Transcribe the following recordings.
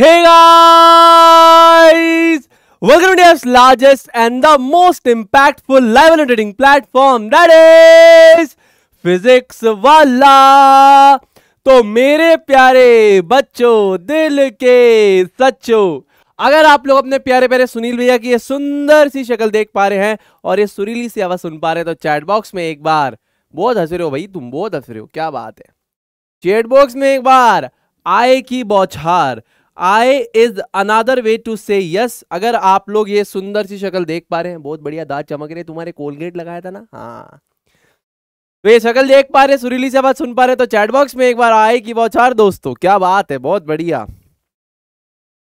Hey guys! Welcome to India's largest and the most impactful live and platform that is Physics Wala. तो मेरे प्यारे बच्चों दिल के सच्चो अगर आप लोग अपने प्यारे प्यारे सुनील भैया की ये सुंदर सी शक्ल देख पा रहे हैं और ये सुरीली सी आवाज सुन पा रहे हैं तो चैट बॉक्स में एक बार बहुत हंस रहे हो भाई तुम बहुत हंस रहे हो क्या बात है चैट बॉक्स में एक बार आए की बौछार aye is another way to say yes अगर आप लोग ये सुंदर सी शक्ल देख पा रहे हैं बहुत बढ़िया दांत चमक रहे तुम्हारे कोलगेट लगाया था ना हाँ तो ये शक्ल देख पा रहे सुरीली से बात सुन पा रहे तो चैट बॉक्स में एक बार आए की बौछार दोस्तों क्या बात है बहुत बढ़िया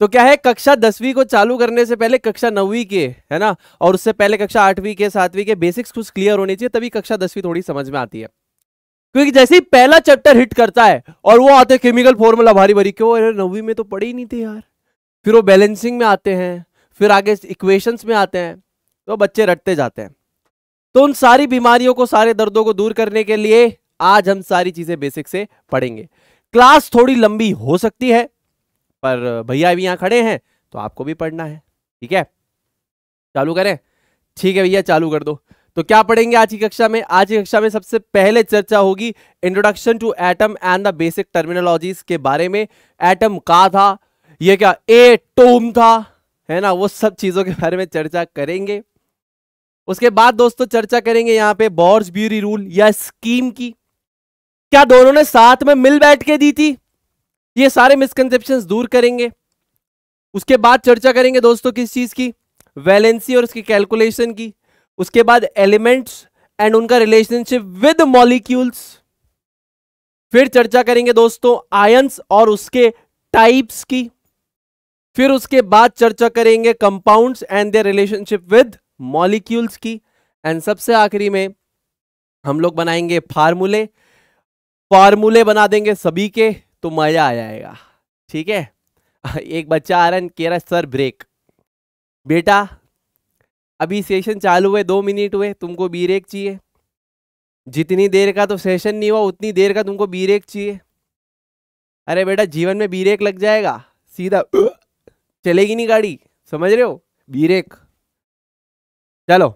तो क्या है कक्षा दसवीं को चालू करने से पहले कक्षा नौवीं के है ना और उससे पहले कक्षा आठवीं के सातवीं के बेसिक्स कुछ क्लियर होने चाहिए तभी कक्षा दसवीं थोड़ी समझ में आती है क्योंकि जैसे ही पहला चैप्टर हिट करता है और वो आते केमिकल फॉर्मूला भारी भारी क्यों अरे नवी में तो पढ़े ही नहीं थे यार फिर वो बैलेंसिंग में आते हैं फिर आगे इक्वेशंस में आते हैं तो बच्चे रटते जाते हैं तो उन सारी बीमारियों को सारे दर्दों को दूर करने के लिए आज हम सारी चीजें बेसिक से पढ़ेंगे क्लास थोड़ी लंबी हो सकती है पर भैया भी यहाँ खड़े हैं तो आपको भी पढ़ना है ठीक है चालू करें ठीक है भैया चालू कर दो तो क्या पढ़ेंगे आज की कक्षा में आज की कक्षा में सबसे पहले चर्चा होगी introduction to atom and the basic terminologies के बारे में एटम का था ये क्या ए टोम था है ना वो सब चीजों के बारे में चर्चा करेंगे उसके बाद दोस्तों चर्चा करेंगे यहाँ पे बॉर्ज ब्यूरी रूल या स्कीम की क्या दोनों ने साथ में मिल बैठ के दी थी ये सारे मिसकनसेप्शन दूर करेंगे उसके बाद चर्चा करेंगे दोस्तों किस चीज की वैलेंसी और उसकी कैलकुलेशन की उसके बाद एलिमेंट्स एंड उनका रिलेशनशिप विद मॉलिक्यूल्स फिर चर्चा करेंगे दोस्तों आयंस और उसके टाइप्स की फिर उसके बाद चर्चा करेंगे compounds and their relationship with molecules की एंड सबसे आखिरी में हम लोग बनाएंगे फार्मूले फार्मूले बना देंगे सभी के तो मजा आ जाएगा ठीक है एक बच्चा आ रहा है कह रहा है सर ब्रेक बेटा अभी सेशन चालू हुए दो मिनट हुए तुमको बी रेक चाहिए जितनी देर का तो सेशन नहीं हुआ उतनी देर का तुमको बी रेक चाहिए अरे बेटा जीवन में बी रेक लग जाएगा सीधा चलेगी नहीं गाड़ी समझ रहे हो बी रेक चलो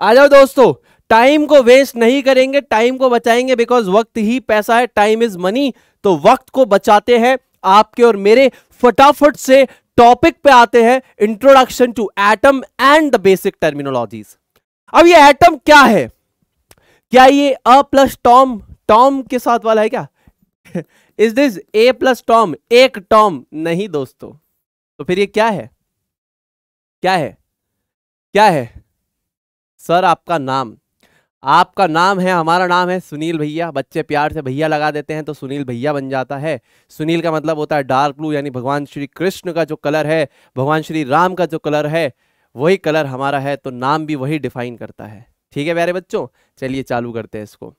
आ जाओ दोस्तों टाइम को वेस्ट नहीं करेंगे टाइम को बचाएंगे बिकॉज वक्त ही पैसा है टाइम इज मनी तो वक्त को बचाते हैं आपके और मेरे फटाफट से टॉपिक पे आते हैं introduction to atom and the basic terminologies अब ये एटम क्या है क्या ये अ प्लस टॉम टॉम के साथ वाला है क्या is this a plus tom एक टॉम नहीं दोस्तों तो फिर ये क्या है क्या है क्या है सर आपका नाम आपका नाम है हमारा नाम है सुनील भैया बच्चे प्यार से भैया लगा देते हैं तो सुनील भैया बन जाता है सुनील का मतलब होता है डार्क ब्लू यानी भगवान श्री कृष्ण का जो कलर है भगवान श्री राम का जो कलर है वही कलर हमारा है तो नाम भी वही डिफाइन करता है ठीक है प्यारे बच्चों चलिए चालू करते हैं इसको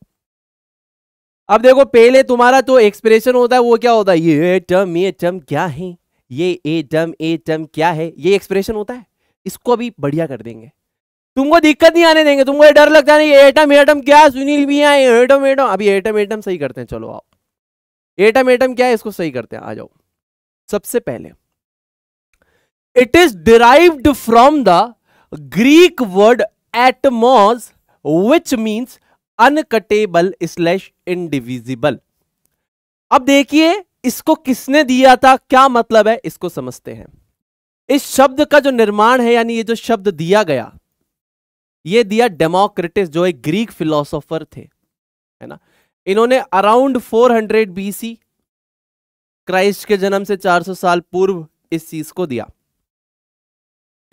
अब देखो पहले तुम्हारा जो तो एक्सप्रेशन होता है वो क्या होता है ये एटम ये टम क्या है ये एटम एटम क्या है ये एक्सप्रेशन होता है इसको अभी बढ़िया कर देंगे तुमको दिक्कत नहीं आने देंगे तुमको ये डर लगता नहीं एटम एटम क्या सुनील भी है एटम एटम अभी एटम एटम सही करते हैं चलो आओ एटम एटम क्या है इसको सही करते हैं आ जाओ सबसे पहले it is derived from the Greek word atomos which means uncuttable slash indivisible अब देखिए इसको किसने दिया था क्या मतलब है इसको समझते हैं इस शब्द का जो निर्माण है यानी ये जो शब्द दिया गया ये दिया डेमोक्रेटिस जो एक ग्रीक फिलोसोफर थे है ना इन्होंने अराउंड 400 हंड्रेड बीसी क्राइस्ट के जन्म से 400 साल पूर्व इस चीज को दिया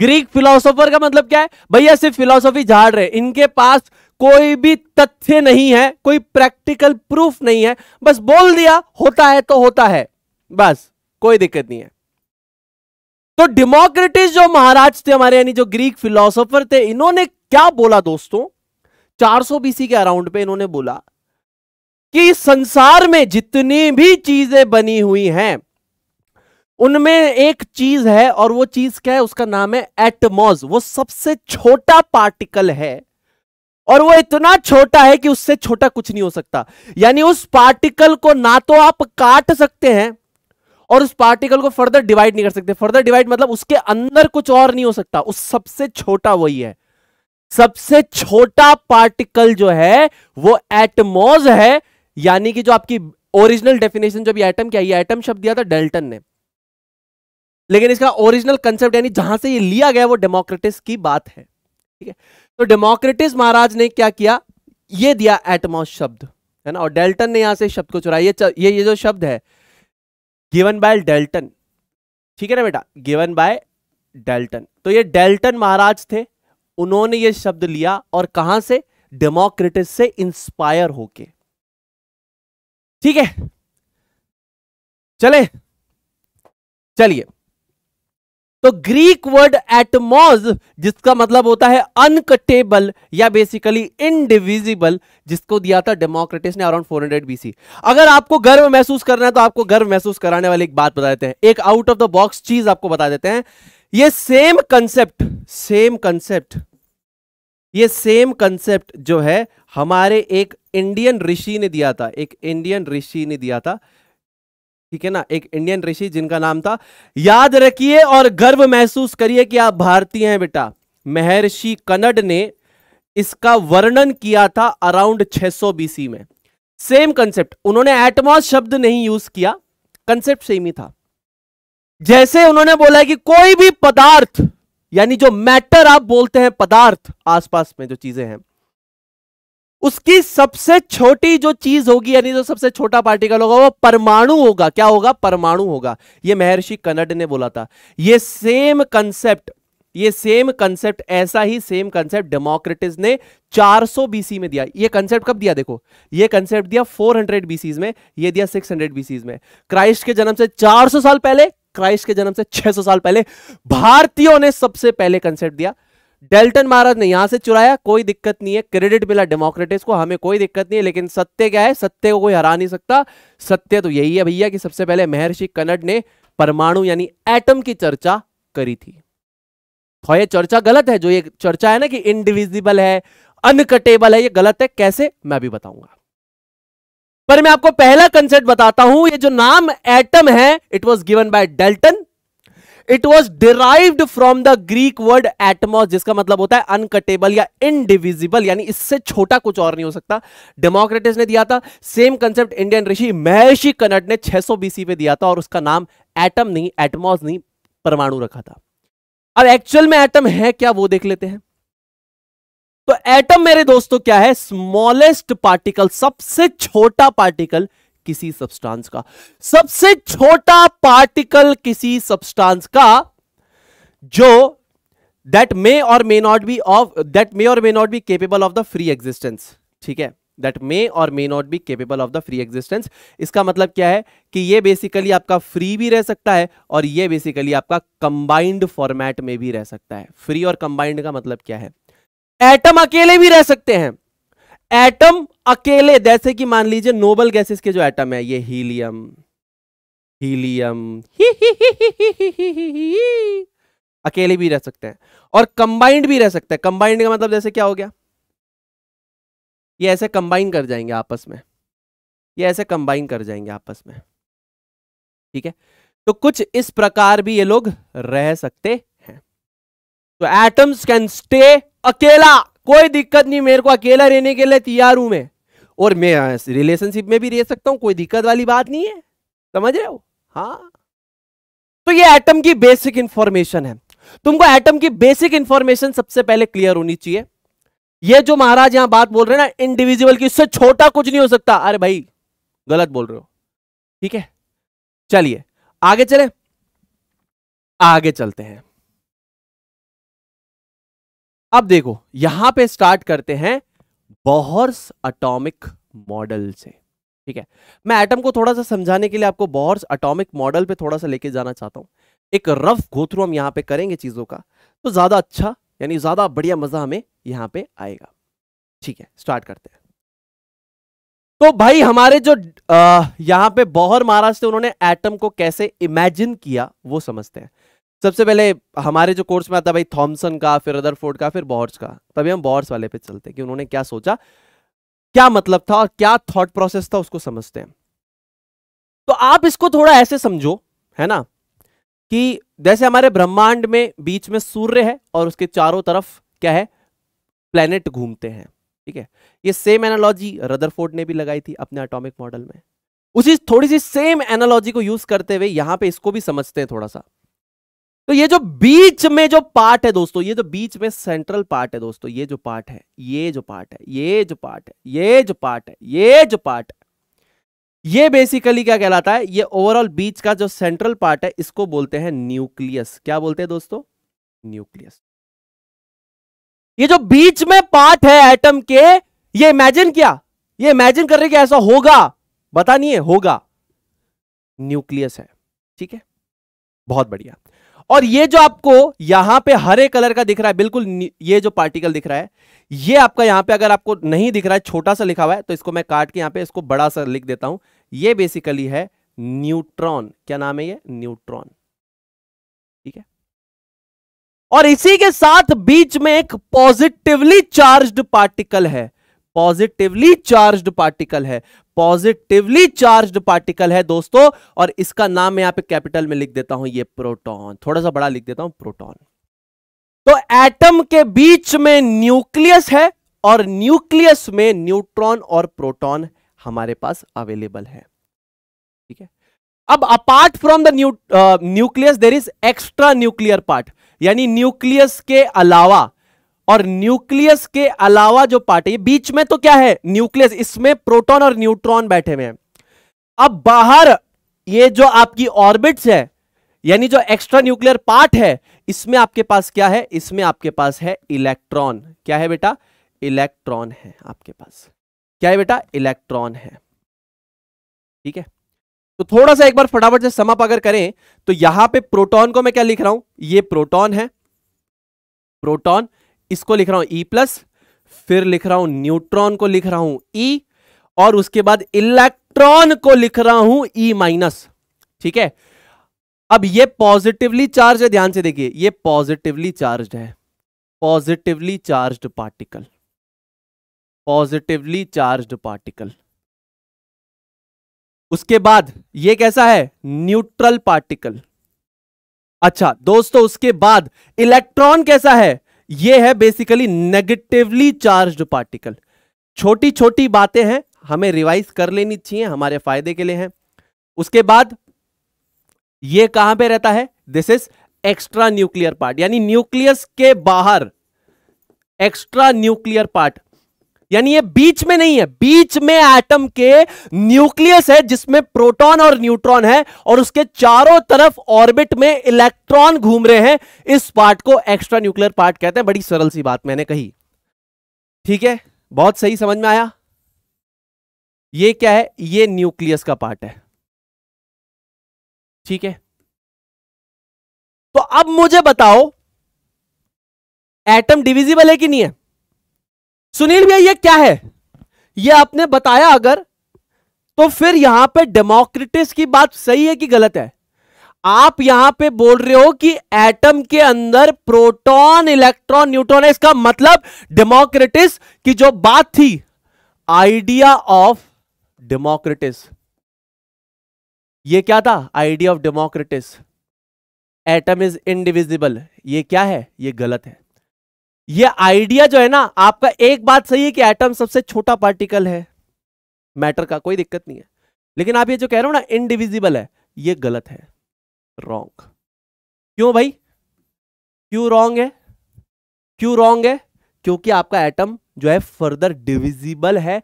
ग्रीक फिलोसोफर का मतलब क्या है भैया सिर्फ फिलोसॉफी झाड़ रहे इनके पास कोई भी तथ्य नहीं है कोई प्रैक्टिकल प्रूफ नहीं है बस बोल दिया होता है तो होता है बस कोई दिक्कत नहीं है तो डेमोक्रेटिस जो महाराज थे हमारे यानी जो ग्रीक फिलोसोफर थे इन्होंने क्या बोला दोस्तों 400 बीसी के अराउंड पे इन्होंने बोला कि संसार में जितनी भी चीजें बनी हुई हैं उनमें एक चीज है और वो चीज क्या है उसका नाम है एटमोज वो सबसे छोटा पार्टिकल है और वो इतना छोटा है कि उससे छोटा कुछ नहीं हो सकता यानी उस पार्टिकल को ना तो आप काट सकते हैं और उस पार्टिकल को फर्दर डिवाइड नहीं कर सकते फर्दर डिवाइड मतलब उसके अंदर कुछ और नहीं हो सकता उस सबसे छोटा वही है सबसे छोटा पार्टिकल जो है वो एटमोज है यानी कि जो आपकी ओरिजिनल डेफिनेशन जो भी एटम क्या ये एटम शब्द दिया था डेल्टन ने लेकिन इसका ओरिजिनल कंसेप्ट यानी जहां से ये लिया गया वो डेमोक्रेटिस की बात है ठीक है तो डेमोक्रेटिस महाराज ने क्या किया ये दिया एटमोस शब्द है ना और डेल्टन ने यहां से शब्द को चुराया ये ये ये जो शब्द है गिवन बाय डेल्टन ठीक है ना बेटा गिवन बाय डेल्टन तो ये डेल्टन महाराज थे उन्होंने ये शब्द लिया और कहां से डेमोक्रेटिस से इंस्पायर होके ठीक है चले चलिए तो ग्रीक वर्ड एटमोज जिसका मतलब होता है अनकटेबल या बेसिकली इनडिविजिबल जिसको दिया था डेमोक्रेटिस ने अराउंड 400 बीसी अगर आपको गर्व महसूस करना है तो आपको गर्व महसूस कराने वाली एक बात बता देते हैं एक आउट ऑफ द बॉक्स चीज आपको बता देते हैं ये सेम कंसेप्ट सेम कंसेप्ट ये सेम कंसेप्ट जो है हमारे एक इंडियन ऋषि ने दिया था एक इंडियन ऋषि ने दिया था ठीक है ना एक इंडियन ऋषि जिनका नाम था याद रखिए और गर्व महसूस करिए कि आप भारतीय हैं बेटा महर्षि कनड ने इसका वर्णन किया था अराउंड 600 बीसी में सेम कंसेप्ट उन्होंने एटमॉस शब्द नहीं यूज किया कंसेप्ट सेम ही था जैसे उन्होंने बोला कि कोई भी पदार्थ यानी जो मैटर आप बोलते हैं पदार्थ आसपास में जो चीजें हैं उसकी सबसे छोटी जो चीज होगी यानी जो सबसे छोटा पार्टिकल होगा वो परमाणु होगा क्या होगा परमाणु होगा ये महर्षि कन्नड ने बोला था ये सेम कंसेप्ट ये सेम कंसेप्ट ऐसा ही सेम कंसेप्ट डेमोक्रेटिस ने 400 बीसी में दिया ये कंसेप्ट कब दिया देखो ये कंसेप्ट दिया 400 हंड्रेड में ये दिया 600 हंड्रेड में क्राइस्ट के जन्म से 400 साल पहले क्राइस्ट के जन्म से 600 साल पहले भारतीयों ने सबसे पहले कंसेप्ट दिया डेल्टन महाराज ने यहां से चुराया कोई दिक्कत नहीं है क्रेडिट मिला डेमोक्रेटिस को हमें कोई दिक्कत नहीं है लेकिन सत्य क्या है सत्य को कोई हरा नहीं सकता सत्य तो यही है भैया कि सबसे पहले महर्षि कनड ने परमाणु यानी एटम की चर्चा करी थी तो ये चर्चा गलत है जो ये चर्चा है ना कि इनडिविजिबल है अनकटेबल है ये गलत है कैसे मैं भी बताऊंगा पर मैं आपको पहला कंसेप्ट बताता हूं ये जो नाम एटम है it was given by Dalton it was derived from the Greek word atomos जिसका मतलब होता है अनकटेबल या इनडिविजिबल यानी इससे छोटा कुछ और नहीं हो सकता डेमोक्रेटिस ने दिया था सेम कंसेप्ट इंडियन ऋषि महर्षि कनड ने 600 बीसी पे दिया था और उसका नाम एटम नहीं एटमोस नहीं परमाणु रखा था अब एक्चुअल में एटम है क्या वो देख लेते हैं तो एटम मेरे दोस्तों क्या है स्मॉलेस्ट पार्टिकल सबसे छोटा पार्टिकल किसी सब्सटेंस का सबसे छोटा पार्टिकल किसी सब्सटेंस का जो that may or may not be of that may or may not be capable of the free existence ठीक है that may or may not be capable of the free existence इसका मतलब क्या है कि ये बेसिकली आपका फ्री भी रह सकता है और ये बेसिकली आपका कंबाइंड फॉर्मेट में भी रह सकता है फ्री और कंबाइंड का मतलब क्या है एटम अकेले भी रह सकते हैं एटम अकेले जैसे कि मान लीजिए नोबल गैसेस के जो एटम है ये हीलियम हीलियम ही अकेले भी रह सकते हैं और कंबाइंड भी रह सकते हैं कंबाइंड का मतलब जैसे क्या हो गया ये ऐसे कंबाइन कर जाएंगे आपस में ये ऐसे कंबाइन कर जाएंगे आपस में ठीक है तो कुछ इस प्रकार भी ये लोग रह सकते हैं तो एटम्स कैन स्टे अकेला कोई दिक्कत नहीं मेरे को अकेला रहने के लिए तैयार हूं मैं और मैं रिलेशनशिप में भी रह सकता हूं कोई दिक्कत वाली बात नहीं है समझ रहे हो हाँ तो ये एटम की बेसिक इंफॉर्मेशन है तुमको एटम की बेसिक इंफॉर्मेशन सबसे पहले क्लियर होनी चाहिए ये जो महाराज यहां बात बोल रहे हैं ना इंडिविजुअल की इससे छोटा कुछ नहीं हो सकता अरे भाई गलत बोल रहे हो ठीक है चलिए आगे चले आगे चलते हैं अब देखो यहां पे स्टार्ट करते हैं बॉहर्स अटोमिक मॉडल से ठीक है मैं एटम को थोड़ा सा समझाने के लिए आपको बॉहर्स अटोमिक मॉडल पे थोड़ा सा लेके जाना चाहता हूं एक रफ गोथ्रू हम यहां पे करेंगे चीज़ों का तो ज़्यादा अच्छा यानी ज़्यादा बढ़िया मज़ा हमें यहां पे आएगा ठीक है स्टार्ट करते हैं तो भाई हमारे जो आ, यहाँ पे बौहर महाराज थे उन्होंने एटम को कैसे इमेजिन किया वो समझते हैं सबसे पहले हमारे जो कोर्स में आता भाई थॉमसन का फिर रदरफोर्ड का फिर बॉर्स का तभी हम बॉर्स वाले पे चलते कि उन्होंने क्या सोचा क्या मतलब था और क्या थॉट प्रोसेस था उसको समझते हैं तो आप इसको थोड़ा ऐसे समझो है ना कि जैसे हमारे ब्रह्मांड में बीच में सूर्य है और उसके चारों तरफ क्या है प्लेनेट घूमते हैं ठीक है ये सेम एनालॉजी रदरफोर्ड ने भी लगाई थी अपने एटॉमिक मॉडल में उसी थोड़ी सी सेम एनालॉजी को यूज करते हुए यहां पे इसको भी समझते हैं थोड़ा सा तो ये जो बीच में जो पार्ट है दोस्तों ये जो बीच में सेंट्रल पार्ट है दोस्तों ये जो पार्ट है ये जो पार्ट है ये जो पार्ट है ये जो पार्ट है ये जो पार्ट है ये बेसिकली क्या कहलाता है ये ओवरऑल बीच का जो सेंट्रल पार्ट है इसको बोलते हैं न्यूक्लियस क्या बोलते हैं दोस्तों न्यूक्लियस ये जो बीच में पार्ट है एटम के ये इमेजिन क्या ये इमेजिन कर रहे कि ऐसा होगा बता नहीं है होगा न्यूक्लियस है ठीक है बहुत बढ़िया और ये जो आपको यहां पे हरे कलर का दिख रहा है बिल्कुल ये जो पार्टिकल दिख रहा है ये आपका यहां पे अगर आपको नहीं दिख रहा है छोटा सा लिखा हुआ है तो इसको मैं काट के यहां पे इसको बड़ा सा लिख देता हूं ये बेसिकली है न्यूट्रॉन क्या नाम है ये न्यूट्रॉन ठीक है और इसी के साथ बीच में एक पॉजिटिवली चार्ज्ड पार्टिकल है पॉजिटिवली चार्ज पार्टिकल है पॉजिटिवली चार्ज पार्टिकल है दोस्तों और इसका नाम मैं यहां पे कैपिटल में लिख देता हूं ये प्रोटॉन थोड़ा सा बड़ा लिख देता हूं प्रोटॉन तो एटम के बीच में न्यूक्लियस है और न्यूक्लियस में न्यूट्रॉन और प्रोटॉन हमारे पास अवेलेबल है ठीक है अब apart from the new nucleus there is extra nuclear part यानी न्यूक्लियस के अलावा और न्यूक्लियस के अलावा जो पार्ट है बीच में तो क्या है न्यूक्लियस इसमें प्रोटॉन और न्यूट्रॉन बैठे हुए हैं अब बाहर ये जो आपकी ऑर्बिट्स है यानी जो एक्स्ट्रा न्यूक्लियर पार्ट है इसमें आपके पास क्या है इसमें आपके पास है इलेक्ट्रॉन क्या है बेटा इलेक्ट्रॉन है आपके पास क्या है बेटा इलेक्ट्रॉन है ठीक है तो थोड़ा सा एक बार फटाफट से समअप अगर करें तो यहां पे प्रोटॉन को मैं क्या लिख रहा हूं ये प्रोटॉन है प्रोटॉन इसको लिख रहा हूं ई प्लस फिर लिख रहा हूं न्यूट्रॉन को लिख रहा हूं ई e, और उसके बाद इलेक्ट्रॉन को लिख रहा हूं ई माइनस ठीक है अब ये पॉजिटिवली चार्ज है ध्यान से देखिए ये पॉजिटिवली चार्ज है positively charge particle positively charge particle उसके बाद ये कैसा है न्यूट्रल पार्टिकल अच्छा दोस्तों उसके बाद इलेक्ट्रॉन कैसा है ये है बेसिकली नेगेटिवली चार्ज पार्टिकल छोटी छोटी बातें हैं हमें रिवाइज कर लेनी चाहिए हमारे फायदे के लिए हैं उसके बाद ये कहां पे रहता है this is extra nuclear part यानी न्यूक्लियस के बाहर एक्स्ट्रा न्यूक्लियर पार्ट यानी ये बीच में नहीं है बीच में एटम के न्यूक्लियस है जिसमें प्रोटॉन और न्यूट्रॉन है और उसके चारों तरफ ऑर्बिट में इलेक्ट्रॉन घूम रहे हैं इस पार्ट को एक्स्ट्रा न्यूक्लियर पार्ट कहते हैं बड़ी सरल सी बात मैंने कही ठीक है बहुत सही समझ में आया ये क्या है ये न्यूक्लियस का पार्ट है ठीक है तो अब मुझे बताओ एटम डिविजिबल है कि नहीं है सुनील भैया ये क्या है ये आपने बताया अगर तो फिर यहां पे डेमोक्रेटिस की बात सही है कि गलत है आप यहां पे बोल रहे हो कि एटम के अंदर प्रोटॉन इलेक्ट्रॉन न्यूट्रॉन है इसका मतलब डेमोक्रेटिस की जो बात थी आइडिया ऑफ डेमोक्रेटिस ये क्या था idea of Democritus atom is indivisible ये क्या है ये गलत है ये आइडिया जो है ना आपका एक बात सही है कि एटम सबसे छोटा पार्टिकल है मैटर का कोई दिक्कत नहीं है लेकिन आप ये जो कह रहे हो ना इनडिविजिबल है ये गलत है रॉन्ग क्यों भाई क्यों रॉन्ग है क्यों रॉन्ग है क्योंकि आपका एटम जो है फर्दर डिविजिबल है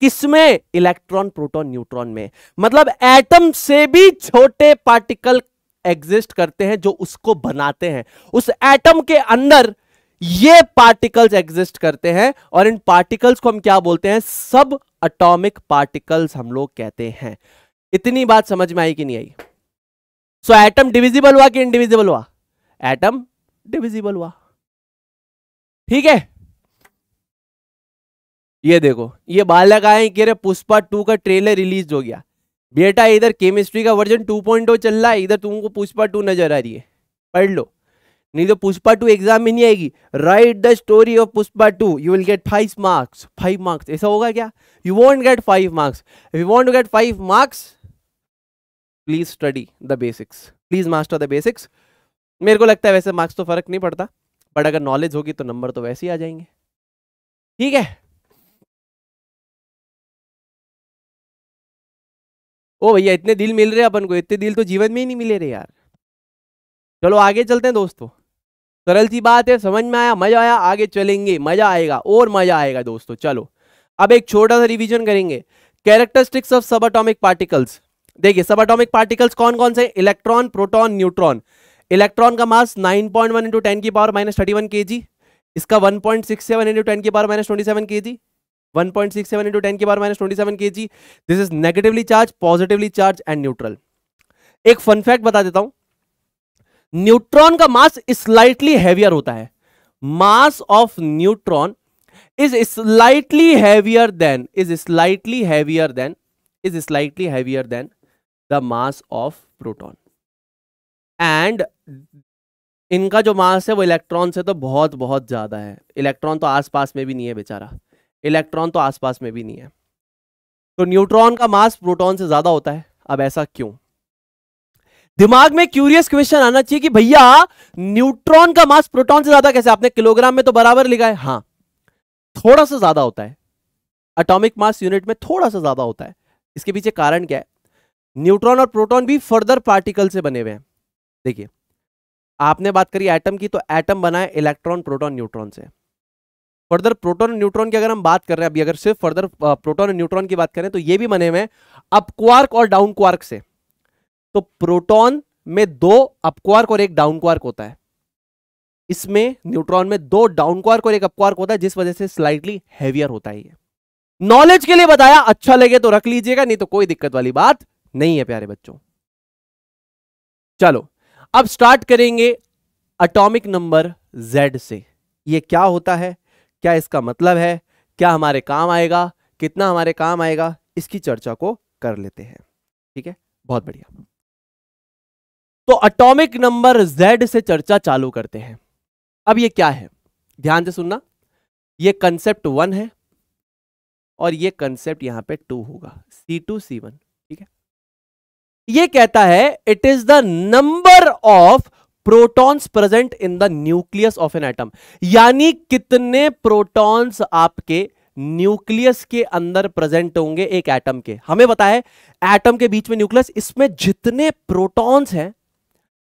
किसमें इलेक्ट्रॉन प्रोटॉन न्यूट्रॉन में मतलब एटम से भी छोटे पार्टिकल एग्जिस्ट करते हैं जो उसको बनाते हैं उस एटम के अंदर ये पार्टिकल्स एग्जिस्ट करते हैं और इन पार्टिकल्स को हम क्या बोलते हैं सब अटोमिक पार्टिकल्स हम लोग कहते हैं इतनी बात समझ में आई कि नहीं आई सो एटम डिविजिबल हुआ कि इनडिविजिबल हुआ एटम डिविजिबल हुआ ठीक है ये देखो ये बालक आए कि अरे पुष्पा टू का ट्रेलर रिलीज हो गया बेटा इधर केमिस्ट्री का वर्जन 2.0 चल रहा है इधर तुमको पुष्पा टू नजर आ रही है पढ़ लो नहीं तो पुष्पा टू एग्जाम में नहीं आएगी write the story of Pushpa two you will get five marks five marks ऐसा होगा क्या you won't get five marks you won't get five marks please study the basics please master the basics मेरे को लगता है वैसे मार्क्स तो फर्क नहीं पड़ता बट अगर नॉलेज होगी तो नंबर तो वैसे ही आ जाएंगे ठीक है ओ भैया इतने दिल मिल रहे हैं अपन को इतने दिल तो जीवन में ही नहीं मिले रहे यार चलो आगे चलते हैं दोस्तों सरल सी बात है समझ में आया मजा आया आगे चलेंगे मजा आएगा और मजा आएगा दोस्तों चलो अब एक छोटा सा रिविजन करेंगे characteristics of subatomic particles देखिए सब अटोमिक पार्टिकल्स कौन कौन से इलेक्ट्रॉन प्रोटॉन न्यूट्रॉन इलेक्ट्रॉन का mass 9.1 point one into ten की power minus thirty one K G इसका 1.67 point six seven into ten की power minus twenty seven K G one point six seven into ten की power minus twenty seven K G this is negatively charge positively charge and neutral एक fun fact बता देता हूँ neutron का मास slightly heavier होता है mass of neutron is slightly heavier than is slightly heavier than is slightly heavier than the mass of proton and इनका जो मास है वो इलेक्ट्रॉन से तो बहुत बहुत ज्यादा है इलेक्ट्रॉन तो आसपास में भी नहीं है बेचारा इलेक्ट्रॉन तो आसपास में भी नहीं है तो न्यूट्रॉन का मास प्रोटॉन से ज्यादा होता है अब ऐसा क्यों दिमाग में क्यूरियस क्वेश्चन आना चाहिए कि भैया न्यूट्रॉन का मास प्रोटॉन से ज्यादा कैसे आपने किलोग्राम में तो बराबर लिखा है हाँ थोड़ा सा ज्यादा होता है अटोमिक मास यूनिट में थोड़ा सा ज्यादा होता है इसके पीछे कारण क्या है न्यूट्रॉन और प्रोटॉन भी फर्दर पार्टिकल से बने हुए हैं देखिए आपने बात करी एटम की तो एटम बना है इलेक्ट्रॉन प्रोटॉन न्यूट्रॉन से फर्दर प्रोटॉन न्यूट्रॉन की अगर हम बात कर रहे हैं अभी अगर सिर्फ फर्दर प्रोटॉन और न्यूट्रॉन की बात करें तो ये भी बने हुए हैं अप क्वार्क और डाउन क्वार्क से तो प्रोटॉन में दो अपक्वार्क और एक डाउन क्वार्क होता है इसमें न्यूट्रॉन में दो डाउन क्वार्क और एक अपक्वार्क होता है जिस वजह से स्लाइटली हैवियर होता है नॉलेज के लिए बताया अच्छा लगे तो रख लीजिएगा नहीं तो कोई दिक्कत वाली बात नहीं है प्यारे बच्चों चलो अब स्टार्ट करेंगे अटोमिक नंबर जेड से ये क्या होता है क्या इसका मतलब है क्या हमारे काम आएगा कितना हमारे काम आएगा इसकी चर्चा को कर लेते हैं ठीक है बहुत बढ़िया तो अटोमिक नंबर जेड से चर्चा चालू करते हैं अब ये क्या है ध्यान से सुनना ये कंसेप्ट वन है और ये कंसेप्ट यहां पे टू होगा सी टू सी वन ठीक है ये कहता है it is the number of protons present in the nucleus of an atom यानी कितने प्रोटॉन्स आपके न्यूक्लियस के अंदर प्रेजेंट होंगे एक एटम के हमें बताया एटम के बीच में न्यूक्लियस इसमें जितने प्रोटॉन्स हैं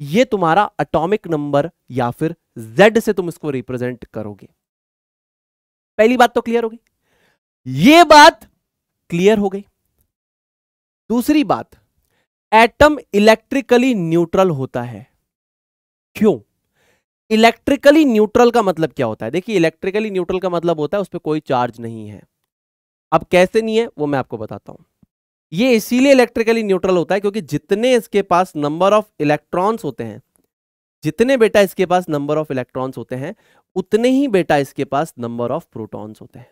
ये तुम्हारा अटोमिक नंबर या फिर जेड से तुम इसको रिप्रेजेंट करोगे पहली बात तो क्लियर हो गई ये बात क्लियर हो गई दूसरी बात एटम इलेक्ट्रिकली न्यूट्रल होता है क्यों इलेक्ट्रिकली न्यूट्रल का मतलब क्या होता है देखिए इलेक्ट्रिकली न्यूट्रल का मतलब होता है उस पर कोई चार्ज नहीं है अब कैसे नहीं है वो मैं आपको बताता हूं ये इसीलिए इलेक्ट्रिकली न्यूट्रल होता है क्योंकि जितने इसके पास नंबर ऑफ इलेक्ट्रॉन्स होते हैं जितने बेटा इसके पास नंबर ऑफ इलेक्ट्रॉन्स होते हैं उतने ही बेटा इसके पास नंबर ऑफ प्रोटॉन्स होते हैं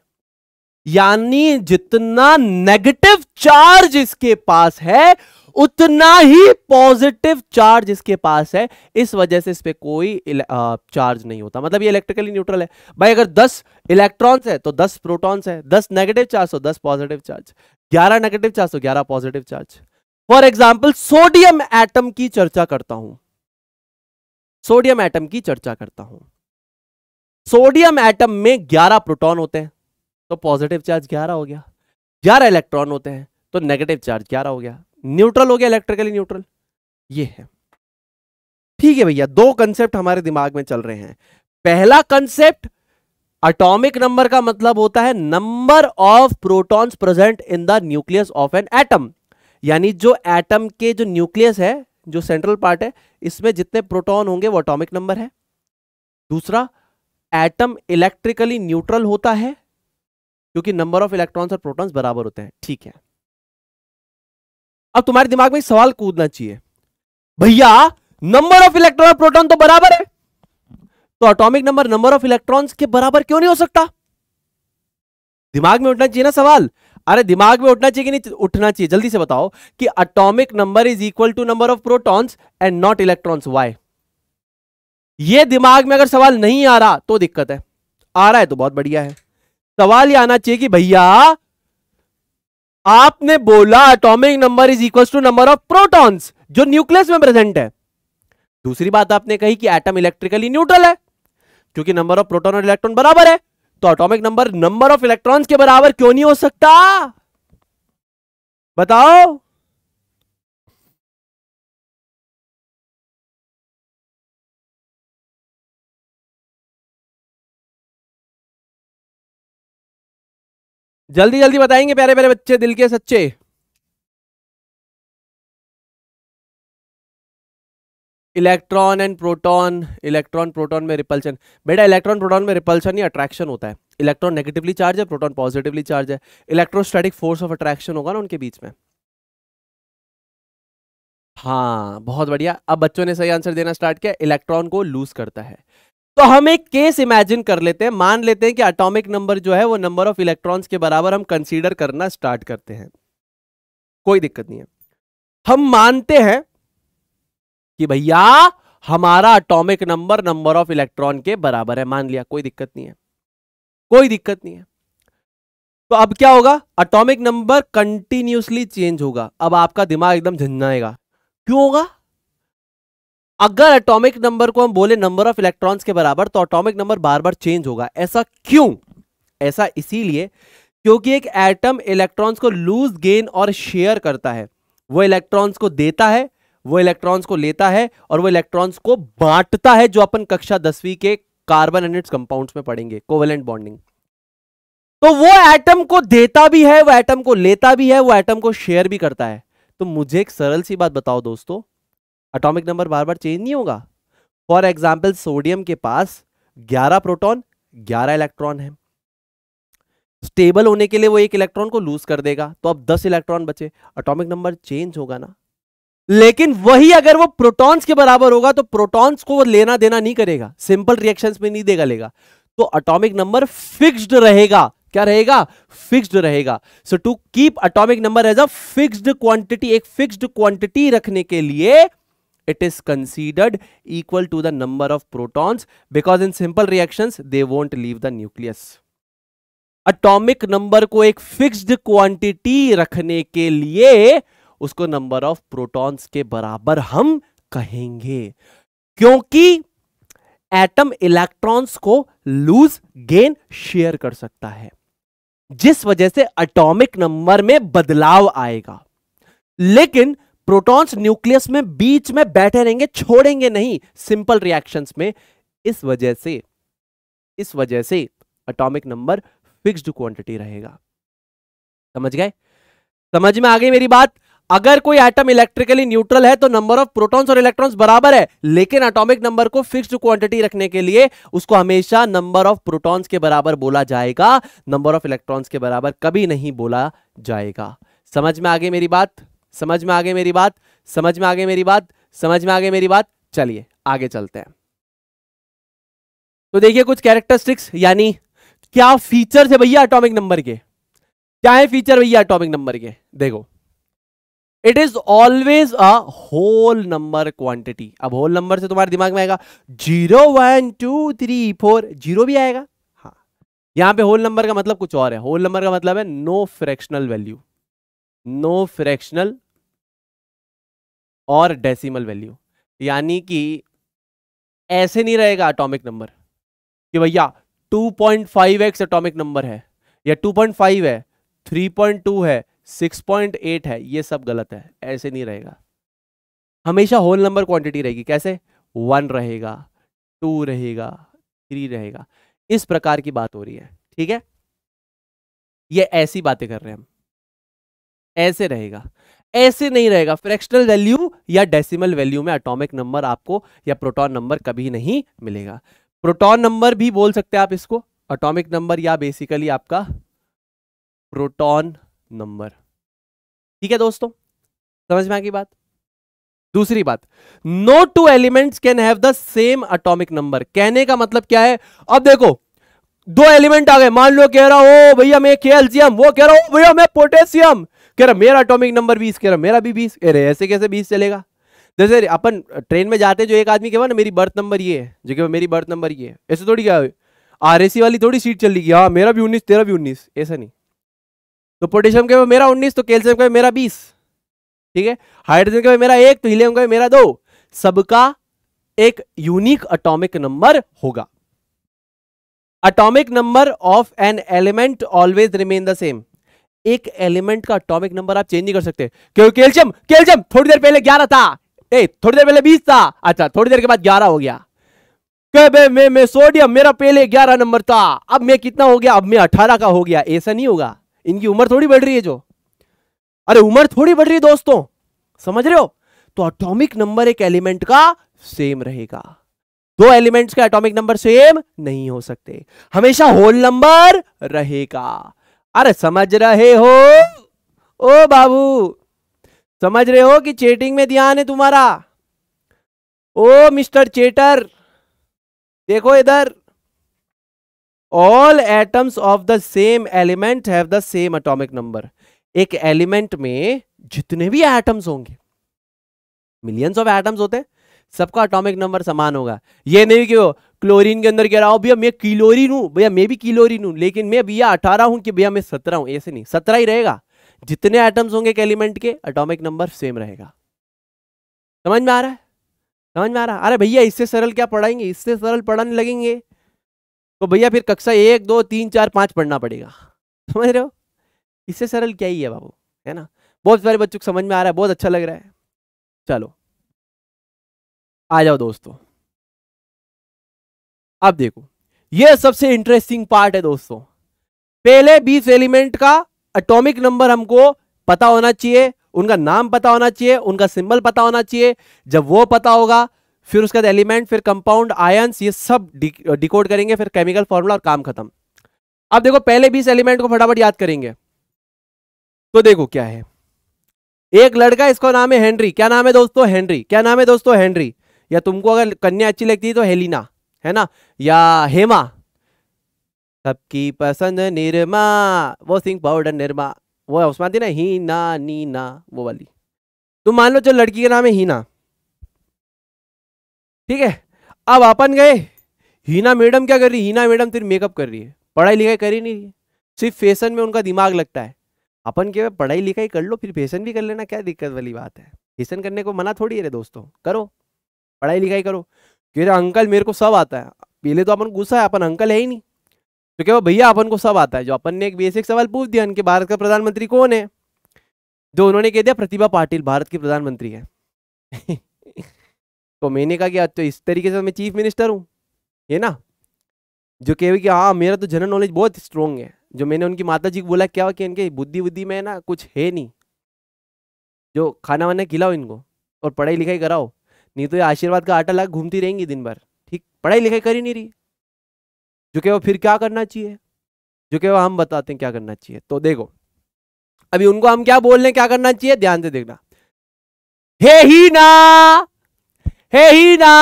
यानी जितना नेगेटिव चार्ज इसके पास है उतना ही पॉजिटिव चार्ज इसके पास है इस वजह से इस पर कोई चार्ज नहीं होता मतलब ये इलेक्ट्रिकली न्यूट्रल है भाई अगर 10 इलेक्ट्रॉन्स है तो 10 प्रोटॉन्स है 10 नेगेटिव चार्ज तो 10 पॉजिटिव चार्ज 11 नेगेटिव चार्ज तो 11 positive charge for example sodium atom की चर्चा करता हूं सोडियम एटम की चर्चा करता हूं सोडियम एटम में ग्यारह प्रोटोन होते हैं तो पॉजिटिव चार्ज ग्यारह हो गया ग्यारह इलेक्ट्रॉन होते हैं तो नेगेटिव चार्ज ग्यारह हो गया न्यूट्रल हो गया इलेक्ट्रिकली न्यूट्रल ये है ठीक है भैया दो कंसेप्ट हमारे दिमाग में चल रहे हैं पहला कंसेप्ट अटोमिक नंबर का मतलब होता है number of protons present in the nucleus of an atom यानी जो एटम के जो न्यूक्लियस है जो सेंट्रल पार्ट है इसमें जितने प्रोटॉन होंगे वो अटोमिक नंबर है दूसरा एटम इलेक्ट्रिकली न्यूट्रल होता है क्योंकि नंबर ऑफ इलेक्ट्रॉन्स और प्रोटॉन्स बराबर होते हैं ठीक है अब तुम्हारे दिमाग में सवाल कूदना चाहिए भैया नंबर ऑफ इलेक्ट्रॉन और प्रोटॉन तो बराबर है तो atomic number number of electron के बराबर क्यों नहीं हो सकता दिमाग में उठना चाहिए ना सवाल अरे दिमाग में उठना चाहिए कि नहीं उठना चाहिए जल्दी से बताओ कि atomic number is equal to number of protons and not electrons why ये दिमाग में अगर सवाल नहीं आ रहा तो दिक्कत है आ रहा है तो बहुत बढ़िया है सवाल ये आना चाहिए कि भैया आपने बोला atomic number is equal to number of protons जो न्यूक्लियस में प्रेजेंट है दूसरी बात आपने कही कि एटम इलेक्ट्रिकली न्यूट्रल है क्योंकि नंबर ऑफ प्रोटॉन और इलेक्ट्रॉन बराबर है तो atomic number number of electrons के बराबर क्यों नहीं हो सकता बताओ जल्दी जल्दी बताएंगे प्यारे प्यारे बच्चे दिल के सच्चे electron and proton electron proton में रिपल्शन बेटा इलेक्ट्रॉन प्रोटॉन में रिपल्शन ही अट्रैक्शन होता है इलेक्ट्रॉन नेगेटिवली चार्ज है प्रोटॉन पॉजिटिवली चार्ज है इलेक्ट्रोस्टैटिक फोर्स ऑफ अट्रैक्शन होगा ना उनके बीच में हाँ बहुत बढ़िया अब बच्चों ने सही आंसर देना स्टार्ट किया इलेक्ट्रॉन को लूज करता है तो हम एक केस इमेजिन कर लेते हैं मान लेते हैं कि एटॉमिक नंबर जो है वो नंबर ऑफ इलेक्ट्रॉन्स के बराबर हम कंसीडर करना स्टार्ट करते हैं कोई दिक्कत नहीं है हम मानते हैं कि भैया हमारा atomic number number of electron के बराबर है मान लिया कोई दिक्कत नहीं है कोई दिक्कत नहीं है तो अब क्या होगा अटोमिक नंबर कंटिन्यूसली चेंज होगा अब आपका दिमाग एकदम झंझाएगा क्यों होगा अगर एटॉमिक नंबर को हम बोले नंबर ऑफ इलेक्ट्रॉन्स के बराबर तो एटॉमिक नंबर बार बार चेंज होगा ऐसा क्यों ऐसा इसीलिए क्योंकि एक एटम इलेक्ट्रॉन्स को लूज गेन और शेयर करता है वो इलेक्ट्रॉन्स को देता है वो इलेक्ट्रॉन्स को लेता है और वो इलेक्ट्रॉन्स को बांटता है जो अपन कक्षा दसवीं के कार्बन एंड इट्स में पढ़ेंगे कोवेलेंट बॉन्डिंग तो वो एटम को देता भी है वो एटम को लेता भी है वो एटम को शेयर भी करता है तो मुझे एक सरल सी बात बताओ दोस्तों अटोमिक नंबर बार बार चेंज नहीं होगा फॉर एग्जाम्पल सोडियम के पास 11 प्रोटॉन 11 इलेक्ट्रॉन है स्टेबल होने के लिए वो एक इलेक्ट्रॉन को लूज कर देगा तो अब 10 इलेक्ट्रॉन बचे अटोमिक नंबर चेंज होगा ना लेकिन वही अगर वो प्रोटॉन्स के बराबर होगा तो प्रोटॉन्स को वो लेना देना नहीं करेगा सिंपल रिएक्शन में नहीं देगा लेगा तो अटोमिक नंबर फिक्स्ड रहेगा क्या रहेगा फिक्स्ड रहेगा so to keep atomic number as a fixed quantity एक फिक्स्ड क्वांटिटी रखने के लिए it is considered equal to the number of protons because in simple reactions they won't leave the nucleus. Atomic number को एक fixed quantity रखने के लिए उसको नंबर ऑफ प्रोटॉन्स के बराबर हम कहेंगे क्योंकि एटम इलेक्ट्रॉन्स को लूज गेन शेयर कर सकता है जिस वजह से एटॉमिक नंबर में बदलाव आएगा लेकिन प्रोटॉन्स न्यूक्लियस में बीच में बैठे रहेंगे छोड़ेंगे नहीं सिंपल रिएक्शंस में इस वजह से इस वजह से अटोमिक नंबर फिक्स्ड क्वांटिटी रहेगा समझ गए समझ में आ गई मेरी बात अगर कोई एटम इलेक्ट्रिकली न्यूट्रल है तो नंबर ऑफ प्रोटॉन्स और इलेक्ट्रॉन्स बराबर है लेकिन एटॉमिक नंबर को फिक्स्ड क्वांटिटी रखने के लिए उसको हमेशा नंबर ऑफ प्रोटॉन्स के बराबर बोला जाएगा नंबर ऑफ इलेक्ट्रॉन्स के बराबर कभी नहीं बोला जाएगा समझ में आ गई मेरी बात समझ में आगे मेरी बात समझ में आगे मेरी बात समझ में आगे मेरी बात चलिए आगे चलते हैं तो देखिए कुछ कैरेक्टरिस्टिक्स यानी क्या फीचर्स है भैया एटॉमिक नंबर के क्या है फीचर भैया एटॉमिक नंबर के देखो it is always a whole number quantity अब होल नंबर से तुम्हारे दिमाग में आएगा zero one two three four zero भी आएगा हाँ यहां पे होल नंबर का मतलब कुछ और है होल नंबर का मतलब है no fractional value no fractional और डेसिमल वैल्यू यानी कि ऐसे नहीं रहेगा एटॉमिक नंबर कि भैया 2.5x एटॉमिक नंबर है या 2.5 है 3.2 है 6.8 है ये सब गलत है ऐसे नहीं रहेगा हमेशा होल नंबर क्वांटिटी रहेगी कैसे वन रहेगा टू रहेगा थ्री रहेगा इस प्रकार की बात हो रही है ठीक है ये ऐसी बातें कर रहे हैं हम ऐसे रहेगा ऐसे नहीं रहेगा फ्रैक्शनल वैल्यू या डेसिमल वैल्यू में अटोमिक नंबर आपको या प्रोटोन नंबर कभी नहीं मिलेगा प्रोटोन नंबर भी बोल सकते हैं आप इसको अटोमिक नंबर या बेसिकली आपका प्रोटोन नंबर ठीक है दोस्तों समझ में आ गई बात दूसरी बात no two elements can have the same atomic number कहने का मतलब क्या है अब देखो दो एलिमेंट आ गए मान लो कह रहा हो भैया मैं कैल्सियम वो कह रहा हूं भैया मैं पोटेशियम कह रहा मेरा अटोमिक नंबर बीस कह रहा मेरा भी बीस अरे ऐसे कैसे बीस चलेगा जैसे अपन ट्रेन में जाते जो एक आदमी कहवा ना मेरी बर्थ नंबर ये है जो कह मेरी बर्थ नंबर ये है ऐसे थोड़ी क्या आर वाली थोड़ी सीट चल रही हाँ मेरा भी उन्नीस तेरा भी उन्नीस ऐसा नहीं तो पोटेशियम कह मेरा उन्नीस तो कैल्शियम कह मेरा बीस ठीक है हाइड्रोजन का मेरा एक तो हीलियम का मेरा दो सबका एक यूनिक अटोमिक नंबर होगा atomic number of an element always remain the same एक एलिमेंट का अटोमिक नंबर आप चेंज नहीं कर सकते क्योंकि कैल्शियम केल्शियम थोड़ी देर पहले ग्यारह था ए थोड़ी देर पहले बीस था अच्छा थोड़ी देर के बाद ग्यारह हो गया मैं, मैं, सोडियम मेरा पहले ग्यारह नंबर था अब मैं कितना हो गया अब मैं अठारह का हो गया ऐसा नहीं होगा इनकी उम्र थोड़ी बढ़ रही है जो अरे उम्र थोड़ी बढ़ रही है दोस्तों समझ रहे हो तो अटोमिक नंबर एक एलिमेंट का सेम रहेगा दो एलिमेंट्स का एटॉमिक नंबर सेम नहीं हो सकते हमेशा होल नंबर रहेगा अरे समझ रहे हो ओ बाबू समझ रहे हो कि चेटिंग में ध्यान है तुम्हारा ओ मिस्टर चेटर देखो इधर all atoms of the same element have the same atomic number एक एलिमेंट में जितने भी एटम्स होंगे मिलियंस ऑफ एटम्स होते हैं सबका अटोमिक नंबर समान होगा ये नहीं कि क्लोरीन के अंदर कह रहा हूँ भैया मैं किलोरीन हूँ भैया मैं भी किलोरीन हूँ लेकिन मैं भैया अठारह हूँ कि भैया मैं सत्रह हूँ ऐसे नहीं सत्रह ही रहेगा जितने आइटम्स होंगे एक एलिमेंट के अटोमिक नंबर सेम रहेगा समझ में आ रहा है समझ में आ रहा है अरे भैया इससे सरल क्या पढ़ाएंगे इससे सरल पढ़ाने लगेंगे तो भैया फिर कक्षा एक दो तीन चार पाँच पढ़ना पड़ेगा समझ रहे हो इससे सरल क्या ही है बाबू है ना बहुत सारे बच्चों को समझ में आ रहा है बहुत अच्छा लग रहा है चलो आ जाओ दोस्तों अब देखो ये सबसे इंटरेस्टिंग पार्ट है दोस्तों पहले बीस एलिमेंट का एटॉमिक नंबर हमको पता होना चाहिए उनका नाम पता होना चाहिए उनका सिंबल पता होना चाहिए जब वो पता होगा फिर उसके बाद एलिमेंट फिर कंपाउंड आयंस ये सब डिकोड करेंगे फिर केमिकल फॉर्मूला और काम खत्म अब देखो पहले बीस एलिमेंट को फटाफट याद करेंगे तो देखो क्या है एक लड़का इसका नाम है हेनरी क्या नाम है दोस्तों हेनरी क्या नाम है दोस्तों हेनरी या तुमको अगर कन्या अच्छी लगती है तो हेलिना है ना या हेमा सबकी पसंद निर्मा वो सिंह पाउडर निर्मा वो उसमें ना हीना नीना वो वाली तुम मान लो जो लड़की का नाम है हीना ठीक है अब अपन गए हीना मैडम क्या कर रही है हीना मैडम तेरी मेकअप कर रही है पढ़ाई लिखाई कर ही नहीं रही सिर्फ फैशन में उनका दिमाग लगता है अपन क्या पढ़ाई लिखाई कर लो फिर फैशन भी कर लेना क्या दिक्कत वाली बात है फैशन करने को मना थोड़ी है रे दोस्तों करो पढ़ाई लिखाई करो कह रहे अंकल मेरे को सब आता है पहले तो अपन गुस्सा है अपन अंकल है ही नहीं तो क्या भैया अपन को सब आता है जो अपन ने एक बेसिक सवाल पूछ दिया इनके भारत का प्रधानमंत्री कौन है जो तो उन्होंने कह दिया प्रतिभा पाटिल भारत की प्रधानमंत्री है तो मैंने कहा कि तो इस तरीके से मैं चीफ मिनिस्टर हूँ ये ना जो कह कि हाँ मेरा तो जनरल नॉलेज बहुत स्ट्रॉन्ग है जो मैंने उनकी माता जी को बोला क्या कि इनके बुद्धि बुद्धि में ना कुछ है नहीं जो खाना वाना खिलाओ इनको और पढ़ाई लिखाई कराओ नहीं तो ये आशीर्वाद का आटा लाग घूमती रहेंगी दिन भर ठीक पढ़ाई लिखाई कर ही नहीं रही जो कि वो फिर क्या करना चाहिए जो कि वो हम बताते हैं क्या करना चाहिए तो देखो अभी उनको हम क्या बोल रहे हैं क्या करना चाहिए ध्यान से देखना हे ही ना hey Hina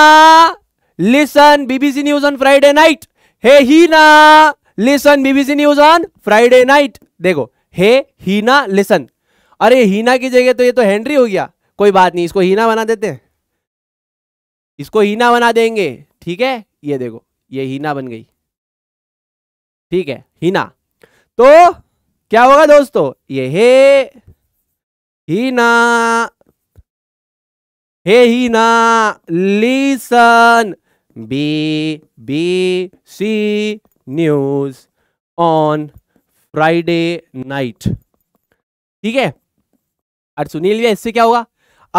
listen BBC news on Friday night hey Hina listen BBC news on Friday night देखो हे हीना लिसन अरे हीना की जगह तो ये तो हेनरी हो गया कोई बात नहीं इसको हीना बना देते हैं इसको हीना बना देंगे ठीक है ये देखो ये हीना बन गई ठीक है हीना तो क्या होगा दोस्तों ये hey Hina hey Hina listen B B C news on Friday night ठीक है और सुनील इससे क्या होगा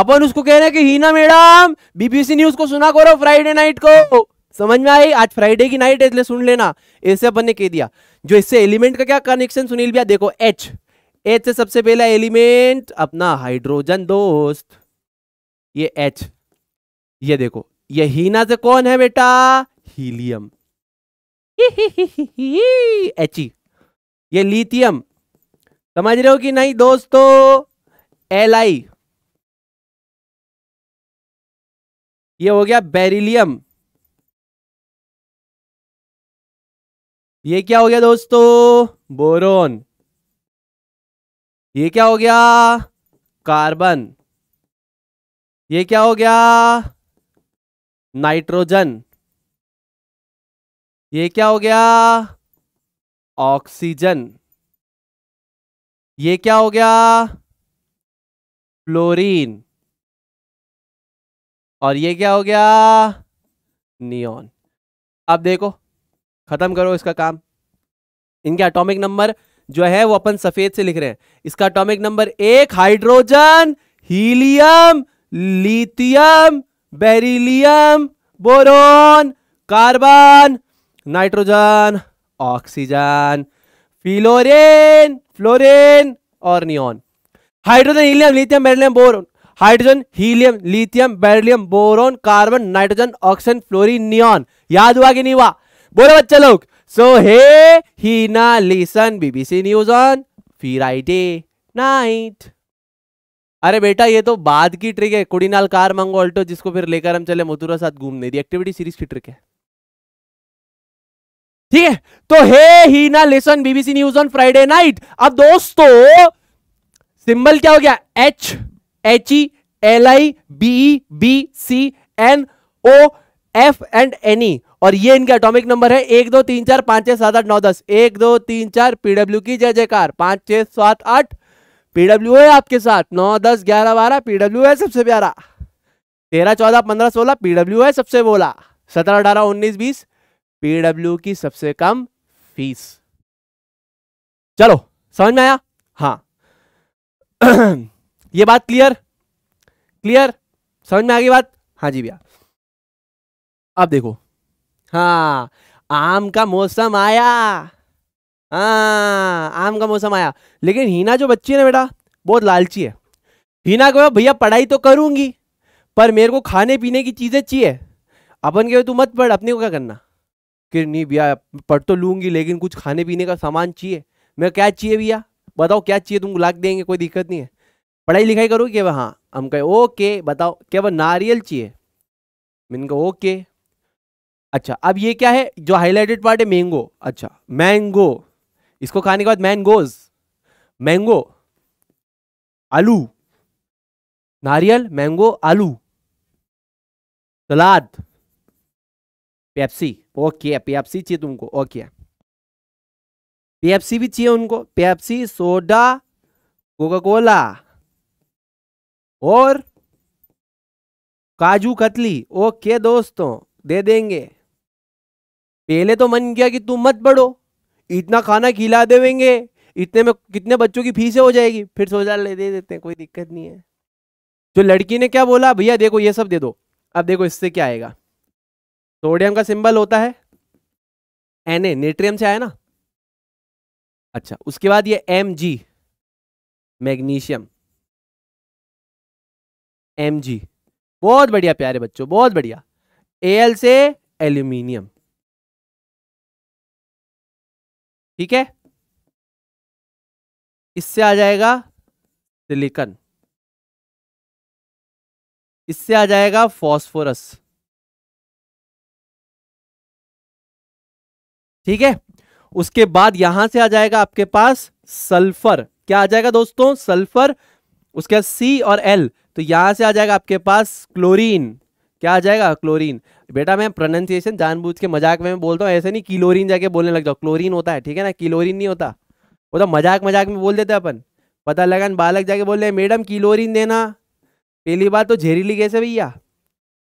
अपन उसको कह रहे हैं कि हीना मैडम बीबीसी न्यूज को सुना करो फ्राइडे नाइट को समझ में आई आज फ्राइडे की नाइट है इसलिए सुन लेना ऐसे अपन ने कह दिया जो इससे एलिमेंट का क्या कनेक्शन सुनील भैया देखो एच एच से सबसे पहला एलिमेंट अपना हाइड्रोजन दोस्त ये एच ये देखो ये हीना से कौन है बेटा हीलियम एच ही e. ये लिथियम समझ रहे हो कि नहीं दोस्तों एल आई ये हो गया बेरिलियम ये क्या हो गया दोस्तों बोरोन ये क्या हो गया कार्बन ये क्या हो गया नाइट्रोजन ये क्या हो गया ऑक्सीजन ये क्या हो गया फ्लोरीन और ये क्या हो गया नियॉन अब देखो खत्म करो इसका काम इनके एटॉमिक नंबर जो है वो अपन सफेद से लिख रहे हैं इसका एटॉमिक नंबर एक hydrogen helium lithium beryllium boron carbon nitrogen oxygen fluorine fluorine और neon hydrogen helium lithium beryllium boron hydrogen helium lithium beryllium boron carbon nitrogen oxygen fluorine neon याद हुआ कि नहीं हुआ बोलो बच्चे लोग so hey Hina listen BBC news on Friday night अरे बेटा ये तो बाद की ट्रिक है कुड़ीनाल कार मंगो अल्टो जिसको फिर लेकर हम चले मथुरा साथ घूमने दी एक्टिविटी सीरीज की ट्रिक है ठीक है तो hey Hina listen BBC news on Friday night अब दोस्तों सिंबल क्या हो गया H H E L I B B C N O F and N E और ये इनके एटॉमिक नंबर है एक दो तीन चार पांच छह सात आठ नौ दस एक दो तीन चार पीडब्ल्यू की जय जयकार पांच छह सात आठ पीडब्ल्यू है आपके साथ नौ दस ग्यारह बारह पीडब्ल्यू है सबसे प्यारा तेरह चौदह पंद्रह सोलह पीडब्ल्यू है सबसे बोला सत्रह अठारह उन्नीस बीस पीडब्ल्यू की सबसे कम फीस चलो समझ में आया हाँ ये बात क्लियर क्लियर समझ में आ गई बात हाँ जी भैया अब देखो हाँ आम का मौसम आया हाँ आम का मौसम आया लेकिन हीना जो बच्ची है ना बेटा बहुत लालची है हीना को भैया पढ़ाई तो करूंगी पर मेरे को खाने पीने की चीज़ें चाहिए अपन के तू मत पढ़ अपने को क्या करना कि नहीं भैया पढ़ तो लूंगी लेकिन कुछ खाने पीने का सामान चाहिए मेरा क्या चाहिए भैया बताओ क्या चाहिए तुमको लाख देंगे कोई दिक्कत नहीं है पढ़ाई लिखाई करो कि हाँ हम कहे ओके बताओ क्या नारियल चाहिए मैंने कहा ओके अच्छा अब ये क्या है जो हाईलाइटेड पार्ट है मैंगो अच्छा मैंगो इसको खाने के बाद मैंगोज मैंगो आलू नारियल मैंगो आलू सलाद पेप्सी ओके पेप्सी चाहिए तुमको ओके पेप्सी भी चाहिए उनको पेप्सी सोडा कोका कोला और काजू कतली ओके दोस्तों दे देंगे पहले तो मन किया कि तुम मत बढ़ो इतना खाना खिला देवेंगे इतने में कितने बच्चों की फीसें हो जाएगी फिर सोचा ले दे देते हैं कोई दिक्कत नहीं है तो लड़की ने क्या बोला भैया देखो ये सब दे दो अब देखो इससे क्या आएगा सोडियम का सिंबल होता है एन ए नेट्रियम से आया ना अच्छा उसके बाद ये M G magnesium M G बहुत बढ़िया प्यारे बच्चों बहुत बढ़िया एल से एल्यूमिनियम ठीक है इससे आ जाएगा सिलिकन इससे आ जाएगा फॉस्फोरस ठीक है उसके बाद यहां से आ जाएगा आपके पास सल्फर क्या आ जाएगा दोस्तों सल्फर उसके बाद सी और एल तो यहाँ से आ जाएगा आपके पास क्लोरीन क्या आ जाएगा क्लोरीन बेटा मैं प्रोनाउंसिएशन जानबूझ के मजाक में बोलता हूँ ऐसे नहीं किलोरीन जाके बोलने लग जाओ क्लोरीन होता है ठीक है ना किलोरीन नहीं होता वो तो मजाक मजाक में बोल देते अपन पता लगा बालक जाके बोल रहे मैडम किलोरीन देना पहली बात तो झेरीली कैसे भैया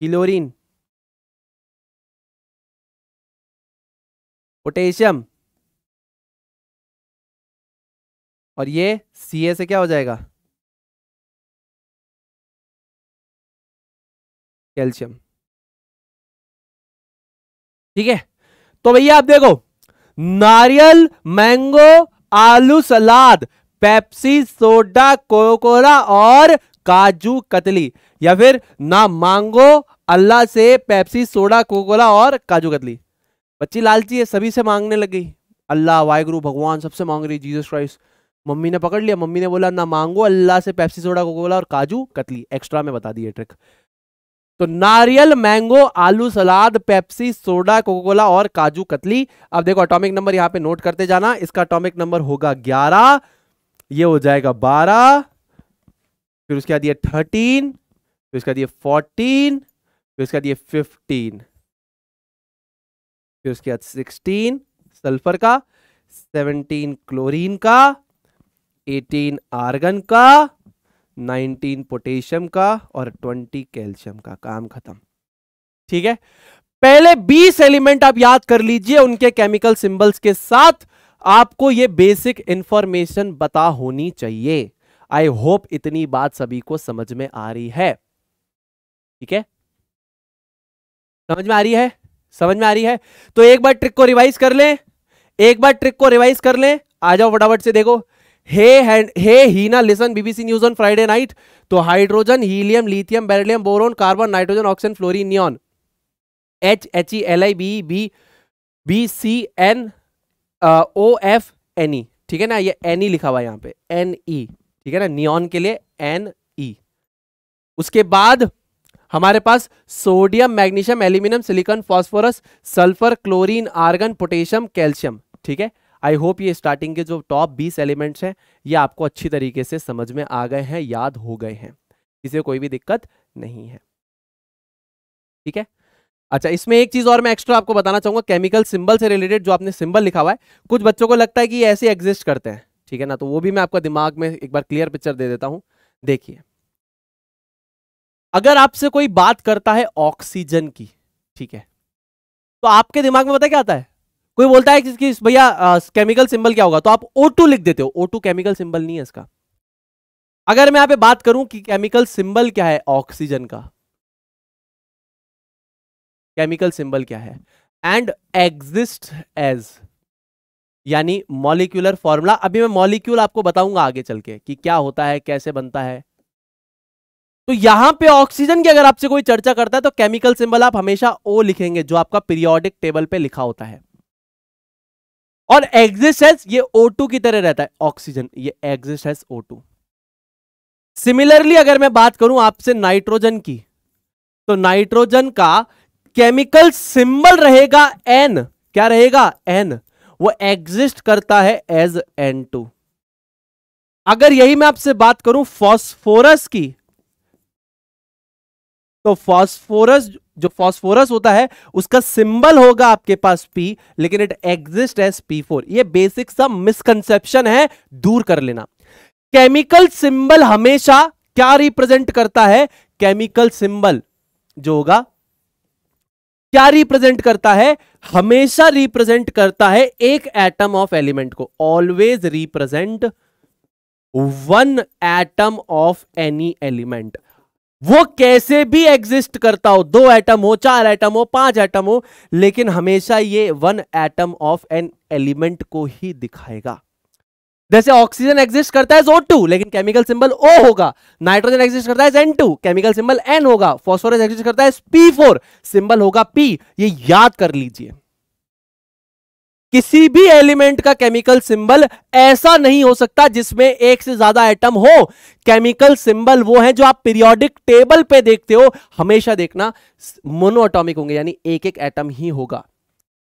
किलोरीन पोटेशियम और ये सी ए से क्या हो जाएगा कैल्शियम ठीक है तो भैया आप देखो नारियल मैंगो आलू सलाद पेप्सी सोडा कोकोला और काजू कतली या फिर ना मांगो अल्लाह से पेप्सी सोडा कोकोला और काजू कतली बच्ची लालची है सभी से मांगने लग गई अल्लाह गुरु भगवान सबसे मांग रही जीसस क्राइस्ट मम्मी ने पकड़ लिया मम्मी ने बोला ना मांगो अल्लाह से पेप्सी सोडा कोकोला और काजू कतली एक्स्ट्रा में बता दिए ट्रिक तो नारियल मैंगो आलू सलाद पेप्सी सोडा कोको कोला और काजू कतली अब देखो अटोमिक नंबर यहां पे नोट करते जाना इसका अटोमिक नंबर होगा ग्यारह ये हो जाएगा बारह फिर उसके बाद ये थर्टीन फिर उसके बाद ये फोर्टीन फिर उसके बाद ये फिफ्टीन फिर उसके बाद सिक्सटीन सल्फर का सेवनटीन क्लोरीन का एटीन आर्गन का नाइनटीन पोटेशियम का और ट्वेंटी कैल्शियम का काम खत्म ठीक है पहले 20 एलिमेंट आप याद कर लीजिए उनके केमिकल सिंबल्स के साथ आपको ये बेसिक इंफॉर्मेशन बता होनी चाहिए आई होप इतनी बात सभी को समझ में आ रही है ठीक है समझ में आ रही है समझ में आ रही है तो एक बार ट्रिक को रिवाइज कर लें एक बार ट्रिक को रिवाइज कर लें आ जाओ फटाफट से देखो hey Hina listen BBC news on Friday night तो hydrogen helium lithium beryllium boron carbon nitrogen oxygen fluorine neon H H E L I B B B C N O F N E ठीक है ना ये N E e लिखा हुआ यहां पे N E e. ठीक है ना नियॉन के लिए एन ई e. उसके बाद हमारे पास sodium magnesium aluminium silicon phosphorus sulphur chlorine argon potassium calcium ठीक है आई होप ये स्टार्टिंग के जो टॉप बीस एलिमेंट्स हैं ये आपको अच्छी तरीके से समझ में आ गए हैं याद हो गए हैं इसे कोई भी दिक्कत नहीं है ठीक है अच्छा इसमें एक चीज और मैं एक्स्ट्रा आपको बताना चाहूंगा केमिकल सिंबल से रिलेटेड जो आपने सिंबल लिखा हुआ है कुछ बच्चों को लगता है कि ऐसे एग्जिस्ट करते हैं ठीक है ना तो वो भी मैं आपका दिमाग में एक बार क्लियर पिक्चर दे देता हूं देखिए अगर आपसे कोई बात करता है ऑक्सीजन की ठीक है तो आपके दिमाग में पता क्या आता है कोई बोलता है कि भैया केमिकल सिंबल क्या होगा तो आप O2 लिख देते हो O2 केमिकल सिंबल नहीं है इसका अगर मैं यहां पे बात करूं कि केमिकल सिंबल क्या है ऑक्सीजन का केमिकल सिंबल क्या है एंड एग्जिस्ट एज यानी मॉलिक्यूलर फॉर्मूला अभी मैं मॉलिक्यूल आपको बताऊंगा आगे चल के कि क्या होता है कैसे बनता है तो यहां पे ऑक्सीजन की अगर आपसे कोई चर्चा करता है तो केमिकल सिंबल आप हमेशा ओ लिखेंगे जो आपका पीरियोडिक टेबल पे लिखा होता है और एग्जिस्टेंस ये O2 की तरह रहता है ऑक्सीजन ये एग्जिस्टेंस O2 सिमिलरली अगर मैं बात करूं आपसे नाइट्रोजन की तो नाइट्रोजन का केमिकल सिंबल रहेगा एन क्या रहेगा एन वो एग्जिस्ट करता है एज एन टू अगर यही मैं आपसे बात करूं फॉस्फोरस की तो फॉस्फोरस जो फॉस्फोरस होता है उसका सिंबल होगा आपके पास P लेकिन इट एग्जिस्ट एज P4 ये बेसिक सा मिसकंसेप्शन है दूर कर लेना केमिकल सिंबल हमेशा क्या रिप्रेजेंट करता है केमिकल सिंबल जो होगा क्या रिप्रेजेंट करता है हमेशा रिप्रेजेंट करता है एक एटम ऑफ एलिमेंट को always represent one atom of any element वो कैसे भी एग्जिस्ट करता हो दो एटम हो चार एटम हो पांच एटम हो लेकिन हमेशा ये one atom of an element को ही दिखाएगा जैसे ऑक्सीजन एग्जिस्ट करता है O2 लेकिन केमिकल सिंबल O होगा नाइट्रोजन एग्जिस्ट करता है N2 केमिकल सिंबल N होगा फॉस्फोरस एग्जिस्ट करता है P4 सिंबल होगा P ये याद कर लीजिए किसी भी एलिमेंट का केमिकल सिंबल ऐसा नहीं हो सकता जिसमें एक से ज्यादा एटम हो केमिकल सिंबल वो है जो आप पीरियोडिक टेबल पे देखते हो हमेशा देखना मोनोएटॉमिक होंगे यानी एक एक एटम ही होगा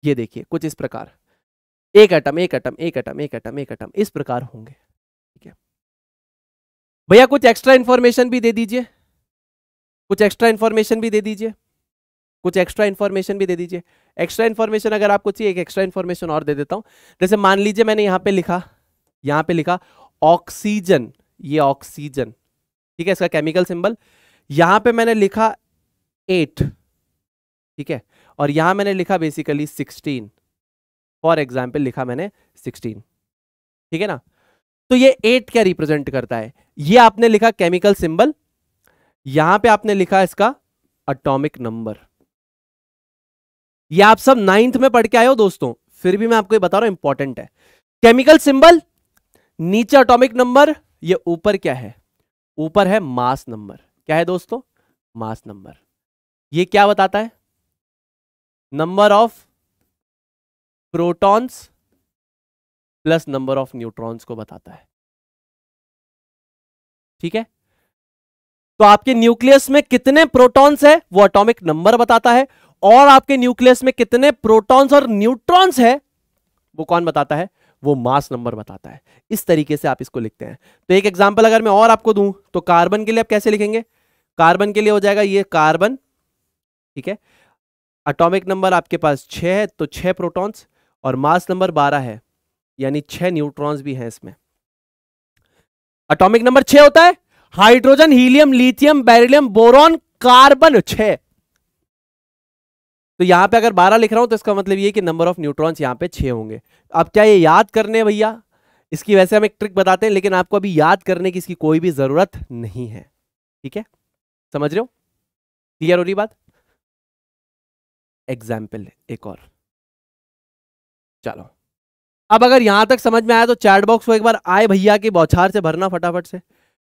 ये देखिए कुछ इस प्रकार एक एटम एक एटम एक एटम एक एटम एक एटम इस प्रकार होंगे ठीक है भैया कुछ एक्स्ट्रा इंफॉर्मेशन भी दे दीजिए कुछ एक्स्ट्रा इंफॉर्मेशन भी दे दीजिए कुछ एक्स्ट्रा इन्फॉर्मेशन भी दे दीजिए एक्स्ट्रा इन्फॉर्मेशन अगर आपको चाहिए एक एक्स्ट्रा इन्फॉर्मेशन और दे देता हूँ जैसे मान लीजिए मैंने यहाँ पे लिखा यहाँ पे लिखा ऑक्सीजन ये ऑक्सीजन ठीक है इसका केमिकल सिंबल यहाँ पे मैंने लिखा एट ठीक है और यहाँ मैंने लिखा बेसिकली सिक्सटीन फॉर एग्जाम्पल लिखा मैंने सिक्सटीन ठीक है ना तो ये एट क्या रिप्रेजेंट करता है ये आपने लिखा केमिकल सिंबल यहां पे आपने लिखा इसका अटोमिक नंबर ये आप सब नाइन्थ में पढ़ के आए हो दोस्तों फिर भी मैं आपको ये बता रहा हूं इंपॉर्टेंट है केमिकल सिंबल नीचे अटोमिक नंबर ये ऊपर क्या है ऊपर है मास नंबर क्या है दोस्तों मास नंबर ये क्या बताता है number of protons plus number of neutrons को बताता है ठीक है तो आपके न्यूक्लियस में कितने प्रोटॉन्स है वो अटोमिक नंबर बताता है और आपके न्यूक्लियस में कितने प्रोटॉन्स और न्यूट्रॉन्स है वो कौन बताता है वो मास नंबर बताता है इस तरीके से आप इसको लिखते हैं तो एक एग्जाम्पल अगर मैं और आपको दूं तो कार्बन के लिए आप कैसे लिखेंगे कार्बन के लिए हो जाएगा ये कार्बन ठीक है अटोमिक नंबर आपके पास छ है तो छह प्रोटॉन्स और मास नंबर बारह है यानी छह न्यूट्रॉन्स भी हैं इसमें अटोमिक नंबर छ होता है hydrogen helium lithium beryllium boron carbon छ तो यहाँ पे अगर 12 लिख रहा हूँ तो इसका मतलब ये कि नंबर ऑफ न्यूट्रॉन्स यहाँ पे छः होंगे अब क्या ये याद करने भैया इसकी वैसे हम एक ट्रिक बताते हैं लेकिन आपको अभी याद करने की इसकी कोई भी ज़रूरत नहीं है ठीक है समझ रहे हो क्लियर हो रही बात एग्जाम्पल एक और चलो अब अगर यहां तक समझ में आया तो चैट बॉक्स को एक बार आए भैया की बौछार से भरना फटाफट से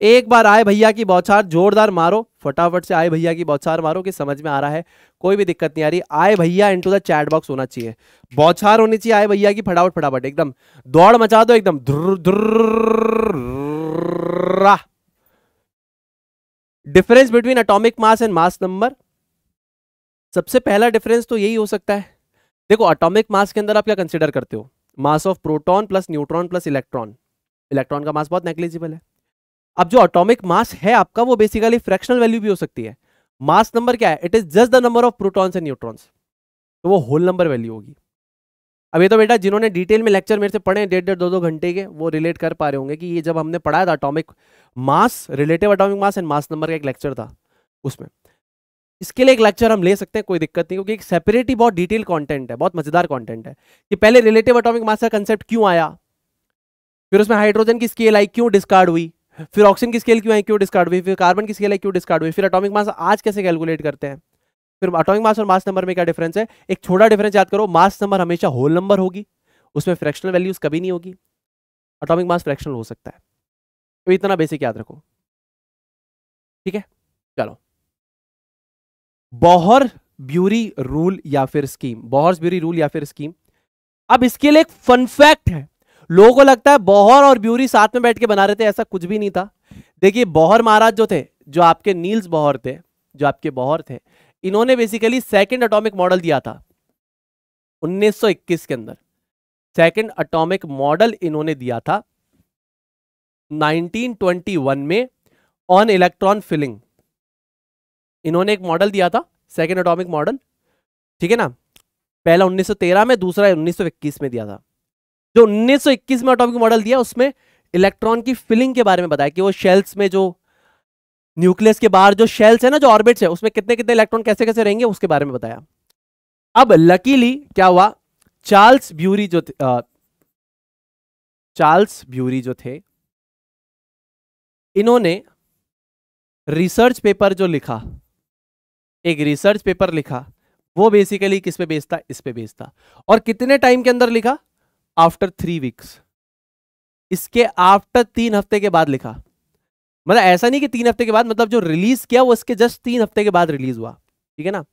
एक बार आए भैया की बौछार जोरदार मारो फटाफट से आए भैया की बौछार मारो कि समझ में आ रहा है कोई भी दिक्कत नहीं आ रही आए भैया इनटू द चैट बॉक्स होना चाहिए बौछार होनी चाहिए आए भैया की फटाफट फटाफट एकदम दौड़ मचा दो एकदम difference between atomic mass and mass number सबसे पहला डिफरेंस तो यही हो सकता है देखो अटोमिक मास के अंदर आप क्या कंसिडर करते हो mass of proton plus neutron plus electron electron का मास बहुत नेग्लिजिबल है अब जो ऑटोमिक मास है आपका वो बेसिकली फ्रैक्शनल वैल्यू भी हो सकती है मास नंबर क्या है it is just the number of protons and neutrons तो वो होल नंबर वैल्यू होगी अब ये तो बेटा जिन्होंने डिटेल में लेक्चर मेरे से पढ़े डेढ़ डेढ़ दो दो घंटे के वो रिलेट कर पा रहे होंगे कि ये जब हमने पढ़ाया था atomic mass relative atomic mass and mass number का एक लेक्चर था उसमें इसके लिए एक लेक्चर हम ले सकते हैं कोई दिक्कत नहीं क्योंकि एक सेपरेट ही बहुत डिटेल कंटेंट है बहुत मजेदार कंटेंट है कि पहले रिलेटिव अटोमिक मास का कंसेप्ट क्यों आया फिर उसमें हाइड्रोजन की स्केल आई क्यों डिस्कार्ड हुई फिर ऑक्सीजन की स्केल क्यों है क्यों डिस्कार्ड हुई फिर कार्बन की स्केल है क्यों डिस्कार्ड हुई फिर अटोमिक मास आज कैसे कैलकुलेट करते हैं फिर अटोमिक मास और मास नंबर में क्या डिफरेंस है एक छोटा डिफरेंस याद करो मास नंबर हमेशा होल नंबर होगी उसमें फ्रैक्शनल वैल्यूज कभी नहीं होगी अटोमिक मास फ्रैक्शनल हो सकता है तो इतना बेसिक याद रखो ठीक है चलो बोहर ब्यूरी रूल या फिर स्कीम बोहर ब्यूरी रूल या फिर स्कीम अब इसके लिए एक फन फैक्ट है लोगों को लगता है बौहर और ब्यूरी साथ में बैठ के बना रहे थे ऐसा कुछ भी नहीं था देखिए बौहर महाराज जो थे जो आपके नील्स बौहर थे जो आपके बौहर थे इन्होंने बेसिकली सेकेंड अटोमिक मॉडल दिया था उन्नीस के अंदर सेकेंड अटोमिक मॉडल इन्होंने दिया था 1921 में ऑन इलेक्ट्रॉन फिलिंग इन्होंने एक मॉडल दिया था सेकेंड अटोमिक मॉडल ठीक है ना पहला 1913 में दूसरा 1921 में दिया था जो 1921 में एटॉमिक मॉडल दिया उसमें इलेक्ट्रॉन की फिलिंग के बारे में बताया कि वो शेल्स में जो न्यूक्लियस के बाहर जो शेल्स है ना जो ऑर्बिट्स है उसमें कितने कितने इलेक्ट्रॉन कैसे कैसे रहेंगे उसके बारे में बताया अब लकीली क्या हुआ चार्ल्स ब्यूरी जो चार्ल्स ब्यूरी जो थे इन्होंने रिसर्च पेपर जो लिखा एक रिसर्च पेपर लिखा वो बेसिकली किस पे बेचता इस पे बेचता और कितने टाइम के अंदर लिखा आफ्टर थ्री वीक्स इसके आफ्टर तीन हफ्ते के बाद लिखा मतलब ऐसा नहीं कि तीन हफ्ते के बाद मतलब जो रिलीज किया वो इसके जस्ट तीन हफ्ते के बाद रिलीज हुआ ठीक है ना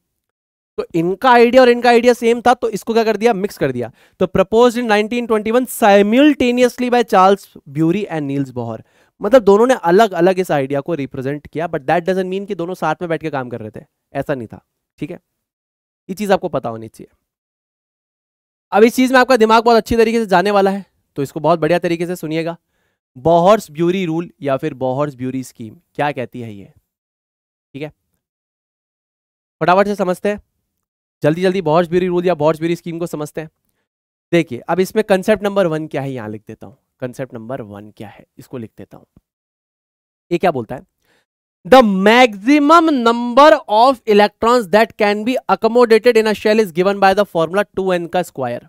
तो इनका आइडिया और इनका आइडिया सेम था तो इसको क्या कर दिया मिक्स कर दिया तो propose in 1921 simultaneously by Charles Bury and Niels Bohr मतलब दोनों ने अलग अलग इस आइडिया को रिप्रेजेंट किया बट दैट डजेंट मीन कि दोनों साथ में बैठ के काम कर रहे थे ऐसा नहीं था ठीक है ये चीज आपको पता होनी चाहिए अब इस चीज़ में आपका दिमाग बहुत अच्छी तरीके से जाने वाला है तो इसको बहुत बढ़िया तरीके से सुनिएगा बॉहर्स ब्यूरी रूल या फिर बॉहर्स ब्यूरी स्कीम क्या कहती है ये ठीक है फटाफट से समझते हैं जल्दी जल्दी बॉहर्स ब्यूरी रूल या बॉहर्स ब्यूरी स्कीम को समझते हैं देखिए अब इसमें कंसेप्ट नंबर वन क्या है यहां लिख देता हूँ कंसेप्ट नंबर वन क्या है इसको लिख देता हूं ये क्या बोलता है the maximum number of electrons that can be accommodated in a shell is given by the formula 2n का स्क्वायर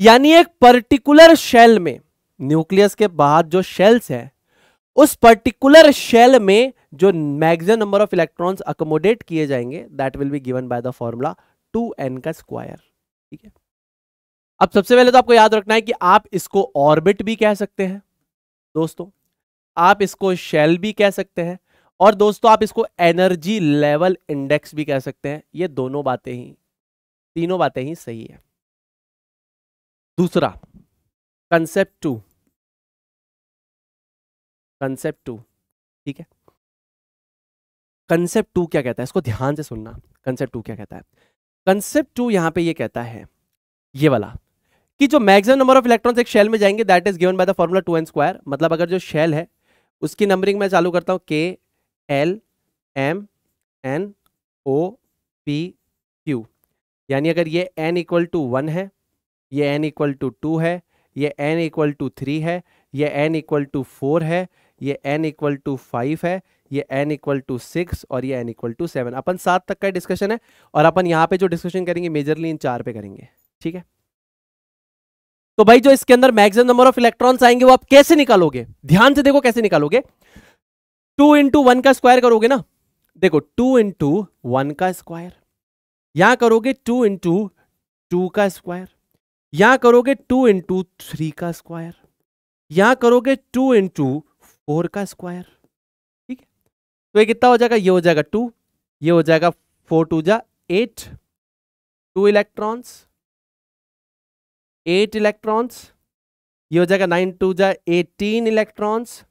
यानी एक पर्टिकुलर शेल में न्यूक्लियस के बाहर जो शेल्स हैं उस पर्टिकुलर शेल में जो maximum number of electrons accommodate किए जाएंगे that will be given by the formula 2n का स्क्वायर ठीक है अब सबसे पहले तो आपको याद रखना है कि आप इसको ऑर्बिट भी कह सकते हैं दोस्तों आप इसको शेल भी कह सकते हैं और दोस्तों आप इसको एनर्जी लेवल इंडेक्स भी कह सकते हैं ये दोनों बातें ही तीनों बातें ही सही है दूसरा कंसेप्ट टू कंसेप्ट टू ठीक है कंसेप्ट टू क्या कहता है इसको ध्यान से सुनना कंसेप्ट टू क्या कहता है कंसेप्ट टू यहां पे ये कहता है ये वाला कि जो मैक्सिमम नंबर ऑफ इलेक्ट्रॉन्स एक शेल में जाएंगे that is given by the formula two n square मतलब अगर जो शेल है उसकी नंबरिंग मैं चालू करता हूं K L M N O P Q यानी अगर ये एन इक्वल टू वन है ये एन इक्वल टू टू है ये एन इक्वल टू थ्री है ये एन इक्वल टू फोर है ये एन इक्वल टू फाइव है ये एन इक्वल टू सिक्स और ये एन इक्वल टू सेवन अपन सात तक का डिस्कशन है और अपन यहाँ पे जो डिस्कशन करेंगे मेजरली इन चार पे करेंगे ठीक है तो भाई जो इसके अंदर मैक्सिमम नंबर ऑफ इलेक्ट्रॉन्स आएंगे वो आप कैसे निकालोगे ध्यान से देखो कैसे निकालोगे टू इंटू वन का स्क्वायर करोगे ना देखो टू इंटू वन का स्क्वायर यहां करोगे टू इंटू टू का स्क्वायर यहां करोगे टू इंटू थ्री का स्क्वायर यहां करोगे टू इंटू फोर का स्क्वायर ठीक है तो ये कितना हो जाएगा ये हो जाएगा टू ये हो जाएगा फोर टू जा eight two electrons eight electrons ये हो जाएगा नाइन टू जा एटीन इलेक्ट्रॉन्स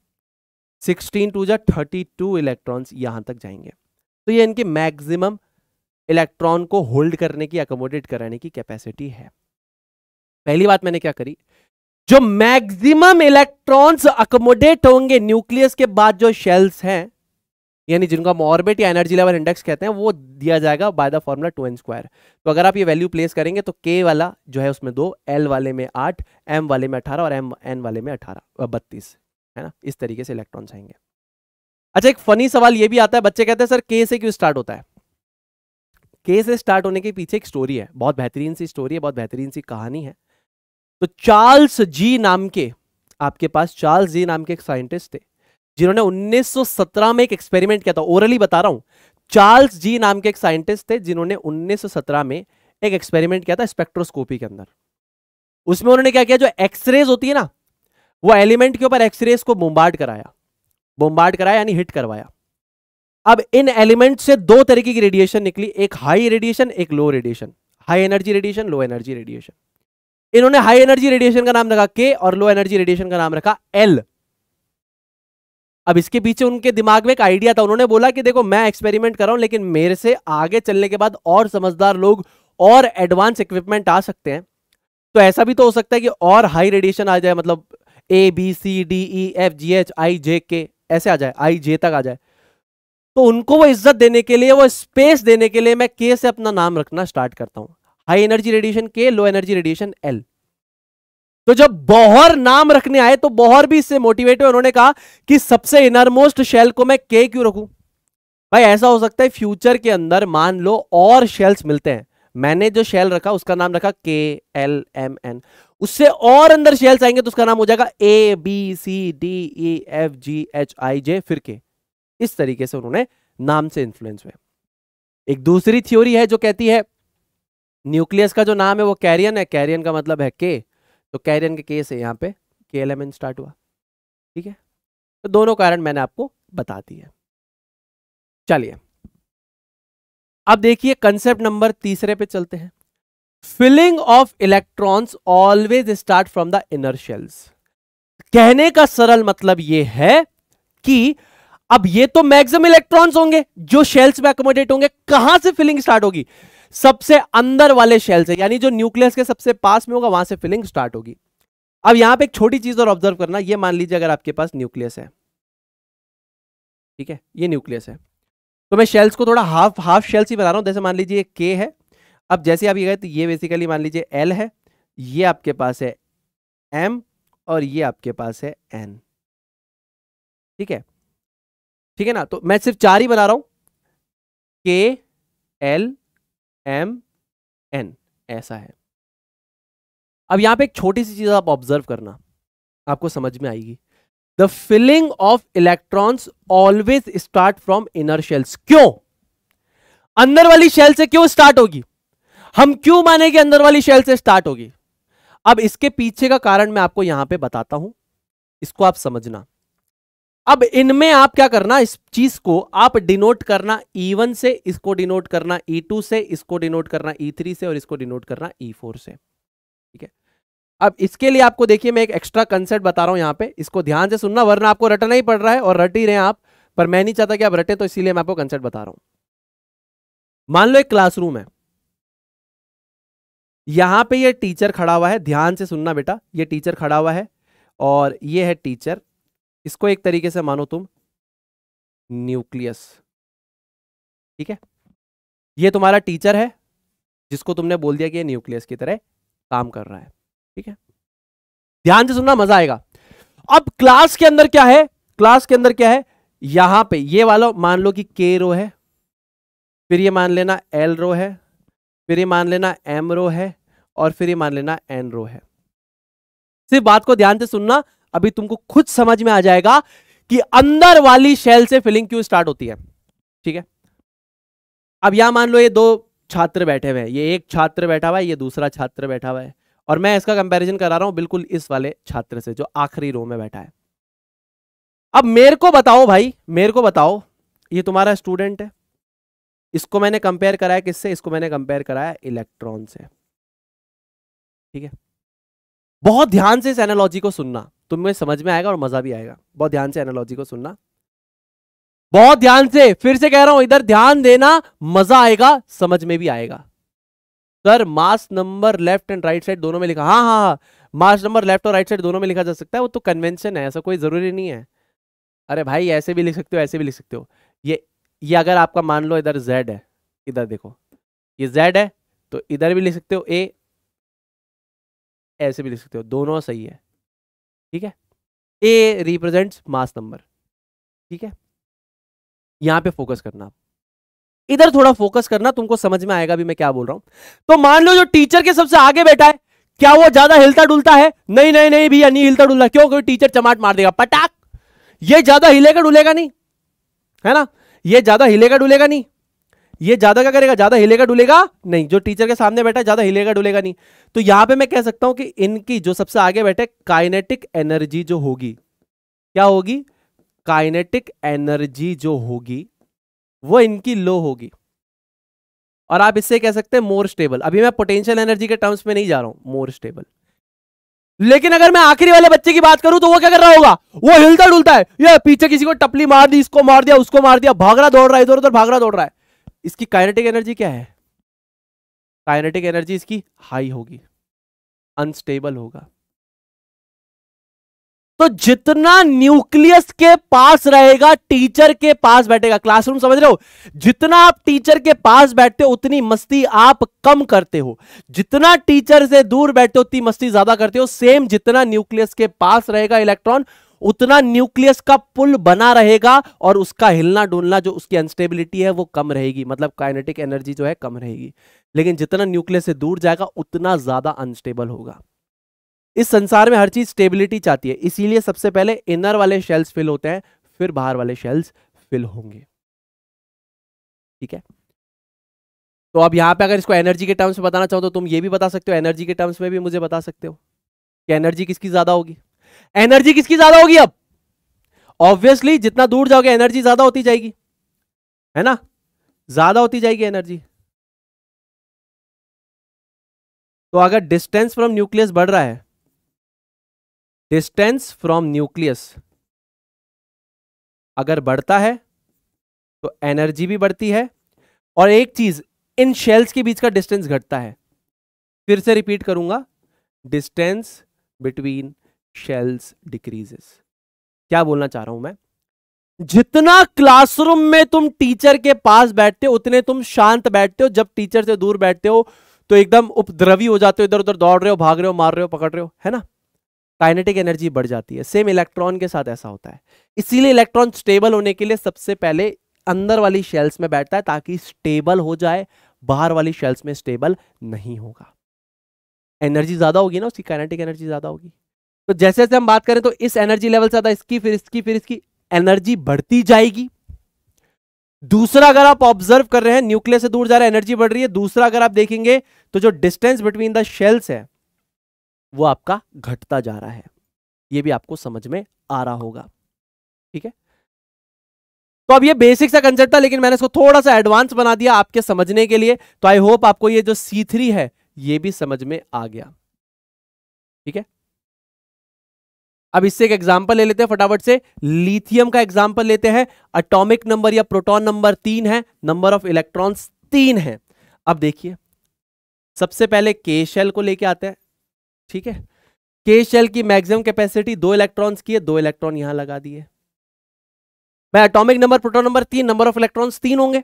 सिक्सटीन टू जो थर्टी टू इलेक्ट्रॉन्स यहाँ तक जाएंगे तो ये इनकी मैक्सिमम इलेक्ट्रॉन को होल्ड करने की अकोमोडेट कराने की कैपेसिटी है पहली बात मैंने क्या करी जो मैक्सिमम इलेक्ट्रॉन्स अकोमोडेट होंगे न्यूक्लियस के बाद जो शेल्स हैं यानी जिनका हम ऑर्बिट या एनर्जी लेवल इंडेक्स कहते हैं वो दिया जाएगा by the formula two n square तो अगर आप ये वैल्यू प्लेस करेंगे तो के वाला जो है उसमें दो एल वाले में आठ एम वाले में अठारह और एम एन वाले में अठारह बत्तीस है ना इस तरीके से इलेक्ट्रॉन आएंगे अच्छा एक फनी सवाल ये भी आता है बच्चे कहते हैं सर के से क्यों स्टार्ट होता है के से स्टार्ट होने के पीछे एक स्टोरी है बहुत बेहतरीन सी स्टोरी है बहुत बेहतरीन सी कहानी है तो चार्ल्स जी नाम के आपके पास चार्ल्स जी नाम के एक साइंटिस्ट थे जिन्होंने 1917 में एक एक्सपेरिमेंट किया था ओरली बता रहा हूं चार्ल्स जी नाम के एक साइंटिस्ट थे जिन्होंने 1917 में एक एक्सपेरिमेंट किया था स्पेक्ट्रोस्कोपी के अंदर उसमें उन्होंने क्या किया जो एक्सरेज होती है ना वो एलिमेंट के ऊपर एक्सरेस को बोम्बार्ड कराया बोम्बार्ड कराया यानी हिट करवाया अब इन एलिमेंट से दो तरीके की रेडिएशन निकली एक हाई रेडिएशन एक low radiation high energy radiation low energy radiation इन्होंने हाई एनर्जी रेडिएशन का नाम रखा के और लो एनर्जी रेडिएशन का नाम रखा एल अब इसके पीछे उनके दिमाग में एक आइडिया था उन्होंने बोला कि देखो मैं एक्सपेरिमेंट कर रहा हूं लेकिन मेरे से आगे चलने के बाद और समझदार लोग और एडवांस इक्विपमेंट आ सकते हैं तो ऐसा भी तो हो सकता है कि और हाई रेडिएशन आ जाए मतलब A B C D E F G H I J K ऐसे आ जाए आई जे तक आ जाए तो उनको वो इज्जत देने के लिए वो स्पेस देने के लिए मैं के से अपना नाम रखना स्टार्ट करता हूं हाई एनर्जी रेडिएशन के लो एनर्जी रेडिएशन एल तो जब बोहर नाम रखने आए तो बोहर भी इससे मोटिवेट हुए उन्होंने कहा कि सबसे इनरमोस्ट शेल को मैं के क्यों रखू भाई ऐसा हो सकता है फ्यूचर के अंदर मान लो और शेल्स मिलते हैं मैंने जो शेल रखा उसका नाम रखा के एल एम एन उससे और अंदर शेल्स आएंगे तो उसका नाम हो जाएगा A B C D E F G H I J फिर के इस तरीके से उन्होंने नाम से इंफ्लुएंस हुए एक दूसरी थ्योरी है जो कहती है न्यूक्लियस का जो नाम है वो कैरियन है कैरियन का मतलब है तो के तो कैरियन के केस है यहां पे के एलिमेंट स्टार्ट हुआ ठीक है तो दोनों कारण मैंने आपको बता दिए चलिए अब देखिए कंसेप्ट नंबर तीसरे पे चलते हैं filling of electrons always start from the inner shells कहने का सरल मतलब यह है कि अब ये तो मैक्सिमम इलेक्ट्रॉन्स होंगे जो शेल्स में अकोमोडेट होंगे कहां से फिलिंग स्टार्ट होगी सबसे अंदर वाले शेल्स से यानी जो न्यूक्लियस के सबसे पास में होगा वहां से फिलिंग स्टार्ट होगी अब यहां पे एक छोटी चीज और ऑब्जर्व करना ये मान लीजिए अगर आपके पास न्यूक्लियस है ठीक है ये न्यूक्लियस है तो मैं शेल्स को थोड़ा हाफ हाफ शेल्स ही बना रहा हूं जैसे मान लीजिए के है अब जैसे आप ये गए तो ये बेसिकली मान लीजिए एल है ये आपके पास है एम और ये आपके पास है एन ठीक है ठीक है ना तो मैं सिर्फ चार ही बना रहा हूं के एल एम एन ऐसा है अब यहां पे एक छोटी सी चीज आप ऑब्जर्व करना आपको समझ में आएगी the filling of electrons always start from inner shells क्यों अंदर वाली शेल से क्यों स्टार्ट होगी हम क्यों माने कि अंदर वाली शेल से स्टार्ट होगी अब इसके पीछे का कारण मैं आपको यहां पे बताता हूं इसको आप समझना अब इनमें आप क्या करना इस चीज को आप डिनोट करना वन e से इसको डिनोट करना टू e से इसको डिनोट करना थ्री e से और इसको डिनोट करना फोर से ठीक है अब इसके लिए आपको देखिए मैं एक एक्स्ट्रा कंसेप्ट बता रहा हूं यहां पे इसको ध्यान से सुनना वरना आपको रटना ही पड़ रहा है और रट ही रहे आप पर मैं नहीं चाहता कि आप रटे तो इसीलिए मैं आपको कंसेप्ट बता रहा हूं मान लो एक क्लासरूम है यहां पे ये टीचर खड़ा हुआ है ध्यान से सुनना बेटा ये टीचर खड़ा हुआ है और ये है टीचर इसको एक तरीके से मानो तुम न्यूक्लियस ठीक है ये तुम्हारा टीचर है जिसको तुमने बोल दिया कि ये न्यूक्लियस की तरह काम कर रहा है ठीक है ध्यान से सुनना मजा आएगा अब क्लास के अंदर क्या है क्लास के अंदर क्या है यहां पे ये वाला मान लो कि के रो है फिर ये मान लेना एल रो है फिर ये मान लेना एम रो है और फिर ये मान लेना एन रो है सिर्फ बात को ध्यान से सुनना अभी तुमको खुद समझ में आ जाएगा कि अंदर वाली शेल से फिलिंग क्यों स्टार्ट होती है ठीक है अब यहां मान लो ये दो छात्र बैठे हुए हैं ये एक छात्र बैठा हुआ है ये दूसरा छात्र बैठा हुआ है और मैं इसका कंपैरिजन करा रहा हूं बिल्कुल इस वाले छात्र से जो आखिरी रो में बैठा है अब मेरे को बताओ भाई मेरे को बताओ ये तुम्हारा स्टूडेंट है इसको मैंने कंपेयर कराया किससे इसको मैंने कंपेयर कराया इलेक्ट्रॉन से ठीक है बहुत ध्यान से इस एनोलॉजी को सुनना तुम्हें समझ में आएगा और मजा भी आएगा बहुत ध्यान से एनोलॉजी को सुनना बहुत ध्यान से फिर से कह रहा हूं इधर ध्यान देना मजा आएगा समझ में भी आएगा sir mass number left and right side दोनों में लिखा हाँ हाँ हाँ मास नंबर लेफ्ट और राइट साइड दोनों में लिखा जा सकता है वो तो कन्वेंशन है ऐसा कोई जरूरी नहीं है अरे भाई ऐसे भी लिख सकते हो ऐसे भी लिख सकते हो ये ये अगर आपका मान लो इधर जेड है इधर देखो ये जेड है तो इधर भी लिख सकते हो ए ऐसे भी लिख सकते हो दोनों सही है ठीक है ए रिप्रेजेंट्स मास नंबर ठीक है यहां पे फोकस करना आप इधर थोड़ा फोकस करना तुमको समझ में आएगा भी मैं क्या बोल रहा हूं तो मान लो जो टीचर के सबसे आगे बैठा है क्या वो ज्यादा हिलता डुलता है नहीं नहीं नहीं भैया नहीं हिलता डुलता क्यों क्योंकि टीचर चमाट मार देगा पटाक ये ज्यादा हिलेगा डुलेगा नहीं है ना ये ज्यादा हिलेगा डुलेगा नहीं ये ज्यादा क्या करेगा ज्यादा हिलेगा डुलेगा नहीं जो टीचर के सामने बैठा है ज्यादा हिलेगा डुलेगा नहीं तो यहां पे मैं कह सकता हूं कि इनकी जो सबसे आगे बैठे काइनेटिक एनर्जी जो होगी क्या होगी काइनेटिक एनर्जी जो होगी वो इनकी लो होगी और आप इससे कह सकते हैं मोर स्टेबल अभी मैं पोटेंशियल एनर्जी के टर्म्स में नहीं जा रहा हूं मोर स्टेबल लेकिन अगर मैं आखिरी वाले बच्चे की बात करूं तो वो क्या कर रहा होगा वो हिलता डुलता है ये पीछे किसी को टपली मार दी इसको मार दिया उसको मार दिया भाग रहा दौड़ रहा है इधर उधर भाग रहा दौड़ रहा है इसकी काइनेटिक एनर्जी क्या है काइनेटिक एनर्जी इसकी हाई होगी अनस्टेबल होगा तो जितना न्यूक्लियस के पास रहेगा टीचर के पास बैठेगा क्लासरूम समझ रहे हो जितना आप टीचर के पास बैठते हो उतनी मस्ती आप कम करते हो जितना टीचर से दूर बैठते हो उतनी मस्ती ज्यादा करते हो सेम जितना न्यूक्लियस के पास रहेगा इलेक्ट्रॉन उतना न्यूक्लियस का पुल बना रहेगा और उसका हिलना डुलना जो उसकी अनस्टेबिलिटी है वो कम रहेगी मतलब काइनेटिक एनर्जी जो है कम रहेगी लेकिन जितना न्यूक्लियस से दूर जाएगा उतना ज्यादा अनस्टेबल होगा इस संसार में हर चीज स्टेबिलिटी चाहती है इसीलिए सबसे पहले इनर वाले शेल्स फिल होते हैं फिर बाहर वाले शेल्स फिल होंगे ठीक है तो अब यहां पे अगर इसको एनर्जी के टर्म्स में बताना चाहो तो तुम ये भी बता सकते हो एनर्जी के टर्म्स में भी मुझे बता सकते हो कि एनर्जी किसकी ज्यादा होगी एनर्जी किसकी ज्यादा होगी अब ऑब्वियसली जितना दूर जाओगे एनर्जी ज्यादा होती जाएगी है ना ज्यादा होती जाएगी एनर्जी तो अगर डिस्टेंस फ्रॉम न्यूक्लियस बढ़ रहा है डिस्टेंस फ्रॉम न्यूक्लियस अगर बढ़ता है तो एनर्जी भी बढ़ती है और एक चीज इन शेल्स के बीच का डिस्टेंस घटता है फिर से रिपीट करूंगा डिस्टेंस बिटवीन शेल्स डिक्रीजेस क्या बोलना चाह रहा हूं मैं जितना क्लासरूम में तुम टीचर के पास बैठते हो उतने तुम शांत बैठते हो जब टीचर से दूर बैठते हो तो एकदम उपद्रवी हो जाते हो इधर उधर दौड़ रहे हो भाग रहे हो मार रहे हो पकड़ रहे हो है ना काइनेटिक एनर्जी बढ़ जाती है सेम इलेक्ट्रॉन के साथ ऐसा होता है इसीलिए इलेक्ट्रॉन स्टेबल होने के लिए सबसे पहले अंदर वाली शेल्स में बैठता है ताकि स्टेबल हो जाए बाहर वाली शेल्स में स्टेबल नहीं होगा एनर्जी ज्यादा होगी ना उसकी काइनेटिक एनर्जी ज्यादा होगी तो जैसे जैसे हम बात करें तो इस एनर्जी लेवल से ज्यादा इसकी फिर इसकी फिर इसकी एनर्जी बढ़ती जाएगी दूसरा अगर आप ऑब्जर्व कर रहे हैं न्यूक्लियस से दूर जा रहा है एनर्जी बढ़ रही है दूसरा अगर आप देखेंगे तो जो डिस्टेंस बिटवीन द शेल्स है वो आपका घटता जा रहा है ये भी आपको समझ में आ रहा होगा ठीक है तो अब ये बेसिक सा कंसेप्ट था लेकिन मैंने इसको थोड़ा सा एडवांस बना दिया आपके समझने के लिए तो आई होप आपको ये जो सी थ्री है ये भी समझ में आ गया ठीक है अब इससे एक एग्जांपल ले लेते हैं फटाफट से लिथियम का एग्जांपल लेते हैं अटोमिक नंबर या प्रोटॉन नंबर तीन है नंबर ऑफ इलेक्ट्रॉन्स तीन है अब देखिए सबसे पहले के शेल को लेके आते हैं ठीक है के शेल की मैक्सिमम कैपेसिटी दो इलेक्ट्रॉन्स की है दो इलेक्ट्रॉन यहां लगा दिए मैं एटॉमिक नंबर प्रोटोन नंबर तीन नंबर ऑफ इलेक्ट्रॉन्स तीन होंगे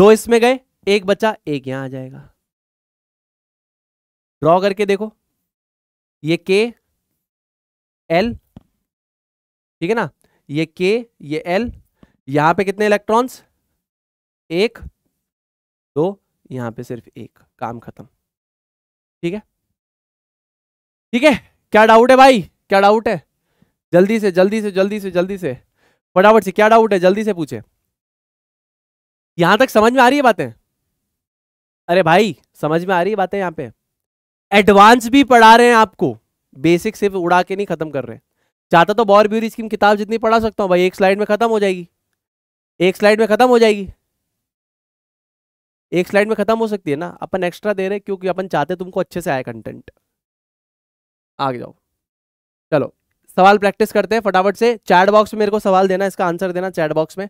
दो इसमें गए एक बचा एक यहां आ जाएगा ड्रॉ करके देखो ये के एल ठीक है ना ये के ये एल यहां पे कितने इलेक्ट्रॉन्स एक दो यहां पे सिर्फ एक काम खत्म ठीक है ठीक है क्या डाउट है भाई क्या डाउट है जल्दी से जल्दी से जल्दी से जल्दी से फटाफट से क्या डाउट है जल्दी से पूछे यहां तक समझ में आ रही है बातें अरे भाई समझ में आ रही है बातें यहाँ पे एडवांस भी पढ़ा रहे हैं आपको बेसिक सिर्फ उड़ा के नहीं खत्म कर रहे चाहता तो बॉर ब्यूरी स्कीम किताब जितनी पढ़ा सकता हूँ भाई एक स्लाइड में खत्म हो जाएगी एक स्लाइड में खत्म हो जाएगी एक स्लाइड में खत्म हो सकती है ना अपन एक्स्ट्रा दे रहे हैं क्योंकि अपन चाहते तुमको अच्छे से आए कंटेंट आगे जाओ चलो सवाल प्रैक्टिस करते हैं फटाफट से चैट बॉक्स में मेरे को सवाल देना इसका आंसर देना चैट बॉक्स में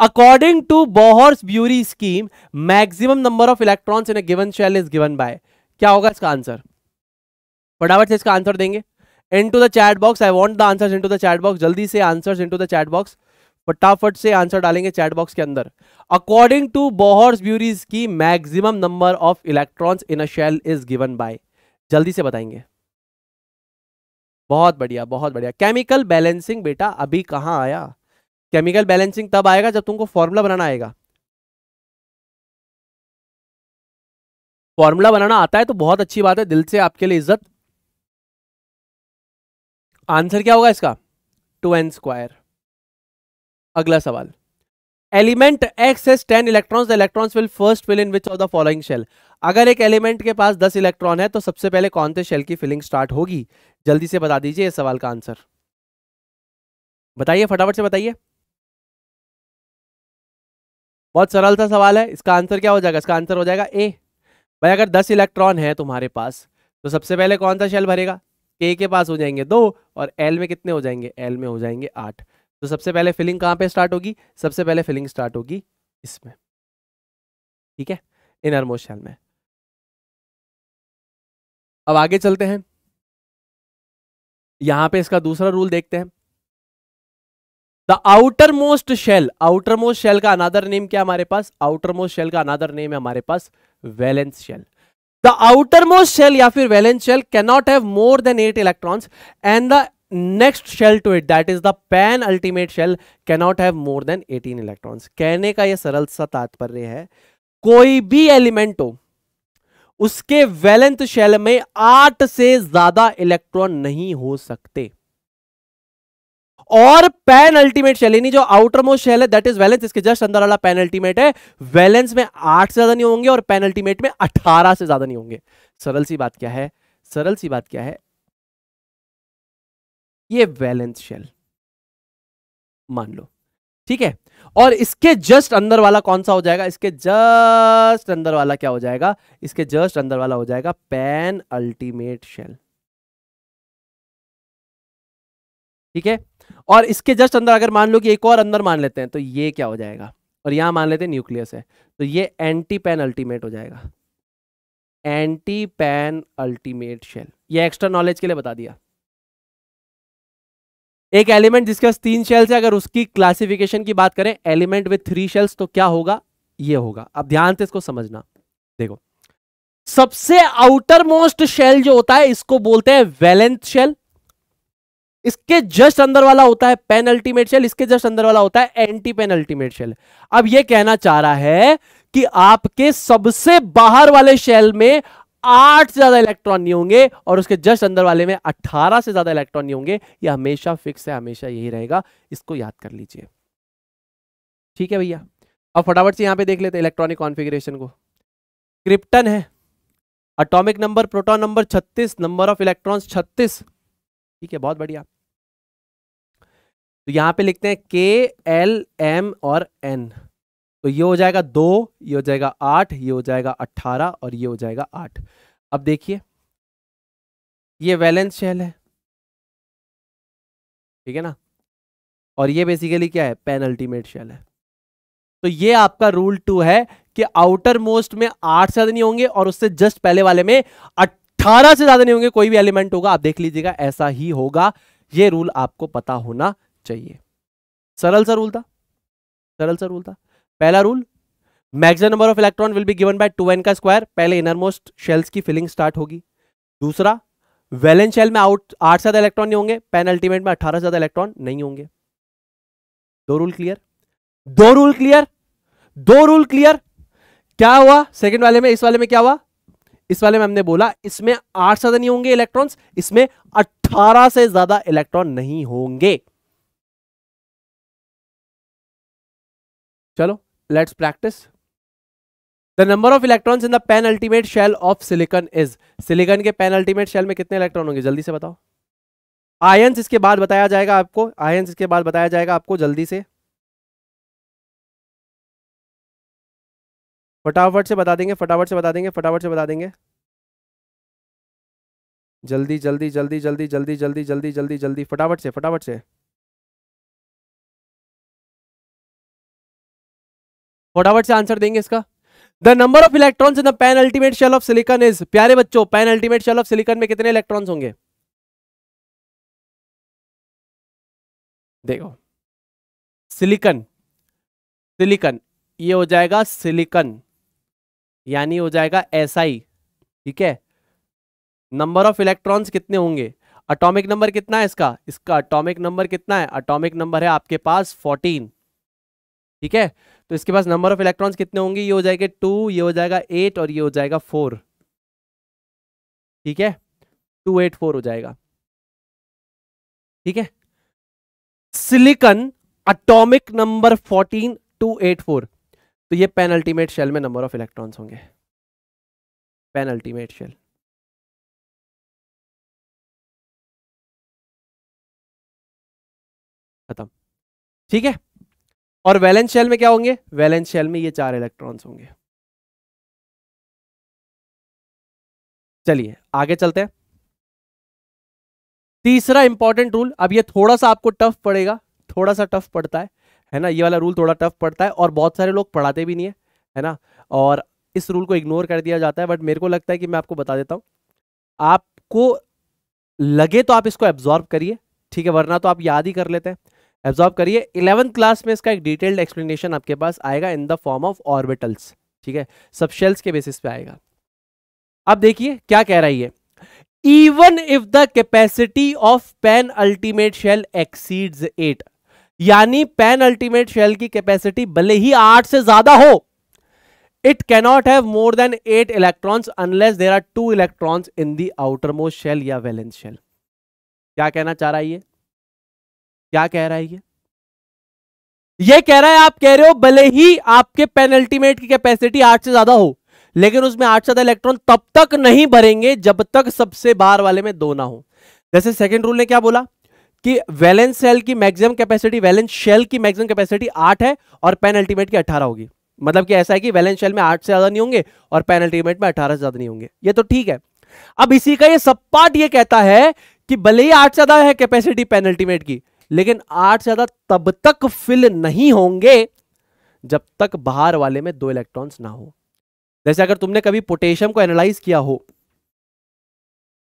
according to Bohr's Bury scheme maximum number of electrons in a given shell is given by क्या होगा इसका आंसर फटाफट से इसका आंसर देंगे into the chat box I want the answer into the chat box जल्दी से answer into the chat box फटाफट से आंसर डालेंगे चैट बॉक्स के अंदर अकॉर्डिंग टू बोहर्स ब्यूरीज की maximum number of electrons in a shell is given by जल्दी से बताएंगे बहुत बढ़िया बहुत बढ़िया केमिकल बैलेंसिंग बेटा अभी कहाँ आया केमिकल बैलेंसिंग तब आएगा जब तुमको फॉर्मूला बनाना आएगा फॉर्मूला बनाना आता है तो बहुत अच्छी बात है दिल से आपके लिए इज्जत आंसर क्या होगा इसका टू एन स्क्वायर अगला सवाल element X has ten electron electron will first fill in which of the following shell अगर एक एलिमेंट के पास दस इलेक्ट्रॉन है तो सबसे पहले कौन से शेल की फिलिंग स्टार्ट होगी जल्दी से बता दीजिए इस सवाल का आंसर बताइए फटाफट से बताइए बहुत सरल सा सवाल है इसका आंसर क्या हो जाएगा इसका आंसर हो जाएगा ए भाई अगर दस इलेक्ट्रॉन है तुम्हारे पास तो सबसे पहले कौन सा शेल भरेगा के के पास हो जाएंगे दो और एल में कितने हो जाएंगे एल में हो जाएंगे आठ तो सबसे पहले फिलिंग कहाँ पे स्टार्ट होगी सबसे पहले फिलिंग स्टार्ट होगी इसमें ठीक है इनर मोशन में अब आगे चलते हैं यहां पे इसका दूसरा रूल देखते हैं the outermost shell outermost shell का अनादर नेम क्या हमारे पास आउटर मोस्ट शेल का अनादर नेम है हमारे पास valence shell the outermost shell या फिर valence shell cannot have more than eight electrons and the next shell to it that is the pan ultimate shell cannot have more than 18 electrons कहने का यह सरल सा तात्पर्य है कोई भी एलिमेंट हो उसके वैलेंथ शेल में आठ से ज्यादा इलेक्ट्रॉन नहीं हो सकते और पैन अल्टीमेट शेल यानी जो आउटर मोस्ट शेल है दैट इज वैलेंस इसके जस्ट अंदर वाला पैन अल्टीमेट है वैलेंस में आठ से ज्यादा नहीं होंगे और पैन अल्टीमेट में अठारह से ज्यादा नहीं होंगे सरल सी बात क्या है सरल सी बात क्या है ये वैलेंस शेल मान लो ठीक है और इसके जस्ट अंदर वाला कौन सा हो जाएगा इसके जस्ट अंदर वाला क्या हो जाएगा इसके जस्ट अंदर वाला हो जाएगा पैन अल्टीमेट शेल ठीक है और इसके जस्ट अंदर अगर मान लो कि एक और अंदर मान लेते हैं तो ये क्या हो जाएगा और यहां मान लेते हैं न्यूक्लियस है तो ये एंटी पैन अल्टीमेट हो जाएगा एंटी पैन अल्टीमेट शेल ये एक्स्ट्रा नॉलेज के लिए बता दिया एक एलिमेंट जिसके पास तीन शेल्स है अगर उसकी क्लासिफिकेशन की बात करें एलिमेंट विथ थ्री शेल्स तो क्या होगा ये होगा अब ध्यान से इसको समझना देखो सबसे आउटर मोस्ट शेल जो होता है इसको बोलते हैं वैलेंथ शेल इसके जस्ट अंदर वाला होता है पेन अल्टीमेट शेल इसके जस्ट अंदर वाला होता है एंटी पेन अल्टीमेट शेल अब यह कहना चाह रहा है कि आपके सबसे बाहर वाले शेल में आठ से ज्यादा इलेक्ट्रॉन नहीं होंगे और उसके जस्ट अंदर वाले में अट्ठारह से ज्यादा इलेक्ट्रॉन नहीं होंगे ये हमेशा फिक्स है हमेशा यही रहेगा इसको याद कर लीजिए ठीक है भैया अब फटाफट से यहां पे देख लेते हैं इलेक्ट्रॉनिक कॉन्फ़िगरेशन को क्रिप्टन है अटोमिक नंबर प्रोटॉन नंबर छत्तीस नंबर ऑफ इलेक्ट्रॉन छत्तीस ठीक है बहुत बढ़िया तो यहां पर लिखते हैं के एल एम और एन तो ये हो जाएगा दो ये हो जाएगा आठ ये हो जाएगा अट्ठारह और ये हो जाएगा आठ अब देखिए ये वैलेंस शेल है ठीक है ना और ये बेसिकली क्या है पेन अल्टीमेट शेल है तो ये आपका रूल टू है कि आउटर मोस्ट में आठ से ज्यादा नहीं होंगे और उससे जस्ट पहले वाले में अट्ठारह से ज्यादा नहीं होंगे कोई भी एलिमेंट होगा आप देख लीजिएगा ऐसा ही होगा ये रूल आपको पता होना चाहिए सरल सा रूल था सरल सा रूल था पहला rule maximum number of electron will be given by two n का स्क्वायर पहले इनरमोस्ट शेल्स की फिलिंग स्टार्ट होगी दूसरा वेलन शेल में आउट आठ से ज्यादा इलेक्ट्रॉन नहीं होंगे पेन अल्टीमेट में अठारह से ज्यादा इलेक्ट्रॉन नहीं होंगे दो रूल क्लियर दो रूल क्लियर दो रूल क्लियर क्या हुआ सेकेंड वाले में इस वाले में क्या हुआ इस वाले में हमने बोला इसमें आठ से ज्यादा नहीं होंगे इलेक्ट्रॉन इसमें अठारह से ज्यादा इलेक्ट्रॉन नहीं होंगे चलो let's practice the number of electrons in the penultimate shell of silicon is silicon के पेन अल्टीमेट शेल में कितने इलेक्ट्रॉन होंगे जल्दी से बताओ आयंस इसके बाद बताया जाएगा आपको आयंस इसके बाद बताया जाएगा आपको जल्दी से फटाफट से बता देंगे फटाफट से बता देंगे फटाफट से बता देंगे जल्दी जल्दी जल्दी जल्दी जल्दी जल्दी जल्दी जल्दी जल्दी फटाफट से फटाफट से फटाफट से आंसर देंगे इसका the number of electrons in the pan ultimate shell of silicon is प्यारे बच्चों pan ultimate shell of silicon में कितने इलेक्ट्रॉन्स होंगे देखो सिलिकॉन सिलिकॉन ये हो जाएगा सिलिकॉन यानी हो जाएगा एसआई ठीक है नंबर ऑफ इलेक्ट्रॉन्स कितने होंगे अटोमिक नंबर कितना है इसका इसका अटोमिक नंबर कितना है अटोमिक नंबर है आपके पास फोर्टीन ठीक है तो इसके पास नंबर ऑफ इलेक्ट्रॉन्स कितने होंगे ये हो जाएगा टू ये हो जाएगा एट और ये हो जाएगा फोर ठीक है टू एट फोर हो जाएगा ठीक है silicon atomic number fourteen two eight four तो ये पेन अल्टीमेट शेल में नंबर ऑफ इलेक्ट्रॉन्स होंगे पेन अल्टीमेट शेल खत्म ठीक है और वैलेंस शेल में क्या होंगे वैलेंस शेल में ये चार इलेक्ट्रॉन्स होंगे चलिए आगे चलते हैं तीसरा इंपॉर्टेंट रूल अब ये थोड़ा सा आपको टफ पड़ेगा थोड़ा सा टफ पड़ता है है ना ये वाला रूल थोड़ा टफ पड़ता है और बहुत सारे लोग पढ़ाते भी नहीं है है ना और इस रूल को इग्नोर कर दिया जाता है बट मेरे को लगता है कि मैं आपको बता देता हूं आपको लगे तो आप इसको एब्जॉर्ब करिए ठीक है वरना तो आप याद ही कर लेते हैं एब्जॉर्व करिए इलेवंथ क्लास में इसका एक डिटेल्ड एक्सप्लेनेशन आपके पास आएगा in the form of orbitals ठीक है सब शेल्स के बेसिस पे आएगा अब देखिए क्या कह रहा है ये even if the capacity of pan ultimate shell exceeds eight यानी पैन अल्टीमेट शेल की कैपेसिटी भले ही आठ से ज्यादा हो it cannot have more than eight electrons unless there are two electrons in the outermost shell या valence shell क्या कहना चाह रहा है ये क्या कह रहा है ये ये कह रहा है आप कह रहे हो भले ही आपके पेनल्टीमेट की कैपेसिटी आठ से ज्यादा हो लेकिन उसमें आठ से ज्यादा इलेक्ट्रॉन तब तक नहीं भरेंगे जब तक सबसे बाहर वाले में दो ना हो जैसे सेकंड रूल ने क्या बोला कि वैलेंस सेल की मैक्सिमम कैपेसिटी वैलेंस शेल की मैक्सिमम कैपेसिटी आठ है और पेनल्टीमेट की अट्ठारह होगी मतलब कि ऐसा है कि वैलेंस शेल में आठ से ज्यादा नहीं होंगे और पेनल्टीमेट में अठारह से ज्यादा नहीं होंगे ये तो ठीक है अब इसी का ये सब पार्ट ये कहता है कि भले ही आठ से ज्यादा है कैपेसिटी पेनल्टीमेट की लेकिन आठ से ज्यादा तब तक फिल नहीं होंगे जब तक बाहर वाले में दो इलेक्ट्रॉन्स ना हो जैसे अगर तुमने कभी पोटेशियम को एनालाइज किया हो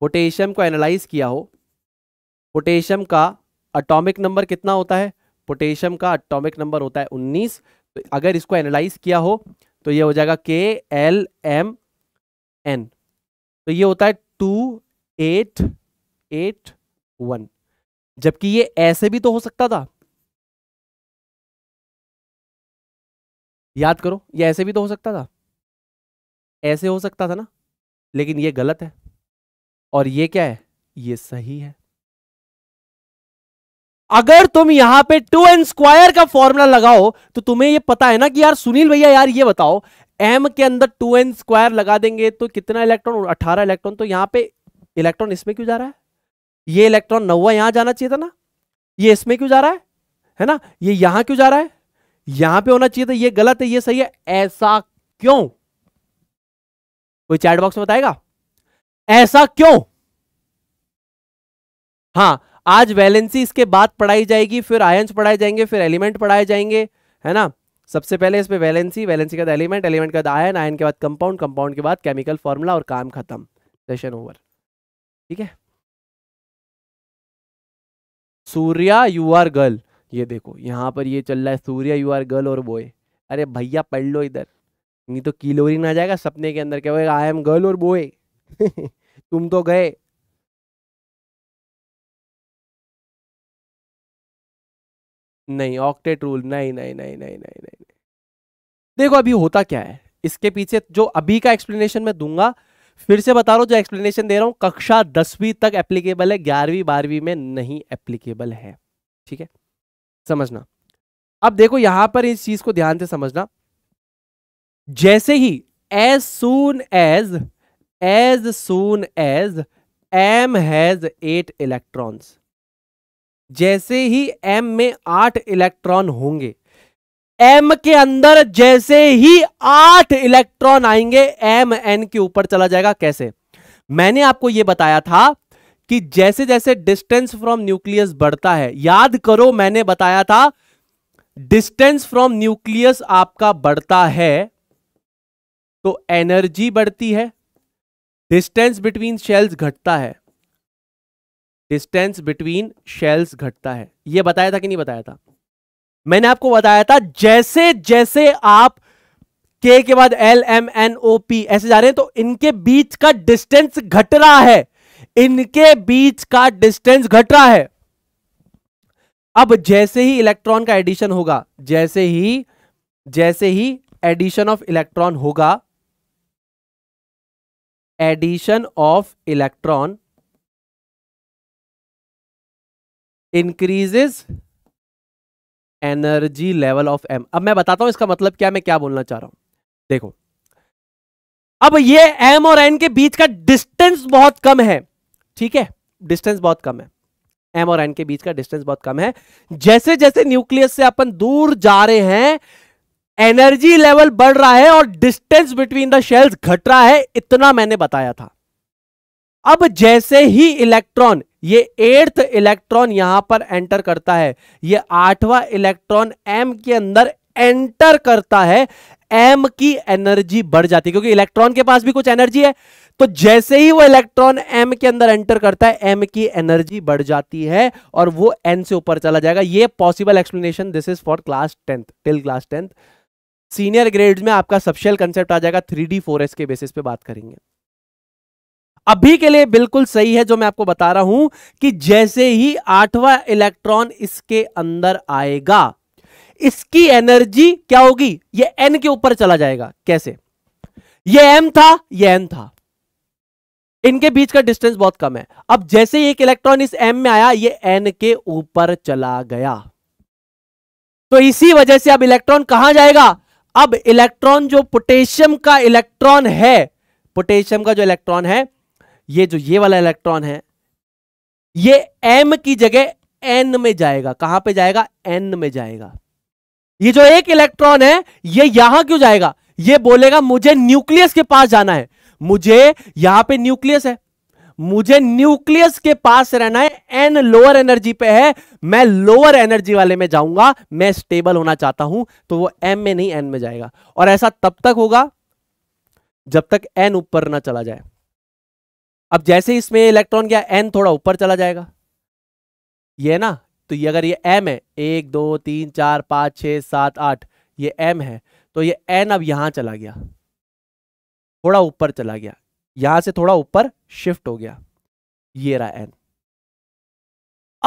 पोटेशियम को एनालाइज किया हो पोटेशियम का अटोमिक नंबर कितना होता है पोटेशियम का अटोमिक नंबर होता है 19 तो अगर इसको एनालाइज किया हो तो ये हो जाएगा के एल एम एन तो ये होता है टू एट एट वन जबकि ये ऐसे भी तो हो सकता था याद करो ये ऐसे भी तो हो सकता था ऐसे हो सकता था ना लेकिन ये गलत है और ये क्या है ये सही है अगर तुम यहां पे टू एन स्क्वायर का फॉर्मूला लगाओ तो तुम्हें ये पता है ना कि यार सुनील भैया यार ये बताओ एम के अंदर टू एन स्क्वायर लगा देंगे तो कितना इलेक्ट्रॉन अठारह इलेक्ट्रॉन तो यहां पे इलेक्ट्रॉन इसमें क्यों जा रहा है ये इलेक्ट्रॉन नौवा यहां जाना चाहिए था ना ये इसमें क्यों जा रहा है है ना ये यहां क्यों जा रहा है यहां पे होना चाहिए था ये गलत है ये सही है ऐसा क्यों कोई चैट बॉक्स में बताएगा ऐसा क्यों हाँ आज वैलेंसी इसके बाद पढ़ाई जाएगी फिर आयंस पढ़ाए जाएंगे फिर एलिमेंट पढ़ाए जाएंगे है ना सबसे पहले इस पे वैलेंसी वैलेंसी के बाद एलिमेंट एलिमेंट के बाद आयन आयन के बाद कंपाउंड कंपाउंड के बाद केमिकल फॉर्मूला और काम खत्म सेशन ओवर ठीक है सूर्या यू आर गर्ल ये देखो यहाँ पर ये चल रहा है सूर्या यू आर गर्ल और बॉय अरे भैया पढ़ लो इधर नहीं तो किलोरी ना जाएगा सपने के अंदर क्या आई एम गर्ल और बॉय तुम तो गए नहीं ऑक्टेट रूल नहीं नहीं नहीं नहीं नहीं नहीं देखो अभी होता क्या है इसके पीछे जो अभी का एक्सप्लेनेशन मैं दूंगा फिर से बता रहा हूँ जो एक्सप्लेनेशन दे रहा हूँ कक्षा दसवीं तक एप्लीकेबल है ग्यारहवीं बारहवीं में नहीं एप्लीकेबल है ठीक है समझना अब देखो यहां पर इस चीज को ध्यान से समझना जैसे ही as soon as as soon as M has eight electrons जैसे ही एम में आठ इलेक्ट्रॉन होंगे एम के अंदर जैसे ही आठ इलेक्ट्रॉन आएंगे एम एन के ऊपर चला जाएगा कैसे मैंने आपको यह बताया था कि जैसे जैसे डिस्टेंस फ्रॉम न्यूक्लियस बढ़ता है याद करो मैंने बताया था डिस्टेंस फ्रॉम न्यूक्लियस आपका बढ़ता है तो एनर्जी बढ़ती है डिस्टेंस बिटवीन शेल्स घटता है डिस्टेंस बिटवीन शेल्स घटता है यह बताया था कि नहीं बताया था मैंने आपको बताया था जैसे जैसे आप के के बाद L M N O P ऐसे जा रहे हैं तो इनके बीच का डिस्टेंस घट रहा है इनके बीच का डिस्टेंस घट रहा है अब जैसे ही इलेक्ट्रॉन का एडिशन होगा जैसे ही जैसे ही एडिशन ऑफ इलेक्ट्रॉन होगा addition of electron increases energy level of M अब मैं बताता हूं इसका मतलब क्या मैं क्या बोलना चाह रहा हूं देखो अब ये एम और एन के बीच का डिस्टेंस बहुत कम है ठीक है डिस्टेंस बहुत कम है एम और एन के बीच का डिस्टेंस बहुत कम है जैसे जैसे न्यूक्लियस से अपन दूर जा रहे हैं एनर्जी लेवल बढ़ रहा है और डिस्टेंस बिटवीन द शेल्स घट रहा है इतना मैंने बताया था अब जैसे ही इलेक्ट्रॉन ये एट्थ इलेक्ट्रॉन यहां पर एंटर करता है ये आठवां इलेक्ट्रॉन एम के अंदर एंटर करता है एम की एनर्जी बढ़ जाती है क्योंकि इलेक्ट्रॉन के पास भी कुछ एनर्जी है तो जैसे ही वो इलेक्ट्रॉन एम के अंदर एंटर करता है एम की एनर्जी बढ़ जाती है और वो एन से ऊपर चला जाएगा ये possible explanation this is for class tenth till class tenth senior grade में आपका सबशेल कंसेप्ट आ जाएगा थ्री डी फोर एस के बेसिस पे बात करेंगे अभी के लिए बिल्कुल सही है जो मैं आपको बता रहा हूं कि जैसे ही आठवां इलेक्ट्रॉन इसके अंदर आएगा इसकी एनर्जी क्या होगी ये एन के ऊपर चला जाएगा कैसे ये एम था ये एन था इनके बीच का डिस्टेंस बहुत कम है अब जैसे ही एक इलेक्ट्रॉन इस एम में आया ये एन के ऊपर चला गया तो इसी वजह से अब इलेक्ट्रॉन कहां जाएगा अब इलेक्ट्रॉन जो पोटेशियम का इलेक्ट्रॉन है पोटेशियम का जो इलेक्ट्रॉन है ये जो ये वाला इलेक्ट्रॉन है ये एम की जगह एन में जाएगा कहां पे जाएगा एन में जाएगा ये जो एक इलेक्ट्रॉन है ये यहां क्यों जाएगा ये बोलेगा मुझे न्यूक्लियस के पास जाना है मुझे यहां पे न्यूक्लियस है मुझे न्यूक्लियस के पास रहना है एन लोअर एनर्जी पे है मैं लोअर एनर्जी वाले में जाऊंगा मैं स्टेबल होना चाहता हूं तो वो एम में नहीं एन में जाएगा और ऐसा तब तक होगा जब तक एन ऊपर ना चला जाए अब जैसे इसमें इलेक्ट्रॉन गया एन थोड़ा ऊपर चला जाएगा ये ना तो ये अगर ये एम है एक दो तीन चार पाँच छह सात आठ ये एम है तो ये एन अब यहां चला गया थोड़ा ऊपर चला गया यहां से थोड़ा ऊपर शिफ्ट हो गया ये रहा एन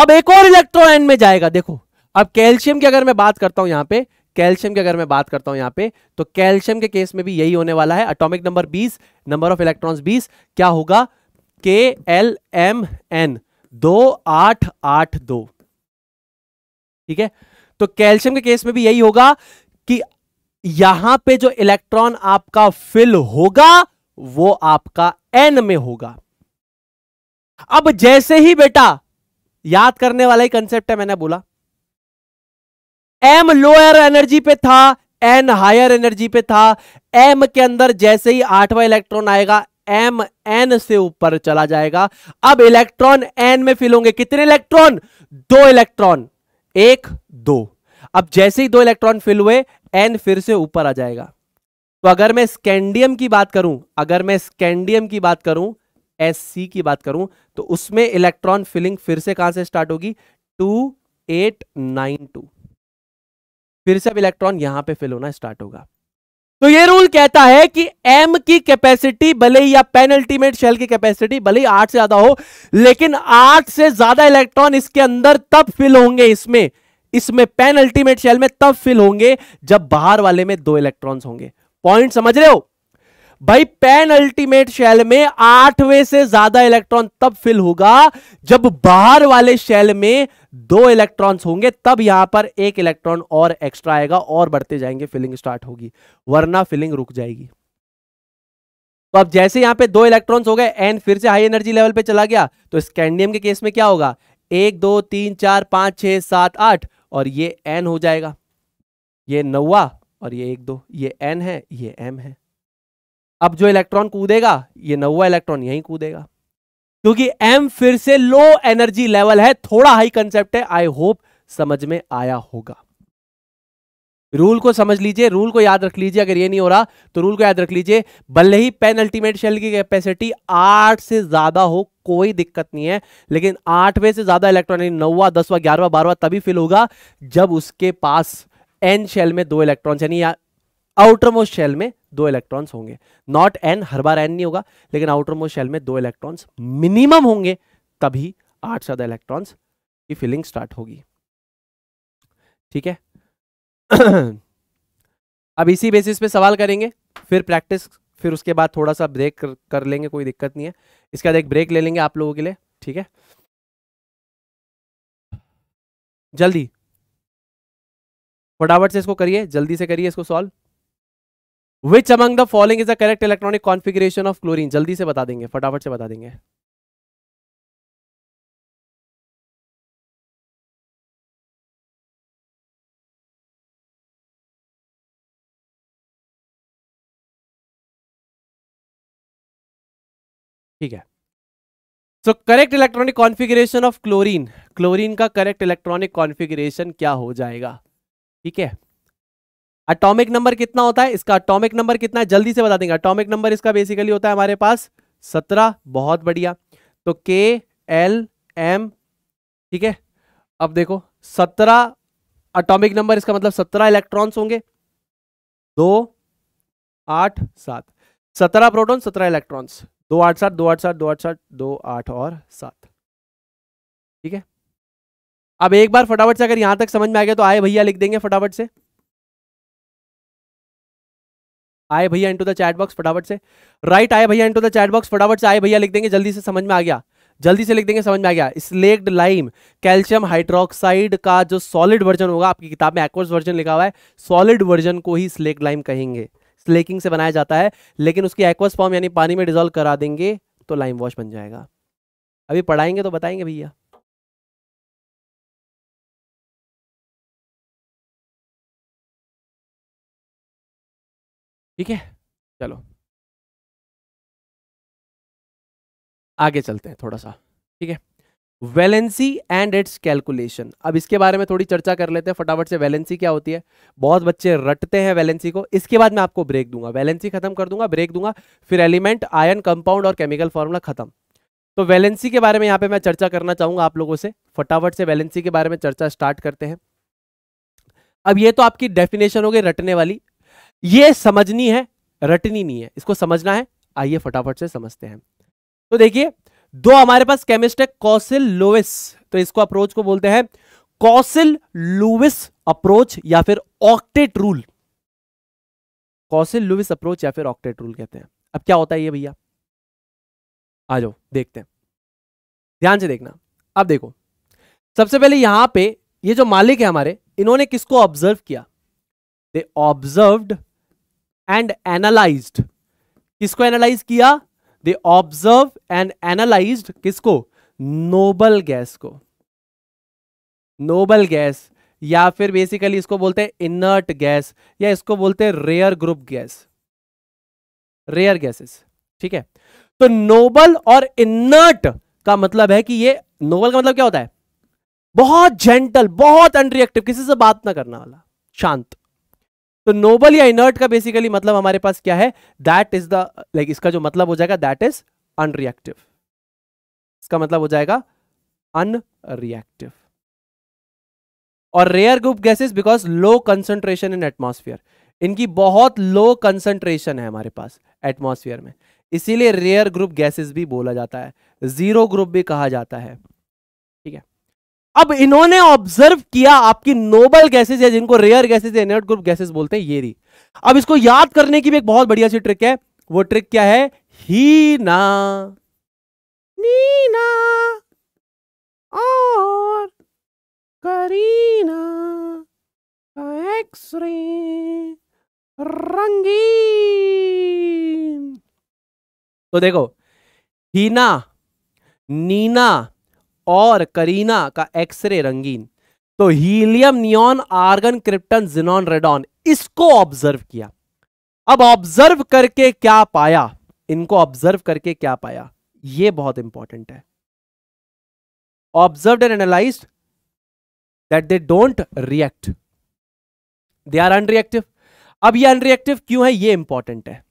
अब एक और इलेक्ट्रॉन एन में जाएगा देखो अब कैल्शियम की अगर मैं बात करता हूं यहां पे कैल्शियम की अगर मैं बात करता हूं यहां पे तो कैल्शियम के केस में भी यही होने वाला है अटोमिक नंबर बीस नंबर ऑफ इलेक्ट्रॉन बीस क्या होगा के एल एम एन दो आठ आठ दो ठीक है तो कैल्शियम के केस में भी यही होगा कि यहां पे जो इलेक्ट्रॉन आपका फिल होगा वो आपका एन में होगा अब जैसे ही बेटा याद करने वाला ही कंसेप्ट है मैंने बोला एम लोअर एनर्जी पे था एन हायर एनर्जी पे था एम के अंदर जैसे ही आठवां इलेक्ट्रॉन आएगा एम एन से ऊपर चला जाएगा अब इलेक्ट्रॉन एन में फिल होंगे कितने इलेक्ट्रॉन दो इलेक्ट्रॉन एक दो अब जैसे ही दो इलेक्ट्रॉन फिल हुए एन फिर से ऊपर आ जाएगा तो अगर मैं स्कैंडियम की बात करूं अगर मैं स्कैंडियम की बात करूं एस की बात करूं तो उसमें इलेक्ट्रॉन फिलिंग फिर से कहां से स्टार्ट होगी टू एट नाइन टू फिर से अब इलेक्ट्रॉन यहां पे फिल होना स्टार्ट होगा तो ये रूल कहता है कि एम की कैपेसिटी भले ही या पेन अल्टीमेट शेल की कैपेसिटी भले ही आठ से ज्यादा हो लेकिन आठ से ज्यादा इलेक्ट्रॉन इसके अंदर तब फिल होंगे इसमें इसमें पेन अल्टीमेट शेल में तब फिल होंगे जब बाहर वाले में दो इलेक्ट्रॉन्स होंगे पॉइंट समझ रहे हो भाई पेन अल्टीमेट शेल में आठवें से ज्यादा इलेक्ट्रॉन तब फिल होगा जब बाहर वाले शेल में दो इलेक्ट्रॉन्स होंगे तब यहां पर एक इलेक्ट्रॉन और एक्स्ट्रा आएगा और बढ़ते जाएंगे फिलिंग स्टार्ट होगी वरना फिलिंग रुक जाएगी तो अब जैसे यहां पे दो इलेक्ट्रॉन्स हो गए एन फिर से हाई एनर्जी लेवल पे चला गया तो स्कैंडियम के केस में क्या होगा एक दो तीन चार पांच छह सात आठ और ये एन हो जाएगा ये नौवा और ये एक दो ये एन है ये एम है अब जो इलेक्ट्रॉन कूदेगा ये नौवा इलेक्ट्रॉन यहीं कूदेगा क्योंकि एम फिर से लो एनर्जी लेवल है थोड़ा हाई कंसेप्ट है आई होप समझ में आया होगा रूल को समझ लीजिए रूल को याद रख लीजिए अगर ये नहीं हो रहा तो रूल को याद रख लीजिए भले ही पेन अल्टीमेट शेल की कैपेसिटी आठ से ज्यादा हो कोई दिक्कत नहीं है लेकिन आठवें से ज्यादा इलेक्ट्रॉन नौवा दसवा ग्यारहवा बारहवा तभी फिल होगा जब उसके पास एन शेल में दो इलेक्ट्रॉन यानी आउटर मोस्ट शेल में दो इलेक्ट्रॉन्स होंगे नॉट एन हर बार एन नहीं होगा लेकिन आउटर मोस्ट शेल में दो इलेक्ट्रॉन्स मिनिमम होंगे तभी आठ ज्यादा इलेक्ट्रॉन्स की फिलिंग स्टार्ट होगी ठीक है अब इसी बेसिस पे सवाल करेंगे फिर प्रैक्टिस फिर उसके बाद थोड़ा सा ब्रेक कर, कर लेंगे कोई दिक्कत नहीं है इसके बाद एक ब्रेक ले लेंगे आप लोगों के लिए ठीक है जल्दी फटाफट से इसको करिए जल्दी से करिए इसको solve which among the following is the correct electronic configuration of chlorine जल्दी से बता देंगे फटाफट से बता देंगे ठीक है so correct electronic configuration of chlorine chlorine का करेक्ट इलेक्ट्रॉनिक कॉन्फिग्रेशन क्या हो जाएगा ठीक है अटोमिक नंबर कितना होता है इसका अटोमिक नंबर कितना है जल्दी से बता देंगे अटोमिक नंबर इसका बेसिकली होता है हमारे पास सत्रह बहुत बढ़िया तो के एल एम ठीक है अब देखो सत्रह अटोमिक नंबर इसका मतलब सत्रह इलेक्ट्रॉन्स होंगे दो आठ सात सत्रह प्रोटोन सत्रह इलेक्ट्रॉन्स दो आठ सात दो आठ सात दो आठ सात दो आठ और सात ठीक है अब एक बार फटाफट से अगर यहां तक समझ में आ गया तो आए भैया लिख देंगे फटाफट से आए भैया इनटू द चैट बॉक्स फटाफट से राइट आए भैया इनटू द चैट बॉक्स फटाफट से आए भैया लिख देंगे जल्दी से समझ में आ गया जल्दी से लिख देंगे समझ में आ गया स्लेक्ड लाइम कैल्शियम हाइड्रोक्साइड का जो सॉलिड वर्जन होगा आपकी किताब में एक्वर्स वर्जन लिखा हुआ है सॉलिड वर्जन को ही स्लेक्ड लाइम कहेंगे स्लेकिंग से बनाया जाता है लेकिन उसकी एक्वस फॉर्म यानी पानी में डिजोल्व करा देंगे तो लाइम वॉश बन जाएगा अभी पढ़ाएंगे तो बताएंगे भैया ठीक है चलो आगे चलते हैं थोड़ा सा ठीक है वैलेंसी एंड इट्स कैलकुलेशन अब इसके बारे में थोड़ी चर्चा कर लेते हैं फटाफट से वैलेंसी क्या होती है बहुत बच्चे रटते हैं वैलेंसी को इसके बाद मैं आपको ब्रेक दूंगा वैलेंसी खत्म कर दूंगा ब्रेक दूंगा फिर एलिमेंट आयन कंपाउंड और केमिकल फॉर्मूला खत्म तो वैलेंसी के बारे में यहाँ पे मैं चर्चा करना चाहूंगा आप लोगों से फटाफट से वैलेंसी के बारे में चर्चा स्टार्ट करते हैं अब ये तो आपकी डेफिनेशन हो गई रटने वाली ये समझनी है रटनी नहीं है इसको समझना है आइए फटाफट से समझते हैं तो देखिए दो हमारे पास केमिस्ट है कौसिल लुविस तो इसको अप्रोच को बोलते हैं कौसिल लुविस अप्रोच या फिर octet rule Kossel Lewis approach या फिर ऑक्टेट रूल कहते हैं अब क्या होता है ये भैया आ जाओ देखते हैं ध्यान से देखना अब देखो सबसे पहले यहां पे ये जो मालिक है हमारे इन्होंने किसको ऑब्जर्व किया दे ऑब्जर्व्ड एंड एनालाइज किसको एनालाइज किया दे ऑब्जर्व एंड एनालाइज्ड किसको नोबल गैस को नोबल गैस या फिर बेसिकली इसको बोलते हैं इनर्ट गैस या इसको बोलते हैं rare group gas rare gases ठीक है तो नोबल और इनर्ट का मतलब है कि ये नोबल का मतलब क्या होता है बहुत जेंटल बहुत अनरिएक्टिव किसी से बात ना करना वाला शांत तो नोबल या इनर्ट का बेसिकली मतलब हमारे पास क्या है दैट इज द लाइक इसका जो मतलब हो जाएगा दैट इज अनरिएक्टिव इसका मतलब हो जाएगा अनरिएक्टिव और rare group gases because low concentration in atmosphere इनकी बहुत लो कंसंट्रेशन है हमारे पास एटमॉस्फेयर में इसीलिए रेयर ग्रुप गैसेस भी बोला जाता है जीरो ग्रुप भी कहा जाता है अब इन्होंने ऑब्जर्व किया आपकी नोबल गैसेज या जिनको rare gases inert group gases बोलते हैं ये री अब इसको याद करने की भी एक बहुत बढ़िया सी ट्रिक है वो ट्रिक क्या है ही ना नीना और करीना एक्सरे रंगीन तो देखो हीना नीना और करीना का एक्सरे रंगीन तो helium neon argon krypton xenon radon इसको ऑब्जर्व किया अब ऑब्जर्व करके क्या पाया इनको ऑब्जर्व करके क्या पाया ये बहुत इंपॉर्टेंट है observe and analyse that they don't react they are unreactive अब ये अनरिएक्टिव क्यों है ये इंपॉर्टेंट है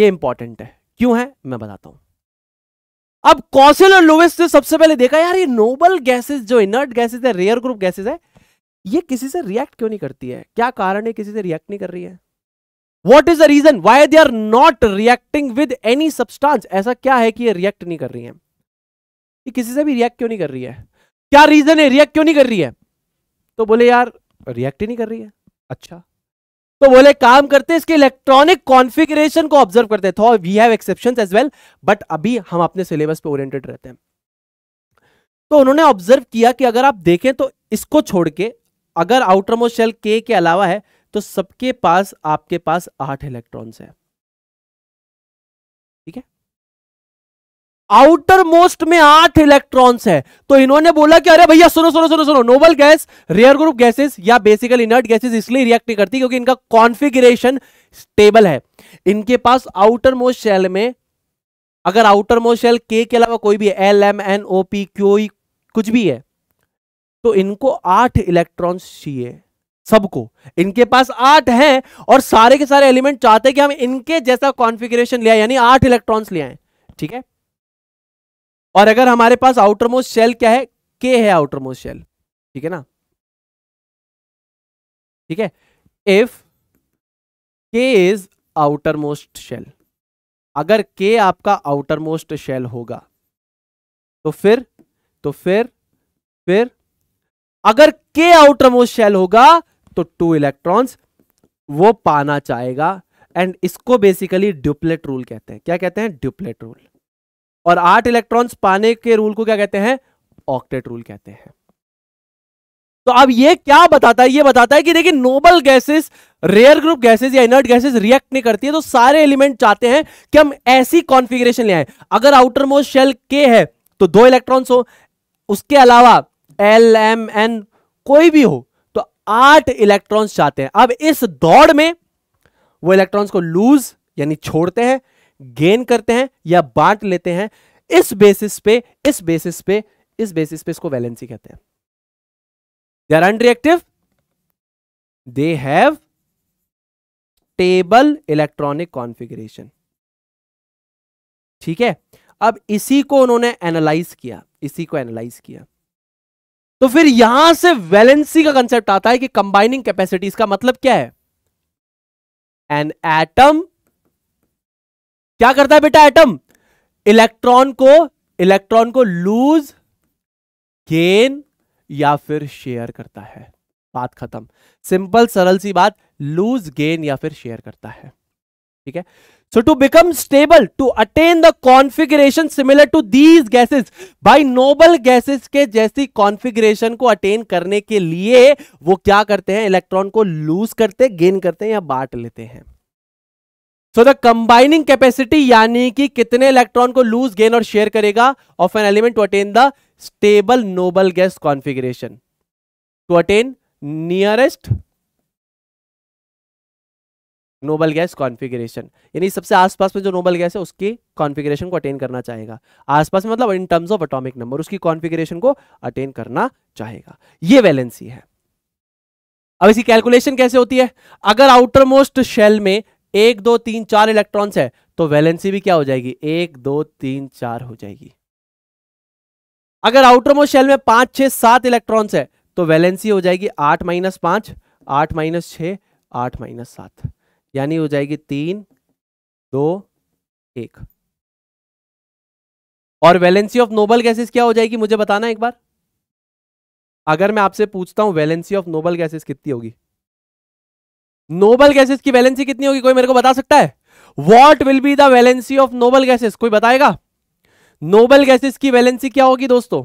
ये इंपॉर्टेंट है क्यों है मैं बताता हूं अब कौशल और लोवेस ने सबसे पहले देखा यार ये नोबल गैसेस जो इनर्ट गैसेस है रेयर ग्रुप गैसेस है ये किसी से रिएक्ट क्यों नहीं करती है क्या कारण है किसी से रिएक्ट नहीं कर रही है what is the reason why they are not reacting with any substance ऐसा क्या है कि ये रिएक्ट नहीं कर रही है ये किसी से भी रिएक्ट क्यों नहीं कर रही है क्या रीजन है रिएक्ट क्यों नहीं कर रही है तो बोले यार रिएक्ट ही नहीं कर रही है अच्छा तो बोले काम करते इसके इलेक्ट्रॉनिक कॉन्फ़िगरेशन को ऑब्जर्व करते we have exceptions as well but अभी हम अपने सिलेबस पे ओरिएंटेड रहते हैं तो उन्होंने ऑब्जर्व किया कि अगर आप देखें तो इसको छोड़ के अगर आउटरमोशल के के अलावा है तो सबके पास आपके पास आठ इलेक्ट्रॉन्स है ठीक है आउटर मोस्ट में आठ इलेक्ट्रॉन्स है तो इन्होंने बोला कि अरे भैया सुनो सुनो सुनो सुनो noble gas rare group gases या बेसिकल इनर्ट गैसेस इसलिए रिएक्ट नहीं करती क्योंकि इनका कॉन्फिगरेशन स्टेबल है इनके पास आउटर मोस्ट शेल में अगर आउटर मोस्ट शेल के के अलावा कोई भी L M N O P Q कुछ भी है तो इनको आठ इलेक्ट्रॉन्स चाहिए सबको इनके पास आठ हैं और सारे के सारे एलिमेंट चाहते हैं कि हम इनके जैसा कॉन्फिगरेशन ले आए यानी आठ इलेक्ट्रॉन्स ले आए ठीक है और अगर हमारे पास आउटर मोस्ट शेल क्या है के है आउटर मोस्ट शेल ठीक है ना ठीक है इफ के इज आउटर मोस्ट शेल अगर के आपका आउटर मोस्ट शेल होगा तो फिर तो फिर फिर अगर के आउटर मोस्ट शेल होगा तो टू इलेक्ट्रॉन्स वो पाना चाहेगा एंड इसको बेसिकली ड्यूप्लेट रूल कहते हैं क्या कहते हैं ड्यूप्लेट रूल और आठ इलेक्ट्रॉन्स पाने के रूल को क्या कहते हैं ऑक्टेट रूल कहते हैं तो अब ये क्या बताता है ये बताता है कि देखिए noble gases rare group gases या इनर्ट गैसेस रिएक्ट नहीं करती है तो सारे एलिमेंट चाहते हैं कि हम ऐसी कॉन्फ़िगरेशन ले आए अगर आउटर मोस्ट शेल के है तो दो इलेक्ट्रॉन्स हो उसके अलावा एल एम एन कोई भी हो तो आठ इलेक्ट्रॉन्स चाहते हैं अब इस दौड़ में वो इलेक्ट्रॉन्स को लूज यानी छोड़ते हैं गेन करते हैं या बांट लेते हैं इस बेसिस पे इस बेसिस पे इस बेसिस पे इसको वैलेंसी कहते हैं they are unreactive they have stable electronic configuration ठीक है अब इसी को उन्होंने एनालाइज किया इसी को एनालाइज किया तो फिर यहां से वैलेंसी का कंसेप्ट आता है कि कंबाइनिंग कैपेसिटीज का मतलब क्या है एन एटम क्या करता है बेटा एटम इलेक्ट्रॉन को इलेक्ट्रॉन को लूज गेन या फिर शेयर करता है बात खत्म सिंपल सरल सी बात लूज गेन या फिर शेयर करता है ठीक है so to become stable to attain the configuration similar to these gases by noble gases के जैसी कॉन्फिग्रेशन को अटेन करने के लिए वो क्या करते हैं इलेक्ट्रॉन को लूज करते गेन करते हैं या बांट लेते हैं सो द कंबाइनिंग कैपेसिटी यानी कि कितने इलेक्ट्रॉन को लूज गेन और शेयर करेगा of an element to attain the stable noble gas configuration to attain nearest noble gas configuration यानी सबसे आसपास में जो नोबल गैस है उसकी कॉन्फिग्रेशन को अटेन करना चाहेगा आसपास में मतलब in terms of atomic number उसकी कॉन्फिगरेशन को अटेन करना चाहेगा ये वैलेंसी है अब इसी कैलकुलेशन कैसे होती है अगर आउटर मोस्ट शेल में एक दो तीन चार इलेक्ट्रॉन्स है तो वैलेंसी भी क्या हो जाएगी एक दो तीन चार हो जाएगी अगर आउटरमोस्ट शेल में पांच छह सात इलेक्ट्रॉन्स है तो वैलेंसी हो जाएगी आठ माइनस पांच आठ माइनस छ आठ माइनस सात यानी हो जाएगी तीन दो एक और वैलेंसी ऑफ नोबल गैसेस क्या हो जाएगी मुझे बताना एक बार अगर मैं आपसे पूछता हूं वैलेंसी ऑफ नोबल गैसेस कितनी होगी नोबल गैसेस की वैलेंसी कितनी होगी कोई मेरे को बता सकता है what will be the valency of noble gases कोई बताएगा नोबल गैसेस की वैलेंसी क्या होगी दोस्तों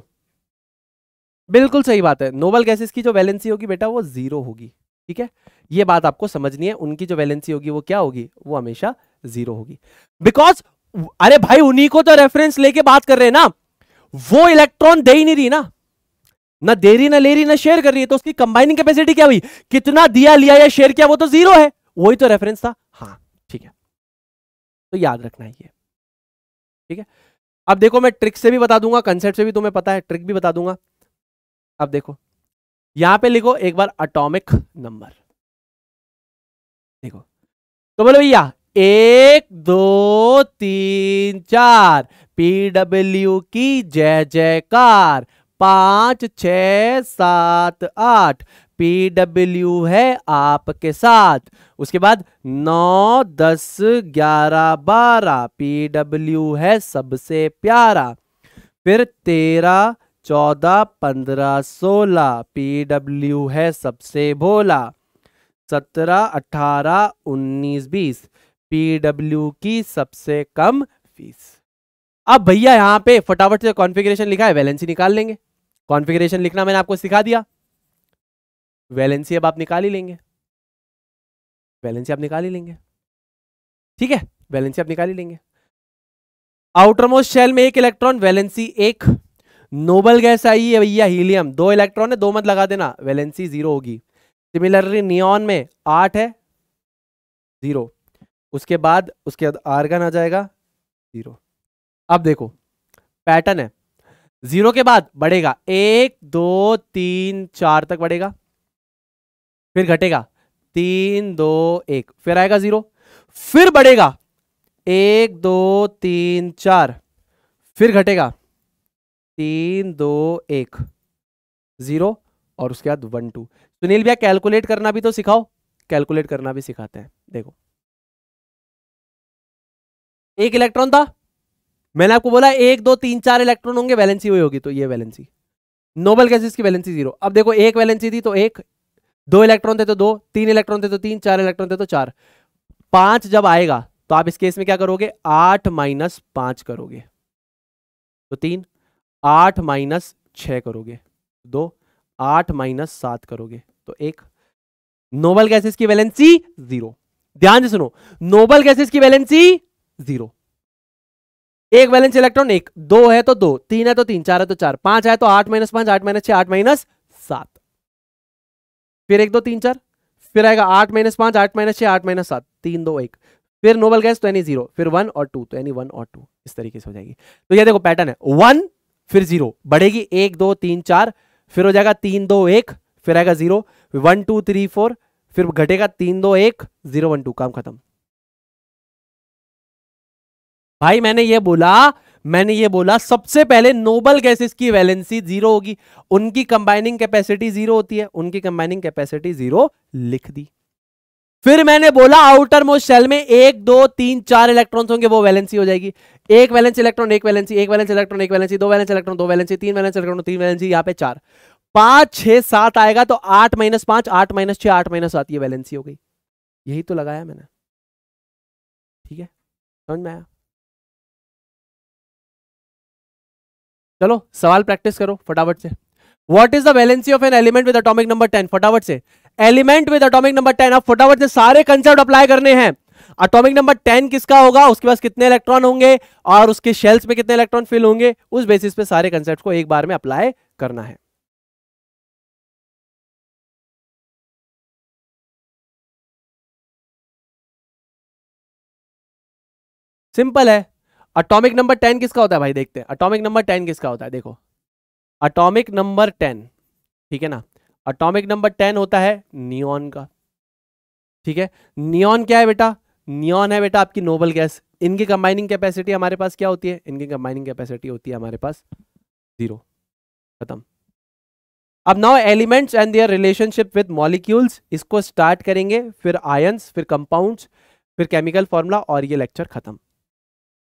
बिल्कुल सही बात है नोबल गैसेस की जो वैलेंसी होगी बेटा वो जीरो होगी ठीक है ये बात आपको समझनी है उनकी जो वैलेंसी होगी वो क्या होगी वो हमेशा जीरो होगी बिकॉज अरे भाई उन्हीं को तो रेफरेंस लेके बात कर रहे हैं ना वो इलेक्ट्रॉन दे ही नहीं रही ना ना देरी ना ले रही ना शेयर कर रही है तो उसकी कंबाइनिंग कैपेसिटी क्या हुई कितना दिया लिया या शेयर किया वो तो जीरो है वही तो रेफरेंस था हाँ ठीक है तो याद रखना है ये ठीक है अब देखो मैं ट्रिक से भी बता दूंगा कंसेप्ट से भी तुम्हें पता है ट्रिक भी बता दूंगा अब देखो यहां पे लिखो एक बार अटोमिक नंबर देखो तो बोलो भैया एक दो तीन चार पीडब्ल्यू की जय जयकार पाँच छ सात आठ पी डब्ल्यू है आपके साथ उसके बाद नौ दस ग्यारह बारह पी डब्ल्यू है सबसे प्यारा फिर तेरह चौदह पंद्रह सोलह पी डब्ल्यू है सबसे भोला सत्रह अठारह उन्नीस बीस पी डब्ल्यू की सबसे कम फीस अब भैया यहाँ पे फटाफट से कॉन्फ़िगरेशन लिखा है वैलेंसी निकाल लेंगे कॉन्फ़िगरेशन लिखना मैंने आपको सिखा दिया वैलेंसी अब आप निकाल ही लेंगे वैलेंसी आप निकाल ही लेंगे ठीक है वैलेंसी आप निकाल ही लेंगे आउटरमोस्ट शेल में एक इलेक्ट्रॉन वैलेंसी एक नोबल गैस आई है भैया हीलियम दो इलेक्ट्रॉन है दो मत लगा देना वैलेंसी जीरो होगी सिमिलरली नियॉन में आठ है जीरो उसके बाद उसके बाद आर्गन आ जाएगा जीरो अब देखो पैटर्न है जीरो के बाद बढ़ेगा एक दो तीन चार तक बढ़ेगा फिर घटेगा तीन दो एक फिर आएगा जीरो फिर बढ़ेगा एक दो तीन चार फिर घटेगा तीन दो एक जीरो और उसके बाद वन टू सुनील भैया कैलकुलेट करना भी तो सिखाओ कैलकुलेट करना भी सिखाते हैं देखो एक इलेक्ट्रॉन था मैंने आपको बोला एक दो तीन चार इलेक्ट्रॉन होंगे वैलेंसी वही होगी तो ये वैलेंसी नोबल गैसेस की वैलेंसी जीरो अब देखो एक वैलेंसी थी तो एक दो इलेक्ट्रॉन थे तो दो तीन इलेक्ट्रॉन थे तो तीन चार इलेक्ट्रॉन थे तो चार पांच जब आएगा तो आप इस केस में क्या करोगे आठ माइनस पांच करोगे तो तीन आठ माइनस छ करोगे दो आठ माइनस सात करोगे तो एक नोबल गैसेस की वैलेंसी जीरो ध्यान से सुनो नोबल गैसेस की वैलेंसी जीरो एक बैलेंस इलेक्ट्रॉन एक दो है तो दो तीन है तो तीन चार है तो चार पांच है तो आठ माइनस पांच आठ माइनस छह आठ माइनस सात फिर एक दो तीन चार फिर आएगा आठ माइनस पांच आठ माइनस छह आठ माइनस सात तीन दो एक फिर नोबल गैस तो यानी जीरो फिर वन और टू तो यानी वन और टू इस तरीके से हो जाएगी तो ये देखो पैटर्न है वन फिर जीरो बढ़ेगी एक दो तीन चार फिर हो जाएगा तीन दो एक फिर आएगा zero one two three four फिर घटेगा तीन दो एक जीरो वन टू काम खत्म भाई मैंने ये बोला मैंने ये बोला सबसे पहले नोबल गैसेस की वैलेंसी जीरो होगी उनकी कंबाइनिंग कैपेसिटी जीरो होती है उनकी कंबाइनिंग कैपेसिटी जीरो लिख दी फिर मैंने बोला आउटर मोस्ट शेल में एक दो तीन चार इलेक्ट्रॉन होंगे वो वैलेंसी हो जाएगी एक वैलेंस इलेक्ट्रॉन एक वैलेंसी एक वैलेंस इलेक्ट्रॉन एक वैलेंसी दो वैलेंस इलेक्ट्रॉन दो वैलेंसी तीन वैलेंस इलेक्ट्रॉन तीन वैलेंसी यहाँ पे चार पांच छह सात आएगा तो आठ माइनस पांच आठ माइनस छह आठ माइनस सात ये वैलेंसी हो गई यही तो लगाया मैंने ठीक है समझ में आया चलो सवाल प्रैक्टिस करो फटाफट से what is the valency of an element with atomic number ten फटाफट से element with atomic number ten आप फटाफट से सारे कंसेप्ट अप्लाई करने हैं अटोमिक नंबर टेन किसका होगा उसके पास कितने इलेक्ट्रॉन होंगे और उसके शेल्स में कितने इलेक्ट्रॉन फिल होंगे उस बेसिस पे सारे कंसेप्ट को एक बार में अप्लाई करना है सिंपल है अटोमिक नंबर टेन किसका होता है भाई देखते हैं अटोमिक नंबर टेन किसका होता है देखो अटोमिक नंबर टेन ठीक है ना अटोमिक नंबर टेन होता है नियॉन का ठीक है नियॉन क्या है बेटा नियॉन है बेटा आपकी नोबल गैस इनकी कंबाइनिंग कैपेसिटी हमारे पास क्या होती है इनकी कंबाइनिंग कैपेसिटी होती है हमारे पास जीरो खत्म अब now elements and their relationship with molecules इसको स्टार्ट करेंगे फिर आयंस फिर कंपाउंड्स फिर केमिकल फॉर्मूला और ये लेक्चर खत्म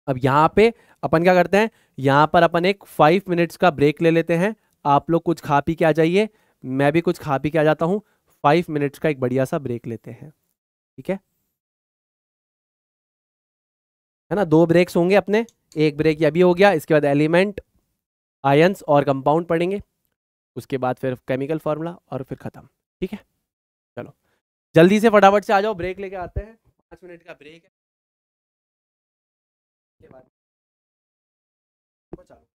अब यहाँ पे अपन क्या करते हैं यहाँ पर अपन एक फाइव मिनट्स का ब्रेक ले लेते हैं आप लोग कुछ खा पी के आ जाइए मैं भी कुछ खा पी के आ जाता हूँ फाइव मिनट्स का एक बढ़िया सा ब्रेक लेते हैं ठीक है है ना दो ब्रेक्स होंगे अपने एक ब्रेक ये भी हो गया इसके बाद एलिमेंट आयंस और कंपाउंड पढ़ेंगे उसके बाद फिर केमिकल फार्मूला और फिर ख़त्म ठीक है चलो जल्दी से फटाफट से आ जाओ ब्रेक लेके आते हैं पाँच मिनट का ब्रेक है के बाद चालू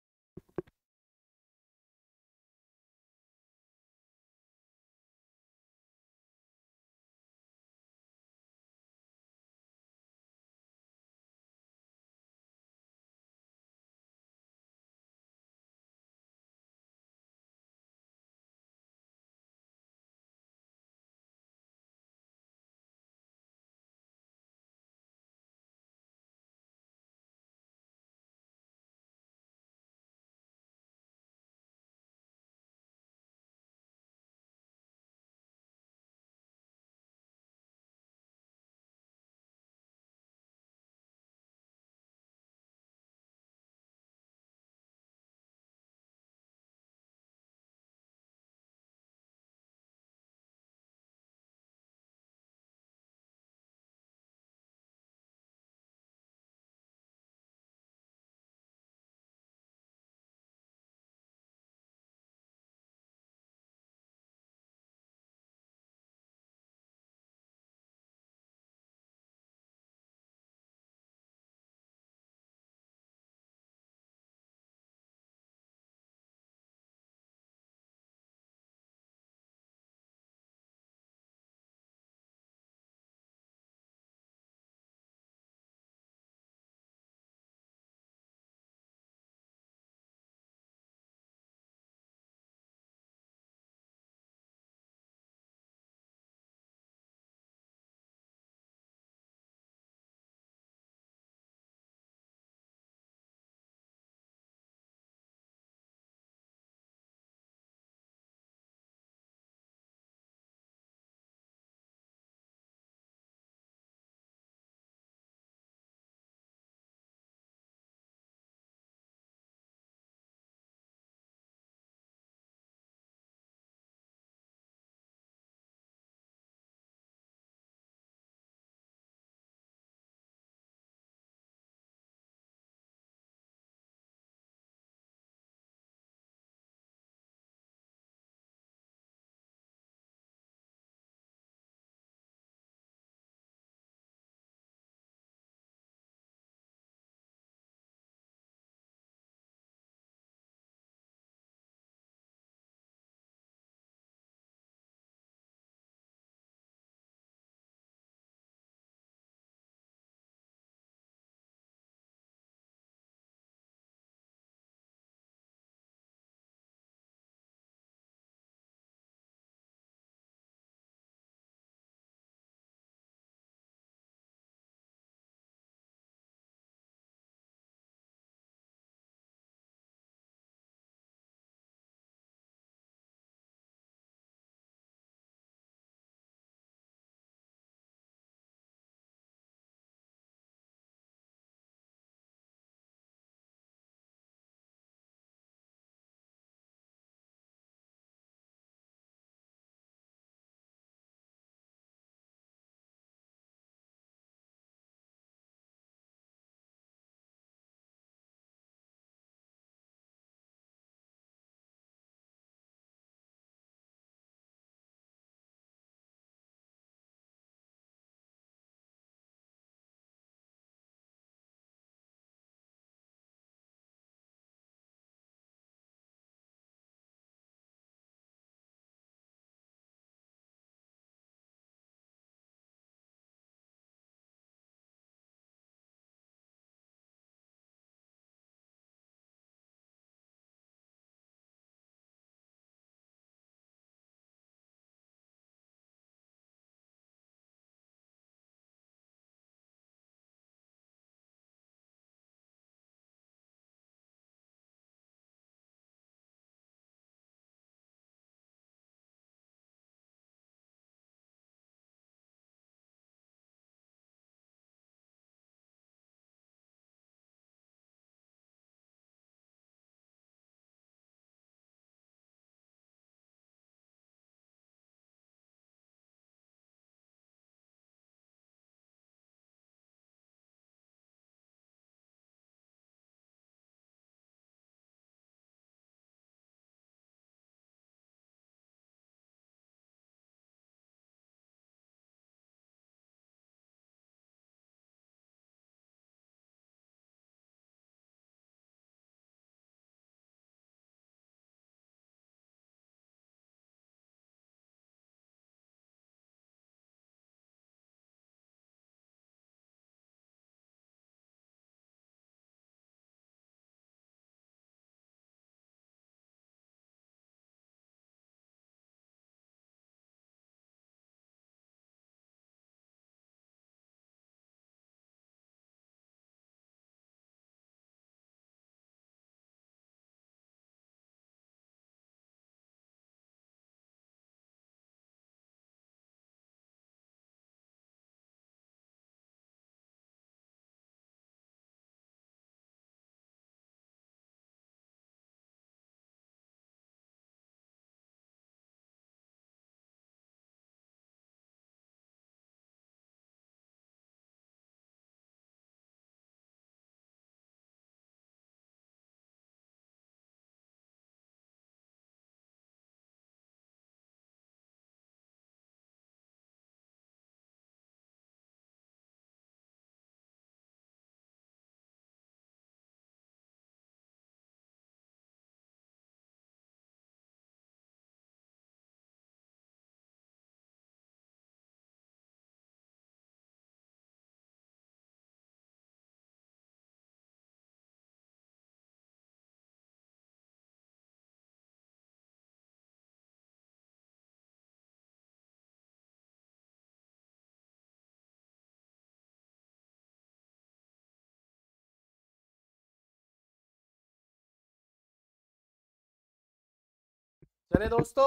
चले दोस्तों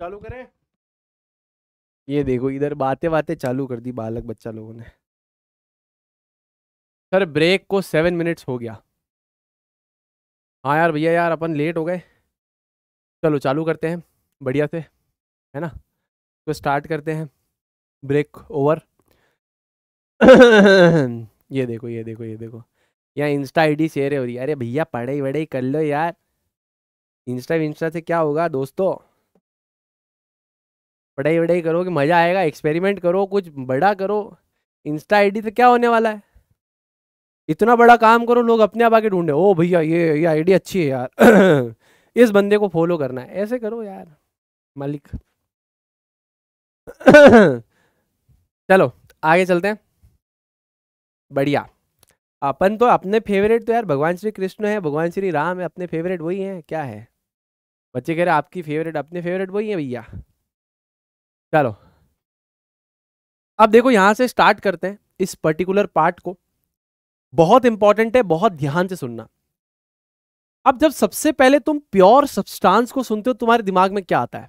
चालू करें ये देखो इधर बातें बातें चालू कर दी बालक बच्चा लोगों ने सर ब्रेक को सेवन मिनट्स हो गया हाँ यार भैया यार अपन लेट हो गए चलो चालू करते हैं बढ़िया से है ना तो स्टार्ट करते हैं ब्रेक ओवर ये देखो ये देखो ये देखो यहाँ इंस्टा आईडी शेयर हो रही है अरे भैया पढ़ाई वढ़ाई कर लो यार इंस्टा विंस्टा से क्या होगा दोस्तों पढ़ाई वढ़ाई करो कि मज़ा आएगा एक्सपेरिमेंट करो कुछ बड़ा करो इंस्टा आईडी से क्या होने वाला है इतना बड़ा काम करो लोग अपने आप आके ढूंढे ओ भैया ये ये आईडी अच्छी है यार इस बंदे को फॉलो करना है ऐसे करो यार मालिक चलो आगे चलते हैं बढ़िया अपन तो अपने फेवरेट तो यार भगवान श्री कृष्ण है भगवान श्री राम है अपने फेवरेट वही हैं क्या है बच्चे कह रहे आपकी फेवरेट अपने फेवरेट वही है भैया चलो अब देखो यहां से स्टार्ट करते हैं इस पर्टिकुलर पार्ट को बहुत इंपॉर्टेंट है बहुत ध्यान से सुनना अब जब सबसे पहले तुम प्योर सब्सटेंस को सुनते हो तो तुम्हारे दिमाग में क्या आता है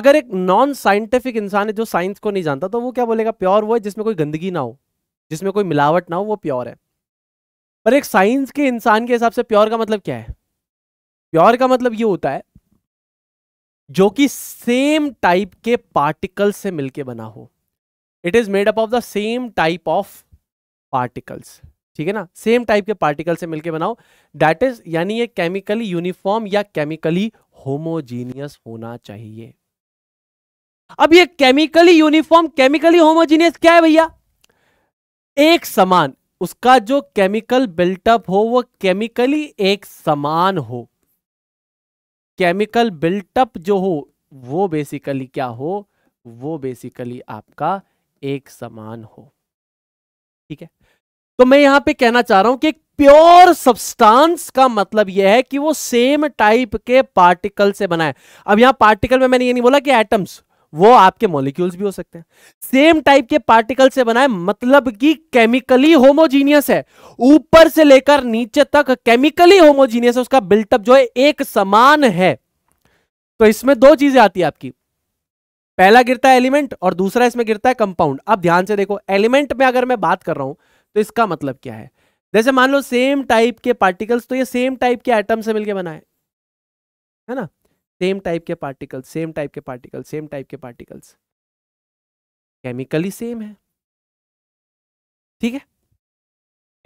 अगर एक नॉन साइंटिफिक इंसान है जो साइंस को नहीं जानता तो वो क्या बोलेगा प्योर वो है जिसमें कोई गंदगी ना हो जिसमें कोई मिलावट ना हो वो प्योर है पर एक साइंस के इंसान के हिसाब से प्योर का मतलब क्या है प्योर का मतलब ये होता है जो कि सेम टाइप के पार्टिकल से मिलके बना हो it is made up of the same type of particles ठीक है ना सेम टाइप के पार्टिकल से मिलके बनाओ दैट इज यानी ये केमिकली यूनिफॉर्म या केमिकली होमोजीनियस होना चाहिए अब ये केमिकली यूनिफॉर्म केमिकली होमोजीनियस क्या है भैया एक समान उसका जो केमिकल बिल्टअप हो वो केमिकली एक समान हो केमिकल बिल्टअप जो हो वो बेसिकली क्या हो वो बेसिकली आपका एक समान हो ठीक है तो मैं यहां पे कहना चाह रहा हूं कि एक प्योर सब्सटेंस का मतलब यह है कि वो सेम टाइप के पार्टिकल से बना है अब यहां पार्टिकल में मैंने ये नहीं बोला कि एटम्स वो आपके मॉलिक्यूल्स भी हो सकते हैं सेम टाइप के पार्टिकल से बनाए मतलब कि केमिकली होमोजीनियस है ऊपर से लेकर नीचे तक केमिकली होमोजीनियस उसका बिल्टअप जो है एक समान है तो इसमें दो चीजें आती है आपकी पहला गिरता है एलिमेंट और दूसरा इसमें गिरता है कंपाउंड अब ध्यान से देखो एलिमेंट में अगर मैं बात कर रहा हूं तो इसका मतलब क्या है जैसे मान लो सेम टाइप के पार्टिकल्स तो ये सेम टाइप के आइटम से मिलकर बनाए है ना सेम टाइप के पार्टिकल्स सेम टाइप के पार्टिकल सेम टाइप के पार्टिकल्स केमिकली सेम है ठीक है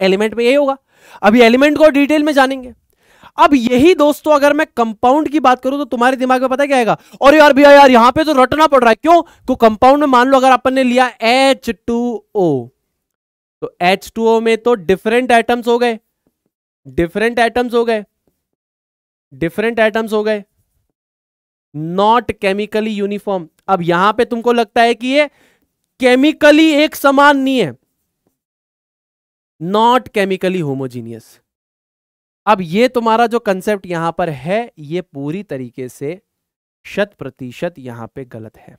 एलिमेंट में यही होगा अभी एलिमेंट को डिटेल में जानेंगे अब यही दोस्तों अगर मैं कंपाउंड की बात करूं तो तुम्हारे दिमाग में पता क्या आएगा और यार भैया यार यहां पे तो रटना पड़ रहा है क्यों तो कंपाउंड में मान लो अगर अपन ने लिया एच टू ओ तो एच टू ओ में तो डिफरेंट एटम्स हो गए डिफरेंट एटम्स हो गए डिफरेंट एटम्स हो गए नॉट केमिकली यूनिफॉर्म अब यहां पे तुमको लगता है कि ये केमिकली एक समान नहीं है नॉट केमिकली होमोजीनियस अब ये तुम्हारा जो कंसेप्ट यहां पर है ये पूरी तरीके से शत प्रतिशत यहां पे गलत है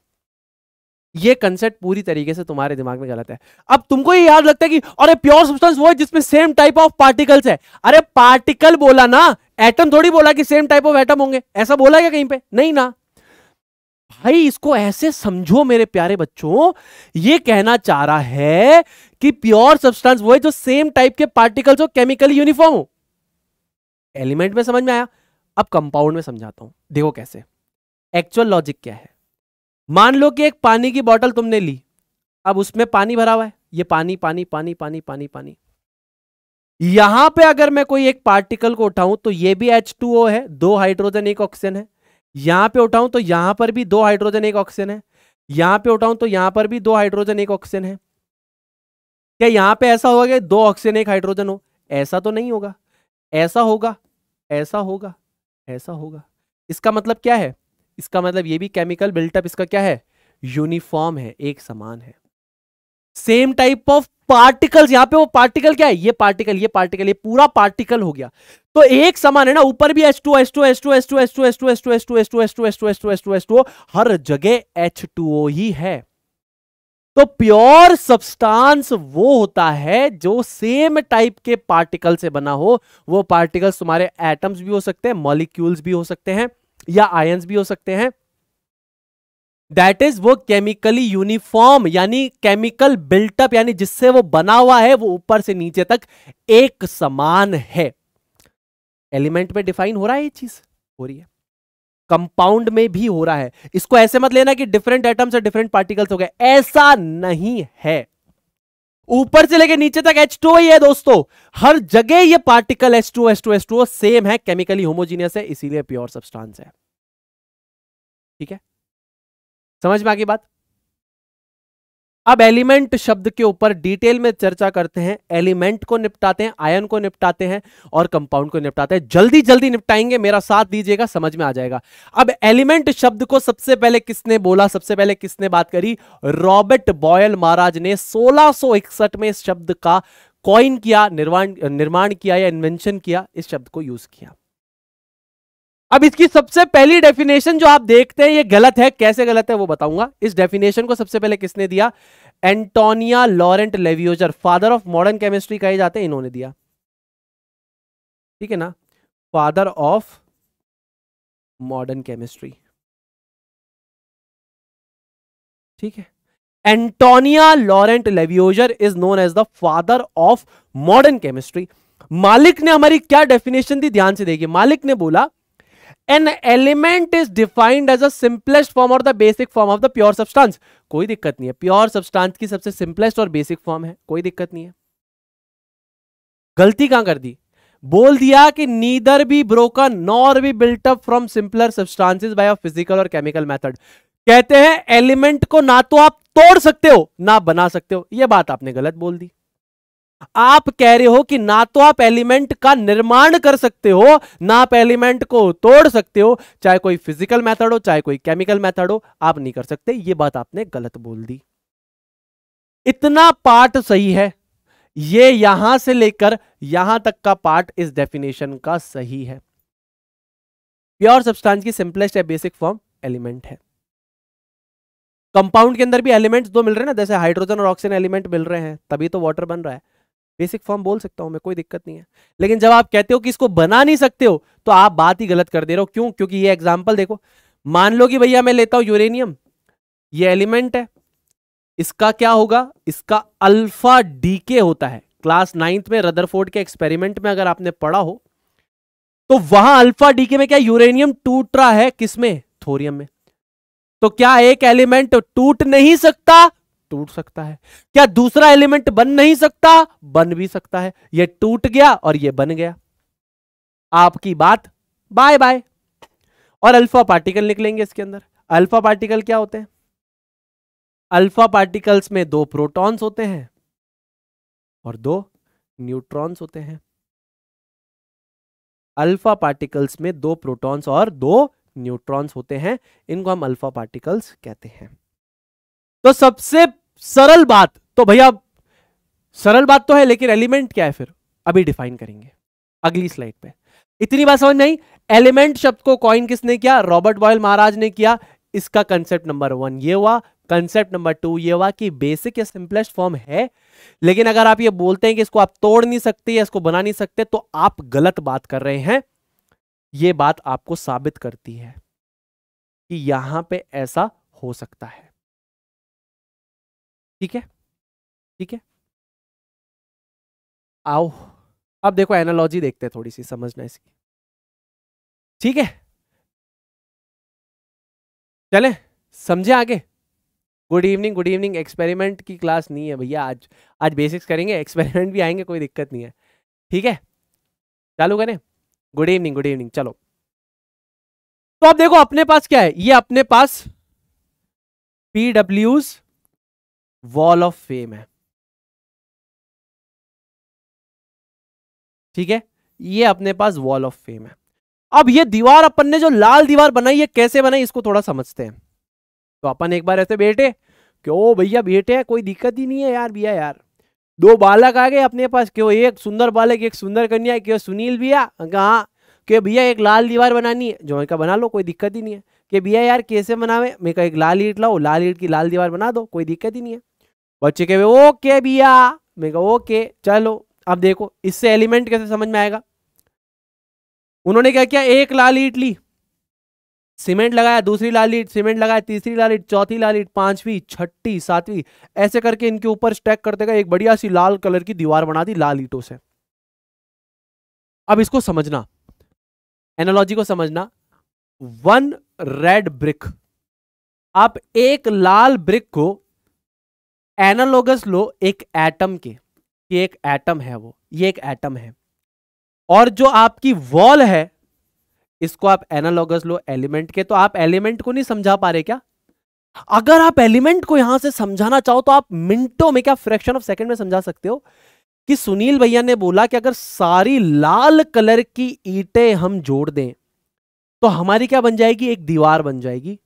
ये कंसेप्ट पूरी तरीके से तुम्हारे दिमाग में गलत है अब तुमको ये याद लगता है कि अरे प्योर सब्सटेंस वो है जिसमें सेम टाइप ऑफ पार्टिकल्स है अरे पार्टिकल बोला ना एटम थोड़ी बोला कि सेम टाइप ऑफ एटम होंगे ऐसा बोला क्या कहीं पे नहीं ना भाई इसको ऐसे समझो मेरे प्यारे बच्चों ये कहना चाह रहा है कि प्योर सब्सटेंस वो है जो सेम टाइप के पार्टिकल्स हो केमिकली यूनिफॉर्म हो एलिमेंट में समझ में आया अब कंपाउंड में समझाता हूं देखो कैसे एक्चुअल लॉजिक क्या है मान लो कि एक पानी की बॉटल तुमने ली अब उसमें पानी भरा हुआ है ये पानी पानी पानी पानी पानी पानी यहां पे अगर मैं कोई एक पार्टिकल को उठाऊं तो ये भी H2O है दो हाइड्रोजन एक ऑक्सीजन है यहां पे उठाऊं तो यहां पर भी दो हाइड्रोजन एक ऑक्सीजन है यहां पे उठाऊं तो यहां पर भी दो हाइड्रोजन एक ऑक्सीजन है क्या यहां पे ऐसा होगा कि दो ऑक्सीजन एक हाइड्रोजन हो ऐसा तो नहीं होगा ऐसा होगा ऐसा होगा ऐसा होगा इसका मतलब क्या है इसका मतलब ये भी केमिकल बिल्टअप इसका क्या है यूनिफॉर्म है एक समान है सेम टाइप ऑफ पार्टिकल्स यहां पे वो पार्टिकल क्या है ये पार्टिकल ये पार्टिकल ये पूरा पार्टिकल हो गया तो एक समान है ना ऊपर भी H2 H2 H2 H2 H2 H2 H2 H2 H2 H2 H2 to S to her जगह H2O ही है तो प्योर सब्सटेंस वो होता है जो सेम टाइप के पार्टिकल से बना हो वो पार्टिकल्स तुम्हारे एटम्स भी हो सकते हैं मॉलिक्यूल्स भी हो सकते हैं या आयंस भी हो सकते हैं दैट इज वो केमिकली यूनिफॉर्म यानी केमिकल बिल्टअप यानी जिससे वो बना हुआ है वो ऊपर से नीचे तक एक समान है एलिमेंट में डिफाइन हो रहा है ये चीज हो रही है कंपाउंड में भी हो रहा है इसको ऐसे मत लेना कि डिफरेंट एटम्स और डिफरेंट पार्टिकल्स हो गए ऐसा नहीं है ऊपर से लेकर नीचे तक एच टू है दोस्तों हर जगह ये particle H two two S two same है केमिकली होमोजीनियस है इसीलिए प्योर सब्सटेंस है ठीक है समझ में आगे बात अब एलिमेंट शब्द के ऊपर डिटेल में चर्चा करते हैं एलिमेंट को निपटाते हैं आयन को निपटाते हैं और कंपाउंड को निपटाते हैं जल्दी जल्दी निपटाएंगे मेरा साथ दीजिएगा समझ में आ जाएगा अब एलिमेंट शब्द को सबसे पहले किसने बोला सबसे पहले किसने बात करी रॉबर्ट बॉयल महाराज ने सोलह में इस शब्द का कॉइन किया निर्माण निर्माण किया या इन्वेंशन किया इस शब्द को यूज किया अब इसकी सबसे पहली डेफिनेशन जो आप देखते हैं ये गलत है कैसे गलत है वो बताऊंगा इस डेफिनेशन को सबसे पहले किसने दिया Antoine Laurent Lavoisier father of modern chemistry कहे जाते हैं इन्होंने दिया ठीक है ना फादर ऑफ मॉडर्न केमिस्ट्री ठीक है Antoine Laurent Lavoisier is known as the father of modern chemistry मालिक ने हमारी क्या डेफिनेशन दी ध्यान से देखिए मालिक ने बोला an element is defined as a simplest form और the basic form of the pure substance कोई दिक्कत नहीं है प्योर सब्सटेंस की सबसे सिंपलेस्ट और बेसिक फॉर्म है कोई दिक्कत नहीं है गलती कहां कर दी बोल दिया कि neither be broken nor be built up from simpler substances by physical और केमिकल मेथड कहते हैं एलिमेंट को ना तो आप तोड़ सकते हो ना बना सकते हो यह बात आपने गलत बोल दी आप कह रहे हो कि ना तो आप एलिमेंट का निर्माण कर सकते हो ना आप एलिमेंट को तोड़ सकते हो चाहे कोई फिजिकल मेथड हो चाहे कोई केमिकल मेथड हो आप नहीं कर सकते ये बात आपने गलत बोल दी इतना पार्ट सही है ये यहां से लेकर यहां तक का पार्ट इस डेफिनेशन का सही है प्योर सब्सटेंस की सिंपलेस्ट या बेसिक फॉर्म एलिमेंट है कंपाउंड के अंदर भी एलिमेंट्स दो मिल रहे हैं ना जैसे हाइड्रोजन और ऑक्सीजन एलिमेंट मिल रहे हैं तभी तो वाटर बन रहा है बेसिक फॉर्म बोल सकता हूं मैं कोई दिक्कत नहीं है लेकिन जब आप कहते हो कि इसको बना नहीं सकते हो तो आप बात ही गलत कर दे रहे हो क्यों क्योंकि ये एग्जाम्पल देखो मान लो कि भैया मैं लेता हूं यूरेनियम ये एलिमेंट है इसका क्या होगा इसका अल्फा डीके होता है क्लास नाइन्थ में रदरफोर्ड के एक्सपेरिमेंट में अगर आपने पढ़ा हो तो वहां अल्फा डीके में क्या यूरेनियम टूट रहा है किसमें थोरियम में तो क्या एक एलिमेंट टूट नहीं सकता टूट सकता है क्या दूसरा एलिमेंट बन नहीं सकता बन भी सकता है यह टूट गया और यह बन गया आपकी बात बाय बाय और अल्फा पार्टिकल निकलेंगे इसके अंदर अल्फा पार्टिकल क्या होते हैं अल्फा पार्टिकल्स में दो प्रोटॉन्स होते हैं और दो न्यूट्रॉन्स होते हैं अल्फा पार्टिकल्स में दो प्रोटॉन्स और दो न्यूट्रॉन्स होते हैं इनको हम अल्फा पार्टिकल्स कहते हैं तो सबसे सरल बात तो भैया सरल बात तो है लेकिन एलिमेंट क्या है फिर अभी डिफाइन करेंगे अगली स्लाइड पे इतनी बात समझ में आई एलिमेंट शब्द को कॉइन किसने किया रॉबर्ट बॉयल महाराज ने किया इसका कंसेप्ट नंबर वन ये हुआ कंसेप्ट नंबर टू ये हुआ कि बेसिक या सिंपलेस्ट फॉर्म है लेकिन अगर आप ये बोलते हैं कि इसको आप तोड़ नहीं सकते या इसको बना नहीं सकते तो आप गलत बात कर रहे हैं ये बात आपको साबित करती है कि यहां पे ऐसा हो सकता है ठीक है ठीक है आओ अब देखो एनालॉजी देखते हैं थोड़ी सी समझना इसकी ठीक है चले समझे आगे good evening good evening experiment की क्लास नहीं है भैया आज आज बेसिक्स करेंगे एक्सपेरिमेंट भी आएंगे कोई दिक्कत नहीं है ठीक है चालू करें गुड इवनिंग गुड इवनिंग चलो तो अब देखो अपने पास क्या है ये अपने पास पी वॉल ऑफ फेम है ठीक है ये अपने पास वॉल ऑफ फेम है अब ये दीवार अपन ने जो लाल दीवार बनाई है कैसे बनाई इसको थोड़ा समझते हैं तो अपन एक बार ऐसे बैठे क्यों भैया बेटे हैं कोई दिक्कत ही नहीं है यार भैया यार दो बालक आ गए अपने पास क्यों एक सुंदर बालक एक सुंदर कन्या क्यों सुनील भैया कहा के भैया एक लाल दीवार बनानी है जो का बना लो कोई दिक्कत ही नहीं है कि भैया यार कैसे बनावे मैं कहा एक लाल ईट लाओ लाल ईट की लाल दीवार बना दो कोई दिक्कत ही नहीं है बच्चे कह ओके भैया मैं कहा ओके चलो अब देखो इससे एलिमेंट कैसे समझ में आएगा उन्होंने क्या किया एक लाल ईट ली सीमेंट लगाया दूसरी लाल ईट सीमेंट लगाया तीसरी लाल ईट चौथी लाल ईट पांचवी छठी सातवीं ऐसे करके इनके ऊपर स्टैक करते गए एक बढ़िया सी लाल कलर की दीवार बना दी लाल ईटों से अब इसको समझना एनोलॉजी को समझना वन रेड ब्रिक आप एक लाल ब्रिक को एनालोगस लो एक एटम के कि एक एटम है वो ये एक एटम है और जो आपकी वॉल है इसको आप एनालोगस लो एलिमेंट के तो आप एलिमेंट को नहीं समझा पा रहे क्या अगर आप एलिमेंट को यहां से समझाना चाहो तो आप मिनटों में क्या फ्रैक्शन ऑफ सेकंड में समझा सकते हो कि सुनील भैया ने बोला कि अगर सारी लाल कलर की ईटे हम जोड़ दें तो हमारी क्या बन जाएगी एक दीवार बन जाएगी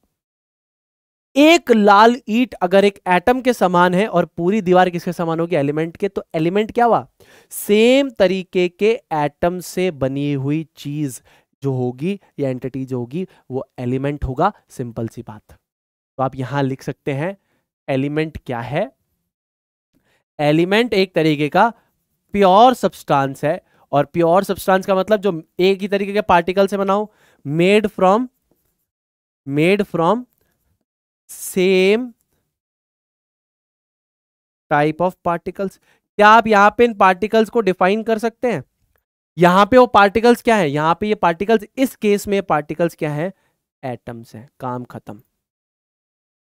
एक लाल ईट अगर एक एटम के समान है और पूरी दीवार किसके समान होगी एलिमेंट के तो एलिमेंट क्या हुआ सेम तरीके के एटम से बनी हुई चीज जो होगी या एंटिटी जो होगी वो एलिमेंट होगा सिंपल सी बात तो आप यहां लिख सकते हैं एलिमेंट क्या है एलिमेंट एक तरीके का प्योर सब्सटेंस है और प्योर सब्सटेंस का मतलब जो एक ही तरीके के पार्टिकल से बनाओ made from made from same type of particles क्या आप यहां पे इन पार्टिकल्स को डिफाइन कर सकते हैं यहां पे वो पार्टिकल्स क्या है यहां पे ये पार्टिकल्स इस केस में पार्टिकल्स क्या है एटम्स हैं काम खत्म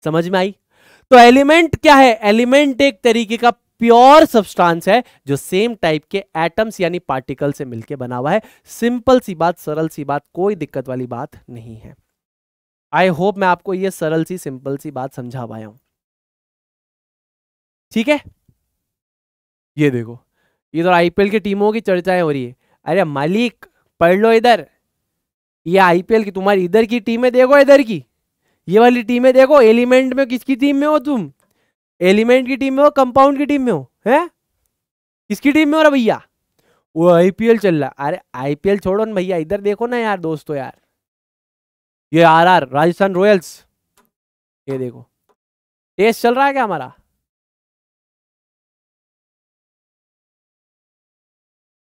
समझ में आई तो एलिमेंट क्या है एलिमेंट एक तरीके का प्योर सब्सटेंस है जो सेम टाइप के एटम्स यानी पार्टिकल से मिलके बना हुआ है सिंपल सी बात सरल सी बात कोई दिक्कत वाली बात नहीं है आई होप मैं आपको ये सरल सी सिंपल सी बात समझा पाया हूं ठीक है ये देखो ये तो आईपीएल की टीमों की चर्चाएं हो रही है अरे मालिक पढ़ लो इधर ये आईपीएल की तुम्हारी इधर की टीमें देखो इधर की ये वाली टीमें देखो एलिमेंट में किसकी टीम में हो तुम एलिमेंट की टीम में हो कंपाउंड की टीम में हो है किसकी टीम में हो रहा भैया वो आईपीएल चल रहा अरे आईपीएल छोड़ो ना भैया इधर देखो ना यार दोस्तों यार ये आरआर राजस्थान रॉयल्स ये देखो टेस्ट चल रहा है क्या हमारा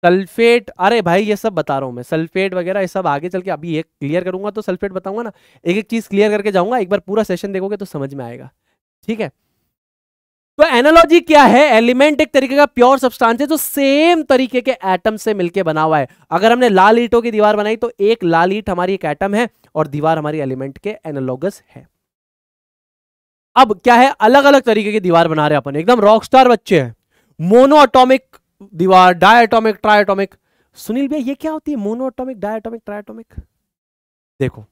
सल्फेट अरे भाई ये सब बता रहा हूँ मैं सल्फेट वगैरह ये सब आगे चल के अभी एक क्लियर करूंगा तो सल्फेट बताऊंगा ना एक एक चीज क्लियर करके जाऊंगा एक बार पूरा सेशन देखोगे तो समझ में आएगा ठीक है तो एनालॉजी क्या है एलिमेंट एक तरीके का प्योर सब्सटेंस है जो सेम तरीके के एटम से मिलके बना हुआ है अगर हमने लाल ईटों की दीवार बनाई तो एक लाल ईट हमारी एक एटम है और दीवार हमारी एलिमेंट के एनालॉगस है अब क्या है अलग अलग तरीके की दीवार बना रहे अपन एकदम रॉक स्टार बच्चे हैं मोनोटॉमिक दीवार डायटोमिक ट्राइटोमिक सुनील भैया ये क्या होती है मोनोटॉमिक डायटोमिक ट्राइटोमिक देखो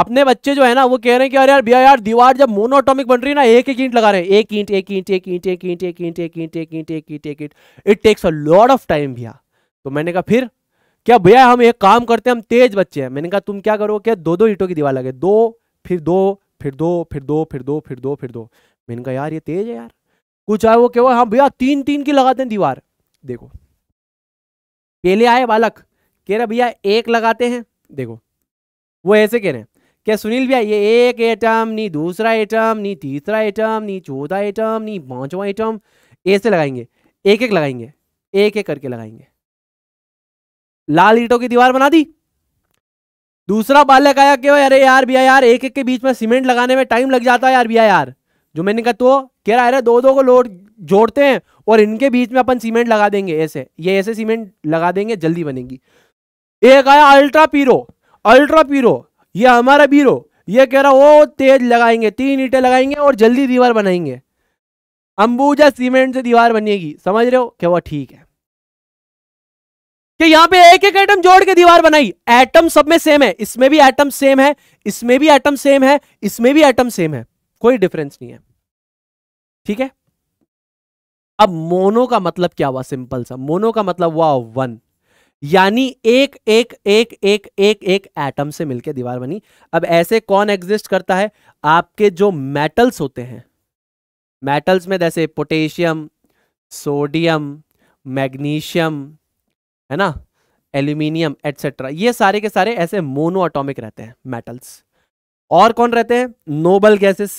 अपने बच्चे जो है ना वो कह रहे हैं कि अरे यार भैया यार दीवार जब मोनोटॉमिक बन रही है ना एक एक ईंट लगा रहे हैं एक ईंट एक ईंट एक ईंट एक ईंट एक ईंट एक ईंट एक ईंट एक ईंट एक ईंट it takes a lot of time भैया तो मैंने कहा फिर क्या भैया हम एक काम करते हैं हम तेज बच्चे हैं मैंने कहा तुम क्या करो क्या दो दो ईटों की दीवार लगे दो फिर दो फिर दो फिर दो फिर दो फिर दो फिर दो मैंने कहा यार ये तेज है यार कुछ आए वो क्या हुआ हम हाँ भैया तीन तीन की लगाते हैं दीवार देखो पहले आए बालक कह रहे भैया एक लगाते हैं देखो वो ऐसे कह रहे हैं क्या सुनील भैया ये एक आइटम नहीं दूसरा आइटम नहीं तीसरा आइटम नहीं चौथा आइटम नहीं पांचवा आइटम ऐसे लगाएंगे एक एक लगाएंगे एक एक करके लगाएंगे लाल ईटों की दीवार बना दी दूसरा बालक आया कि अरे यार भैया यार एक एक के बीच में सीमेंट लगाने में टाइम लग जाता है यार भैया यार जो मैंने कहा तो कह रहा है दो दो को लोड जोड़ते हैं और इनके बीच में अपन सीमेंट लगा देंगे ऐसे ये ऐसे सीमेंट लगा देंगे जल्दी बनेगी एक आया अल्ट्रा पीरो अल्ट्रा पीरो ये हमारा बीरो ये कह रहा वो तेज लगाएंगे तीन ईटे लगाएंगे और जल्दी दीवार बनाएंगे अंबुजा सीमेंट से दीवार बनेगी समझ रहे हो क्या वो ठीक है कि यहां पे एक एक एटम जोड़ के दीवार बनाई एटम सब में सेम है इसमें भी एटम सेम है इसमें भी एटम सेम है इसमें भी एटम सेम है कोई डिफरेंस नहीं है ठीक है अब मोनो का मतलब क्या हुआ सिंपल सा मोनो का मतलब हुआ वन यानी एक एक एक एक एक एक एटम से मिलकर दीवार बनी अब ऐसे कौन एग्जिस्ट करता है आपके जो मेटल्स होते हैं मेटल्स में जैसे पोटेशियम सोडियम मैग्नीशियम है ना एल्यूमिनियम एटसेट्रा ये सारे के सारे ऐसे मोनो ऑटोमिक रहते हैं मेटल्स और कौन रहते हैं नोबल गैसेस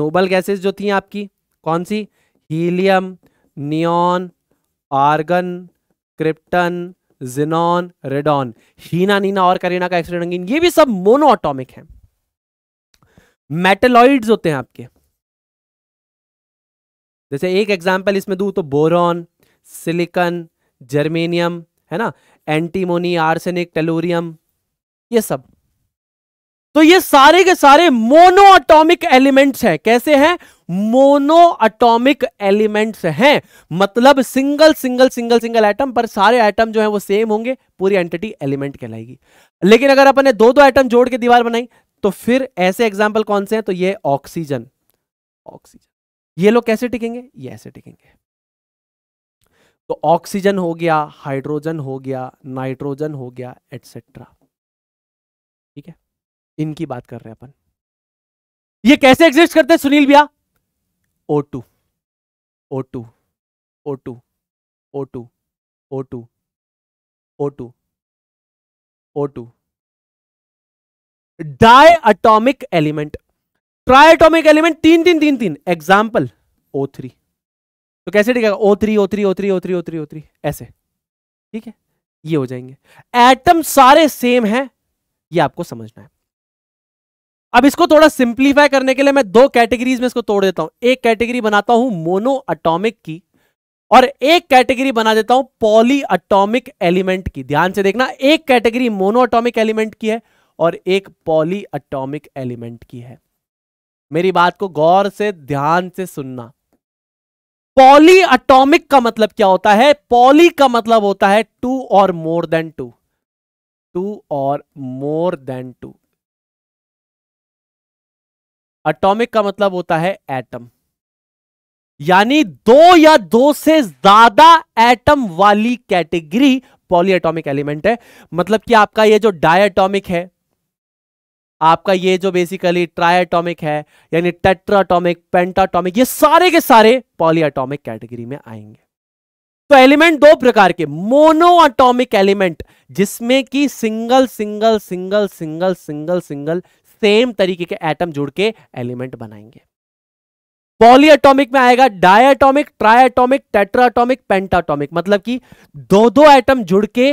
नोबल गैसेस जो थी आपकी कौन सी helium neon argon krypton xenon radon Heena Neena और करीना का एक्सीडेंट ये भी सब मोनो ऑटोमिक हैं मेटेलॉइड्स होते हैं आपके जैसे एक एग्जाम्पल इसमें दू तो बोरॉन सिलिकन जर्मेनियम है ना एंटीमोनी आर्सेनिक टेलोरियम ये सब तो ये सारे के सारे मोनो अटोमिक एलिमेंट्स हैं कैसे हैं मोनो अटोमिक एलिमेंट्स हैं मतलब single single single single atom पर सारे एटम जो है वो सेम होंगे पूरी एंटिटी एलिमेंट कहलाएगी लेकिन अगर अपन ने दो दो एटम जोड़ के दीवार बनाई तो फिर ऐसे एग्जाम्पल कौन से हैं तो ये ऑक्सीजन ऑक्सीजन ये लोग कैसे टिकेंगे ये ऐसे टिकेंगे तो ऑक्सीजन हो गया हाइड्रोजन हो गया नाइट्रोजन हो गया एटसेट्रा ठीक है इनकी बात कर रहे हैं अपन ये कैसे एग्जिस्ट करते हैं सुनील भैया O two O two O two O two O two O two O two element triatomic element तीन तीन तीन तीन एग्जाम्पल ओ थ्री तो कैसे टिकेगा O three O three O three O three O three O three ऐसे ठीक है ये हो जाएंगे एटम सारे सेम है ये आपको समझना है अब इसको थोड़ा सिंप्लीफाई करने के लिए मैं दो कैटेगरीज में इसको तोड़ देता हूं एक कैटेगरी बनाता हूं मोनो अटोमिक की और एक कैटेगरी बना देता हूं पॉली अटोमिक एलिमेंट की ध्यान से देखना एक कैटेगरी मोनो अटोमिक एलिमेंट की है और एक पॉली अटोमिक एलिमेंट की है मेरी बात को गौर से ध्यान से सुनना पॉली अटोमिक का मतलब क्या होता है पॉली का मतलब होता है टू और मोर देन टू टू और मोर देन टू अटोमिक का मतलब होता है एटम यानी दो या दो से ज्यादा एटम वाली कैटेगरी पॉली एलिमेंट है मतलब कि आपका ये जो डायटॉमिक है आपका ये जो बेसिकली ट्राई है यानी टेट्रा पेंटाटॉमिक ये सारे के सारे पॉली कैटेगरी में आएंगे तो एलिमेंट दो प्रकार के मोनो एलिमेंट जिसमें कि single single single single single single same तरीके के एटम जुड़ के एलिमेंट बनाएंगे पॉली में आएगा डायटॉमिक ट्राइटॉमिक टेट्राटॉमिक पेंटाटॉमिक मतलब कि दो दो एटम जुड़ के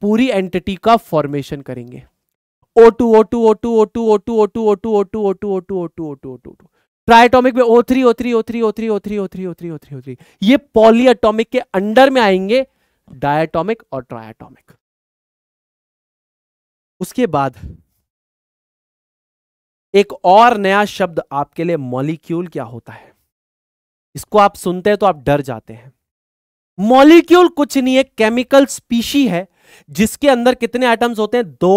पूरी एंटिटी का फॉर्मेशन करेंगे O two O two O two O two O two O two O two O two O two O two O two O two O triatomic में O3 O3 O3 O3 O3 O3 O3 O3 O3 ये polyatomic के under में आएंगे diatomic और triatomic उसके बाद एक और नया शब्द आपके लिए मॉलिक्यूल क्या होता है इसको आप सुनते हैं तो आप डर जाते हैं मॉलिक्यूल कुछ नहीं है केमिकल स्पीशी है जिसके अंदर कितने एटम्स होते हैं दो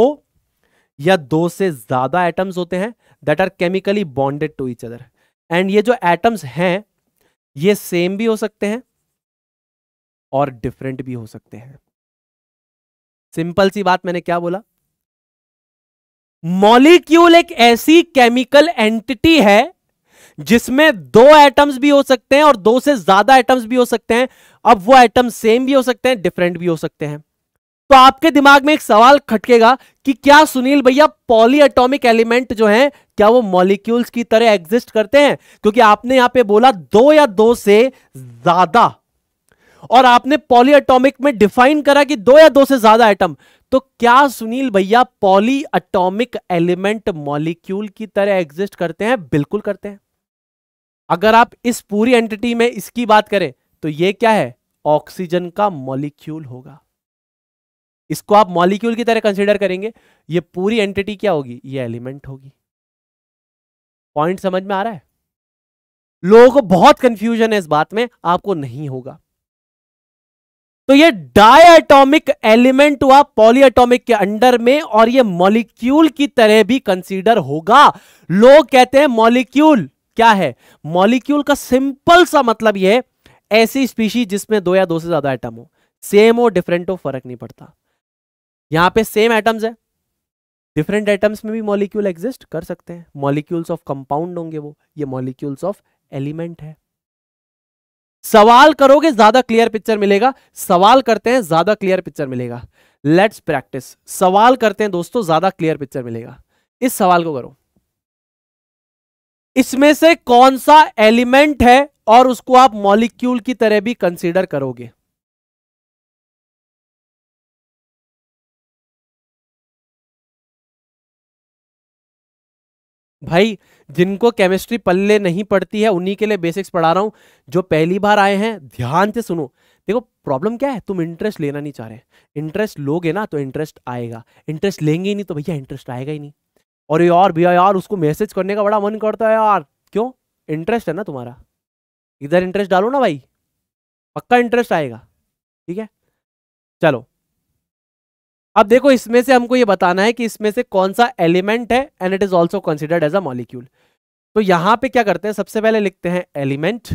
या दो से ज्यादा एटम्स होते हैं that are chemically bonded to each other and ये जो एटम्स हैं ये सेम भी हो सकते हैं और डिफरेंट भी हो सकते हैं सिंपल सी बात मैंने क्या बोला मॉलिक्यूल एक ऐसी केमिकल एंटिटी है जिसमें दो एटम्स भी हो सकते हैं और दो से ज्यादा एटम्स भी हो सकते हैं अब वो एटम सेम भी हो सकते हैं डिफरेंट भी हो सकते हैं तो आपके दिमाग में एक सवाल खटकेगा कि क्या सुनील भैया पॉली एलिमेंट जो है क्या वो मॉलिक्यूल्स की तरह एग्जिस्ट करते हैं क्योंकि आपने यहां पे बोला दो या दो से ज्यादा और आपने पॉली में डिफाइन करा कि दो या दो से ज्यादा एटम तो क्या सुनील भैया पॉली एलिमेंट मॉलिक्यूल की तरह एग्जिस्ट करते हैं बिल्कुल करते हैं अगर आप इस पूरी एंटिटी में इसकी बात करें तो यह क्या है ऑक्सीजन का मॉलिक्यूल होगा इसको आप मॉलिक्यूल की तरह कंसिडर करेंगे ये पूरी एंटिटी क्या होगी ये एलिमेंट होगी पॉइंट समझ में आ रहा है लोगों को बहुत कंफ्यूजन है इस बात में आपको नहीं होगा तो ये डायटोमिक एलिमेंट हुआ पॉलीएटॉमिक के अंडर में और ये मॉलिक्यूल की तरह भी कंसीडर होगा लोग कहते हैं मॉलिक्यूल क्या है मॉलिक्यूल का सिंपल सा मतलब ये ऐसी स्पीशीज जिसमें दो या दो से ज्यादा एटम हो सेम हो डिफरेंट हो फर्क नहीं पड़ता यहां पे सेम एटम्स है डिफरेंट एटम्स में भी मॉलिक्यूल एग्जिस्ट कर सकते हैं मॉलिक्यूल्स ऑफ कंपाउंड होंगे वो ये मॉलिक्यूल्स ऑफ एलिमेंट है सवाल करोगे ज्यादा क्लियर पिक्चर मिलेगा सवाल करते हैं ज्यादा क्लियर पिक्चर मिलेगा लेट्स प्रैक्टिस सवाल करते हैं दोस्तों ज्यादा क्लियर पिक्चर मिलेगा इस सवाल को करो इसमें से कौन सा एलिमेंट है और उसको आप मॉलिक्यूल की तरह भी कंसीडर करोगे भाई जिनको केमिस्ट्री पल्ले नहीं पड़ती है उन्हीं के लिए बेसिक्स पढ़ा रहा हूं जो पहली बार आए हैं ध्यान से सुनो देखो प्रॉब्लम क्या है तुम इंटरेस्ट लेना नहीं चाह रहे इंटरेस्ट लोगे ना तो इंटरेस्ट आएगा इंटरेस्ट लेंगे ही नहीं तो भैया इंटरेस्ट आएगा ही नहीं और यार भैया यार उसको मैसेज करने का बड़ा मन करता है यार क्यों इंटरेस्ट है ना तुम्हारा इधर इंटरेस्ट डालो ना भाई पक्का इंटरेस्ट आएगा ठीक है चलो अब देखो इसमें से हमको ये बताना है कि इसमें से कौन सा एलिमेंट है and it is also considered as a molecule तो यहां पे क्या करते हैं सबसे पहले लिखते हैं एलिमेंट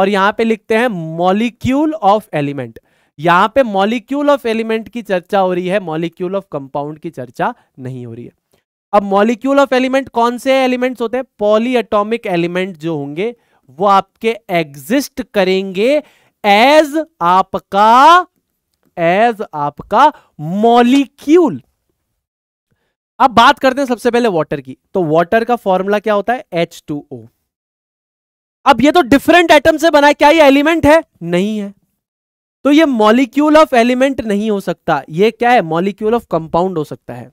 और यहां पे लिखते हैं मॉलिक्यूल ऑफ एलिमेंट यहां पे मॉलिक्यूल ऑफ एलिमेंट की चर्चा हो रही है मॉलिक्यूल ऑफ कंपाउंड की चर्चा नहीं हो रही है अब मॉलिक्यूल ऑफ एलिमेंट कौन से एलिमेंट्स होते हैं पॉली एलिमेंट जो होंगे वो आपके एग्जिस्ट करेंगे एज आपका एज आपका मॉलिक्यूल अब बात करते हैं सबसे पहले वाटर की तो वाटर का फॉर्मूला क्या होता है एच टू ओ अब ये तो डिफरेंट एटम से बना है क्या ये एलिमेंट है नहीं है तो ये मॉलिक्यूल ऑफ एलिमेंट नहीं हो सकता ये क्या है मॉलिक्यूल ऑफ कंपाउंड हो सकता है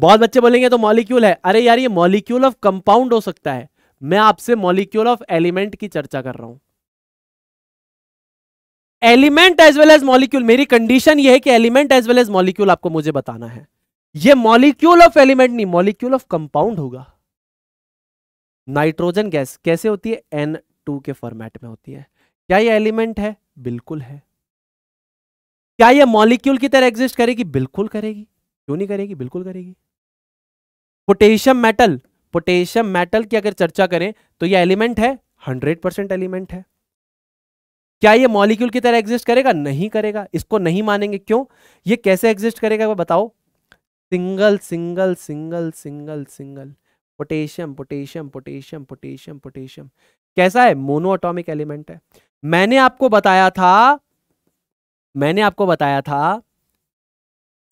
बहुत बच्चे बोलेंगे तो मॉलिक्यूल है अरे यार ये मॉलिक्यूल ऑफ कंपाउंड हो सकता है मैं आपसे मॉलिक्यूल ऑफ एलिमेंट की चर्चा कर रहा हूं element as well as molecule मेरी कंडीशन ये है कि element as well as molecule आपको मुझे बताना है ये मॉलिक्यूल ऑफ एलिमेंट नहीं मॉलिक्यूल ऑफ कंपाउंड होगा नाइट्रोजन गैस कैसे होती है N2 के फॉर्मेट में होती है क्या ये एलिमेंट है बिल्कुल है क्या ये मॉलिक्यूल की तरह एग्जिस्ट करेगी बिल्कुल करेगी क्यों नहीं करेगी बिल्कुल करेगी पोटेशियम मेटल पोटेशियम मेटल की अगर चर्चा करें तो ये एलिमेंट है हंड्रेड एलिमेंट है क्या ये मॉलिक्यूल की तरह एग्जिस्ट करेगा नहीं करेगा इसको नहीं मानेंगे क्यों ये कैसे एग्जिस्ट करेगा वो बताओ single single single single single potassium potassium potassium potassium potassium कैसा है मोनोअटोमिक एलिमेंट है मैंने आपको बताया था मैंने आपको बताया था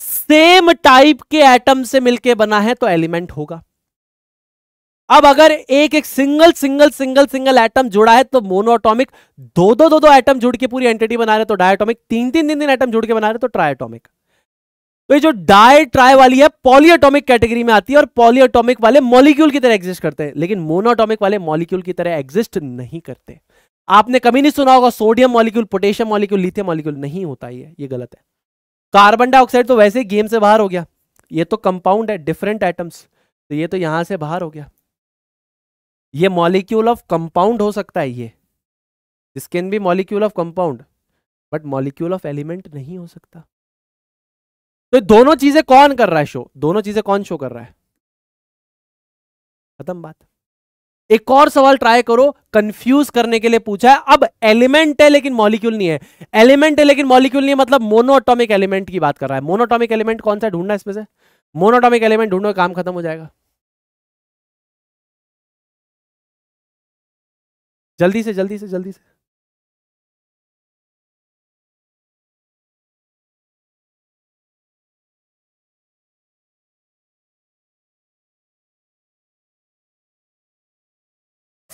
सेम टाइप के एटम से मिलके बना है तो एलिमेंट होगा अब अगर एक एक single single single single atom जुड़ा है तो मोनोटॉमिक दो दो दो दो एटम जुड़ के पूरी एंटिटी बना रहे तो डायटोमिक तीन तीन तीन तीन एटम जुड़ के बना रहे तो ट्राइटोमिक तो जो डाय ट्राई वाली है पॉलीएटॉमिक कैटेगरी में आती है और पॉलीएटॉमिक वाले मॉलिक्यूल की तरह एग्जिस्ट करते हैं लेकिन मोनोटॉमिक वाले मॉलिक्यूल की तरह एग्जिस्ट नहीं करते आपने कभी नहीं सुना होगा sodium molecule potassium molecule lithium molecule नहीं होता ये ये गलत है कार्बन डाइऑक्साइड तो वैसे ही गेम से बाहर हो गया ये तो कंपाउंड है डिफरेंट आइटम्स तो ये तो यहां से बाहर हो गया ये मॉलिक्यूल ऑफ कंपाउंड हो सकता है ये this can be molecule of compound but molecule of element नहीं हो सकता तो दोनों चीजें कौन कर रहा है शो दोनों चीजें कौन शो कर रहा है खत्म बात एक और सवाल ट्राई करो कंफ्यूज करने के लिए पूछा है अब एलिमेंट है लेकिन मॉलिक्यूल नहीं है एलिमेंट है लेकिन मॉलिक्यूल नहीं है मतलब मोनोटॉमिक एलिमेंट की बात कर रहा है मोनोटॉमिक एलिमेंट कौन सा ढूंढना इसमें से मोनोटॉमिक एलिमेंट ढूंढो काम खत्म हो जाएगा जल्दी से जल्दी से जल्दी से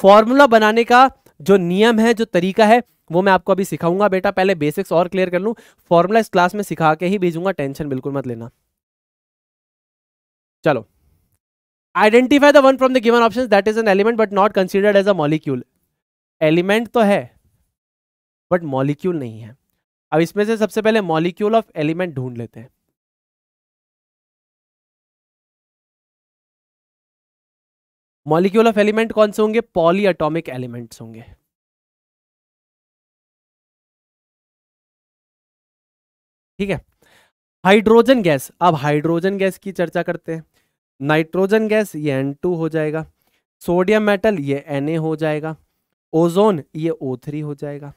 फॉर्मूला बनाने का जो नियम है जो तरीका है वो मैं आपको अभी सिखाऊंगा बेटा पहले बेसिक्स और क्लियर कर लूं फॉर्मूला इस क्लास में सिखा के ही भेजूंगा टेंशन बिल्कुल मत लेना चलो identify the one from the given option that is an element but not considered as a molecule element तो है बट मॉलिक्यूल नहीं है अब इसमें से सबसे पहले मॉलिक्यूल ऑफ एलिमेंट ढूंढ लेते हैं मॉलिक्यूल ऑफ एलिमेंट कौन से होंगे पॉली एटॉमिक एलिमेंट्स होंगे ठीक है हाइड्रोजन गैस अब हाइड्रोजन गैस की चर्चा करते हैं नाइट्रोजन गैस ये N2 हो जाएगा सोडियम मेटल ये Na हो जाएगा ओजोन ये ओ थ्री हो जाएगा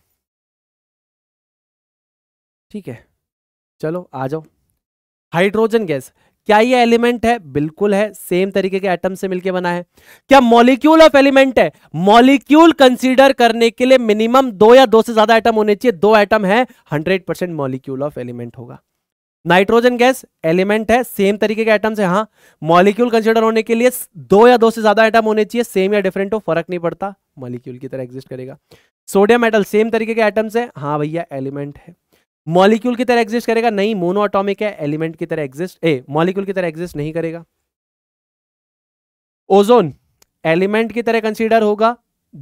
ठीक है चलो आ जाओ हाइड्रोजन गैस क्या ये एलिमेंट है बिल्कुल है सेम तरीके के एटम से मिलके बना है क्या मॉलिक्यूल ऑफ एलिमेंट है मॉलिक्यूल कंसीडर करने के लिए मिनिमम दो या दो से ज्यादा एटम होने चाहिए दो एटम है hundred percent molecule of element होगा नाइट्रोजन गैस एलिमेंट है सेम तरीके के एटम से हाँ मॉलिक्यूल कंसिडर होने के लिए दो या दो से ज्यादा एटम होने चाहिए सेम या डिफरेंट हो फर्क नहीं पड़ता मॉलिक्यूल की तरह एग्जिस्ट करेगा सोडियम मेटल सेम तरीके के एटम्स है हाँ भैया एलिमेंट है मॉलिक्यूल की तरह एग्जिस्ट करेगा नहीं मोनो है एलिमेंट की तरह एग्जिस्ट ए मॉलिक्यूल की तरह एग्जिस्ट नहीं करेगा ओजोन एलिमेंट की तरह कंसीडर होगा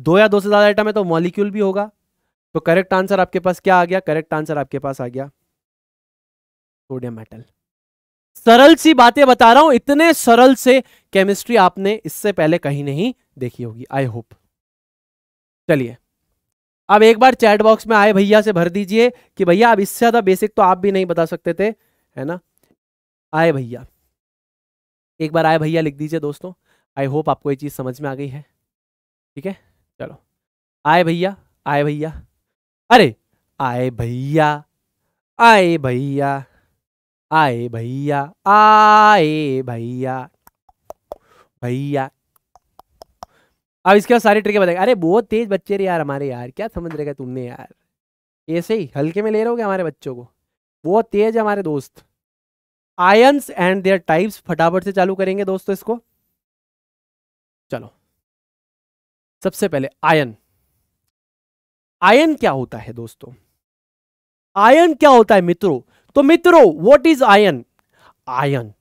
दो या दो से ज्यादा आइटम है तो मॉलिक्यूल भी होगा तो करेक्ट आंसर आपके पास क्या आ गया करेक्ट आंसर आपके पास आ गया सोडियम मेटल सरल सी बातें बता रहा हूं इतने सरल से केमिस्ट्री आपने इससे पहले कहीं नहीं देखी होगी आई होप चलिए अब एक बार चैट बॉक्स में आए भैया से भर दीजिए कि भैया अब इससे ज़्यादा बेसिक तो आप भी नहीं बता सकते थे है ना आए भैया एक बार आए भैया लिख दीजिए दोस्तों आई होप आपको ये चीज़ समझ में आ गई है ठीक है चलो आए भैया आए भैया अरे आए भैया आए भैया आए भैया आए भैया भैया अब इसके बाद सारी ट्रिकें बताएंगे अरे बहुत तेज बच्चे रे यार हमारे यार क्या समझ रहेगा तुमने यार ऐसे ही हल्के में ले रहोगे हमारे बच्चों को बहुत तेज हमारे दोस्त आयंस एंड देयर टाइप्स फटाफट से चालू करेंगे दोस्तों इसको चलो सबसे पहले आयन आयन क्या होता है दोस्तों आयन क्या होता है मित्रों तो मित्रों what is ion ion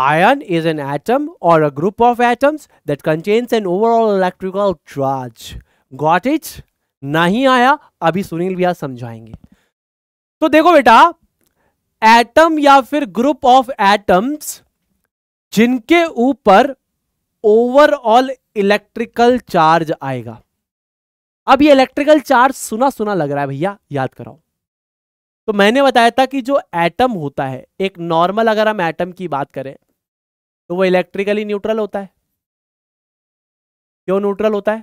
Iron is an atom or a group of atoms that contains an overall electrical charge. Got it? नहीं आया अभी सुनील भैया समझाएंगे तो देखो बेटा एटम या फिर ग्रुप ऑफ एटम्स जिनके ऊपर ओवरऑल इलेक्ट्रिकल चार्ज आएगा अब ये इलेक्ट्रिकल चार्ज सुना सुना लग रहा है भैया याद कराओ तो मैंने बताया था कि जो एटम होता है एक नॉर्मल अगर हम एटम की बात करें तो वो इलेक्ट्रिकली न्यूट्रल होता है क्यों न्यूट्रल होता है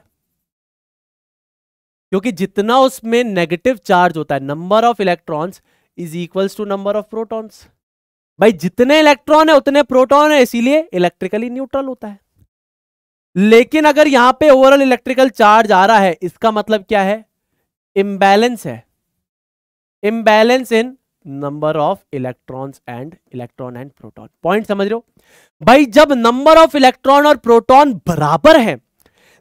क्योंकि जितना उसमें नेगेटिव चार्ज होता है number of electrons is equals to number of protons भाई जितने इलेक्ट्रॉन है उतने प्रोटॉन है इसीलिए इलेक्ट्रिकली न्यूट्रल होता है लेकिन अगर यहां पे ओवरऑल इलेक्ट्रिकल चार्ज आ रहा है इसका मतलब क्या है इम्बैलेंस है imbalance in number of electrons and electron and proton point समझ रहे हो भाई जब नंबर ऑफ इलेक्ट्रॉन और प्रोटॉन बराबर है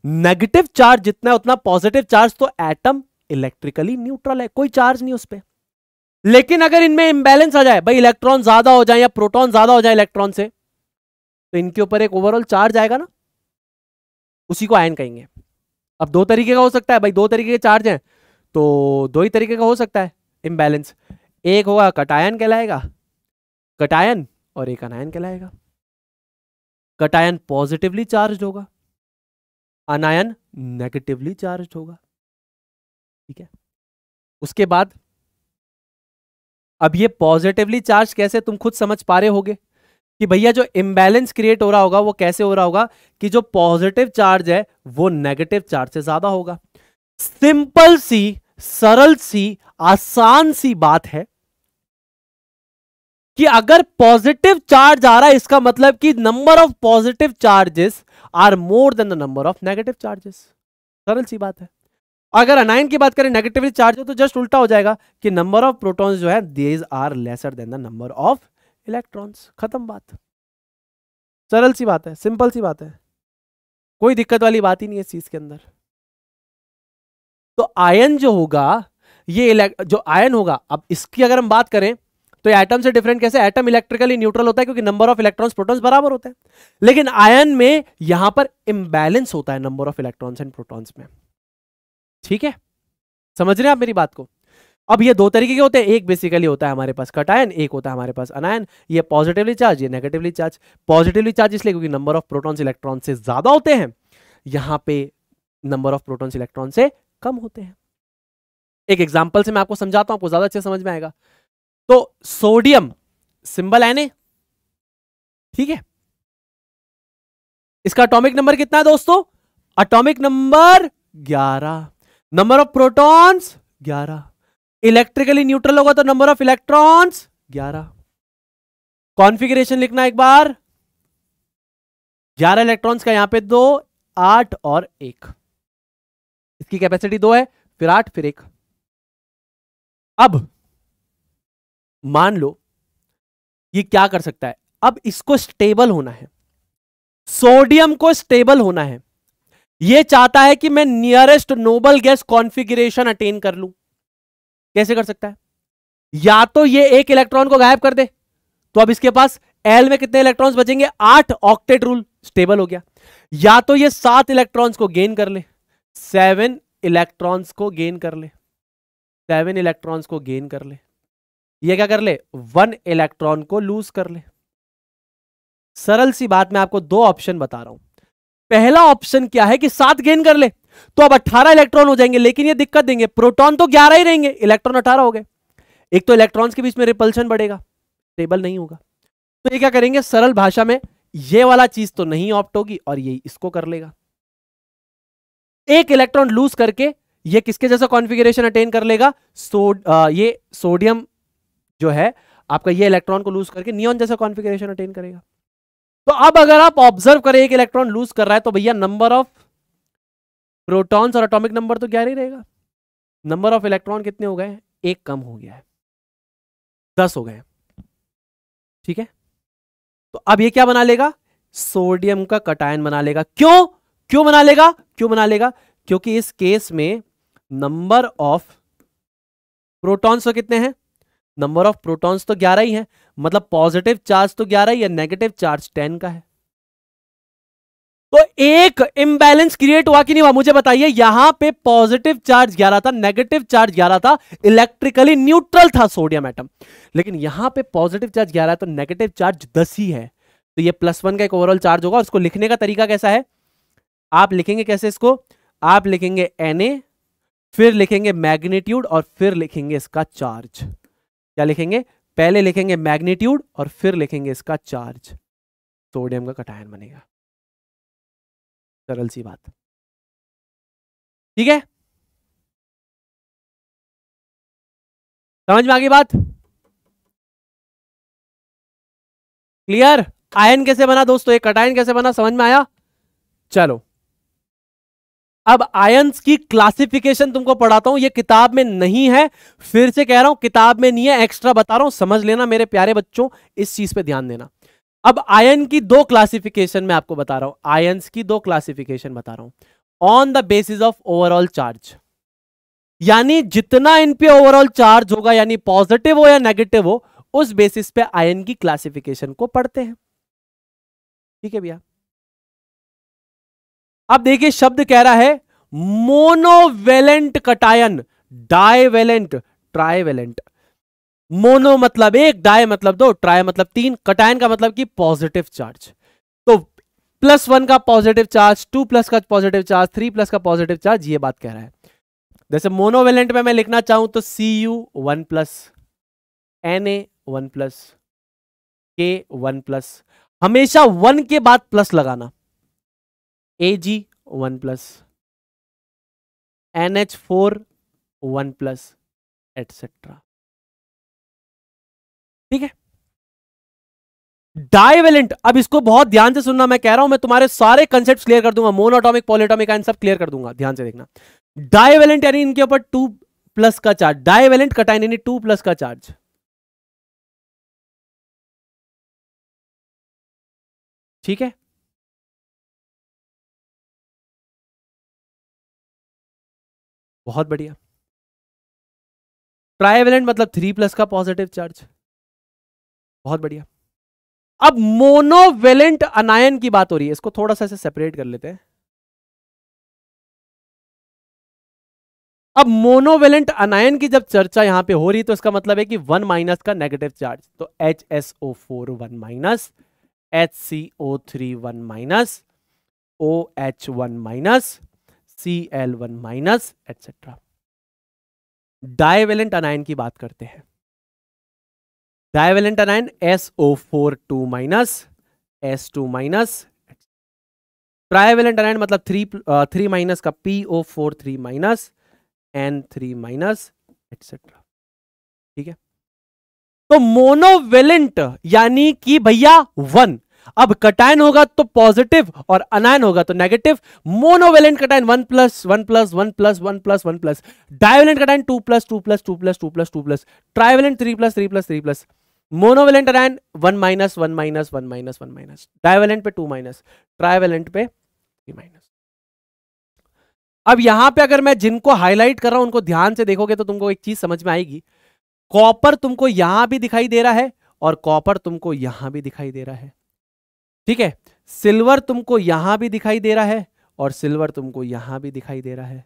नेगेटिव चार्ज जितना है उतना पॉजिटिव चार्ज तो एटम इलेक्ट्रिकली न्यूट्रल है कोई चार्ज नहीं उस पर लेकिन अगर इनमें इंबैलेंस आ जाए भाई इलेक्ट्रॉन ज्यादा हो जाए या प्रोटॉन ज्यादा हो जाए इलेक्ट्रॉन से तो इनके ऊपर एक ओवरऑल चार्ज आएगा ना उसी को आयन कहेंगे अब दो तरीके का हो सकता है भाई दो तरीके के चार्ज हैं तो दो ही तरीके का हो सकता है इंबैलेंस एक होगा कटायन कहलाएगा कटायन और एक अनायन कहलाएगा कटायन पॉजिटिवली चार्ज होगा अनायन नेगेटिवली चार्ज होगा ठीक है उसके बाद अब ये पॉजिटिवली चार्ज कैसे तुम खुद समझ पा रहे होगे कि भैया जो इम्बैलेंस क्रिएट हो रहा होगा वो कैसे हो रहा होगा कि जो पॉजिटिव चार्ज है वो नेगेटिव चार्ज से ज्यादा होगा सिंपल सी सरल सी आसान सी बात है कि अगर पॉजिटिव चार्ज आ रहा है इसका मतलब कि number of positive charges are more than the number of negative charges सरल सी बात है अगर अनाइन की बात करें नेगेटिवली चार्ज हो तो जस्ट उल्टा हो जाएगा कि नंबर ऑफ प्रोटॉन्स जो है these are lesser than the number of electrons खत्म बात सरल सी बात है सिंपल सी बात है कोई दिक्कत वाली बात ही नहीं है इस चीज के अंदर तो आयन जो होगा ये जो आयन होगा अब इसकी अगर हम बात करें तो एटम से डिफरेंट कैसे एटम इलेक्ट्रिकली न्यूट्रल होता है क्योंकि नंबर ऑफ इलेक्ट्रॉन्स प्रोटॉन्स बराबर होते हैं लेकिन आयन में यहां पर इंबैलेंस होता है number of electrons and protons में ठीक है समझ रहे हैं आप मेरी बात को अब ये दो तरीके के होते हैं एक बेसिकली होता है हमारे पास कटायन एक होता है हमारे पास अनायन ये पॉजिटिवली चार्ज ये नेगेटिवली चार्ज पॉजिटिवली चार्ज इसलिए क्योंकि नंबर ऑफ प्रोटॉन्स इलेक्ट्रॉन से ज्यादा होते हैं यहां पे नंबर ऑफ प्रोटॉन्स इलेक्ट्रॉन से कम होते हैं एक एग्जांपल से मैं आपको समझाता हूं आपको ज्यादा अच्छे समझ में आएगा तो सोडियम सिंबल ने ठीक है इसका अटोमिक नंबर कितना है दोस्तों atomic number 11 number of protons 11 electrically neutral होगा तो नंबर ऑफ इलेक्ट्रॉन्स 11 कॉन्फिगरेशन लिखना एक बार 11 इलेक्ट्रॉन्स का यहां पे दो आठ और एक इसकी कैपेसिटी दो है फिर आठ फिर एक अब मान लो ये क्या कर सकता है अब इसको स्टेबल होना है सोडियम को स्टेबल होना है यह चाहता है कि मैं nearest noble gas configuration attain कर लूं कैसे कर सकता है या तो ये एक इलेक्ट्रॉन को गायब कर दे तो अब इसके पास एल में कितने इलेक्ट्रॉन्स बचेंगे आठ ऑक्टेट रूल स्टेबल हो गया या तो ये सात इलेक्ट्रॉन्स को गेन कर ले सेवन इलेक्ट्रॉन्स को गेन कर ले सेवन इलेक्ट्रॉन्स को गेन कर ले ये क्या कर ले वन इलेक्ट्रॉन को लूज कर ले सरल सी बात मैं आपको दो ऑप्शन बता रहा हूं पहला ऑप्शन क्या है कि सात गेन कर ले तो अब अट्ठारह इलेक्ट्रॉन हो जाएंगे लेकिन ये दिक्कत देंगे प्रोटॉन तो ग्यारह ही रहेंगे इलेक्ट्रॉन अठारह हो गए एक तो इलेक्ट्रॉन्स के बीच में रिपल्शन बढ़ेगा स्टेबल नहीं होगा तो ये क्या करेंगे सरल भाषा में ये वाला चीज तो नहीं ऑप्ट होगी और ये इसको कर लेगा एक इलेक्ट्रॉन लूज करके ये किसके जैसा कॉन्फिगरेशन अटेन कर लेगा सो आ, ये सोडियम जो है आपका ये इलेक्ट्रॉन को लूज करके नियॉन जैसा कॉन्फिगरेशन अटेन करेगा तो अब अगर आप ऑब्जर्व करें एक इलेक्ट्रॉन लूज कर रहा है तो भैया नंबर ऑफ प्रोटॉन्स और एटॉमिक नंबर तो ग्यारह ही रहेगा नंबर ऑफ इलेक्ट्रॉन कितने हो गए एक कम हो गया है दस हो गए ठीक है तो अब ये क्या बना लेगा सोडियम का कटायन बना लेगा क्यों क्यों बना लेगा क्यों बना लेगा क्योंकि इस केस में नंबर ऑफ प्रोटॉन्स कितने हैं नंबर ऑफ प्रोटॉन्स तो ग्यारह ही है मतलब पॉजिटिव चार्ज तो ग्यारह ही है नेगेटिव चार्ज टेन का है तो एक इंबैलेंस क्रिएट हुआ कि नहीं हुआ मुझे बताइए यहां पे पॉजिटिव चार्ज 11 था नेगेटिव चार्ज 11 था इलेक्ट्रिकली न्यूट्रल था सोडियम एटम लेकिन यहां पे पॉजिटिव चार्ज 11 तो नेगेटिव चार्ज 10 ही है तो ये प्लस वन का एक ओवरऑल चार्ज होगा उसको लिखने का तरीका कैसा है आप लिखेंगे कैसे इसको आप लिखेंगे एन फिर लिखेंगे मैग्नीट्यूड और फिर लिखेंगे इसका चार्ज क्या लिखेंगे पहले लिखेंगे मैग्नीट्यूड और फिर लिखेंगे इसका चार्ज सोडियम का कटायन बनेगा सरल सी बात ठीक है समझ में आ गई बात क्लियर आयन कैसे बना दोस्तों एक कटायन कैसे बना समझ में आया चलो अब आयंस की क्लासिफिकेशन तुमको पढ़ाता हूं ये किताब में नहीं है फिर से कह रहा हूं किताब में नहीं है एक्स्ट्रा बता रहा हूं समझ लेना मेरे प्यारे बच्चों इस चीज पे ध्यान देना अब आयन की दो क्लासिफिकेशन मैं आपको बता रहा हूं आयंस की दो क्लासिफिकेशन बता रहा हूं on the basis of overall charge यानी जितना इन पे ओवरऑल चार्ज होगा यानी पॉजिटिव हो या नेगेटिव हो उस बेसिस पे आयन की क्लासिफिकेशन को पढ़ते हैं ठीक है भैया अब देखिए शब्द कह रहा है monovalent cation divalent trivalent mono मतलब एक डाय मतलब दो ट्राई मतलब तीन कटायन का मतलब कि पॉजिटिव चार्ज तो प्लस वन का पॉजिटिव चार्ज टू प्लस का पॉजिटिव चार्ज थ्री प्लस का पॉजिटिव चार्ज ये बात कह रहा है जैसे मोनोवेलेंट में मैं लिखना चाहूं तो C U one plus N A one plus K one plus हमेशा वन के बाद प्लस लगाना A G one plus N H four one plus etcetera ठीक है डायवेलेंट अब इसको बहुत ध्यान से सुनना मैं कह रहा हूं मैं तुम्हारे सारे कंसेप्ट क्लियर कर दूंगा मोनोटॉमिक पॉलिटॉमिक एंड सब क्लियर कर दूंगा ध्यान से देखना डायवेलेंट यानी इनके ऊपर टू प्लस का चार्ज डायवेलेंट कटाइन यानी टू प्लस का चार्ज ठीक है बहुत बढ़िया ट्राइवेलेंट मतलब थ्री प्लस का पॉजिटिव चार्ज बहुत बढ़िया अब मोनोवेलेंट अनायन की बात हो रही है इसको थोड़ा सा ऐसे सेपरेट कर लेते हैं अब मोनोवेलेंट अनायन की जब चर्चा यहां पे हो रही तो इसका मतलब है कि वन माइनस का नेगेटिव चार्ज तो H S O four one minus H C O three one minus O H one minus C L one minus etcetera divalent anion की बात करते हैं divalent anion S O four two minus S two minus trivalent anion मतलब three three minus का P O four three minus N three minus etcetera ठीक है तो monovalent यानी कि भैया वन अब कटायन होगा तो पॉजिटिव और अनायन होगा तो negative monovalent cation one plus one plus one plus one plus one plus divalent cation two plus two plus two plus two plus two plus trivalent three plus three plus three plus monovalent anion one minus one minus one minus one minus divalent पे two minus trivalent पे three minus अब यहां पे अगर मैं जिनको highlight कर रहा हूं उनको ध्यान से देखोगे तो तुमको एक चीज समझ में आएगी कॉपर तुमको यहां भी दिखाई दे रहा है और कॉपर तुमको यहां भी दिखाई दे रहा है ठीक है सिल्वर तुमको यहां भी दिखाई दे रहा है और सिल्वर तुमको यहां भी दिखाई दे रहा है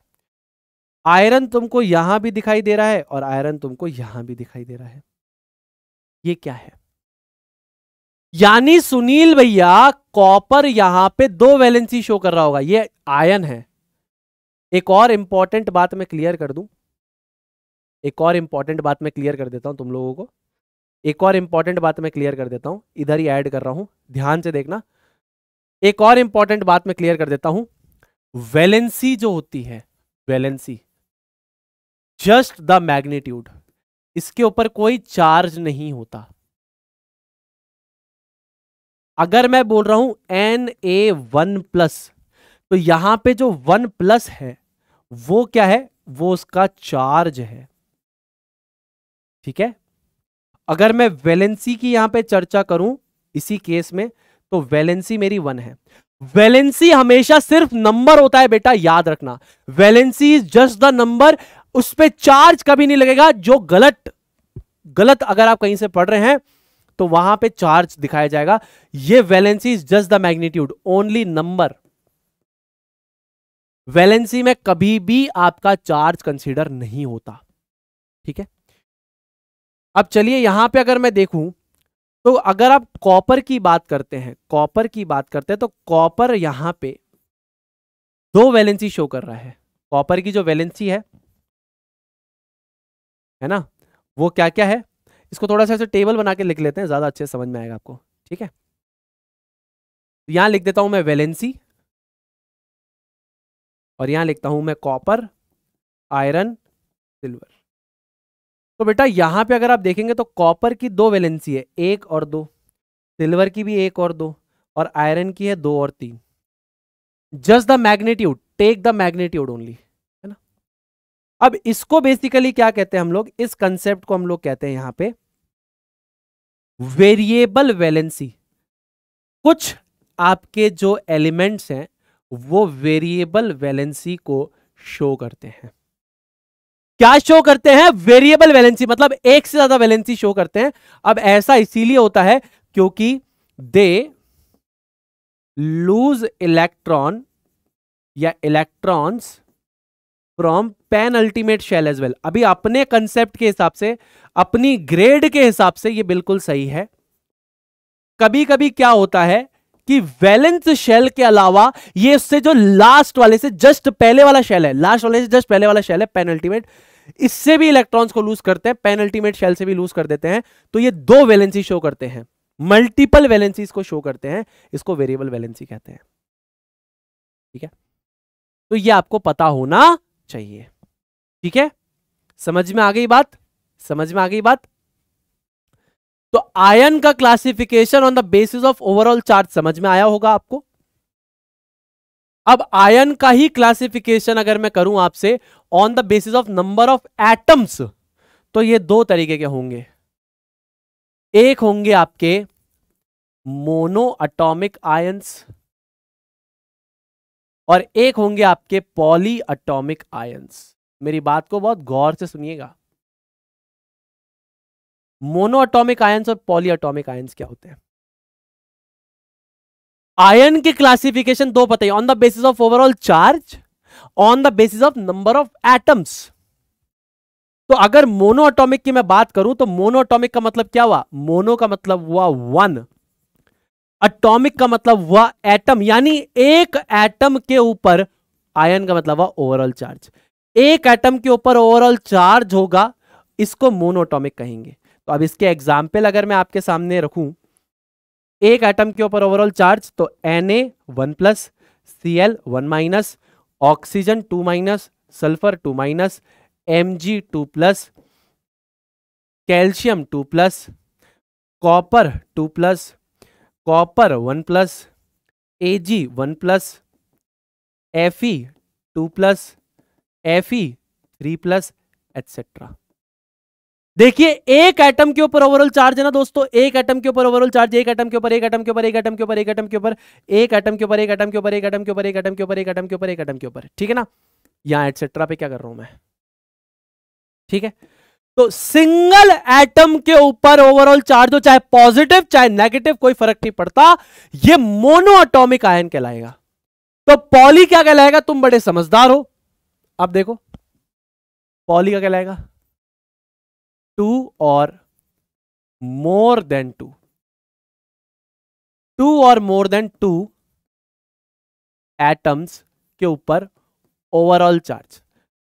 आयरन तुमको यहां भी दिखाई दे रहा है और आयरन तुमको यहां भी दिखाई दे रहा है ये क्या है यानी सुनील भैया कॉपर यहां पे दो वैलेंसी शो कर रहा होगा ये आयन है एक और इंपॉर्टेंट बात मैं क्लियर कर दूं एक और इंपॉर्टेंट बात मैं क्लियर कर देता हूं तुम लोगों को एक और इंपॉर्टेंट बात मैं क्लियर कर देता हूं इधर ही ऐड कर रहा हूं ध्यान से देखना एक और इंपॉर्टेंट बात मैं क्लियर कर देता हूं वैलेंसी जो होती है वैलेंसी जस्ट द मैग्नीट्यूड इसके ऊपर कोई चार्ज नहीं होता अगर मैं बोल रहा हूं एन ए वन प्लस तो यहां पे जो वन प्लस है वो क्या है वो उसका चार्ज है ठीक है अगर मैं वैलेंसी की यहां पे चर्चा करूं इसी केस में तो वैलेंसी मेरी वन है वैलेंसी हमेशा सिर्फ नंबर होता है बेटा याद रखना valency is just the number उस पर चार्ज कभी नहीं लगेगा जो गलत गलत अगर आप कहीं से पढ़ रहे हैं तो वहां पे चार्ज दिखाया जाएगा ये valency is just the magnitude only number valency में कभी भी आपका चार्ज कंसीडर नहीं होता ठीक है अब चलिए यहां पे अगर मैं देखूं तो अगर आप कॉपर की बात करते हैं कॉपर की बात करते हैं तो कॉपर यहां पे दो वैलेंसी शो कर रहा है कॉपर की जो वैलेंसी है है ना वो क्या क्या है इसको थोड़ा सा ऐसे टेबल बना के लिख लेते हैं ज़्यादा अच्छे समझ में आएगा आपको ठीक है यहां लिख देता हूं मैं वैलेंसी और यहां लिखता हूं मैं कॉपर आयरन सिल्वर तो बेटा यहां पे अगर आप देखेंगे तो कॉपर की दो वैलेंसी है एक और दो सिल्वर की भी एक और दो और आयरन की है दो और तीन just the magnitude take the magnitude only है ना अब इसको बेसिकली क्या कहते हैं हम लोग इस कंसेप्ट को हम लोग कहते हैं यहां पे वेरिएबल वैलेंसी कुछ आपके जो एलिमेंट्स हैं वो वेरिएबल वैलेंसी को शो करते हैं क्या शो करते हैं वेरिएबल वैलेंसी मतलब एक से ज्यादा वैलेंसी शो करते हैं अब ऐसा इसीलिए होता है क्योंकि दे लूज इलेक्ट्रॉन या electrons from penultimate shell as well अभी अपने कंसेप्ट के हिसाब से अपनी ग्रेड के हिसाब से ये बिल्कुल सही है कभी कभी क्या होता है कि वैलेंस शेल के अलावा ये उससे जो लास्ट वाले से जस्ट पहले वाला शेल है लास्ट वाले से जस्ट पहले वाला शेल है पेनल्टीमेट इससे भी इलेक्ट्रॉन्स को लूज करते हैं पेनल्टीमेट शेल से भी लूज कर देते हैं तो ये दो वैलेंसी शो करते हैं मल्टीपल वैलेंसीज को शो करते हैं इसको वेरिएबल वैलेंसी कहते हैं ठीक है तो ये आपको पता होना चाहिए ठीक है समझ में आ गई बात समझ में आ गई बात तो आयन का classification on the basis of overall charge समझ में आया होगा आपको अब आयन का ही क्लासिफिकेशन अगर मैं करूं आपसे on the basis of number of atoms तो ये दो तरीके के होंगे एक होंगे आपके मोनो अटोमिक आयंस और एक होंगे आपके पॉली अटोमिक आयंस मेरी बात को बहुत गौर से सुनिएगा मोनोअटोमिक आयन और पॉलीअटोमिक आयंस क्या होते हैं आयन के क्लासिफिकेशन दो बताइए on the basis of overall charge on the basis of number of atoms तो अगर मोनोअटोमिक की मैं बात करूं तो मोनोअटोमिक का मतलब क्या हुआ मोनो का मतलब हुआ वन अटोमिक का मतलब हुआ एटम यानी एक एटम के ऊपर आयन का मतलब हुआ ओवरऑल चार्ज एक एटम के ऊपर ओवरऑल चार्ज होगा इसको मोनोटॉमिक कहेंगे तो अब इसके एग्जाम्पल अगर मैं आपके सामने रखूं एक एटम के ऊपर ओवरऑल चार्ज तो N A one plus C L one minus oxygen two minus sulphur two minus M G two plus calcium two plus copper two plus copper one plus A G one plus F E two plus F E three plus etcetera देखिए एक atom के ऊपर overall charge है ना दोस्तों एक atom के ऊपर ओवरऑल चार्ज एक एटम के ऊपर एक एटम के ऊपर एक एटम के ऊपर एक एटम के ऊपर एक एटम के ऊपर एक एटम के ऊपर एक एटम के ऊपर एक एटम के ऊपर एक एटम के ऊपर एक एटम के ऊपर ठीक है ना यहां एटसेट्रा पे क्या कर रहा हूं मैं ठीक है तो सिंगल एटम के ऊपर ओवरऑल चार्ज हो चाहे पॉजिटिव चाहे नेगेटिव कोई फर्क नहीं पड़ता ये मोनो एटॉमिक आयन कहलाएगा तो पॉली क्या कहलाएगा तुम बड़े समझदार हो अब देखो पॉली क्या कहलाएगा टू और मोर देन टू टू और मोर देन टू एटम्स के ऊपर ओवरऑल चार्ज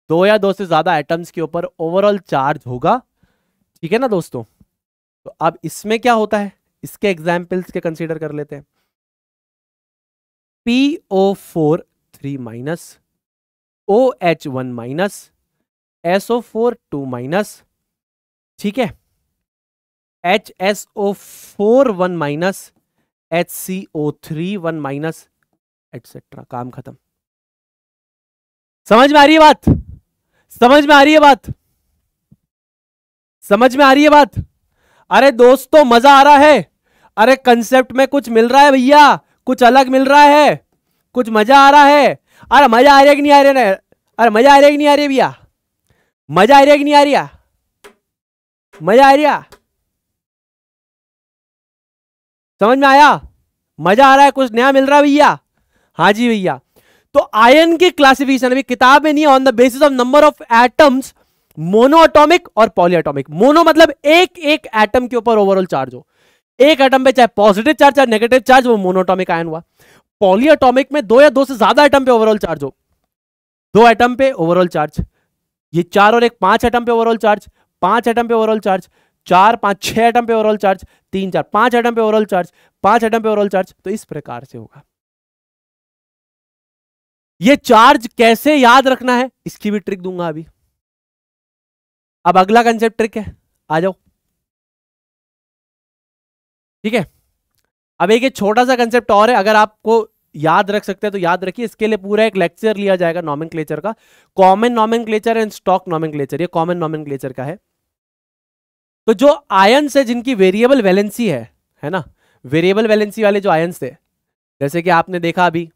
दो या दो से ज्यादा एटम्स के ऊपर ओवरऑल चार्ज होगा ठीक है ना दोस्तों तो अब इसमें क्या होता है इसके एग्जाम्पल्स के कंसीडर कर लेते हैं P O four three minus O H one minus S O four two minus ठीक है H S O four one minus H C O three one minus etcetera काम खत्म समझ में आ रही है बात समझ में आ रही है बात समझ में आ रही है बात अरे दोस्तों तो मजा आ रहा है अरे कंसेप्ट में कुछ मिल रहा है भैया कुछ अलग मिल रहा है कुछ मजा आ रहा है अरे मजा आ रहा है कि नहीं आ रहा है अरे मजा आ रहा है कि नहीं आ रही भैया मजा आ रहा है कि नहीं आ रही है मजा आ रहा समझ में आया मजा आ रहा है कुछ नया मिल रहा है भैया हाँ जी भैया तो आयन की क्लासिफिकेशन अभी किताब में नहीं on the basis of number of atoms monatomic और पॉलीएटॉमिक मोनो मतलब एक एक एटम के ऊपर ओवरऑल चार्ज हो एक एटम पे चाहे पॉजिटिव चार्ज चाहे नेगेटिव चार्ज वो मोनोटॉमिक आयन हुआ पॉलीएटॉमिक में दो या दो से ज्यादा एटम पे ओवरऑल चार्ज हो दो एटम पे ओवरऑल चार्ज ये चार और एक पांच एटम पे ओवरऑल चार्ज पांच आइटम पे ओवरऑल चार्ज चार पांच छह आइटम पे ओवरऑल चार्ज तीन चार पांच आइटम पे ओवरऑल चार्ज पांच आइटम पे ओवरऑल चार्ज तो इस प्रकार से होगा ये चार्ज कैसे याद रखना है इसकी भी ट्रिक दूंगा अभी अब अगला कंसेप्ट ट्रिक है आ जाओ ठीक है अब एक छोटा सा कंसेप्ट और है अगर आपको याद रख सकते हैं तो याद रखिए इसके लिए पूरा एक लेक्चर लिया जाएगा नॉमिन का कॉमन नॉमिन एंड स्टॉक नॉमिन ये कॉमन नॉमिन का है तो जो आयन है जिनकी वेरिएबल वैलेंसी है है ना वेरिएबल वैलेंसी वाले जो आयन थे जैसे कि आपने देखा अभी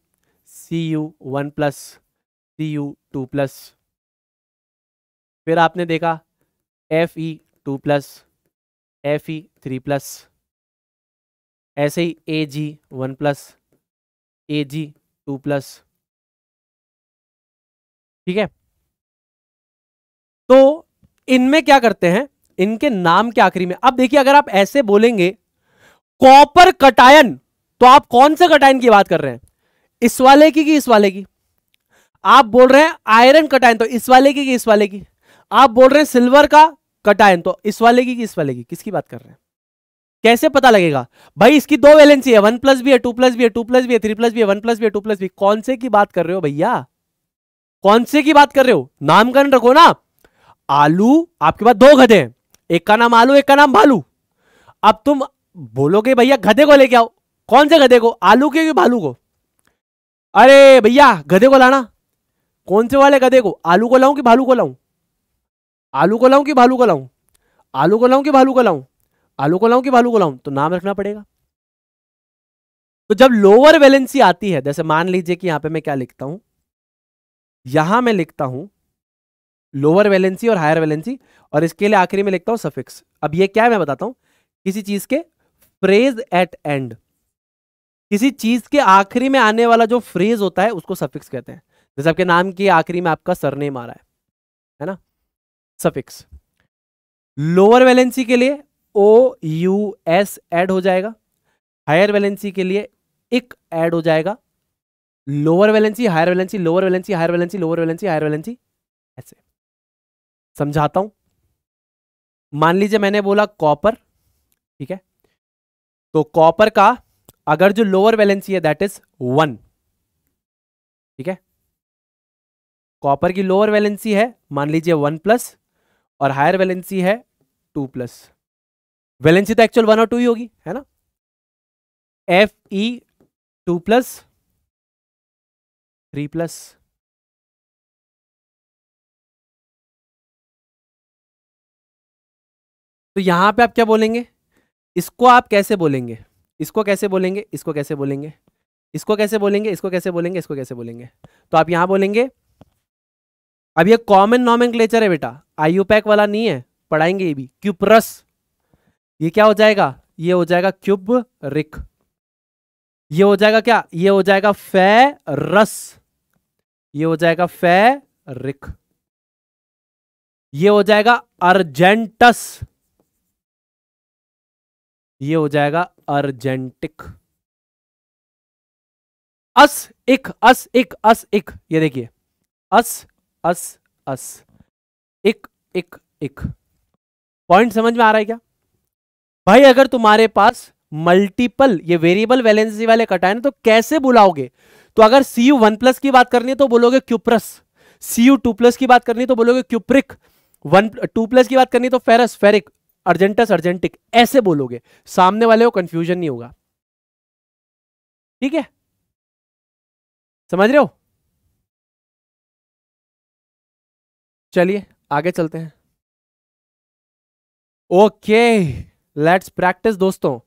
C U one plus C U two plus फिर आपने देखा F E two plus F E three plus ऐसे ही A G one plus A G two plus ठीक है तो इनमें क्या करते हैं इनके नाम के आखिरी में अब देखिए अगर आप ऐसे बोलेंगे कॉपर कटायन तो आप कौन से कटायन की बात कर रहे हैं इस वाले की कि इस वाले की आप बोल रहे हैं आयरन कटायन तो इस वाले की कि इस वाले की आप बोल रहे हैं सिल्वर का कटायन तो इस वाले की कि इस वाले की किसकी बात कर रहे हैं कैसे पता लगेगा भाई इसकी दो वैलेंसी है वन प्लस भी है टू प्लस भी है टू प्लस भी है थ्री प्लस भी है वन प्लस भी है टू प्लस भी कौन से की बात कर रहे हो भैया कौन से की बात कर रहे हो नामकरण रखो ना आलू आपके पास दो गधे हैं एक का नाम आलू एक का नाम भालू अब तुम बोलोगे भैया गधे को लेके आओ कौन से गधे को आलू के भालू को अरे भैया गधे को लाना कौन से वाले गधे को आलू को लाऊं कि भालू को लाऊं आलू को लाऊं कि भालू को लाऊं आलू को लाऊं कि भालू को लाऊं आलू को लाऊं कि भालू को लाऊं तो नाम रखना पड़ेगा तो जब लोअर वैलेंसी आती है जैसे मान लीजिए कि यहां पे मैं क्या लिखता हूं यहां मैं लिखता हूं लोअर वैलेंसी और हायर वैलेंसी और इसके लिए आखिरी में लिखता हूं सफिक्स अब ये क्या है मैं बताता हूं किसी चीज के फ्रेज एट एंड किसी चीज के आखिरी में आने वाला जो फ्रेज होता है उसको सफिक्स कहते हैं जैसे आपके नाम की आखिरी में आपका सरनेम आ रहा है है ना सफिक्स लोअर वैलेंसी के लिए ओ यू एस ऐड हो जाएगा हायर वैलेंसी के लिए इक ऐड हो जाएगा lower valency higher valency lower valency higher valency lower valency higher valency ऐसे समझाता हूं मान लीजिए मैंने बोला कॉपर ठीक है तो कॉपर का अगर जो लोअर वैलेंसी है दैट इज वन ठीक है कॉपर की लोअर वैलेंसी है मान लीजिए वन प्लस और हायर वैलेंसी है टू प्लस वैलेंसी तो एक्चुअल वन और टू ही होगी है ना F E two plus three plus तो यहां पे आप क्या बोलेंगे इसको आप कैसे बोलेंगे इसको कैसे बोलेंगे इसको कैसे बोलेंगे इसको कैसे बोलेंगे इसको कैसे बोलेंगे इसको कैसे बोलेंगे तो आप यहां बोलेंगे अब ये कॉमन नॉमिक्लेचर है बेटा आईयूपैक वाला नहीं है पढ़ाएंगे ये भी क्यूप्रस ये क्या हो जाएगा ये हो जाएगा क्यूब रिक ये हो जाएगा क्या ये हो जाएगा फे रस ये हो जाएगा फे रिक ये हो जाएगा अर्जेंटस ये हो जाएगा अर्जेंटिक अस इक अस इक अस इक ये देखिए अस अस अस इक इक इक पॉइंट समझ में आ रहा है क्या भाई अगर तुम्हारे पास मल्टीपल ये वेरिएबल वैलेंसी वाले ना तो कैसे बुलाओगे तो अगर सी यू वन प्लस की बात करनी है तो बोलोगे cuprous C U two plus की बात करनी है तो बोलोगे क्यूप्रिक वन टू प्लस की बात करनी है तो फेरस फेरिक अर्जेंटस अर्जेंटिक ऐसे बोलोगे सामने वाले को कंफ्यूजन नहीं होगा ठीक है समझ रहे हो चलिए आगे चलते हैं ओके लेट्स प्रैक्टिस दोस्तों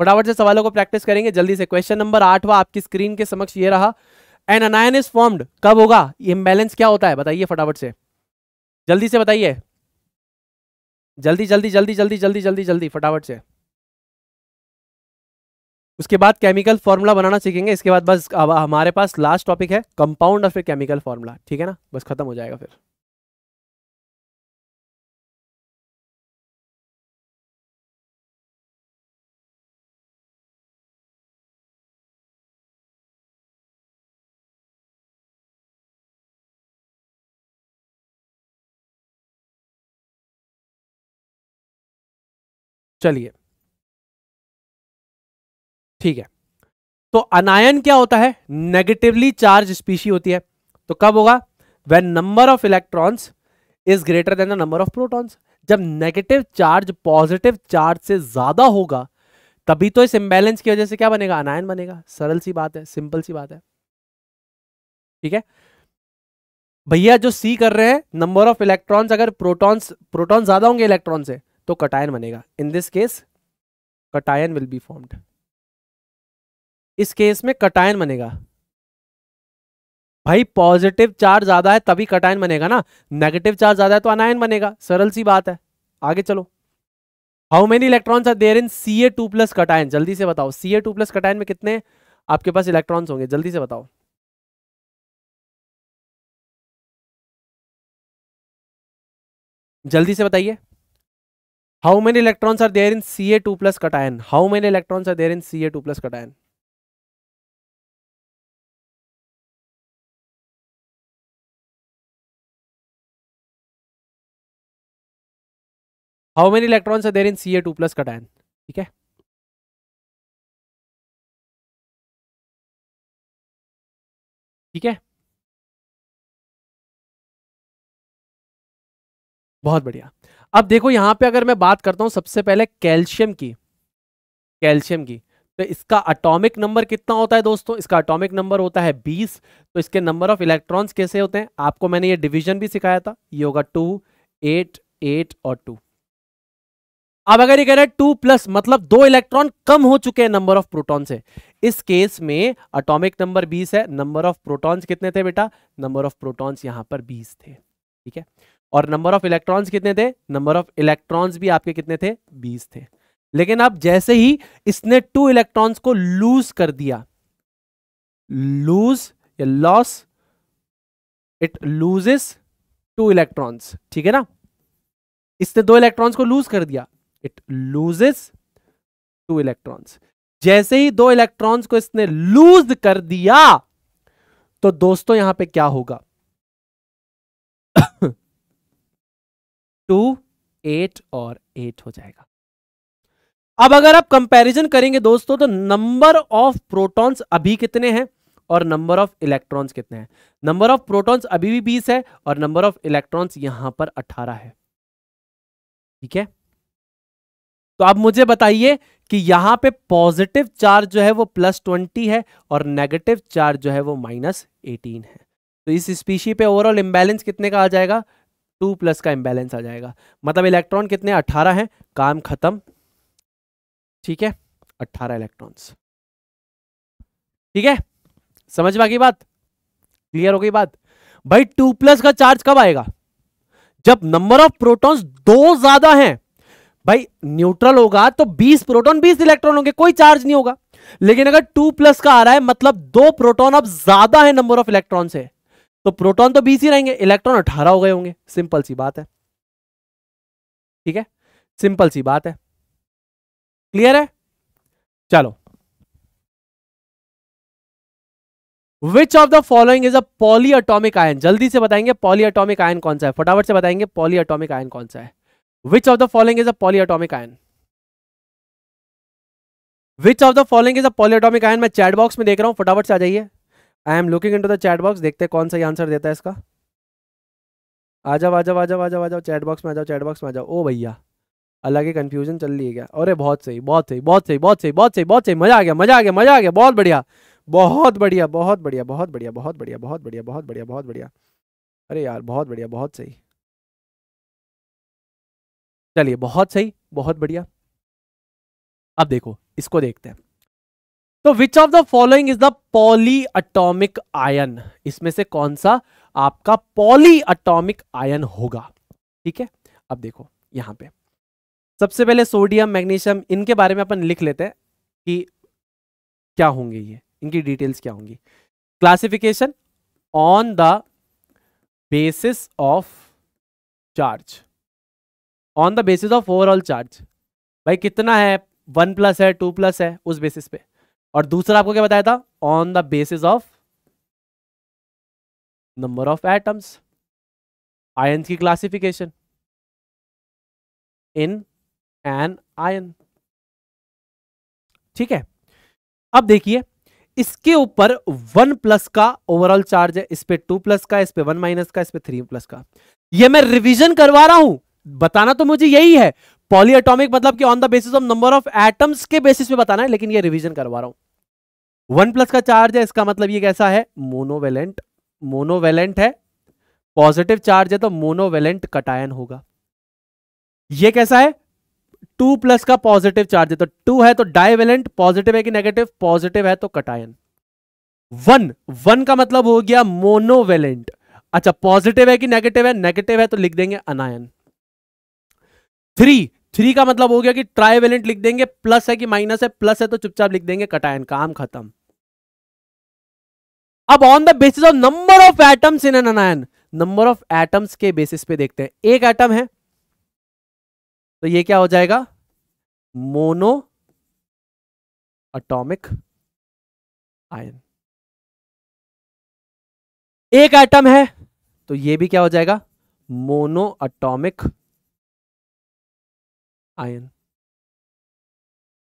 फटाफट से सवालों को प्रैक्टिस करेंगे जल्दी से क्वेश्चन नंबर आठवा आपकी स्क्रीन के समक्ष ये रहा एन अनायन इज फॉर्म्ड कब होगा इम्बेलेंस क्या होता है बताइए फटाफट से जल्दी से बताइए जल्दी जल्दी जल्दी जल्दी जल्दी जल्दी जल्दी फटाफट से उसके बाद केमिकल फॉर्मूला बनाना सीखेंगे इसके बाद बस अब हमारे पास लास्ट टॉपिक है कंपाउंड और फिर केमिकल फॉर्मूला ठीक है ना बस खत्म हो जाएगा फिर चलिए ठीक है तो अनायन क्या होता है नेगेटिवली चार्ज स्पीशी होती है तो कब होगा when number of electrons is greater than the number of protons जब नेगेटिव चार्ज पॉजिटिव चार्ज से ज्यादा होगा तभी तो इस इंबैलेंस की वजह से क्या बनेगा अनायन बनेगा सरल सी बात है सिंपल सी बात है ठीक है भैया जो सी कर रहे हैं नंबर ऑफ इलेक्ट्रॉन्स अगर प्रोटॉन्स प्रोटॉन ज्यादा होंगे इलेक्ट्रॉन से तो कटायन बनेगा in this case cation will be formed इस केस में कटायन बनेगा भाई पॉजिटिव चार्ज ज्यादा है तभी कटायन बनेगा ना नेगेटिव चार्ज ज्यादा है तो अनायन बनेगा सरल सी बात है आगे चलो how many electrons are there in C A two plus cation जल्दी से बताओ C A two plus cation में कितने आपके पास इलेक्ट्रॉन्स होंगे जल्दी से बताओ जल्दी से बताइए how many electrons are there in C A two plus cation how many electrons are there in C A two plus cation how many electrons are there in C A two plus cation ठीक है ठीक है बहुत बढ़िया अब देखो यहां पे अगर मैं बात करता हूं सबसे पहले कैल्शियम की कैल्शियम की तो इसका अटोमिक नंबर कितना होता है दोस्तों इसका अटोमिक नंबर होता है बीस तो इसके नंबर ऑफ इलेक्ट्रॉन कैसे होते हैं आपको मैंने ये डिविजन भी सिखाया था ये होगा टू एट एट और टू अब अगर ये कह रहे हैं टू प्लस मतलब दो इलेक्ट्रॉन कम हो चुके हैं नंबर ऑफ प्रोटॉन से इस केस में अटोमिक नंबर 20 है नंबर ऑफ प्रोटॉन्स कितने थे बेटा नंबर ऑफ प्रोटॉन्स यहां पर 20 थे ठीक है और नंबर ऑफ इलेक्ट्रॉन्स कितने थे नंबर ऑफ इलेक्ट्रॉन्स भी आपके कितने थे बीस थे लेकिन अब जैसे ही इसने टू इलेक्ट्रॉन्स को लूज कर दिया लूज या loss it loses two electrons ठीक है ना इसने दो इलेक्ट्रॉन्स को लूज कर दिया इट लूजेस टू इलेक्ट्रॉन्स जैसे ही दो इलेक्ट्रॉन्स को इसने लूज कर दिया तो दोस्तों यहां पे क्या होगा टू एट और एट हो जाएगा अब अगर आप कंपैरिजन करेंगे दोस्तों तो नंबर ऑफ प्रोटॉन्स अभी कितने हैं और नंबर ऑफ इलेक्ट्रॉन्स कितने हैं नंबर ऑफ प्रोटॉन्स अभी भी बीस है और नंबर ऑफ इलेक्ट्रॉन्स यहां पर अठारह है ठीक है तो आप मुझे बताइए कि यहां पे पॉजिटिव चार्ज जो है वो प्लस ट्वेंटी है और नेगेटिव चार्ज जो है वो माइनस एटीन है तो इस स्पीशी पे ओवरऑल इंबैलेंस कितने का आ जाएगा टू प्लस का इम्बेलेंस आ जाएगा मतलब इलेक्ट्रॉन कितने अट्ठारह हैं काम खत्म ठीक है अट्ठारह इलेक्ट्रॉन्स ठीक है समझ में आ गई बात क्लियर हो गई बात भाई टू प्लस का चार्ज कब आएगा जब नंबर ऑफ प्रोटॉन्स दो ज्यादा हैं भाई न्यूट्रल होगा तो 20 प्रोटॉन 20 इलेक्ट्रॉन होंगे कोई चार्ज नहीं होगा लेकिन अगर 2 प्लस का आ रहा है मतलब दो प्रोटॉन अब ज्यादा है नंबर ऑफ इलेक्ट्रॉन से तो प्रोटॉन तो बीस ही रहेंगे इलेक्ट्रॉन अठारह हो गए होंगे सिंपल सी बात है ठीक है सिंपल सी बात है क्लियर है चलो which of the following is a polyatomic ion जल्दी से बताएंगे पॉली अटोमिक आयन कौन सा है फटाफट से बताएंगे पॉली अटोमिक आयन कौन सा है which of the following is a polyatomic ion which of the following is a polyatomic ion मैं चैट बॉक्स में देख रहा हूं फटाफट से आ जाइए I am looking into the chat box देखते हैं कौन सा आंसर देता है इसका आ जाओ आ जाओ आ जाओ आ जाओ आ जाओ चैट बॉक्स में आ जाओ चैट बॉक्स में आ जाओ ओ भैया अलग ही कंफ्यूजन चल रही है क्या अरे बहुत सही बहुत सही बहुत सही बहुत सही बहुत सही बहुत सही मजा आ गया मजा आ गया मजा आ गया बहुत बढ़िया बहुत बढ़िया बहुत बढ़िया बहुत बढ़िया बहुत बढ़िया बहुत बढ़िया बहुत बढ़िया बहुत बढ़िया अरे यार बहुत बढ़िया बहुत सही चलिए बहुत सही बहुत बढ़िया अब देखो इसको देखते हैं तो which of the following is the polyatomic ion इसमें से कौन सा आपका पॉली अटोमिक आयन होगा ठीक है अब देखो यहां पे सबसे पहले सोडियम मैग्नीशियम इनके बारे में अपन लिख लेते हैं कि क्या होंगे ये इनकी डिटेल्स क्या होंगी classification on the basis of charge on the basis of overall charge भाई कितना है वन प्लस है टू प्लस है उस बेसिस पे और दूसरा आपको क्या बताया था on the basis of number of atoms ion की क्लासिफिकेशन इन एन आयन ठीक है अब देखिए इसके ऊपर वन प्लस का ओवरऑल चार्ज है इस पर टू प्लस का इस पर वन माइनस का इस पर थ्री प्लस का ये मैं रिवीजन करवा रहा हूं बताना तो मुझे यही है पॉलीएटॉमिक मतलब कि on the basis of number of atoms के बेसिस पे बताना है लेकिन ये रिवीजन करवा रहा हूं वन प्लस का चार्ज है इसका मतलब ये कैसा है मोनोवेलेंट मोनोवेलेंट है पॉजिटिव चार्ज है तो मोनोवेलेंट कटायन होगा ये कैसा है टू प्लस का पॉजिटिव चार्ज है तो टू है तो डायवेलेंट पॉजिटिव है कि नेगेटिव पॉजिटिव है तो कटायन वन वन का मतलब हो गया मोनोवेलेंट अच्छा पॉजिटिव है कि नेगेटिव है नेगेटिव है तो लिख देंगे अनायन थ्री थ्री का मतलब हो गया कि ट्राइवेलेंट लिख देंगे प्लस है कि माइनस है प्लस है तो चुपचाप लिख देंगे कटायन काम खत्म अब on the basis of number of atoms in an anion number of atoms के बेसिस पे देखते हैं एक एटम है तो ये क्या हो जाएगा मोनो अटोमिक आयन एक एटम है तो ये भी क्या हो जाएगा मोनो अटोमिक आयन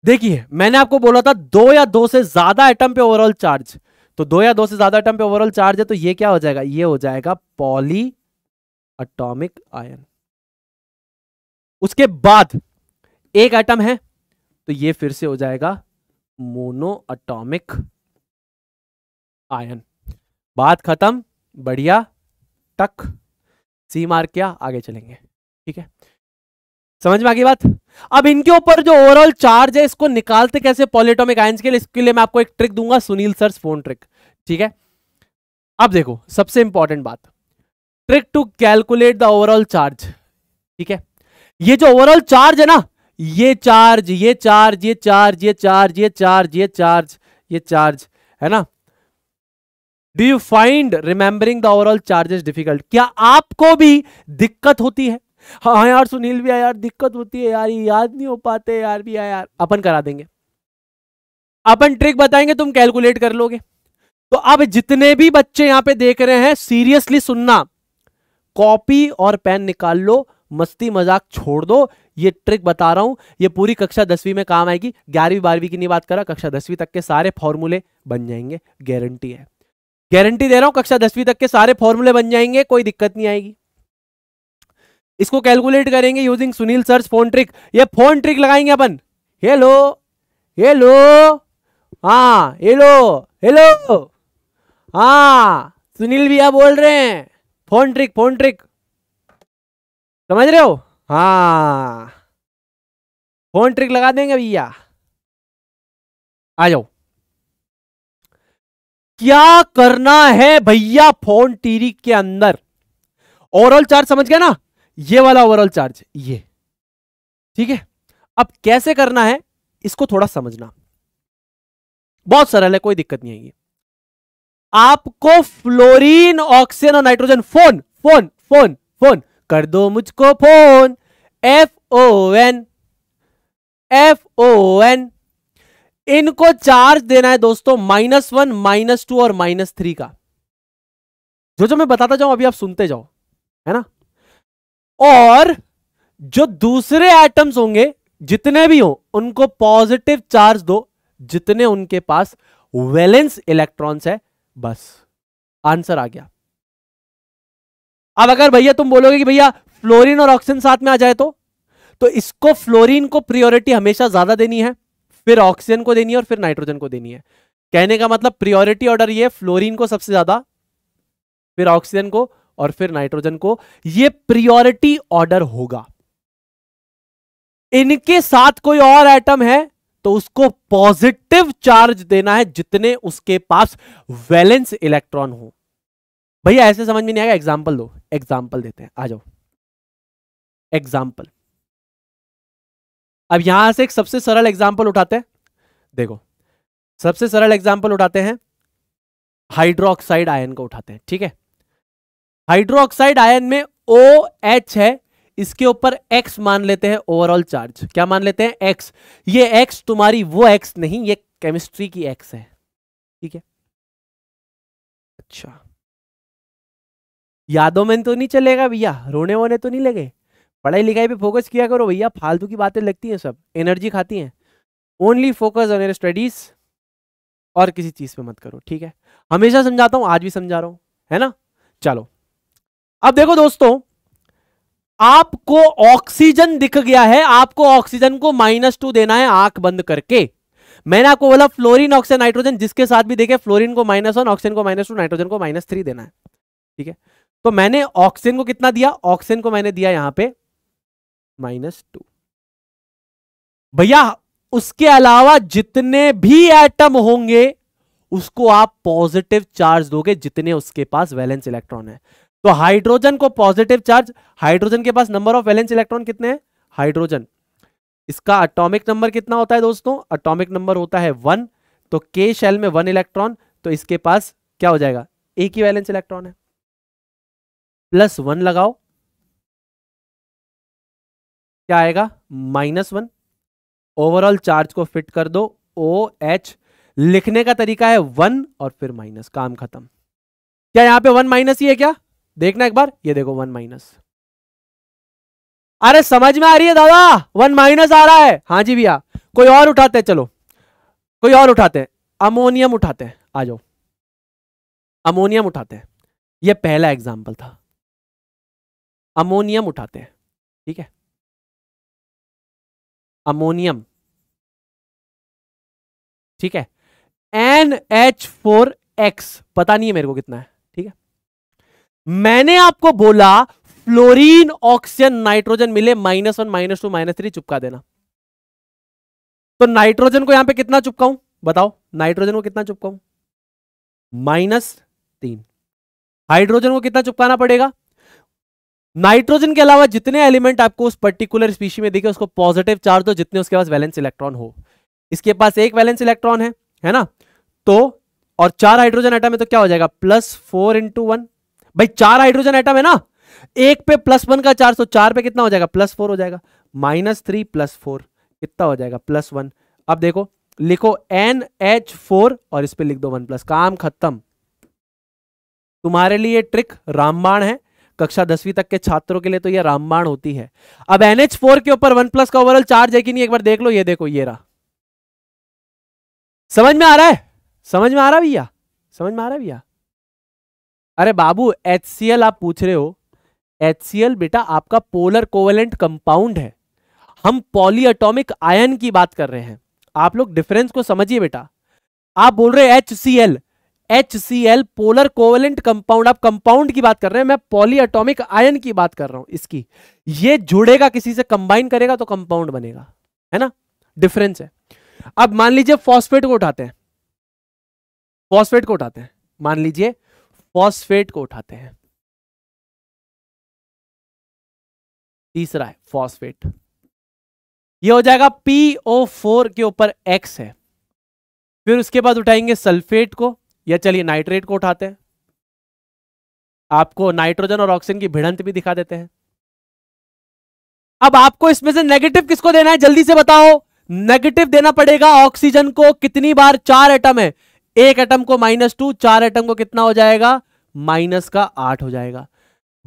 देखिए मैंने आपको बोला था दो या दो से ज्यादा एटम पे ओवरऑल चार्ज तो दो या दो से ज्यादा एटम पे ओवरऑल चार्ज है तो ये क्या हो जाएगा ये हो जाएगा पॉली अटोमिक आयन उसके बाद एक एटम है तो ये फिर से हो जाएगा मोनो अटोमिक आयन बात खत्म बढ़िया टक सी मार क्या आगे चलेंगे ठीक है समझ में आ गई बात अब इनके ऊपर जो ओवरऑल चार्ज है इसको निकालते कैसे पॉलिटोमिक आयंस के लिए इसके लिए मैं आपको एक ट्रिक दूंगा सुनील सर फोन ट्रिक ठीक है अब देखो सबसे इंपॉर्टेंट बात trick to calculate the overall charge ठीक है ये जो ओवरऑल चार्ज है ना ये चार्ज ये चार्ज ये चार्ज ये चार्ज ये चार्ज ये चार्ज ये चार्ज है ना do you find remembering the overall charges difficult क्या आपको भी दिक्कत होती है हाँ, हाँ यार सुनील भी यार दिक्कत होती है यार याद नहीं हो पाते यार भी हाँ यार अपन करा देंगे अपन ट्रिक बताएंगे तुम कैलकुलेट कर लोगे तो अब जितने भी बच्चे यहां पे देख रहे हैं सीरियसली सुनना कॉपी और पेन निकाल लो मस्ती मजाक छोड़ दो ये ट्रिक बता रहा हूं ये पूरी कक्षा दसवीं में काम आएगी ग्यारहवीं बारहवीं की नहीं बात करा कक्षा दसवीं तक के सारे फॉर्मूले बन जाएंगे गारंटी है गारंटी दे रहा हूं कक्षा दसवीं तक के सारे फॉर्मूले बन जाएंगे कोई दिक्कत नहीं आएगी इसको कैलकुलेट करेंगे using Sunil search phone trick ये फोन ट्रिक लगाएंगे अपन हेलो हेलो हाँ हेलो हेलो हाँ सुनील भैया बोल रहे हैं फोन ट्रिक फोन ट्रिक समझ रहे हो हाँ फोन ट्रिक लगा देंगे भैया आ जाओ क्या करना है भैया फोन टीरी के अंदर ओवरऑल चार्ज समझ गया ना ये वाला ओवरऑल चार्ज ये ठीक है अब कैसे करना है इसको थोड़ा समझना बहुत सरल है कोई दिक्कत नहीं आएगी आपको फ्लोरीन ऑक्सीजन और nitrogen phone phone phone phone कर दो मुझको phone F O N F O N इनको चार्ज देना है दोस्तों माइनस वन माइनस टू और माइनस थ्री का जो जो मैं बताता जाऊं अभी आप सुनते जाओ है ना और जो दूसरे एटम्स होंगे जितने भी हो उनको पॉजिटिव चार्ज दो जितने उनके पास वैलेंस इलेक्ट्रॉन्स है बस आंसर आ गया अब अगर भैया तुम बोलोगे कि भैया फ्लोरीन और ऑक्सीजन साथ में आ जाए तो तो इसको फ्लोरीन को प्रियोरिटी हमेशा ज्यादा देनी है फिर ऑक्सीजन को देनी है और फिर नाइट्रोजन को देनी है कहने का मतलब प्रियोरिटी ऑर्डर ये फ्लोरीन को सबसे ज्यादा फिर ऑक्सीजन को और फिर नाइट्रोजन को ये प्रियोरिटी ऑर्डर होगा इनके साथ कोई और एटम है तो उसको पॉजिटिव चार्ज देना है जितने उसके पास वैलेंस इलेक्ट्रॉन हो भैया ऐसे समझ में नहीं आएगा एग्जाम्पल दो एग्जाम्पल देते हैं आ जाओ एग्जाम्पल अब यहां से एक सबसे सरल एग्जाम्पल उठाते हैं देखो सबसे सरल एग्जाम्पल उठाते हैं हाइड्रोक्साइड आयन को उठाते हैं ठीक है हाइड्रोक्साइड आयन में ओ एच है इसके ऊपर x मान लेते हैं ओवरऑल चार्ज क्या मान लेते हैं x ये x तुम्हारी वो x नहीं ये केमिस्ट्री की x है ठीक है अच्छा यादों में तो नहीं चलेगा भैया रोने वोने तो नहीं लगे पढ़ाई लिखाई पे फोकस किया करो भैया फालतू की बातें लगती हैं सब एनर्जी खाती हैं only focus on your studies और किसी चीज पे मत करो ठीक है हमेशा समझाता हूँ आज भी समझा रहा हूँ है ना चलो अब देखो दोस्तों आपको ऑक्सीजन दिख गया है आपको ऑक्सीजन को माइनस टू देना है आंख बंद करके मैंने आपको बोला फ्लोरीन ऑक्सीजन नाइट्रोजन जिसके साथ भी देखे फ्लोरीन को माइनस वन ऑक्सीजन को माइनस टू नाइट्रोजन को माइनस थ्री देना है ठीक है तो मैंने ऑक्सीजन को कितना दिया ऑक्सीजन को मैंने दिया यहां पे माइनस टू भैया उसके अलावा जितने भी एटम होंगे उसको आप पॉजिटिव चार्ज दोगे जितने उसके पास वैलेंस इलेक्ट्रॉन है तो हाइड्रोजन को पॉजिटिव चार्ज हाइड्रोजन के पास नंबर ऑफ वैलेंस इलेक्ट्रॉन कितने हैं हाइड्रोजन इसका अटोमिक नंबर कितना होता है दोस्तों अटोमिक नंबर होता है वन तो के शेल में वन इलेक्ट्रॉन तो इसके पास क्या हो जाएगा एक ही वैलेंस इलेक्ट्रॉन है प्लस वन लगाओ क्या आएगा माइनस वन ओवरऑल चार्ज को फिट कर दो ओ एच लिखने का तरीका है वन और फिर माइनस काम खत्म क्या यहां पे वन माइनस ही है क्या देखना एक बार ये देखो वन माइनस अरे समझ में आ रही है दादा वन माइनस आ रहा है हाँ जी भैया कोई और उठाते हैं चलो कोई और उठाते हैं अमोनियम उठाते हैं आ जाओ अमोनियम उठाते हैं यह पहला एग्जाम्पल था अमोनियम उठाते हैं ठीक है अमोनियम ठीक है एन एच फोर एक्स पता नहीं है मेरे को कितना है मैंने आपको बोला फ्लोरीन ऑक्सीजन नाइट्रोजन मिले minus one minus two minus three चुपका देना तो नाइट्रोजन को यहां पे कितना चुपकाऊं बताओ नाइट्रोजन को कितना चुपकाऊं माइनस तीन हाइड्रोजन को कितना चुपकाना पड़ेगा नाइट्रोजन के अलावा जितने एलिमेंट आपको उस पर्टिकुलर स्पीशी में दिखे उसको पॉजिटिव चार्ज दो जितने उसके पास वैलेंस इलेक्ट्रॉन हो इसके पास एक वैलेंस इलेक्ट्रॉन है है ना तो और चार हाइड्रोजन आइटम है तो क्या हो जाएगा प्लस फोर इंटू वन भाई चार हाइड्रोजन आइटम है ना एक पे प्लस वन का चार्ज तो चार पे कितना हो जाएगा प्लस फोर हो जाएगा माइनस थ्री प्लस फोर कितना हो जाएगा प्लस वन अब देखो लिखो एन एच फोर और इस पर लिख दो वन प्लस काम खत्म तुम्हारे लिए ट्रिक रामबाण है कक्षा दसवीं तक के छात्रों के लिए तो यह रामबाण होती है अब एन एच फोर के ऊपर वन प्लस का ओवरऑल चार्ज है कि नहीं एक बार देख लो ये देखो ये रहा समझ में आ रहा है समझ में आ रहा भैया समझ में आ रहा भैया अरे बाबू एच आप पूछ रहे हो एच बेटा आपका पोलर कोवेलेंट कंपाउंड है हम पॉलीअटोमिक आयन की बात कर रहे हैं आप लोग डिफरेंस को समझिए बेटा आप बोल रहे हैं H C L H C L polar covalent compound आप कंपाउंड की बात कर रहे हैं मैं पॉलीअटोमिक आयन की बात कर रहा हूं इसकी ये जुड़ेगा किसी से कंबाइन करेगा तो कंपाउंड बनेगा है ना डिफरेंस है अब मान लीजिए फॉस्फेट को उठाते हैं फॉस्फेट को उठाते हैं मान लीजिए फॉस्फेट को उठाते हैं तीसरा है फॉस्फेट ये हो जाएगा PO4 के ऊपर X है फिर उसके बाद उठाएंगे सल्फेट को या चलिए नाइट्रेट को उठाते हैं आपको नाइट्रोजन और ऑक्सीजन की भिड़ंत भी दिखा देते हैं अब आपको इसमें से नेगेटिव किसको देना है जल्दी से बताओ नेगेटिव देना पड़ेगा ऑक्सीजन को कितनी बार चार एटम है एक एटम को माइनस टू चार एटम को कितना हो जाएगा माइनस का आठ हो जाएगा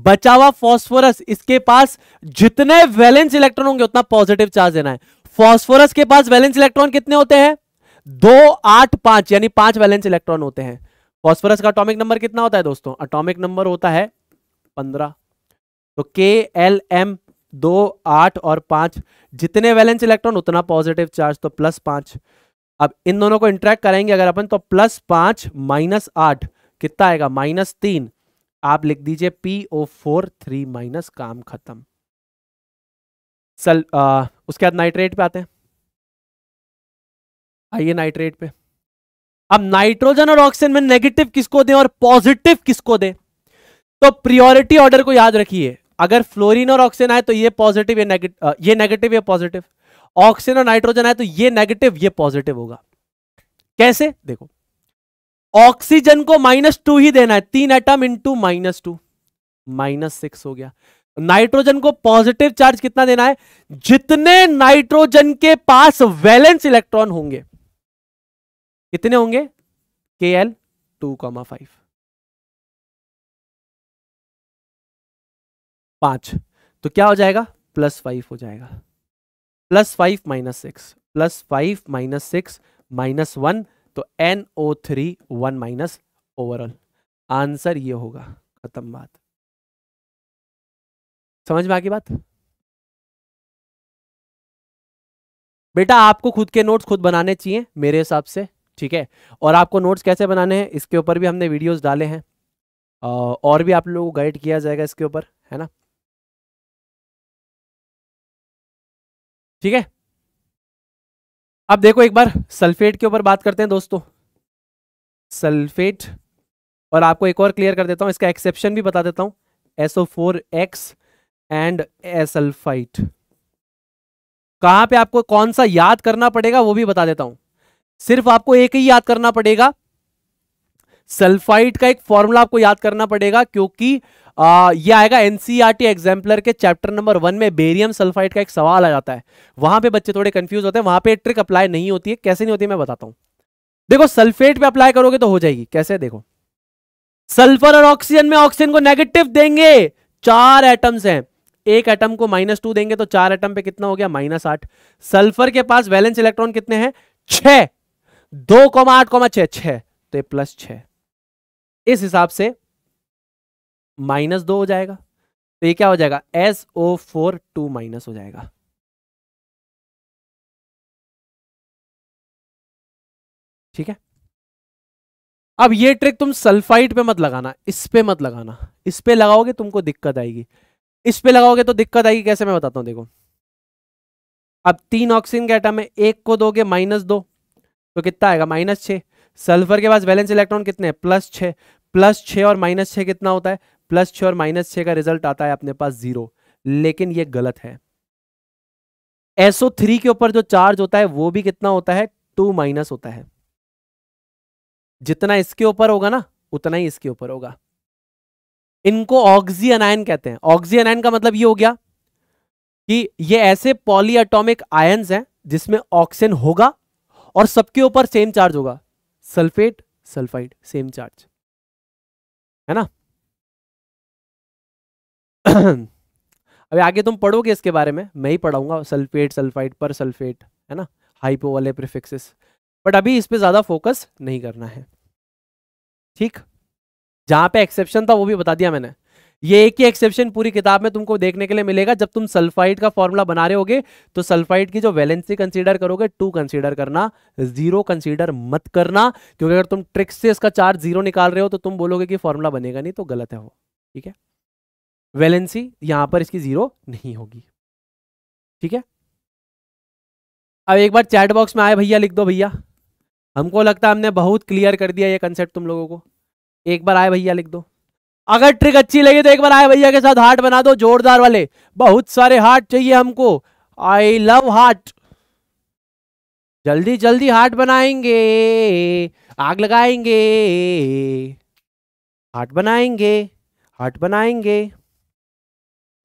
बचावा हुआ फॉस्फोरस इसके पास जितने वैलेंस इलेक्ट्रॉन होंगे उतना पॉजिटिव चार्ज देना है फॉस्फोरस के पास वैलेंस इलेक्ट्रॉन कितने होते हैं दो आठ पांच यानी पांच वैलेंस इलेक्ट्रॉन होते हैं फॉस्फोरस का अटोमिक नंबर कितना होता है दोस्तों अटोमिक नंबर होता है पंद्रह तो के एल एम दो आठ और पांच जितने वैलेंस इलेक्ट्रॉन उतना पॉजिटिव चार्ज तो प्लस पांच अब इन दोनों को इंट्रैक्ट करेंगे अगर अपन तो प्लस पांच माइनस आठ कितना आएगा माइनस तीन आप लिख दीजिए P O four three minus काम खत्म सल आ, उसके बाद नाइट्रेट पे आते हैं आइए नाइट्रेट पे अब नाइट्रोजन और ऑक्सीजन में नेगेटिव किसको दें और पॉजिटिव किसको दें तो प्रियोरिटी ऑर्डर को याद रखिए अगर फ्लोरीन और ऑक्सीजन आए तो ये पॉजिटिव ये नेगेटिव ये नेगेटिव ये पॉजिटिव ऑक्सीजन और नाइट्रोजन है तो ये नेगेटिव ये पॉजिटिव होगा कैसे देखो ऑक्सीजन को माइनस टू ही देना है तीन atom into minus two minus six हो गया नाइट्रोजन को पॉजिटिव चार्ज कितना देना है जितने नाइट्रोजन के पास वैलेंस इलेक्ट्रॉन होंगे कितने होंगे के एल टू कॉमा फाइव पांच तो क्या हो जाएगा प्लस फाइव हो जाएगा plus five minus six plus five minus six minus one तो N O three one minus overall answer ये होगा खत्म बात समझ में आगे बात बेटा आपको खुद के नोट्स खुद बनाने चाहिए मेरे हिसाब से ठीक है और आपको नोट्स कैसे बनाने हैं इसके ऊपर भी हमने वीडियोस डाले हैं और भी आप लोगों को गाइड किया जाएगा इसके ऊपर है ना ठीक है अब देखो एक बार सल्फेट के ऊपर बात करते हैं दोस्तों सल्फेट और आपको एक और क्लियर कर देता हूं इसका एक्सेप्शन भी बता देता हूं SO four X and sulphite कहां पे आपको कौन सा याद करना पड़ेगा वो भी बता देता हूं सिर्फ आपको एक ही याद करना पड़ेगा सल्फाइट का एक फॉर्मूला आपको याद करना पड़ेगा क्योंकि आ, ये आएगा एनसीईआरटी एग्जाम्पलर e के चैप्टर नंबर वन में बेरियम सल्फाइड का एक सवाल आ जाता है वहां पे बच्चे थोड़े कंफ्यूज होते हैं वहां पे ट्रिक अप्लाई नहीं होती है कैसे नहीं होती है? मैं बताता हूं देखो सल्फेट पे अप्लाई करोगे तो हो जाएगी कैसे देखो सल्फर और ऑक्सीजन में ऑक्सीजन को नेगेटिव देंगे चार एटम्स हैं एक एटम को माइनस टू देंगे तो चार एटम पे कितना हो गया माइनस आठ सल्फर के पास वैलेंस इलेक्ट्रॉन कितने हैं छह दो कॉमा आठ कॉमा छह छह तो ये प्लस छह इस हिसाब से माइनस दो हो जाएगा तो ये क्या हो जाएगा S O four two minus हो जाएगा ठीक है अब ये ट्रिक तुम सल्फाइड पे मत लगाना इस पे मत लगाना इस पे लगाओगे तुमको दिक्कत आएगी इस पे लगाओगे तो दिक्कत आएगी कैसे मैं बताता हूं देखो अब तीन ऑक्सीजन के आइटम में एक को दोगे माइनस दो तो कितना आएगा माइनस छ सल्फर के पास बैलेंस इलेक्ट्रॉन कितने प्लस छ प्लस छ और माइनस छ कितना होता है प्लस छ और माइनस छ का रिजल्ट आता है अपने पास जीरो लेकिन ये गलत है एसओ थ्री के ऊपर जो चार्ज होता है वो भी कितना होता है टू माइनस होता है जितना इसके ऊपर होगा ना उतना ही इसके ऊपर होगा इनको ऑक्सी अनायन कहते हैं ऑक्सी अनायन का मतलब ये हो गया कि ये ऐसे पॉलीअटोमिक आयंस हैं जिसमें ऑक्सीजन होगा और सबके ऊपर सेम चार्ज होगा सल्फेट सल्फाइड सेम चार्ज है ना अभी आगे तुम पढ़ोगे इसके बारे में मैं ही पढ़ाऊंगा सल्फेट सल्फाइड पर सल्फेट है ना हाइपो वाले प्रिफिक्सेस बट अभी इस पर ज़्यादा फोकस नहीं करना है ठीक जहाँ पे एक्सेप्शन था वो भी बता दिया मैंने ये एक ही एक्सेप्शन पूरी किताब में तुमको देखने के लिए मिलेगा जब तुम सल्फाइड का फॉर्मूला बना रहे होगे तो सल्फाइड की जो वैलेंसी कंसीडर करोगे टू कंसीडर करना जीरो कंसीडर मत करना क्योंकि अगर तुम ट्रिक्स से इसका चार्ज जीरो निकाल रहे हो तो तुम बोलोगे कि फॉर्मूला बनेगा नहीं तो गलत है वो ठीक है वैलेंसी यहां पर इसकी जीरो नहीं होगी ठीक है अब एक बार चैट बॉक्स में आए भैया लिख दो भैया हमको लगता है हमने बहुत क्लियर कर दिया ये कंसेप्ट तुम लोगों को एक बार आए भैया लिख दो अगर ट्रिक अच्छी लगी तो एक बार आए भैया के साथ हार्ट बना दो जोरदार वाले बहुत सारे हार्ट चाहिए हमको आई लव हार्ट जल्दी जल्दी हार्ट बनाएंगे आग लगाएंगे हार्ट बनाएंगे हार्ट बनाएंगे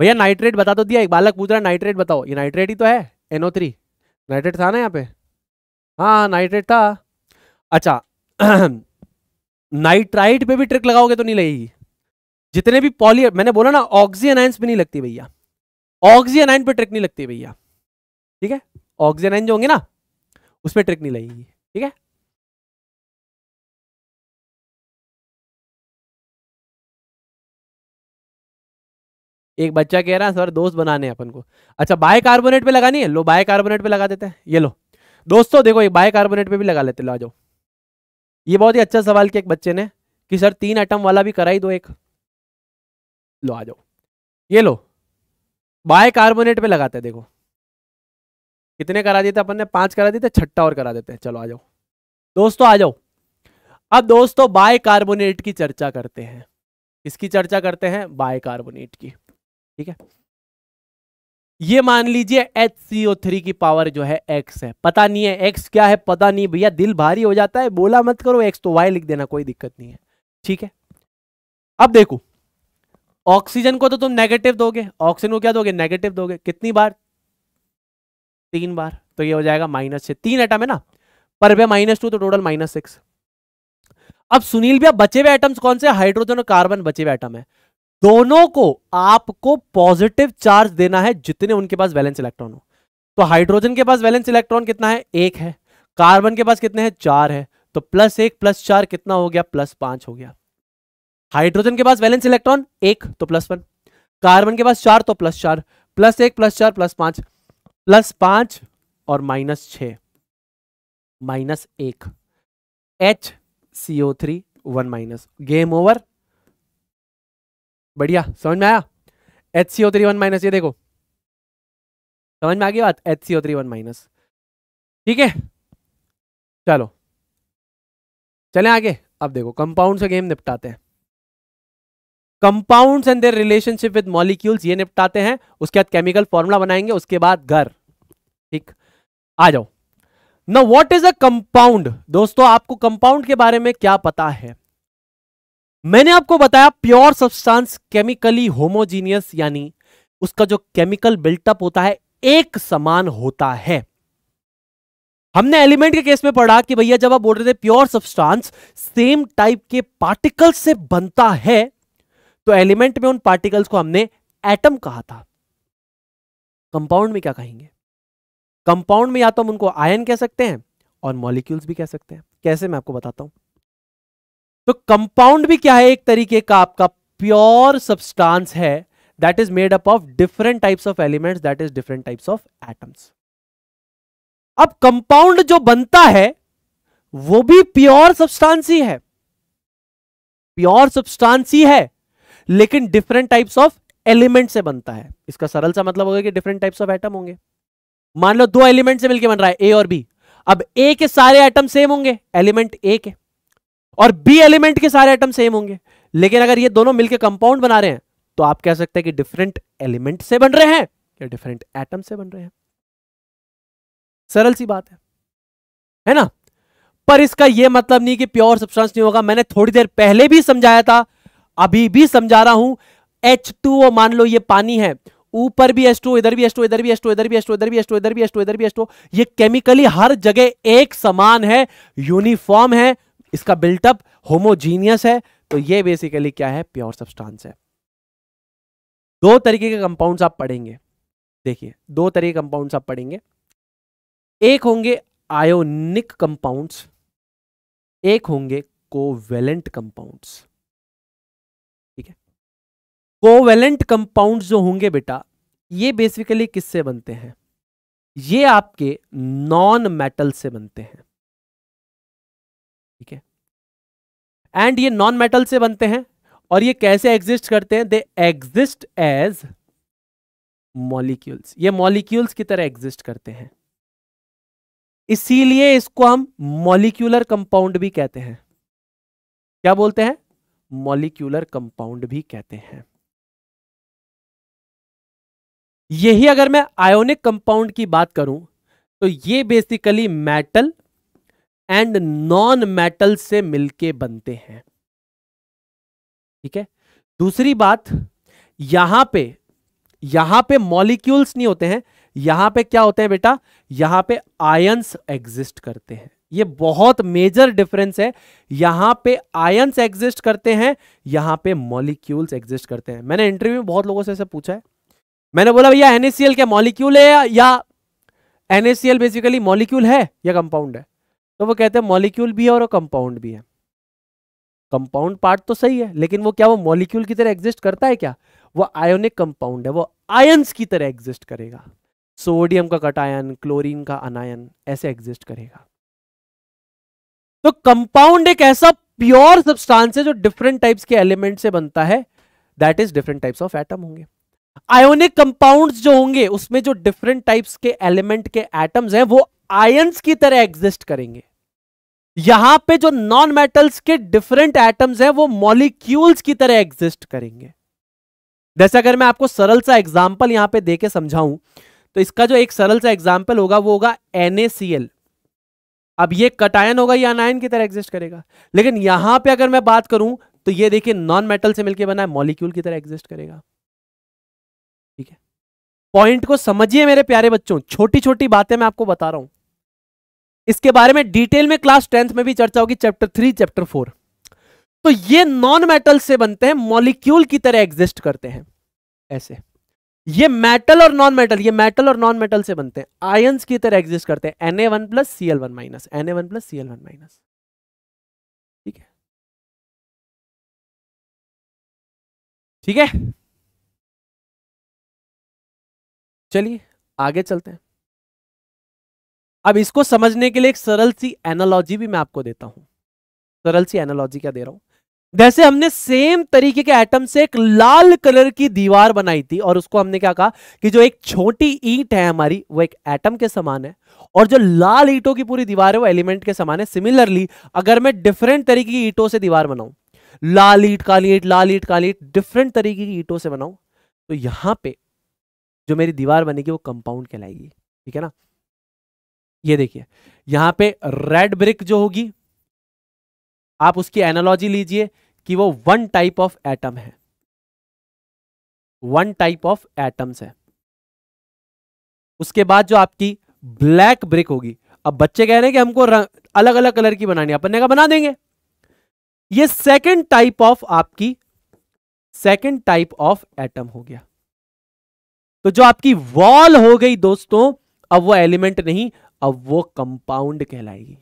भैया नाइट्रेट बता तो दिया एक बालक पूछ रहा है नाइट्रेट बताओ ये नाइट्रेट ही तो है एनओ थ्री नाइट्रेट था ना यहाँ पे हाँ नाइट्रेट था अच्छा नाइट्राइट पे भी ट्रिक लगाओगे तो नहीं लगेगी जितने भी पॉली मैंने बोला ना ऑक्सीनाइंस पे नहीं लगती भैया ऑक्सीनाइन पे ट्रिक नहीं लगती भैया ठीक है ऑक्सीनाइन जो होंगे ना उस पर ट्रिक नहीं लगेगी ठीक है एक बच्चा कह रहा है सर दोस्त बनाने अपन को अच्छा बाय कार्बोनेट पे लगानी है लो बाय कार्बोनेट पे लगा देते हैं ये लो दोस्तों देखो एक बाय कार्बोनेट पे भी लगा लेते लो आ जाओ ये बहुत ही अच्छा सवाल किया एक बच्चे ने कि सर तीन आइटम वाला भी कराई दो एक लो आ जाओ ये लो बाय कार्बोनेट पे लगाते हैं देखो कितने करा देते अपन ने पांच करा देते छठा और करा देते हैं चलो आ जाओ दोस्तों आ जाओ अब दोस्तों बाय कार्बोनेट की चर्चा करते हैं इसकी चर्चा करते हैं बाय कार्बोनेट की ठीक है ये मान लीजिए एच सी ओ थ्री की पावर जो है एक्स है पता नहीं है एक्स क्या है पता नहीं भैया दिल भारी हो जाता है बोला मत करो एक्स तो वाई लिख देना कोई दिक्कत नहीं है ठीक है अब देखो ऑक्सीजन को तो तुम नेगेटिव दोगे ऑक्सीजन को क्या दोगे नेगेटिव दोगे कितनी बार तीन बार तो ये हो जाएगा माइनस छह तीन एटम है ना पर भैया माइनस टू तो टोटल माइनस सिक्स अब सुनील भैया बचे हुए आइटम्स कौन से हाइड्रोजन और कार्बन बचे हुए आइटम है दोनों को आपको पॉजिटिव चार्ज देना है जितने उनके पास बैलेंस इलेक्ट्रॉन हो तो हाइड्रोजन के पास बैलेंस इलेक्ट्रॉन कितना है एक है कार्बन के पास कितने हैं चार है तो प्लस एक प्लस चार कितना हो गया प्लस पांच हो गया हाइड्रोजन के पास बैलेंस इलेक्ट्रॉन एक तो प्लस वन कार्बन के पास चार तो प्लस चार प्लस एक प्लस चार प्लस पांच प्लस पांच और माइनस छ माइनस एक H C O three one minus game over बढ़िया समझ में आया H C O three one minus ये देखो समझ में आ गई बात H C O three one minus ठीक है चलो चले आगे अब देखो कंपाउंड से गेम निपटाते हैं compounds and their relationship with molecules ये निपटाते हैं उसके बाद केमिकल फॉर्मूला बनाएंगे उसके बाद घर ठीक आ जाओ न वॉट इज अ कंपाउंड दोस्तों आपको कंपाउंड के बारे में क्या पता है मैंने आपको बताया प्योर सब्सटेंस केमिकली होमोजीनियस यानी उसका जो केमिकल बिल्टअप होता है एक समान होता है हमने एलिमेंट के केस में पढ़ा कि भैया जब आप बोल रहे थे प्योर सब्सटेंस सेम टाइप के पार्टिकल से बनता है तो एलिमेंट में उन पार्टिकल्स को हमने एटम कहा था कंपाउंड में क्या कहेंगे कंपाउंड में या तो हम उनको आयन कह सकते हैं और मॉलिक्यूल्स भी कह सकते हैं कैसे मैं आपको बताता हूं तो कंपाउंड भी क्या है एक तरीके का आपका प्योर सब्सटांस है that is made up of different types of elements that is different types of atoms अब कंपाउंड जो बनता है वो भी प्योर सब्सटांस ही है प्योर सब्सटांस ही है लेकिन डिफरेंट टाइप्स ऑफ एलिमेंट से बनता है इसका सरल सा मतलब होगा कि डिफरेंट टाइप्स ऑफ एटम होंगे मान लो दो एलिमेंट से मिलकर बन रहा है ए और बी अब ए के सारे एटम सेम होंगे एलिमेंट ए के और बी एलिमेंट के सारे एटम सेम होंगे लेकिन अगर ये दोनों मिलकर कंपाउंड बना रहे हैं तो आप कह सकते हैं कि डिफरेंट एलिमेंट से बन रहे हैं या डिफरेंट एटम से बन रहे हैं सरल सी बात है है ना पर इसका यह मतलब नहीं कि प्योर सब्सटेंस नहीं होगा मैंने थोड़ी देर पहले भी समझाया था अभी भी समझा रहा हूं एच टू मान लो ये पानी है ऊपर भी एस टू इधर भी एस टू इधर भी एस टू इधर भी एस टू इधर भी एस टू इधर भी एस टू इधर भी एस टू ये केमिकली हर जगह एक समान है यूनिफॉर्म है इसका बिल्टअप होमोजीनियस है तो ये बेसिकली क्या है प्योर सब्सटेंस है दो तरीके के कंपाउंड्स आप पढ़ेंगे देखिए दो तरीके कंपाउंड्स आप पढ़ेंगे एक होंगे आयोनिक कंपाउंड्स एक होंगे कोवेलेंट कंपाउंड्स ठीक है कोवेलेंट कंपाउंड्स जो होंगे बेटा ये बेसिकली किससे बनते हैं ये आपके नॉन मेटल से बनते हैं ठीक है एंड ये नॉन मेटल से बनते हैं और ये कैसे एग्जिस्ट करते हैं दे एग्जिस्ट एज मॉलिक्यूल्स ये मॉलिक्यूल्स की तरह एग्जिस्ट करते हैं इसीलिए इसको हम मॉलिक्यूलर कंपाउंड भी कहते हैं क्या बोलते हैं मॉलिक्यूलर कंपाउंड भी कहते हैं यही अगर मैं आयोनिक कंपाउंड की बात करूं तो ये basically metal and non metal से मिलके बनते हैं ठीक है दूसरी बात यहां पे यहां पे मॉलिक्यूल्स नहीं होते हैं यहां पे क्या होते हैं बेटा यहां पे आयंस एग्जिस्ट करते हैं ये बहुत मेजर डिफरेंस है यहां पे आयंस एग्जिस्ट करते हैं यहां पे मॉलिक्यूल्स एग्जिस्ट करते हैं मैंने इंटरव्यू में बहुत लोगों से ऐसे पूछा है मैंने बोला भैया एनएसीएल क्या मॉलिक्यूल है या एनएसीएल बेसिकली मॉलिक्यूल है या कंपाउंड है तो वो कहते हैं मॉलिक्यूल भी है और कंपाउंड भी है कंपाउंड पार्ट तो सही है लेकिन वो क्या वो मॉलिक्यूल की तरह एग्जिस्ट करता है क्या वो आयोनिक कंपाउंड है वो आयंस की तरह एग्जिस्ट करेगा सोडियम का कटायन क्लोरीन का अनायन ऐसे एग्जिस्ट करेगा तो कंपाउंड एक ऐसा प्योर सब्सटेंस है जो डिफरेंट टाइप्स के एलिमेंट से बनता है that is different types of atom होंगे आयोनिक कंपाउंड्स जो होंगे उसमें जो डिफरेंट टाइप्स के एलिमेंट के एटम्स हैं वो आयंस की तरह एग्जिस्ट करेंगे यहां पे जो नॉन मेटल्स के डिफरेंट एटम्स हैं वो मॉलिक्यूल्स की तरह एग्जिस्ट करेंगे जैसे अगर मैं आपको सरल सा एग्जाम्पल यहां पे देके समझाऊं तो इसका जो एक सरल सा एग्जाम्पल होगा वो होगा एनएसीएल अब ये कटायन होगा या अनायन की तरह एग्जिस्ट करेगा लेकिन यहां पे अगर मैं बात करूं तो ये देखिए नॉन मेटल से मिलकर बना है मॉलिक्यूल की तरह एग्जिस्ट करेगा ठीक है पॉइंट को समझिए मेरे प्यारे बच्चों छोटी छोटी बातें मैं आपको बता रहा हूं इसके बारे में डिटेल में क्लास टेंथ में भी चर्चा होगी चैप्टर थ्री चैप्टर फोर तो ये नॉन मेटल से बनते हैं मॉलिक्यूल की तरह एग्जिस्ट करते हैं ऐसे ये मेटल और नॉन मेटल ये मेटल और नॉन मेटल से बनते हैं आयन की तरह एग्जिस्ट करते हैं N A one plus C L one minus N A one plus C L one minus ठीक है ठीक है चलिए आगे चलते हैं अब इसको समझने के लिए एक सरल सी एनोलॉजी भी मैं आपको देता हूं सरल सी एनोलॉजी क्या दे रहा हूं जैसे हमने सेम तरीके के एटम से एक लाल कलर की दीवार बनाई थी और उसको हमने क्या कहा कि जो एक छोटी ईट है हमारी वो एक एटम के समान है और जो लाल ईटों की पूरी दीवार है वो एलिमेंट के समान है सिमिलरली अगर मैं डिफरेंट तरीके की ईटों से दीवार बनाऊं लाल ईट काली ईट लाल ईट काली ईट डिफरेंट तरीके की ईटों से बनाऊं तो यहां पे जो मेरी दीवार बनेगी वो कंपाउंड कहलाएगी ठीक है ना ये देखिए यहां पे रेड ब्रिक जो होगी आप उसकी एनालॉजी लीजिए कि वो वन टाइप ऑफ एटम है वन टाइप ऑफ एटम्स है उसके बाद जो आपकी ब्लैक ब्रिक होगी अब बच्चे कह रहे हैं कि हमको अलग अलग कलर की बनानी अपन ने कहा बना देंगे ये सेकंड टाइप ऑफ आपकी सेकंड टाइप ऑफ एटम हो गया तो जो आपकी वॉल हो गई दोस्तों अब वो एलिमेंट नहीं अब वो कंपाउंड कहलाएगी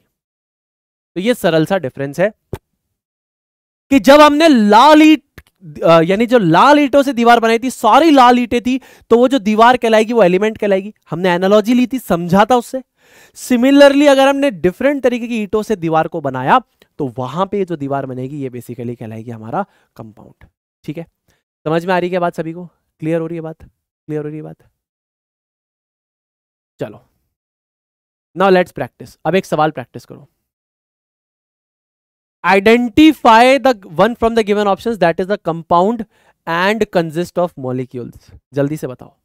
तो ये सरल सा डिफरेंस है कि जब हमने लाल ईट यानी जो लाल ईटों से दीवार बनाई थी सॉरी लाल ईटें थी तो वो जो दीवार कहलाएगी वो एलिमेंट कहलाएगी हमने एनालॉजी ली थी समझा था उससे सिमिलरली अगर हमने डिफरेंट तरीके की ईटों से दीवार को बनाया तो वहां पे जो दीवार बनेगी ये बेसिकली कहलाएगी हमारा कंपाउंड ठीक है समझ में आ रही है बात सभी को क्लियर हो रही है बात क्लियर हो रही है बात चलो नाउ लेट्स प्रैक्टिस अब एक सवाल प्रैक्टिस करो identify the one from the given option that is the compound and consist of molecules जल्दी से बताओ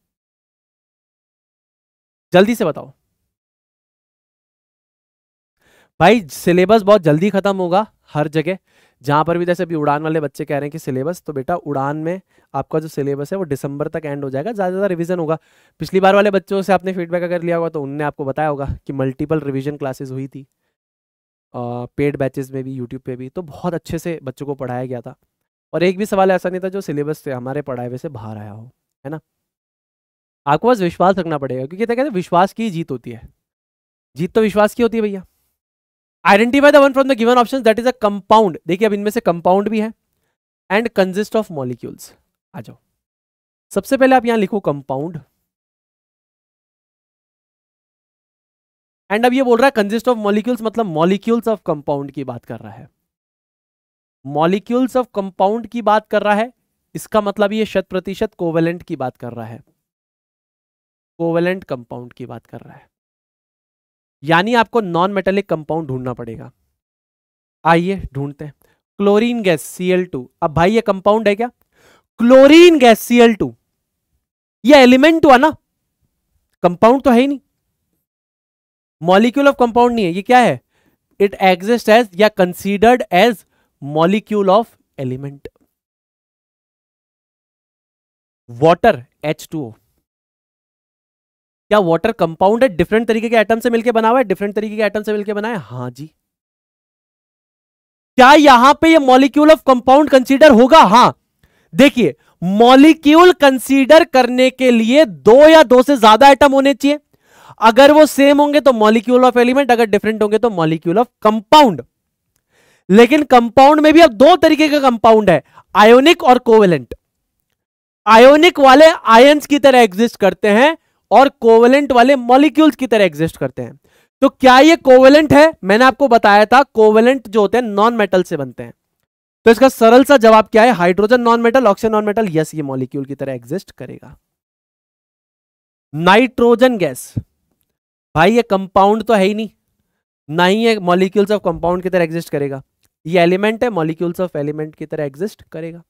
जल्दी से बताओ भाई सिलेबस बहुत जल्दी खत्म होगा हर जगह जहाँ पर भी जैसे अभी उड़ान वाले बच्चे कह रहे हैं कि सिलेबस तो बेटा उड़ान में आपका जो सिलेबस है वो दिसंबर तक एंड हो जाएगा ज़्यादा ज़्यादा रिविजन होगा पिछली बार वाले बच्चों से आपने फीडबैक अगर लिया होगा तो उनने आपको बताया होगा कि मल्टीपल रिविजन क्लासेज हुई थी पेड बैचेज में भी यूट्यूब पे भी तो बहुत अच्छे से बच्चों को पढ़ाया गया था और एक भी सवाल ऐसा नहीं था जो सिलेबस से हमारे पढ़ाए हुए से बाहर आया हो है ना आपको बस विश्वास रखना पड़ेगा क्योंकि कहते हैं विश्वास की जीत होती है जीत तो विश्वास की होती है भैया identify the one from the given option that is a compound देखिए अब इनमें से कंपाउंड भी है एंड कंजिस्ट ऑफ मॉलिक्यूल्स आ जाओ सबसे पहले आप यहां लिखो कंपाउंड एंड अब ये बोल रहा है कंजिस्ट ऑफ मॉलिक्यूल्स मतलब मॉलिक्यूल्स ऑफ कंपाउंड की बात कर रहा है मॉलिक्यूल्स ऑफ कंपाउंड की बात कर रहा है इसका मतलब ये शत प्रतिशत कोवेलेंट की बात कर रहा है कोवेलेंट कंपाउंड की बात कर रहा है यानी आपको नॉन मेटेलिक कंपाउंड ढूंढना पड़ेगा आइए ढूंढते हैं क्लोरीन गैस सीएल अब भाई ये कंपाउंड है क्या क्लोरीन गैस सीएल ये एलिमेंट हुआ ना कंपाउंड तो है ही नहीं मॉलिक्यूल ऑफ कंपाउंड नहीं है ये क्या है इट एग्जिस्ट एज या considered as molecule of element water H two O क्या वाटर कंपाउंड है डिफरेंट तरीके के एटम से मिलकर बना हुआ है डिफरेंट तरीके के एटम से मिलकर बना है हाँ जी क्या यहां पे ये मॉलिक्यूल ऑफ कंपाउंड कंसीडर होगा हाँ देखिए मॉलिक्यूल कंसीडर करने के लिए दो या दो से ज्यादा एटम होने चाहिए अगर वो सेम होंगे तो मॉलिक्यूल ऑफ एलिमेंट अगर डिफरेंट होंगे तो मॉलिक्यूल ऑफ कंपाउंड लेकिन कंपाउंड में भी अब दो तरीके का कंपाउंड है आयोनिक और कोवेलेंट आयोनिक वाले आयंस की तरह एग्जिस्ट करते हैं और कोवेलेंट वाले मॉलिक्यूल्स की तरह एग्जिस्ट करते हैं तो क्या ये कोवेलेंट है मैंने आपको बताया था कोवेलेंट जो होते हैं नॉन मेटल से बनते हैं तो इसका सरल सा जवाब क्या है hydrogen non metal oxygen non metal yes ये मॉलिक्यूल की तरह एग्जिस्ट करेगा नाइट्रोजन गैस भाई ये कंपाउंड तो है ही नहीं ना ही ये मॉलिक्यूल्स ऑफ कंपाउंड की तरह एग्जिस्ट करेगा ये एलिमेंट है मॉलिक्यूल्स ऑफ एलिमेंट की तरह एग्जिस्ट करेगा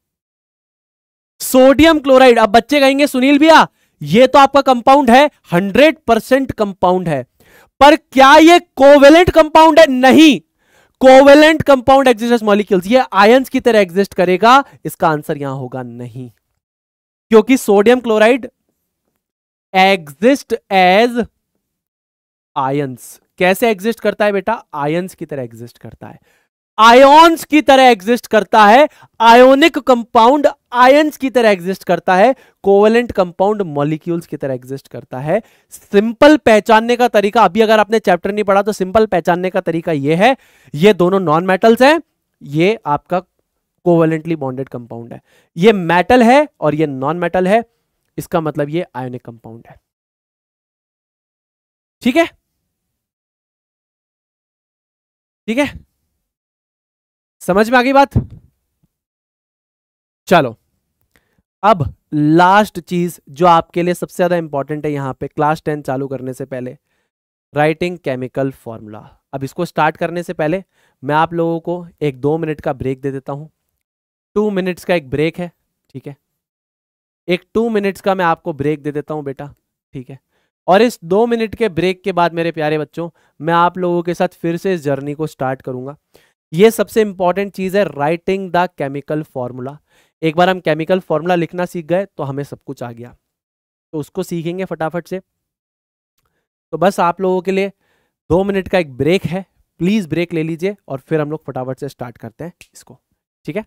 सोडियम क्लोराइड अब बच्चे कहेंगे सुनील भैया ये तो आपका कंपाउंड है हंड्रेड परसेंट कंपाउंड है पर क्या ये कोवेलेंट कंपाउंड है नहीं कोवेलेंट कंपाउंड एग्जिस्ट मॉलिक्यूल्स ये आयंस की तरह एग्जिस्ट करेगा इसका आंसर यहां होगा नहीं क्योंकि sodium chloride exist as ions कैसे एग्जिस्ट करता है बेटा आयंस की तरह एग्जिस्ट करता है आयोन्स की तरह एग्जिस्ट करता है आयोनिक कंपाउंड आयंस की तरह एग्जिस्ट करता है कोवलेंट कंपाउंड मॉलिक्यूल्स की तरह एग्जिस्ट करता है सिंपल पहचानने का तरीका अभी अगर आपने चैप्टर नहीं पढ़ा तो सिंपल पहचानने का तरीका यह है ये दोनों नॉन मेटल्स हैं ये आपका कोवलेंटली बॉन्डेड कंपाउंड है ये मेटल है और ये नॉन मेटल है इसका मतलब ये आयोनिक कंपाउंड है ठीक है ठीक है समझ में आ गई बात चलो अब लास्ट चीज जो आपके लिए सबसे ज्यादा इंपॉर्टेंट है यहाँ पे क्लास टेन चालू करने से पहले राइटिंग केमिकल फॉर्मूला अब इसको स्टार्ट करने से पहले मैं आप लोगों को एक दो मिनट का ब्रेक दे देता हूं टू मिनट्स का एक ब्रेक है ठीक है एक टू मिनट्स का मैं आपको ब्रेक दे देता हूं बेटा ठीक है और इस दो मिनट के ब्रेक के बाद मेरे प्यारे बच्चों मैं आप लोगों के साथ फिर से इस जर्नी को स्टार्ट करूंगा ये सबसे इंपॉर्टेंट चीज है राइटिंग द केमिकल फॉर्मूला एक बार हम केमिकल फॉर्मूला लिखना सीख गए तो हमें सब कुछ आ गया तो उसको सीखेंगे फटाफट से तो बस आप लोगों के लिए दो मिनट का एक ब्रेक है प्लीज़ ब्रेक ले लीजिए और फिर हम लोग फटाफट से स्टार्ट करते हैं इसको ठीक है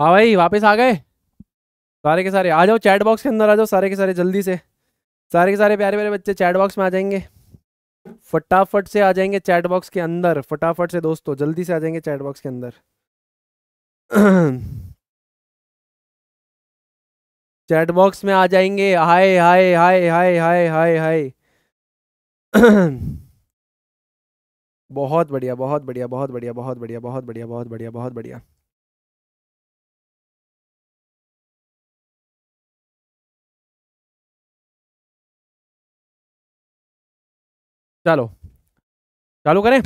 हाँ भाई वापस आ गए सारे के सारे आ जाओ चैट बॉक्स के अंदर आ जाओ सारे के सारे जल्दी से सारे के सारे प्यारे प्यारे बच्चे चैट बॉक्स में आ जाएंगे फटाफट से आ जाएंगे चैट बॉक्स के अंदर फटाफट से दोस्तों जल्दी से आ जाएंगे चैट बॉक्स के अंदर चैट बॉक्स में आ जाएंगे हाय हाय हाय हाय हाय हाय हाय बहुत बढ़िया बहुत बढ़िया बहुत बढ़िया बहुत बढ़िया बहुत बढ़िया बहुत बढ़िया बहुत बढ़िया चलो चालू करें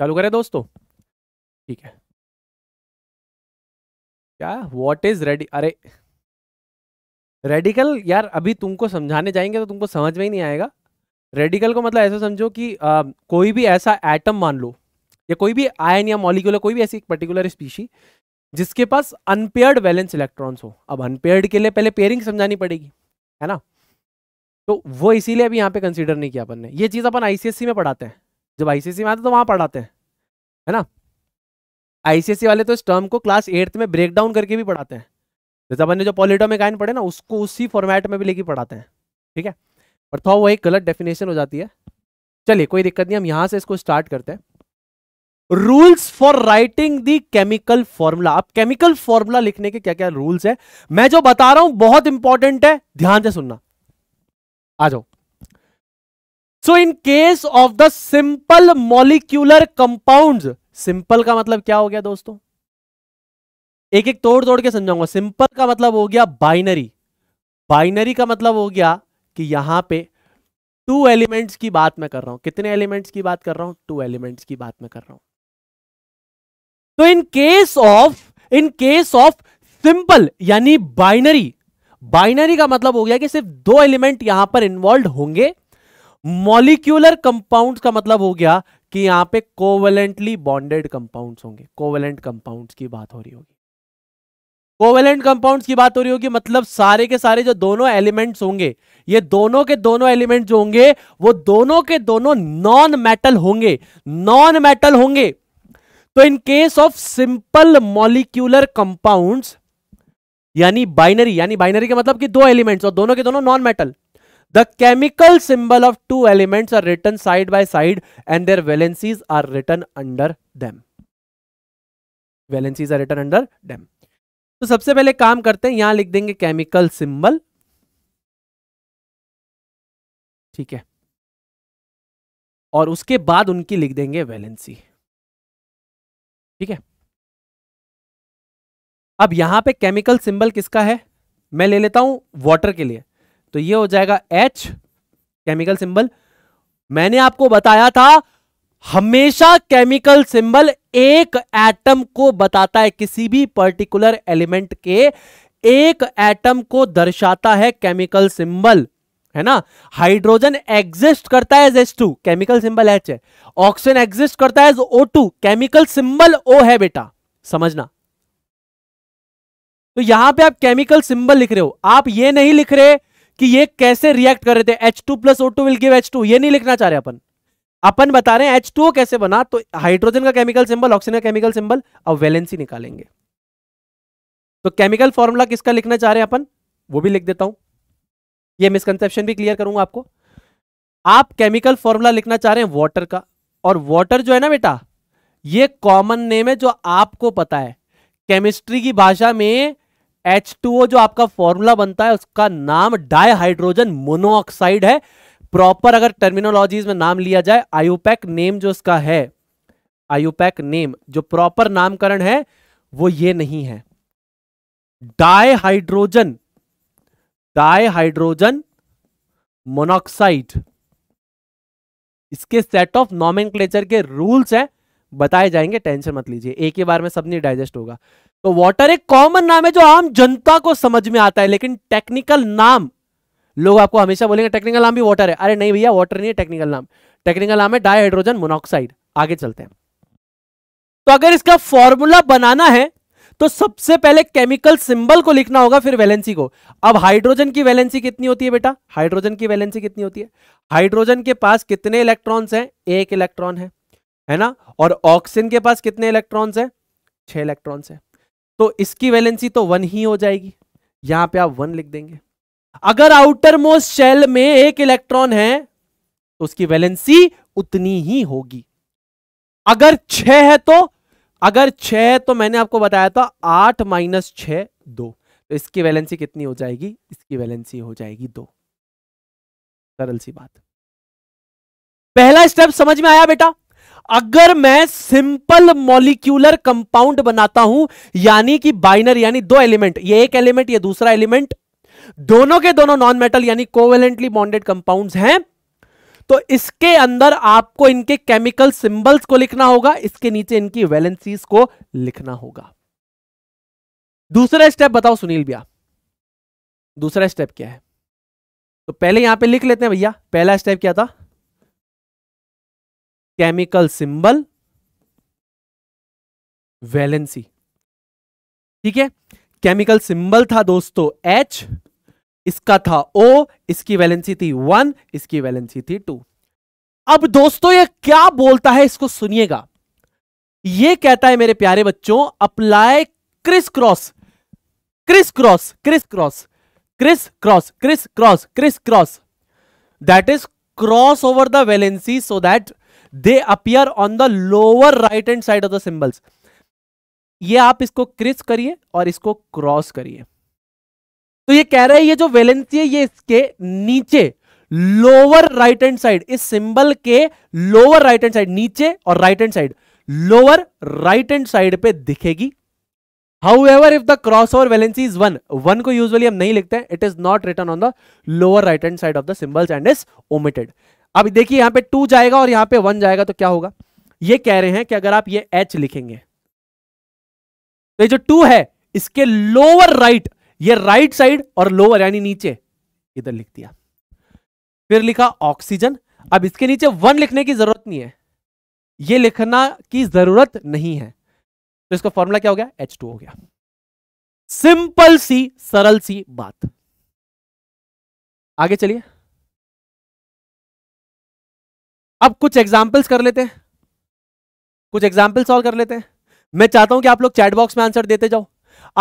चालू करें दोस्तों ठीक है क्या वॉट इज रेडी अरे रेडिकल यार अभी तुमको समझाने जाएंगे तो तुमको समझ में ही नहीं आएगा रेडिकल को मतलब ऐसा समझो कि आ, कोई भी ऐसा एटम मान लो या कोई भी आयन या मॉलिक्यूल कोई भी ऐसी पर्टिकुलर स्पीशी जिसके पास अनपेयर्ड वैलेंस इलेक्ट्रॉन्स हो अब अनपेयर्ड के लिए पहले पेयरिंग समझानी पड़ेगी है ना तो वो इसीलिए अभी यहाँ पे कंसिडर नहीं किया अपन ने ये चीज़ अपन आईसीएससी में पढ़ाते हैं जब आईसीएससी में आते तो वहाँ पढ़ाते हैं है ना आईसीएससी वाले तो इस टर्म को क्लास एट्थ में ब्रेक डाउन करके भी पढ़ाते हैं जैसे अपन ने जो पॉलिटोमिकाइन पढ़े ना उसको उसी फॉर्मेट में भी लेके पढ़ाते हैं ठीक है पर था वो एक गलत डेफिनेशन हो जाती है चलिए कोई दिक्कत नहीं हम यहाँ से इसको स्टार्ट करते हैं rules for writing the chemical formula अब केमिकल फॉर्मूला लिखने के क्या क्या रूल्स है मैं जो बता रहा हूं बहुत इंपॉर्टेंट है ध्यान से सुनना आ जाओ so in case of the simple molecular compounds simple का मतलब क्या हो गया दोस्तों एक एक तोड़ तोड़ के समझाऊंगा सिंपल का मतलब हो गया बाइनरी बाइनरी का मतलब हो गया कि यहां पे टू एलिमेंट्स की बात मैं कर रहा हूं कितने एलिमेंट्स की बात कर रहा हूं टू एलिमेंट्स की बात मैं कर रहा हूं तो in case of in case of simple यानी बाइनरी बाइनरी का मतलब हो गया कि सिर्फ दो एलिमेंट यहां पर इन्वॉल्व होंगे मॉलिक्यूलर कंपाउंड का मतलब हो गया कि यहां पे कोवेलेंटली बॉन्डेड कंपाउंड होंगे कोवेलेंट कंपाउंड की बात हो रही होगी कोवेलेंट कंपाउंड की बात हो रही होगी मतलब सारे के सारे जो दोनों एलिमेंट होंगे ये दोनों के दोनों एलिमेंट जो होंगे वो दोनों के दोनों नॉन मेटल होंगे नॉन मेटल होंगे तो in case of simple molecular compounds यानी बाइनरी यानी बाइनरी का मतलब कि दो एलिमेंट्स और दोनों के दोनों non metal the chemical symbol of two elements are written side by side and their valencies are written under them valencies are written under them तो सबसे पहले काम करते हैं यहां लिख देंगे केमिकल सिंबल ठीक है और उसके बाद उनकी लिख देंगे वैलेंसी ठीक है अब यहां पे केमिकल सिंबल किसका है मैं ले लेता हूं वाटर के लिए तो ये हो जाएगा एच केमिकल सिंबल मैंने आपको बताया था हमेशा केमिकल सिंबल एक एटम को बताता है किसी भी पर्टिकुलर एलिमेंट के एक एटम को दर्शाता है केमिकल सिंबल है ना हाइड्रोजन एग्जिस्ट करता है S two chemical symbol H है ऑक्सीजन एग्जिस्ट करता है O two chemical symbol O है बेटा समझना तो यहां पे आप केमिकल सिंबल लिख रहे हो आप ये नहीं लिख रहे कि ये कैसे रिएक्ट कर रहे थे H two plus O will give H two ये नहीं लिखना चाह रहे अपन अपन बता रहे हैं एच टू कैसे बना तो हाइड्रोजन का केमिकल सिंबल ऑक्सीजन का केमिकल सिंबल और वैलेंसी निकालेंगे तो केमिकल फॉर्मूला किसका लिखना चाह रहे हैं अपन वो भी लिख देता हूं ये मिसकनसेप्शन भी क्लियर करूंगा आपको आप केमिकल फॉर्मूला लिखना चाह रहे हैं वॉटर का और वॉटर जो है ना बेटा ये कॉमन नेम है जो आपको पता है केमिस्ट्री की भाषा में H2O जो आपका फॉर्मूला बनता है उसका नाम डायहाइड्रोजन मोनोऑक्साइड है प्रॉपर अगर टर्मिनोलॉजीज में नाम लिया जाए आयुपैक नेम जो उसका है आयुपैक नेम जो प्रॉपर नामकरण है वो ये नहीं है डायहाइड्रोजन डायहाइड्रोजन मोनोक्साइड इसके सेट ऑफ नॉमेनक्लेचर के रूल्स हैं बताए जाएंगे टेंशन मत लीजिए एक ही बार में सब नहीं डाइजेस्ट होगा तो वाटर एक कॉमन नाम है जो आम जनता को समझ में आता है लेकिन टेक्निकल नाम लोग आपको हमेशा बोलेंगे टेक्निकल नाम भी वाटर है अरे नहीं भैया वाटर नहीं है टेक्निकल नाम टेक्निकल नाम है डायहाइड्रोजन मोनोक्साइड आगे चलते हैं तो अगर इसका फॉर्मूला बनाना है तो सबसे पहले केमिकल सिंबल को लिखना होगा फिर वैलेंसी को अब हाइड्रोजन की वैलेंसी कितनी होती है बेटा हाइड्रोजन की वैलेंसी कितनी होती है हाइड्रोजन के पास कितने इलेक्ट्रॉन्स हैं एक इलेक्ट्रॉन है है ना और ऑक्सीजन के पास कितने इलेक्ट्रॉन्स हैं छह इलेक्ट्रॉन्स है तो इसकी वैलेंसी तो वन ही हो जाएगी यहां पे आप वन लिख देंगे अगर आउटर मोस्ट शेल में एक इलेक्ट्रॉन है तो उसकी वैलेंसी उतनी ही होगी अगर छ है तो अगर छ है तो मैंने आपको बताया था आठ माइनस छ दो तो इसकी वैलेंसी कितनी हो जाएगी इसकी वैलेंसी हो जाएगी दो सरल सी बात पहला स्टेप समझ में आया बेटा अगर मैं सिंपल मॉलिक्यूलर कंपाउंड बनाता हूं यानी कि बाइनर यानी दो एलिमेंट ये एक एलिमेंट ये दूसरा एलिमेंट दोनों के दोनों नॉन मेटल यानी कोवेलेंटली बॉन्डेड कंपाउंड्स हैं तो इसके अंदर आपको इनके केमिकल सिंबल्स को लिखना होगा इसके नीचे इनकी वैलेंसीज को लिखना होगा दूसरा स्टेप बताओ सुनील भैया दूसरा स्टेप क्या है तो पहले यहां पे लिख लेते हैं भैया पहला स्टेप क्या था केमिकल सिंबल वैलेंसी ठीक है केमिकल सिंबल था दोस्तों एच इसका था ओ इसकी वैलेंसी थी वन इसकी वैलेंसी थी टू अब दोस्तों ये क्या बोलता है इसको सुनिएगा ये कहता है मेरे प्यारे बच्चों apply criss cross criss cross criss cross criss cross criss cross criss cross that is cross over the valency so that they appear on the lower right hand side of the symbols ये आप इसको Chris करिए और इसको cross करिए तो ये कह रहे हैं ये जो वेलेंसी है ये इसके नीचे लोअर राइट एंड साइड इस सिंबल के लोअर राइट एंड साइड नीचे और right hand side lower right hand side पे दिखेगी however if the cross over valency is one one को यूजली हम नहीं लिखते हैं it is not written on the lower right hand side of the symbols and is omitted अब देखिए यहां पे टू जाएगा और यहां पे वन जाएगा तो क्या होगा ये कह रहे हैं कि अगर आप ये एच लिखेंगे तो ये जो टू है इसके लोअर राइट ये राइट साइड और लोअर यानी नीचे इधर लिख दिया फिर लिखा ऑक्सीजन अब इसके नीचे वन लिखने की जरूरत नहीं है ये लिखना की जरूरत नहीं है तो इसका फॉर्मूला क्या हो गया एच टू हो गया सिंपल सी सरल सी बात आगे चलिए अब कुछ एग्जाम्पल्स कर लेते हैं कुछ एग्जाम्पल सॉल्व कर लेते हैं मैं चाहता हूं कि आप लोग चैट बॉक्स में आंसर देते जाओ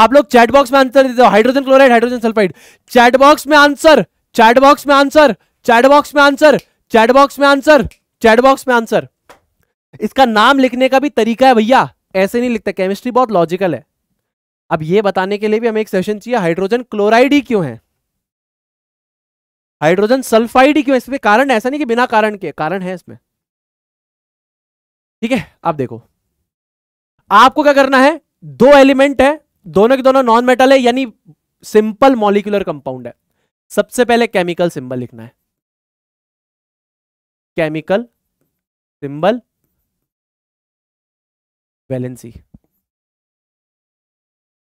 आप लोग चैट बॉक्स में आंसर देते जाओ hydrogen chloride hydrogen sulphide chat box में आंसर चैट बॉक्स में आंसर चैट बॉक्स में आंसर चैट बॉक्स में आंसर चैट बॉक्स में आंसर इसका नाम लिखने का भी तरीका है भैया ऐसे नहीं लिखते केमिस्ट्री बहुत लॉजिकल है अब ये बताने के लिए भी हमें एक सेशन चाहिए हाइड्रोजन क्लोराइड ही क्यों है हाइड्रोजन सल्फाइड ही क्यों इसमें कारण ऐसा नहीं कि बिना कारण के कारण है इसमें ठीक है आप देखो आपको क्या करना है दो एलिमेंट है दोनों के दोनों नॉन मेटल है यानी सिंपल मॉलिकुलर कंपाउंड है सबसे पहले केमिकल सिंबल लिखना है chemical symbol valency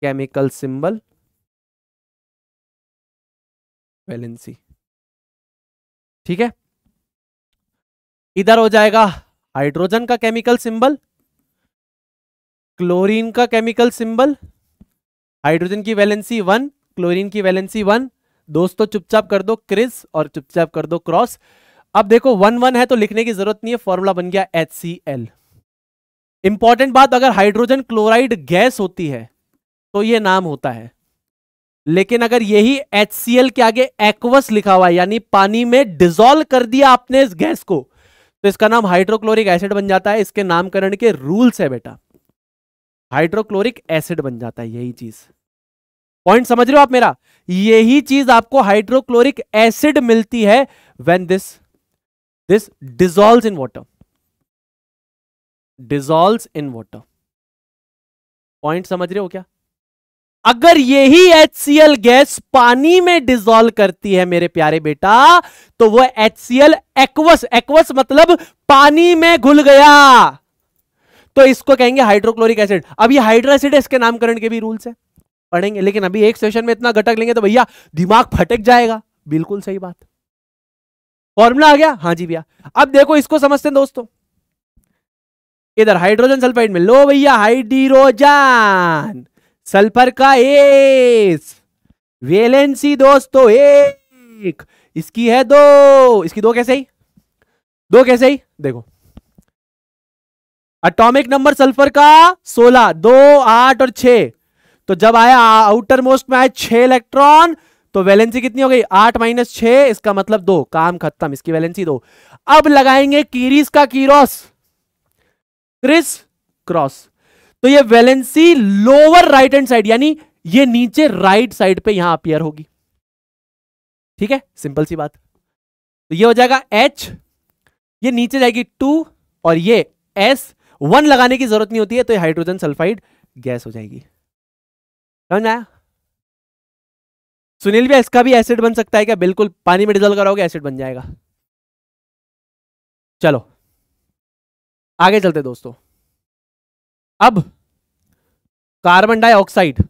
chemical symbol valency ठीक है इधर हो जाएगा हाइड्रोजन का केमिकल सिंबल क्लोरीन का केमिकल सिंबल हाइड्रोजन की वैलेंसी वन क्लोरीन की वैलेंसी वन दोस्तों चुपचाप कर दो क्रिस और चुपचाप कर दो क्रॉस अब देखो वन वन है तो लिखने की जरूरत नहीं है फॉर्मूला बन गया एच सी एल इंपॉर्टेंट बात अगर हाइड्रोजन क्लोराइड गैस होती है तो ये नाम होता है लेकिन अगर यही एच के आगे एक्वस लिखा हुआ है यानी पानी में डिजोल्व कर दिया आपने इस गैस को तो इसका नाम हाइड्रोक्लोरिक एसिड बन जाता है इसके नामकरण के रूल्स है बेटा हाइड्रोक्लोरिक एसिड बन जाता है यही चीज पॉइंट समझ रहे हो आप मेरा यही चीज आपको हाइड्रोक्लोरिक एसिड मिलती है when this this dissolve in water dissolve in water point समझ रहे हो क्या अगर यही HCl गैस पानी में डिजोल्व करती है मेरे प्यारे बेटा तो वो HCl एक्वस एक्वस मतलब पानी में घुल गया तो इसको कहेंगे हाइड्रोक्लोरिक एसिड अब ये हाइड्रो एसिड है इसके नामकरण के भी रूल्स है पढ़ेंगे लेकिन अभी एक सेशन में इतना घटक लेंगे तो भैया दिमाग फटक जाएगा बिल्कुल सही बात फॉर्मूला आ गया हाँ जी भैया अब देखो इसको समझते हैं दोस्तों इधर हाइड्रोजन सल्फाइड में लो भैया हाइड्रोजन सल्फर का एस वेलेंसी दोस्तों एक इसकी है दो इसकी दो कैसे ही दो कैसे ही देखो अटोमिक नंबर सल्फर का सोलह दो आठ और छ तो जब आया आउटर मोस्ट में आया छह इलेक्ट्रॉन तो वैलेंसी कितनी हो गई आठ माइनस छ इसका मतलब दो काम खत्म इसकी वैलेंसी दो अब लगाएंगे कीरिस का कीरोस क्रिस क्रॉस तो ये valency lower right hand side यानी ये नीचे राइट साइड पे यहां अपियर होगी ठीक है सिंपल सी बात तो ये हो जाएगा एच ये नीचे जाएगी टू और ये एस वन लगाने की जरूरत नहीं होती है तो ये हाइड्रोजन सल्फाइड गैस हो जाएगी समझ आया सुनील भी इसका भी एसिड बन सकता है क्या बिल्कुल पानी में डिजोल्व कराओगे एसिड बन जाएगा चलो आगे चलते दोस्तों अब कार्बन डाइऑक्साइड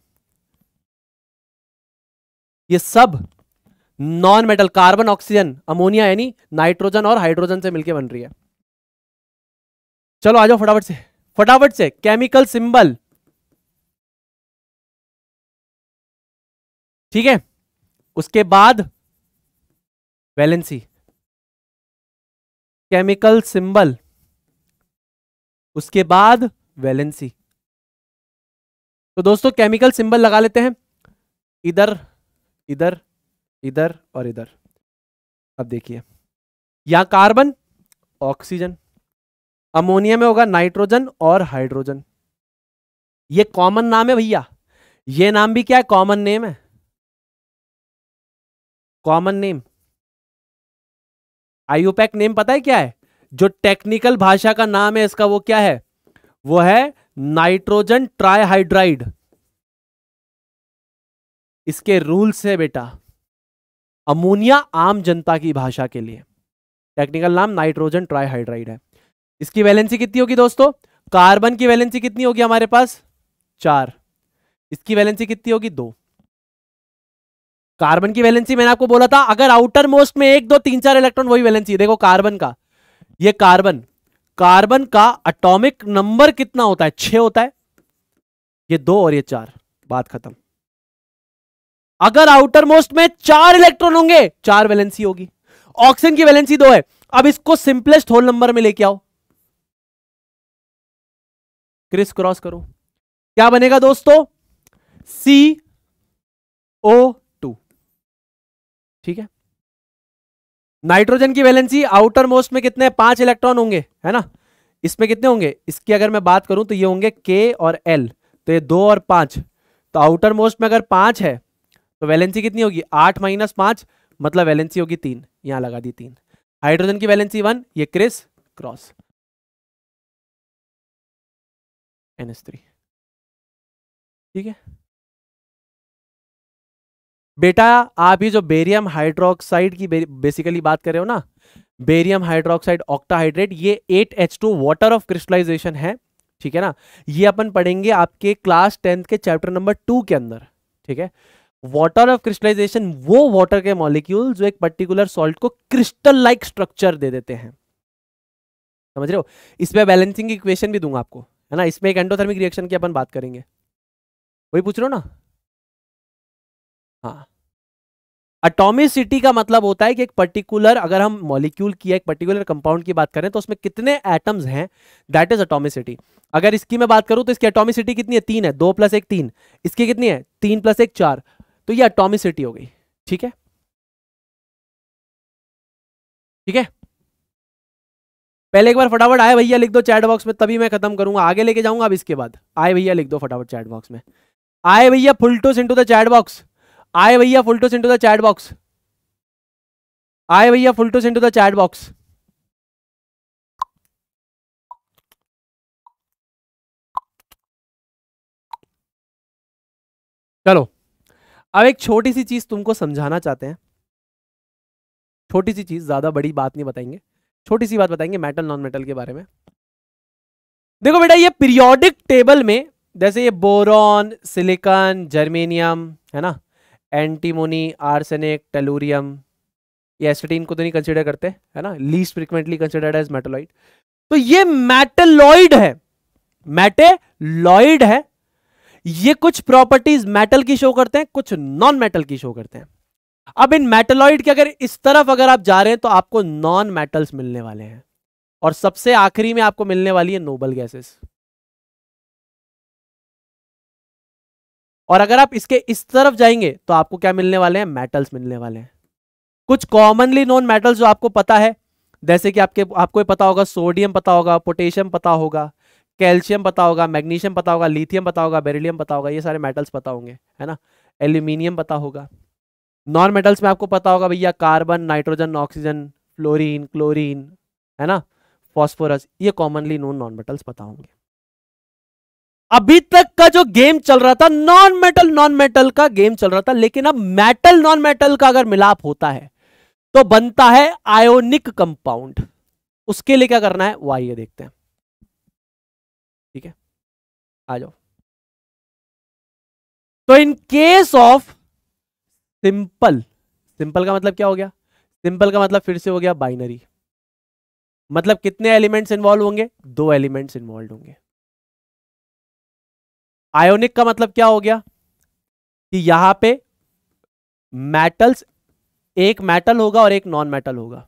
ये सब non metal carbon oxygen ammonia यानी नाइट्रोजन और हाइड्रोजन से मिलकर बन रही है चलो आ जाओ फटाफट से फटाफट से केमिकल सिंबल ठीक है उसके बाद वैलेंसी केमिकल सिंबल उसके बाद वैलेंसी तो दोस्तों केमिकल सिंबल लगा लेते हैं इधर इधर इधर और इधर अब देखिए यहां कार्बन ऑक्सीजन अमोनिया में होगा नाइट्रोजन और हाइड्रोजन ये कॉमन नाम है भैया ये नाम भी क्या है कॉमन नेम है कॉमन नेम आयुपैक नेम पता है क्या है जो टेक्निकल भाषा का नाम है इसका वो क्या है वो है नाइट्रोजन ट्राईहाइड्राइड इसके रूल्स है बेटा अमोनिया आम जनता की भाषा के लिए टेक्निकल नाम नाइट्रोजन ट्राईहाइड्राइड है इसकी वैलेंसी कितनी होगी दोस्तों कार्बन की वैलेंसी कितनी होगी हमारे पास चार इसकी वैलेंसी कितनी होगी दो कार्बन की वैलेंसी मैंने आपको बोला था अगर आउटर मोस्ट में एक दो तीन चार इलेक्ट्रॉन वही वैलेंसी देखो कार्बन का ये कार्बन कार्बन का अटोमिक नंबर कितना होता है छह होता है ये दो और ये चार बात खत्म अगर आउटर मोस्ट में चार इलेक्ट्रॉन होंगे चार वैलेंसी होगी ऑक्सीजन की वैलेंसी दो है अब इसको सिंपलेस्ट होल नंबर में लेके आओ क्रिस क्रॉस करो क्या बनेगा दोस्तों सी ओ टू ठीक है नाइट्रोजन की वैलेंसी आउटर मोस्ट में कितने पांच इलेक्ट्रॉन होंगे है ना इसमें कितने होंगे इसकी अगर मैं बात करूं तो ये होंगे के और एल तो ये दो और पांच तो आउटर मोस्ट में अगर पांच है तो वैलेंसी कितनी होगी आठ माइनस पांच मतलब वैलेंसी होगी तीन यहां लगा दी तीन हाइड्रोजन की वैलेंसी वन ये criss cross N S three ठीक है बेटा आप ये जो बेरियम हाइड्रोक्साइड की बेसिकली बात कर रहे हो ना बेरियम हाइड्रोक्साइड ऑक्टाहाइड्रेट ये eight H two water of crystallisation है ठीक है ना ये अपन पढ़ेंगे आपके क्लास टेंथ के चैप्टर नंबर टू के अंदर ठीक है वाटर ऑफ क्रिस्टलाइजेशन वो वाटर के मॉलिक्यूल जो एक पर्टिकुलर सॉल्ट को क्रिस्टल लाइक स्ट्रक्चर दे देते हैं समझ रहे हो इसमें बैलेंसिंग इक्वेशन भी दूंगा आपको है ना इसमें एक एंडोथर्मिक रिएक्शन की अपन बात करेंगे वही पूछ रहे हो ना हाँ अटोमिसिटी का मतलब होता है कि एक पर्टिकुलर अगर हम मॉलिक्यूल की एक पर्टिकुलर कंपाउंड की बात करें तो उसमें कितने एटम्स हैं दैट इज अटोमिसिटी अगर इसकी मैं बात करूं तो इसकी अटोमिसिटी कितनी है तीन है दो प्लस एक तीन इसकी कितनी है तीन प्लस एक चार तो ये अटोमिसिटी हो गई ठीक है ठीक है पहले एक बार फटाफट आए भैया लिख दो चैट बॉक्स में तभी मैं खत्म करूंगा आगे लेके जाऊंगा अब इसके बाद आए भैया लिख दो फटाफट चैट बॉक्स में आए भैया full toss into the chat box आए भैया full toss into the chat box आए भैया full toss into the chat box चलो अब एक छोटी सी चीज तुमको समझाना चाहते हैं छोटी सी चीज ज्यादा बड़ी बात नहीं बताएंगे छोटी सी बात बताएंगे मेटल नॉन मेटल के बारे में देखो बेटा ये पीरियोडिक टेबल में जैसे ये बोरॉन सिलिकॉन जर्मेनियम है ना एंटीमोनी आर्सेनिक टेलूरियम ये एसिटीन को तो नहीं कंसिडर करते है ना least frequently considered as metalloid तो ये मेटेलॉइड है मेटेलॉइड है ये कुछ प्रॉपर्टीज मेटल की शो करते हैं कुछ नॉन मेटल की शो करते हैं अब इन मेटेलॉइड के अगर इस तरफ अगर आप जा रहे हैं तो आपको नॉन मेटल्स मिलने वाले हैं और सबसे आखिरी में आपको मिलने वाली है नोबल गैसेस और अगर आप इसके इस तरफ जाएंगे तो आपको क्या मिलने वाले हैं मेटल्स मिलने वाले हैं कुछ कॉमनली नॉन मेटल्स जो आपको पता है जैसे कि आपके आपको पता होगा सोडियम पता होगा पोटेशियम पता होगा कैल्शियम पता होगा मैग्नीशियम पता होगा लिथियम पता होगा बेरिलियम पता होगा ये सारे मेटल्स पता होंगे है ना एल्यूमिनियम पता होगा नॉन मेटल्स में आपको पता होगा भैया carbon nitrogen oxygen fluorine chlorine है ना फॉस्फोरस ये कॉमनली नोन नॉन मेटल्स पता होंगे अभी तक का जो गेम चल रहा था नॉन मेटल नॉन मेटल का गेम चल रहा था लेकिन अब मेटल नॉन मेटल का अगर मिलाप होता है तो बनता है आयोनिक कंपाउंड उसके लिए क्या करना है वो आइए देखते हैं ठीक है आ जाओ तो in case of simple simple का मतलब क्या हो गया सिंपल का मतलब फिर से हो गया बाइनरी मतलब कितने एलिमेंट्स इन्वॉल्व होंगे दो एलिमेंट्स इन्वॉल्व होंगे आयोनिक का मतलब क्या हो गया कि यहां पे मेटल्स एक मेटल होगा और एक नॉन मेटल होगा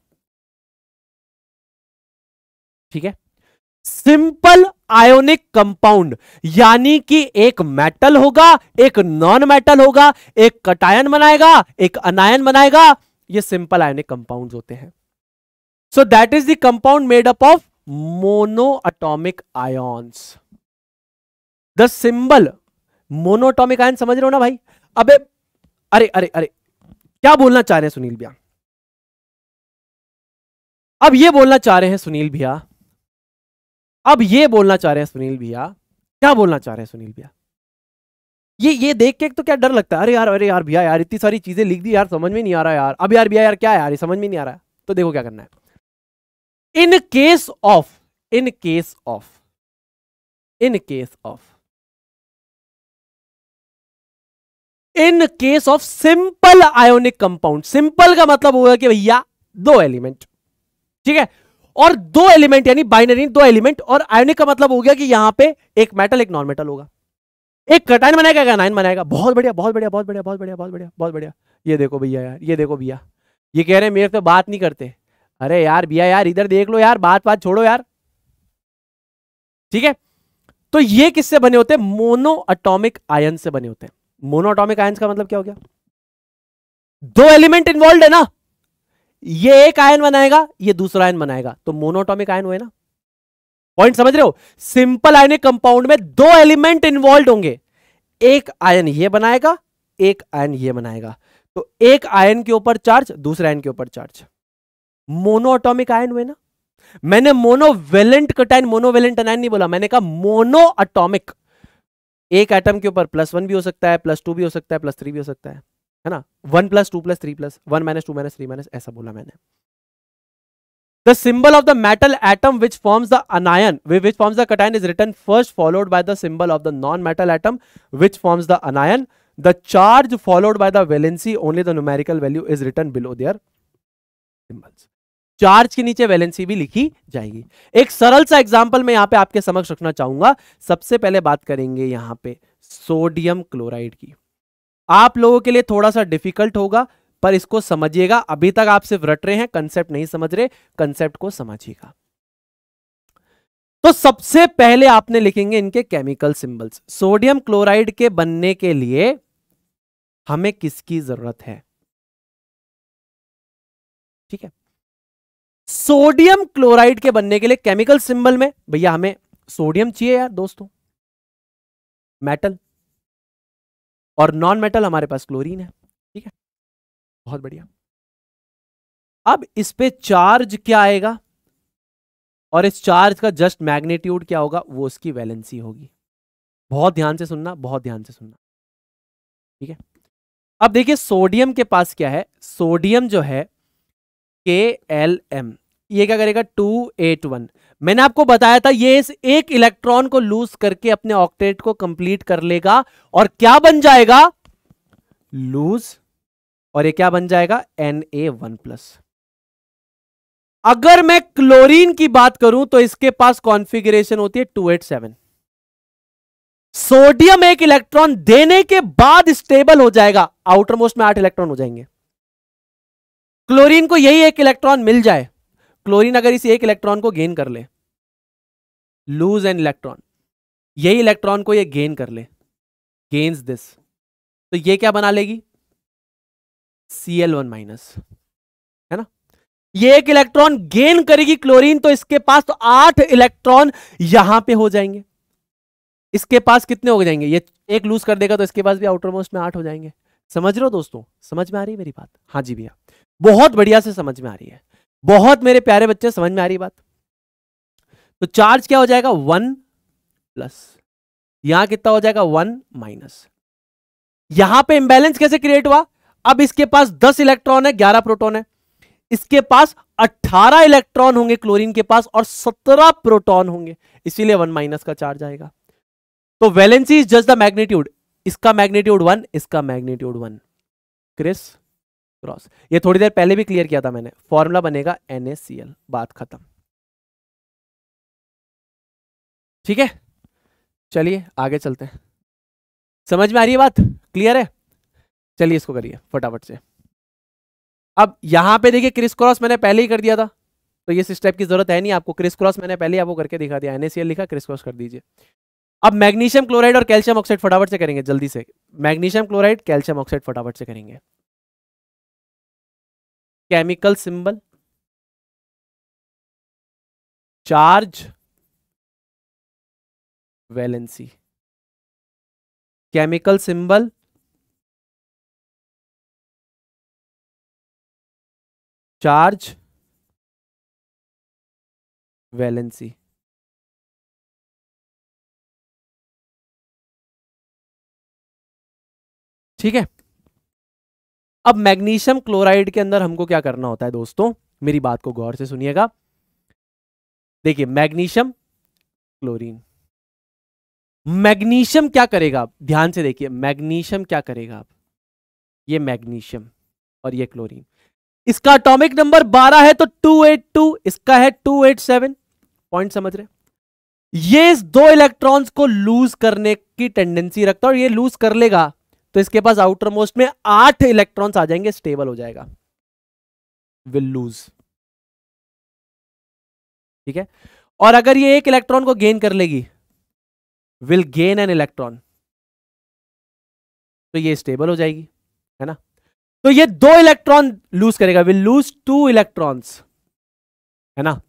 ठीक है सिंपल आयोनिक कंपाउंड यानी कि एक मेटल होगा एक नॉन मेटल होगा एक कटायन बनाएगा एक अनायन बनाएगा ये सिंपल आयोनिक कंपाउंड होते हैं so that is the compound made up of mono atomic ions the symbol monatomic ion समझ रहे हो ना भाई अबे अरे अरे अरे क्या बोलना चाह रहे हैं सुनील भैया अब ये बोलना चाह रहे हैं सुनील भैया अब ये बोलना चाह रहे हैं सुनील भैया क्या बोलना चाह रहे हैं सुनील भैया ये ये देख के तो क्या डर लगता है अरे यार अरे यार भैया यार इतनी सारी चीजें लिख दी यार समझ में नहीं आ रहा यार अब यार भैया यार क्या यार समझ में नहीं आ रहा है तो देखो क्या करना है in case of in case of in case of in case of simple ionic compound simple का मतलब होगा कि भैया दो एलिमेंट ठीक है और दो एलिमेंट यानी बाइनरी दो एलिमेंट और आयोनिक का मतलब हो गया कि यहां पे एक मेटल एक नॉन मेटल होगा एक कटाइन बनाएगा क्या नाइन बनाएगा बहुत बढ़िया बहुत बढ़िया बहुत बढ़िया बहुत बढ़िया बहुत बढ़िया बहुत बढ़िया ये देखो भैया यार ये देखो भैया ये कह रहे हैं मेरे से बात नहीं करते अरे यार भैया यार इधर देख लो यार बात बात छोड़ो यार ठीक है तो ये किससे बने होते हैं मोनो अटोमिक आयन से बने होते हैं मोनोटॉमिक आयन का मतलब क्या हो गया दो एलिमेंट इन्वॉल्व है ना ये एक आयन बनाएगा ये दूसरा आयन बनाएगा तो मोनोटॉमिक आयन हुए ना पॉइंट समझ रहे हो सिंपल आयनिक कंपाउंड में दो एलिमेंट इन्वॉल्व होंगे एक आयन ये बनाएगा एक आयन ये बनाएगा तो एक आयन के ऊपर चार्ज दूसरे आयन के ऊपर चार्ज मोनोटॉमिक आयन हुए ना मैंने मोनोवेलेंट कटाइन मोनोवेलेंट अनाइन नहीं बोला मैंने कहा मोनो एक एटम के ऊपर प्लस वन भी हो सकता है प्लस टू भी हो सकता है प्लस थ्री भी हो सकता है है ना one plus two plus three plus one minus two minus three minus ऐसा बोला मैंने the symbol of the metal atom which forms the anion which forms the cation is written first followed by the symbol of the non metal atom which forms the anion the charge followed by the valency only the numerical value is written below their symbols charge के नीचे valency भी लिखी जाएगी एक सरल सा example मैं यहां पे आपके समक्ष रखना चाहूंगा सबसे पहले बात करेंगे यहां पे सोडियम क्लोराइड की आप लोगों के लिए थोड़ा सा डिफिकल्ट होगा पर इसको समझिएगा अभी तक आप सिर्फ रट रहे हैं कंसेप्ट नहीं समझ रहे कंसेप्ट को समझिएगा तो सबसे पहले आपने लिखेंगे इनके केमिकल सिंबल्स सोडियम क्लोराइड के बनने के लिए हमें किसकी जरूरत है ठीक है सोडियम क्लोराइड के बनने के लिए केमिकल सिंबल में भैया हमें सोडियम चाहिए यार दोस्तों मेटल और नॉन मेटल हमारे पास क्लोरीन है ठीक है बहुत बढ़िया अब इस पे चार्ज क्या आएगा और इस चार्ज का जस्ट मैग्नेट्यूड क्या होगा वो उसकी वैलेंसी होगी बहुत ध्यान से सुनना बहुत ध्यान से सुनना ठीक है अब देखिए सोडियम के पास क्या है सोडियम जो है के एल एम ये क्या करेगा टू एट वन मैंने आपको बताया था ये इस एक इलेक्ट्रॉन को लूज करके अपने ऑक्टेट को कंप्लीट कर लेगा और क्या बन जाएगा लूज और ये क्या बन जाएगा एन ए वन प्लस अगर मैं क्लोरीन की बात करूं तो इसके पास कॉन्फिगरेशन होती है टू एट सेवन सोडियम एक इलेक्ट्रॉन देने के बाद स्टेबल हो जाएगा आउटर मोस्ट में आठ इलेक्ट्रॉन हो जाएंगे क्लोरीन को यही एक इलेक्ट्रॉन मिल जाए क्लोरीन अगर इस एक इलेक्ट्रॉन को गेन कर ले लूज एन इलेक्ट्रॉन यही इलेक्ट्रॉन को ये गेन कर ले गेन्स दिस तो ये क्या बना लेगी सी एल वन माइनस है ना ये एक इलेक्ट्रॉन गेन करेगी क्लोरीन तो इसके पास तो आठ इलेक्ट्रॉन यहां पे हो जाएंगे इसके पास कितने हो जाएंगे ये एक लूज कर देगा तो इसके पास भी आउटर मोस्ट में आठ हो जाएंगे समझ रहे हो दोस्तों समझ में आ रही है मेरी बात हाँ जी भैया बहुत बढ़िया से समझ में आ रही है बहुत मेरे प्यारे बच्चे समझ में आ रही बात तो चार्ज क्या हो जाएगा वन प्लस यहां कितना हो जाएगा वन माइनस यहां पे इंबैलेंस कैसे क्रिएट हुआ अब इसके पास दस इलेक्ट्रॉन है ग्यारह प्रोटॉन है इसके पास अट्ठारह इलेक्ट्रॉन होंगे क्लोरीन के पास और सत्रह प्रोटॉन होंगे इसीलिए वन माइनस का चार्ज आएगा तो valency is just the magnitude इसका मैग्नीट्यूड वन इसका मैग्नीट्यूड वन क्रिस क्रॉस ये थोड़ी देर पहले भी क्लियर किया था मैंने फॉर्मूला बनेगा एन बात खत्म ठीक है चलिए आगे चलते हैं समझ में आ रही है बात क्लियर है चलिए इसको करिए फटाफट से अब यहां पे देखिए क्रिस क्रॉस मैंने पहले ही कर दिया था तो ये स्टेप की जरूरत है नहीं आपको क्रिस क्रॉस मैंने पहले ही आपको करके दिखा दिया एनएसीएल लिखा क्रिस क्रॉस कर दीजिए अब मैग्नीशियम क्लोराइड और कैल्शियम ऑक्साइड फटाफट से करेंगे जल्दी से मैग्नीशियम क्लोराइड कैल्शियम ऑक्साइड फटाफट से करेंगे chemical symbol charge valency chemical symbol charge valency ठीक है अब मैग्नीशियम क्लोराइड के अंदर हमको क्या करना होता है दोस्तों मेरी बात को गौर से सुनिएगा देखिए मैग्नीशियम क्लोरीन मैग्नीशियम क्या करेगा आप ध्यान से देखिए मैग्नीशियम क्या करेगा आप ये मैग्नीशियम और ये क्लोरीन इसका अटोमिक नंबर 12 है तो 282 इसका है 287 पॉइंट समझ रहे ये इस दो इलेक्ट्रॉन्स को लूज करने की टेंडेंसी रखता है और ये लूज कर लेगा तो इसके पास आउटर मोस्ट में आठ इलेक्ट्रॉन्स आ जाएंगे स्टेबल हो जाएगा विल लूज ठीक है और अगर ये एक इलेक्ट्रॉन को गेन कर लेगी विल गेन एन इलेक्ट्रॉन तो ये स्टेबल हो जाएगी है ना तो ये दो इलेक्ट्रॉन लूज करेगा विल लूज टू इलेक्ट्रॉन्स है ना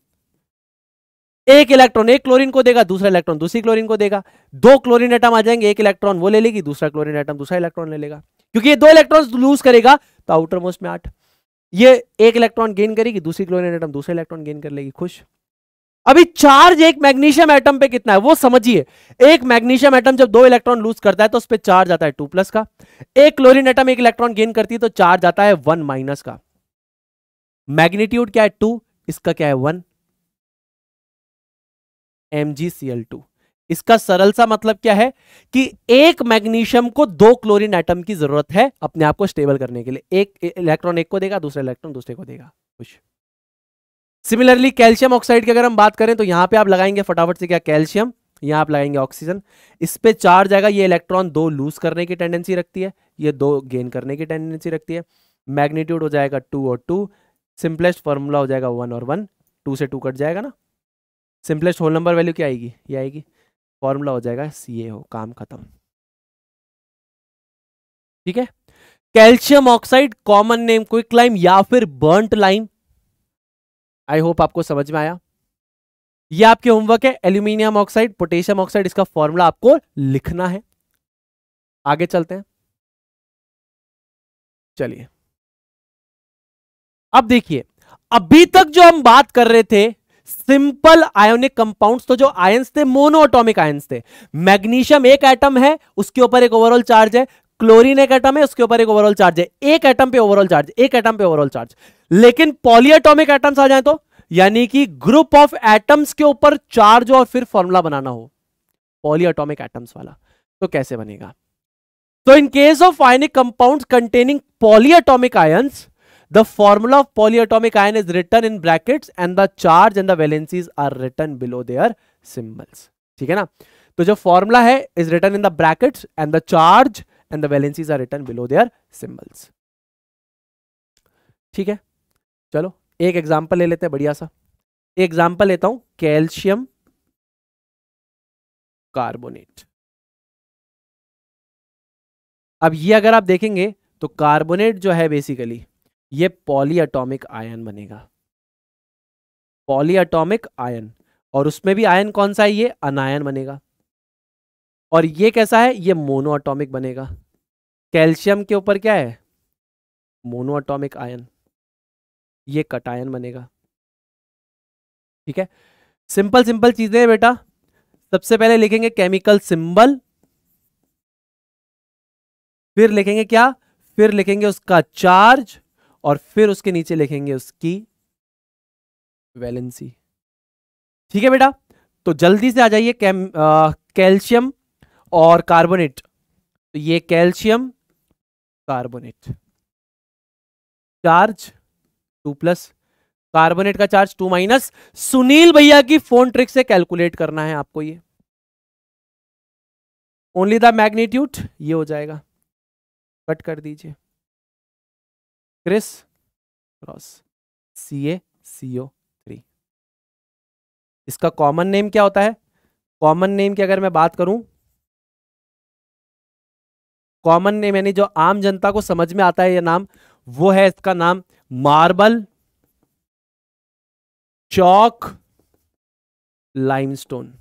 एक इलेक्ट्रॉन एक क्लोरीन को देगा दूसरा इलेक्ट्रॉन दूसरी क्लोरीन को देगा दो क्लोरीन आइटम आ जाएंगे एक इलेक्ट्रॉन वो ले लेगी दूसरा क्लोरीन आइटम दूसरा इलेक्ट्रॉन ले लेगा क्योंकि ये दो इलेक्ट्रॉन लूज करेगा तो आउटर मोस्ट में आठ ये एक इलेक्ट्रॉन गेन करेगी दूसरी क्लोरीन आइटम दूसरा इलेक्ट्रॉन गेन कर लेगी खुश अभी चार्ज एक मैग्नीशियम एटम पे कितना है वो समझिए एक मैग्नीशियम एटम जब दो इलेक्ट्रॉन लूज करता है तो उस पर चार्ज आता है टू प्लस का एक क्लोरीन एटम एक इलेक्ट्रॉन गेन करती है तो चार्ज आता है वन माइनस का मैग्नीट्यूड क्या है टू इसका क्या है वन MgCl2 इसका सरल सा मतलब क्या है कि एक मैग्नीशियम को दो क्लोरीन एटम की जरूरत है अपने आप को स्टेबल करने के लिए एक इलेक्ट्रॉन एक को देगा दूसरा इलेक्ट्रॉन दूसरे को देगा कुछ सिमिलरली कैल्शियम ऑक्साइड की अगर हम बात करें तो यहां पे आप लगाएंगे फटाफट से क्या कैल्शियम यहाँ आप लगाएंगे ऑक्सीजन इस पे चार्ज आएगा ये इलेक्ट्रॉन दो लूज करने की टेंडेंसी रखती है ये दो गेन करने की टेंडेंसी रखती है मैग्नीट्यूड हो जाएगा टू और टू सिंपलेस्ट फॉर्मूला हो जाएगा वन और वन टू से टू कट जाएगा ना सिंपलेस्ट होल नंबर वैल्यू क्या आएगी ये आएगी फॉर्मूला हो जाएगा सी ए हो काम खत्म ठीक है calcium oxide common name quick lime या फिर बर्नट लाइम आई होप आपको समझ में आया ये आपके होमवर्क है एल्यूमिनियम ऑक्साइड पोटेशियम ऑक्साइड इसका फॉर्मूला आपको लिखना है आगे चलते हैं चलिए अब देखिए अभी तक जो हम बात कर रहे थे सिंपल आयोनिक कंपाउंड्स तो जो आयंस थे ऑटोमिक आयंस थे मैग्नीशियम एक एटम है उसके ऊपर एक ओवरऑल चार्ज है क्लोरीन एक एटम है उसके ऊपर एक ओवरऑल चार्ज है एक एटम पे ओवरऑल चार्ज एक एटम पे ओवरऑल चार्ज लेकिन पॉलियटोमिक एटम्स आ जाए तो यानी कि ग्रुप ऑफ एटम्स के ऊपर चार्ज और फिर फॉर्मूला बनाना हो पॉलियटोमिक एटम्स वाला तो कैसे बनेगा तो in case of ionic compound containing polyatomic ions The formula of polyatomic ion is written in brackets and the charge and the valencies are written below their ठीक है ना तो जो फॉर्मूला है is written in the bracket and the charge and the valencies are written below their symbols ठीक है चलो एक एग्जाम्पल ले लेते हैं बढ़िया सा एग्जाम्पल लेता हूं कैल्शियम कार्बोनेट अब ये अगर आप देखेंगे तो कार्बोनेट जो है बेसिकली ये एटॉमिक आयन बनेगा एटॉमिक आयन और उसमें भी आयन कौन सा है ये अनायन बनेगा और ये कैसा है ये एटॉमिक बनेगा कैल्शियम के ऊपर क्या है एटॉमिक आयन ये कटायन बनेगा ठीक है सिंपल सिंपल चीजें बेटा सबसे पहले लिखेंगे केमिकल सिंबल फिर लिखेंगे क्या फिर लिखेंगे उसका चार्ज और फिर उसके नीचे लिखेंगे उसकी वैलेंसी ठीक है बेटा तो जल्दी से आ जाइए कैल्शियम और कार्बोनेट तो ये calcium carbonate charge two plus carbonate का चार्ज टू माइनस सुनील भैया की फोन ट्रिक से कैलकुलेट करना है आपको ये ओनली द मैग्नीट्यूड ये हो जाएगा कट कर दीजिए criss cross C A C O three इसका कॉमन नेम क्या होता है कॉमन नेम की अगर मैं बात करूं कॉमन नेम यानी जो आम जनता को समझ में आता है यह नाम वो है इसका नाम मार्बल चौक लाइमस्टोन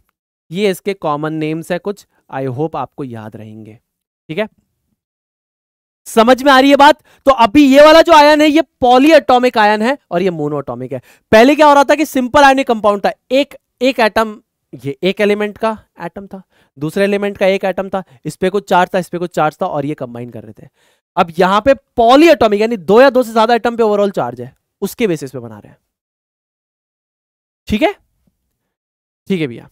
ये इसके कॉमन नेम्स है कुछ आई होप आपको याद रहेंगे ठीक है समझ में आ रही है बात तो अभी ये वाला जो आयन है ये पॉलीएटॉमिक आयन है और ये मोनोटॉमिक है पहले क्या हो रहा था कि सिंपल आयनिक कंपाउंड था एक एक एटम ये एक एलिमेंट का एटम था दूसरे एलिमेंट का एक एटम था इस पे कुछ चार्ज था इस पे कुछ चार्ज था और ये कंबाइन कर रहे थे अब यहां पॉली पॉलीएटॉमिक यानी दो या दो से ज्यादा एटम पे ओवरऑल चार्ज है उसके बेसिस पे बना रहे हैं ठीक है ठीक है भैया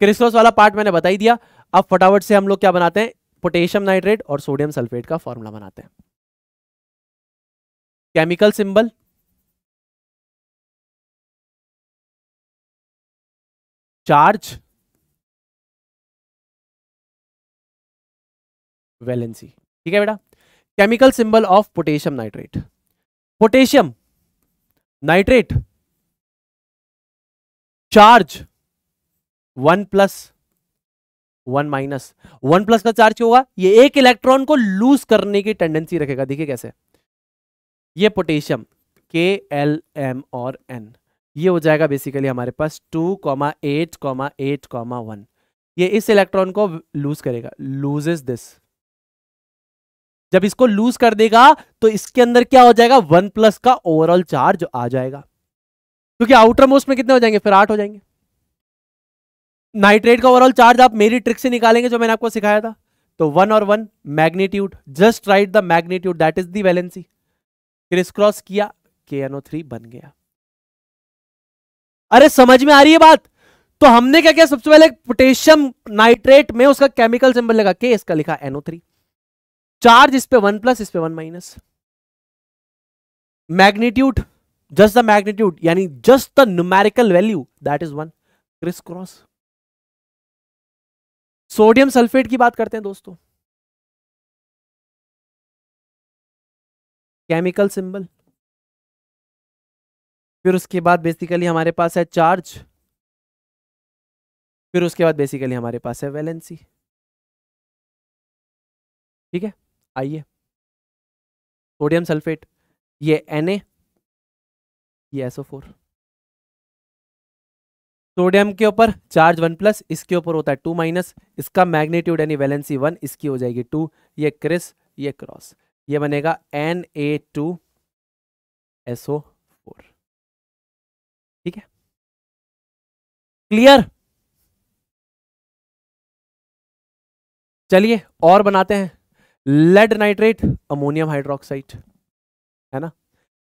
क्रिस्टोस वाला पार्ट मैंने बताई दिया अब फटाफट से हम लोग क्या बनाते हैं पोटेशियम नाइट्रेट और सोडियम सल्फेट का फॉर्मूला बनाते हैं केमिकल सिंबल चार्ज वैलेंसी ठीक है बेटा chemical symbol of potassium nitrate potassium nitrate charge one plus one minus one plus का चार्ज होगा ये एक इलेक्ट्रॉन को लूज करने की टेंडेंसी रखेगा देखिए कैसे ये पोटेशियम के एल एम और एन ये हो जाएगा बेसिकली हमारे पास two comma eight comma eight comma one ये इस इलेक्ट्रॉन को लूज करेगा लूज इज दिस जब इसको लूज कर देगा तो इसके अंदर क्या हो जाएगा वन प्लस का ओवरऑल चार्ज आ जाएगा क्योंकि आउटर मोस्ट में कितने हो जाएंगे फिर आठ हो जाएंगे नाइट्रेट का ओवरऑल चार्ज आप मेरी ट्रिक से निकालेंगे जो मैंने आपको सिखाया था तो वन और one magnitude just write the magnitude that is the valency criss cross किया के थ्री बन गया अरे समझ में आ रही है बात तो हमने क्या किया सबसे पहले पोटेशियम नाइट्रेट में उसका केमिकल सिंबल लगा के इसका लिखा एनओ थ्री चार्ज इस पे वन प्लस इस पे one minus magnitude just the magnitude यानी just the numerical value that is one criss cross sodium sulphate की बात करते हैं दोस्तों केमिकल सिंबल फिर उसके बाद बेसिकली हमारे पास है चार्ज फिर उसके बाद बेसिकली हमारे पास है वैलेंसी ठीक है आइए सोडियम सल्फेट ये एन ये फोर सोडियम के ऊपर चार्ज वन प्लस इसके ऊपर होता है टू माइनस इसका मैग्नीट्यूड यानी वैलेंसी वन इसकी हो जाएगी टू ये क्रिस ये क्रॉस ये बनेगा N A two S O four ठीक है क्लियर चलिए और बनाते हैं लेड नाइट्रेट अमोनियम हाइड्रोक्साइड है ना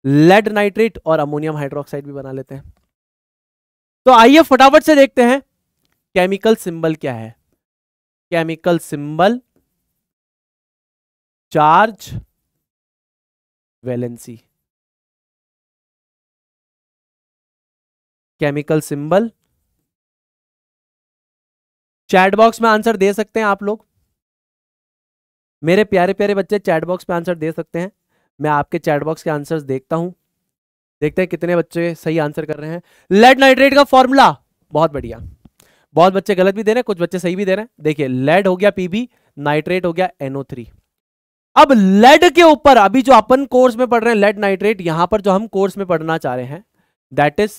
लेड नाइट्रेट और अमोनियम हाइड्रोक्साइड भी बना लेते हैं तो आइए फटाफट से देखते हैं केमिकल सिंबल क्या है chemical symbol charge valency chemical symbol chat box में आंसर दे सकते हैं आप लोग मेरे प्यारे प्यारे बच्चे चैट बॉक्स में आंसर दे सकते हैं मैं आपके चैट बॉक्स के आंसर्स देखता हूं देखते हैं कितने बच्चे सही आंसर कर रहे हैं लेड नाइट्रेट का फॉर्मूला बहुत बढ़िया बहुत बच्चे गलत भी दे रहे हैं कुछ बच्चे सही भी दे रहे हैं देखिए लेड हो गया पीबी नाइट्रेट हो गया एनओ अब लेड के ऊपर अभी जो अपन कोर्स में पढ़ रहे हैं लेड नाइट्रेट यहां पर जो हम कोर्स में पढ़ना चाह रहे हैं दैट इज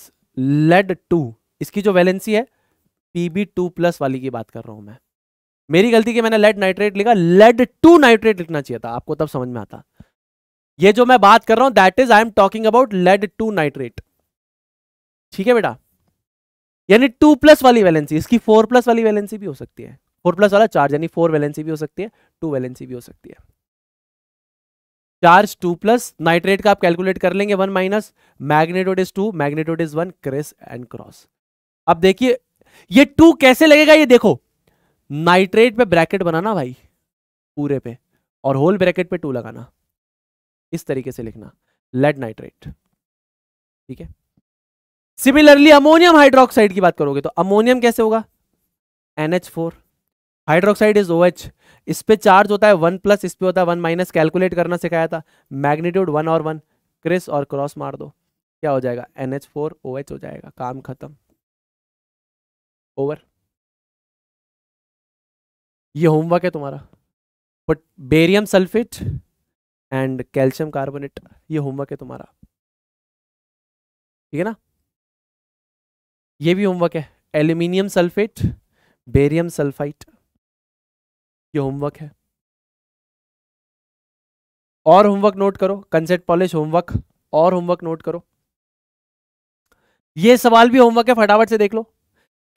लेड टू इसकी जो वैलेंसी है पीबी टू प्लस वाली की बात कर रहा हूं मैं मेरी गलती की मैंने लेड नाइट्रेट लिखा लेड टू नाइट्रेट लिखना चाहिए था आपको तब समझ में आता ये जो मैं बात कर रहा हूं that is I am talking about lead two nitrate ठीक है बेटा यानी टू प्लस वाली वैलेंसी इसकी फोर प्लस वाली वैलेंसी भी हो सकती है फोर प्लस वाला चार्ज यानी फोर वैलेंसी भी हो सकती है टू वैलेंसी भी हो सकती है चार्ज टू प्लस नाइट्रेट का आप कैलकुलेट कर लेंगे one minus magnitude is two magnitude is one criss and cross अब देखिए ये टू कैसे लगेगा ये देखो नाइट्रेट पे ब्रैकेट बनाना भाई पूरे पे और होल ब्रैकेट पे टू लगाना इस तरीके से लिखना लेड नाइट्रेट ठीक है सिमिलरली अमोनियम हाइड्रोक्साइड की बात करोगे तो अमोनियम कैसे होगा NH4 हाइड्रोक्साइड इज OH इस पे चार्ज होता है वन प्लस इस पे होता है वन माइनस कैलकुलेट करना सिखाया था मैग्नीट्यूड वन और वन क्रिस और क्रॉस मार दो क्या हो जाएगा NH4 OH हो जाएगा काम खत्म ओवर ये होमवर्क है तुम्हारा but barium sulphate and calcium carbonate ये होमवर्क है तुम्हारा ठीक है ना ये भी होमवर्क है एल्यूमिनियम सल्फेट बेरियम सल्फाइट ये होमवर्क है और होमवर्क नोट करो कंसेट पॉलिश होमवर्क और होमवर्क नोट करो ये सवाल भी होमवर्क है फटाफट से देख लो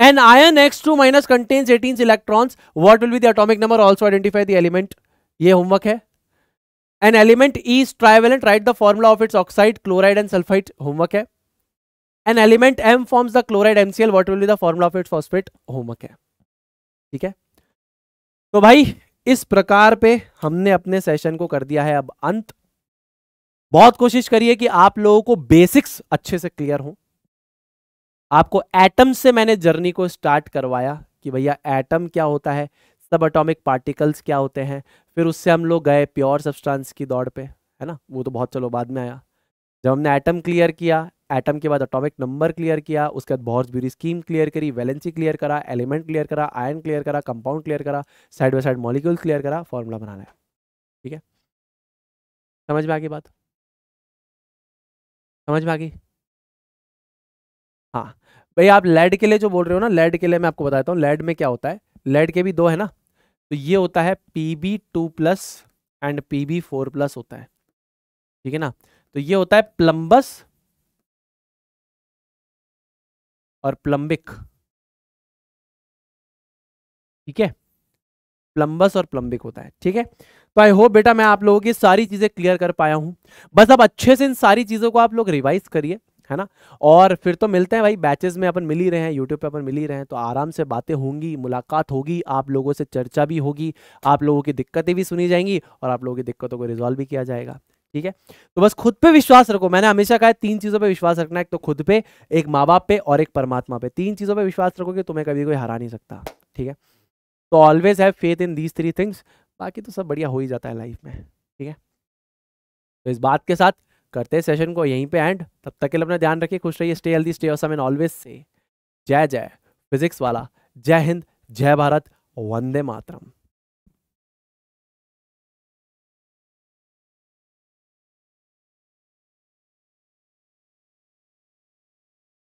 an ion X two minus contains eighteen electrons what will be the atomic number also identify the element ये होमवर्क है an element is trivalent write the formula of its oxide chloride and sulphide homework है an element M forms the chloride M C L what will be the formula of its phosphate homework है ठीक है तो भाई इस प्रकार पे हमने अपने सेशन को कर दिया है अब अंत बहुत कोशिश करिए कि आप लोगों को बेसिक्स अच्छे से क्लियर हो आपको एटम से मैंने जर्नी को स्टार्ट करवाया कि भैया एटम क्या होता है सब अटोमिक पार्टिकल्स क्या होते हैं फिर उससे हम लोग गए प्योर सब्सटेंस की दौड़ पे है ना वो तो बहुत चलो बाद में आया जब हमने एटम क्लियर किया एटम के बाद अटोमिक नंबर क्लियर किया उसके बाद बहुत बुरी स्कीम क्लियर करी वैलेंसी क्लियर करा एलिमेंट क्लियर करा आयन क्लियर करा कंपाउंड क्लियर करा side by side molecule clear करा फॉर्मूला बनाना है ठीक है समझ में आ गई बात समझ में आ गई हाँ भाई आप लेड के लिए जो बोल रहे हो ना लेड के लिए मैं आपको बताता हूँ लेड में क्या होता है लेड के भी दो है ना तो ये होता है P B two plus and P B four plus होता है ठीक है ना तो ये होता है प्लम्बस और प्लम्बिक ठीक है प्लम्बस और प्लम्बिक होता है ठीक है तो आई होप बेटा मैं आप लोगों की सारी चीजें क्लियर कर पाया हूं बस अब अच्छे से इन सारी चीजों को आप लोग रिवाइज करिए है ना और फिर तो मिलते हैं भाई बैचेस में अपन मिल ही रहे हैं यूट्यूब पे अपन मिल ही रहे हैं तो आराम से बातें होंगी मुलाकात होगी आप लोगों से चर्चा भी होगी आप लोगों की दिक्कतें भी सुनी जाएंगी और आप लोगों की दिक्कतों को रिजॉल्व भी किया जाएगा ठीक है तो बस खुद पे विश्वास रखो मैंने हमेशा कहा है तीन चीज़ों पे विश्वास रखना है एक तो खुद पे एक माँ बाप पे और एक परमात्मा पे तीन चीज़ों पे विश्वास रखोगे तुम्हें कभी कोई हरा नहीं सकता ठीक है तो always have faith in these three things बाकी तो सब बढ़िया हो ही जाता है लाइफ में ठीक है तो इस बात के साथ करते हैं सेशन को यहीं पे एंड तब तक के लिए अपना ध्यान रखिए खुश रहिए stay healthy stay awesome and always say जय जय फिजिक्स वाला जय हिंद जय भारत वंदे मातरम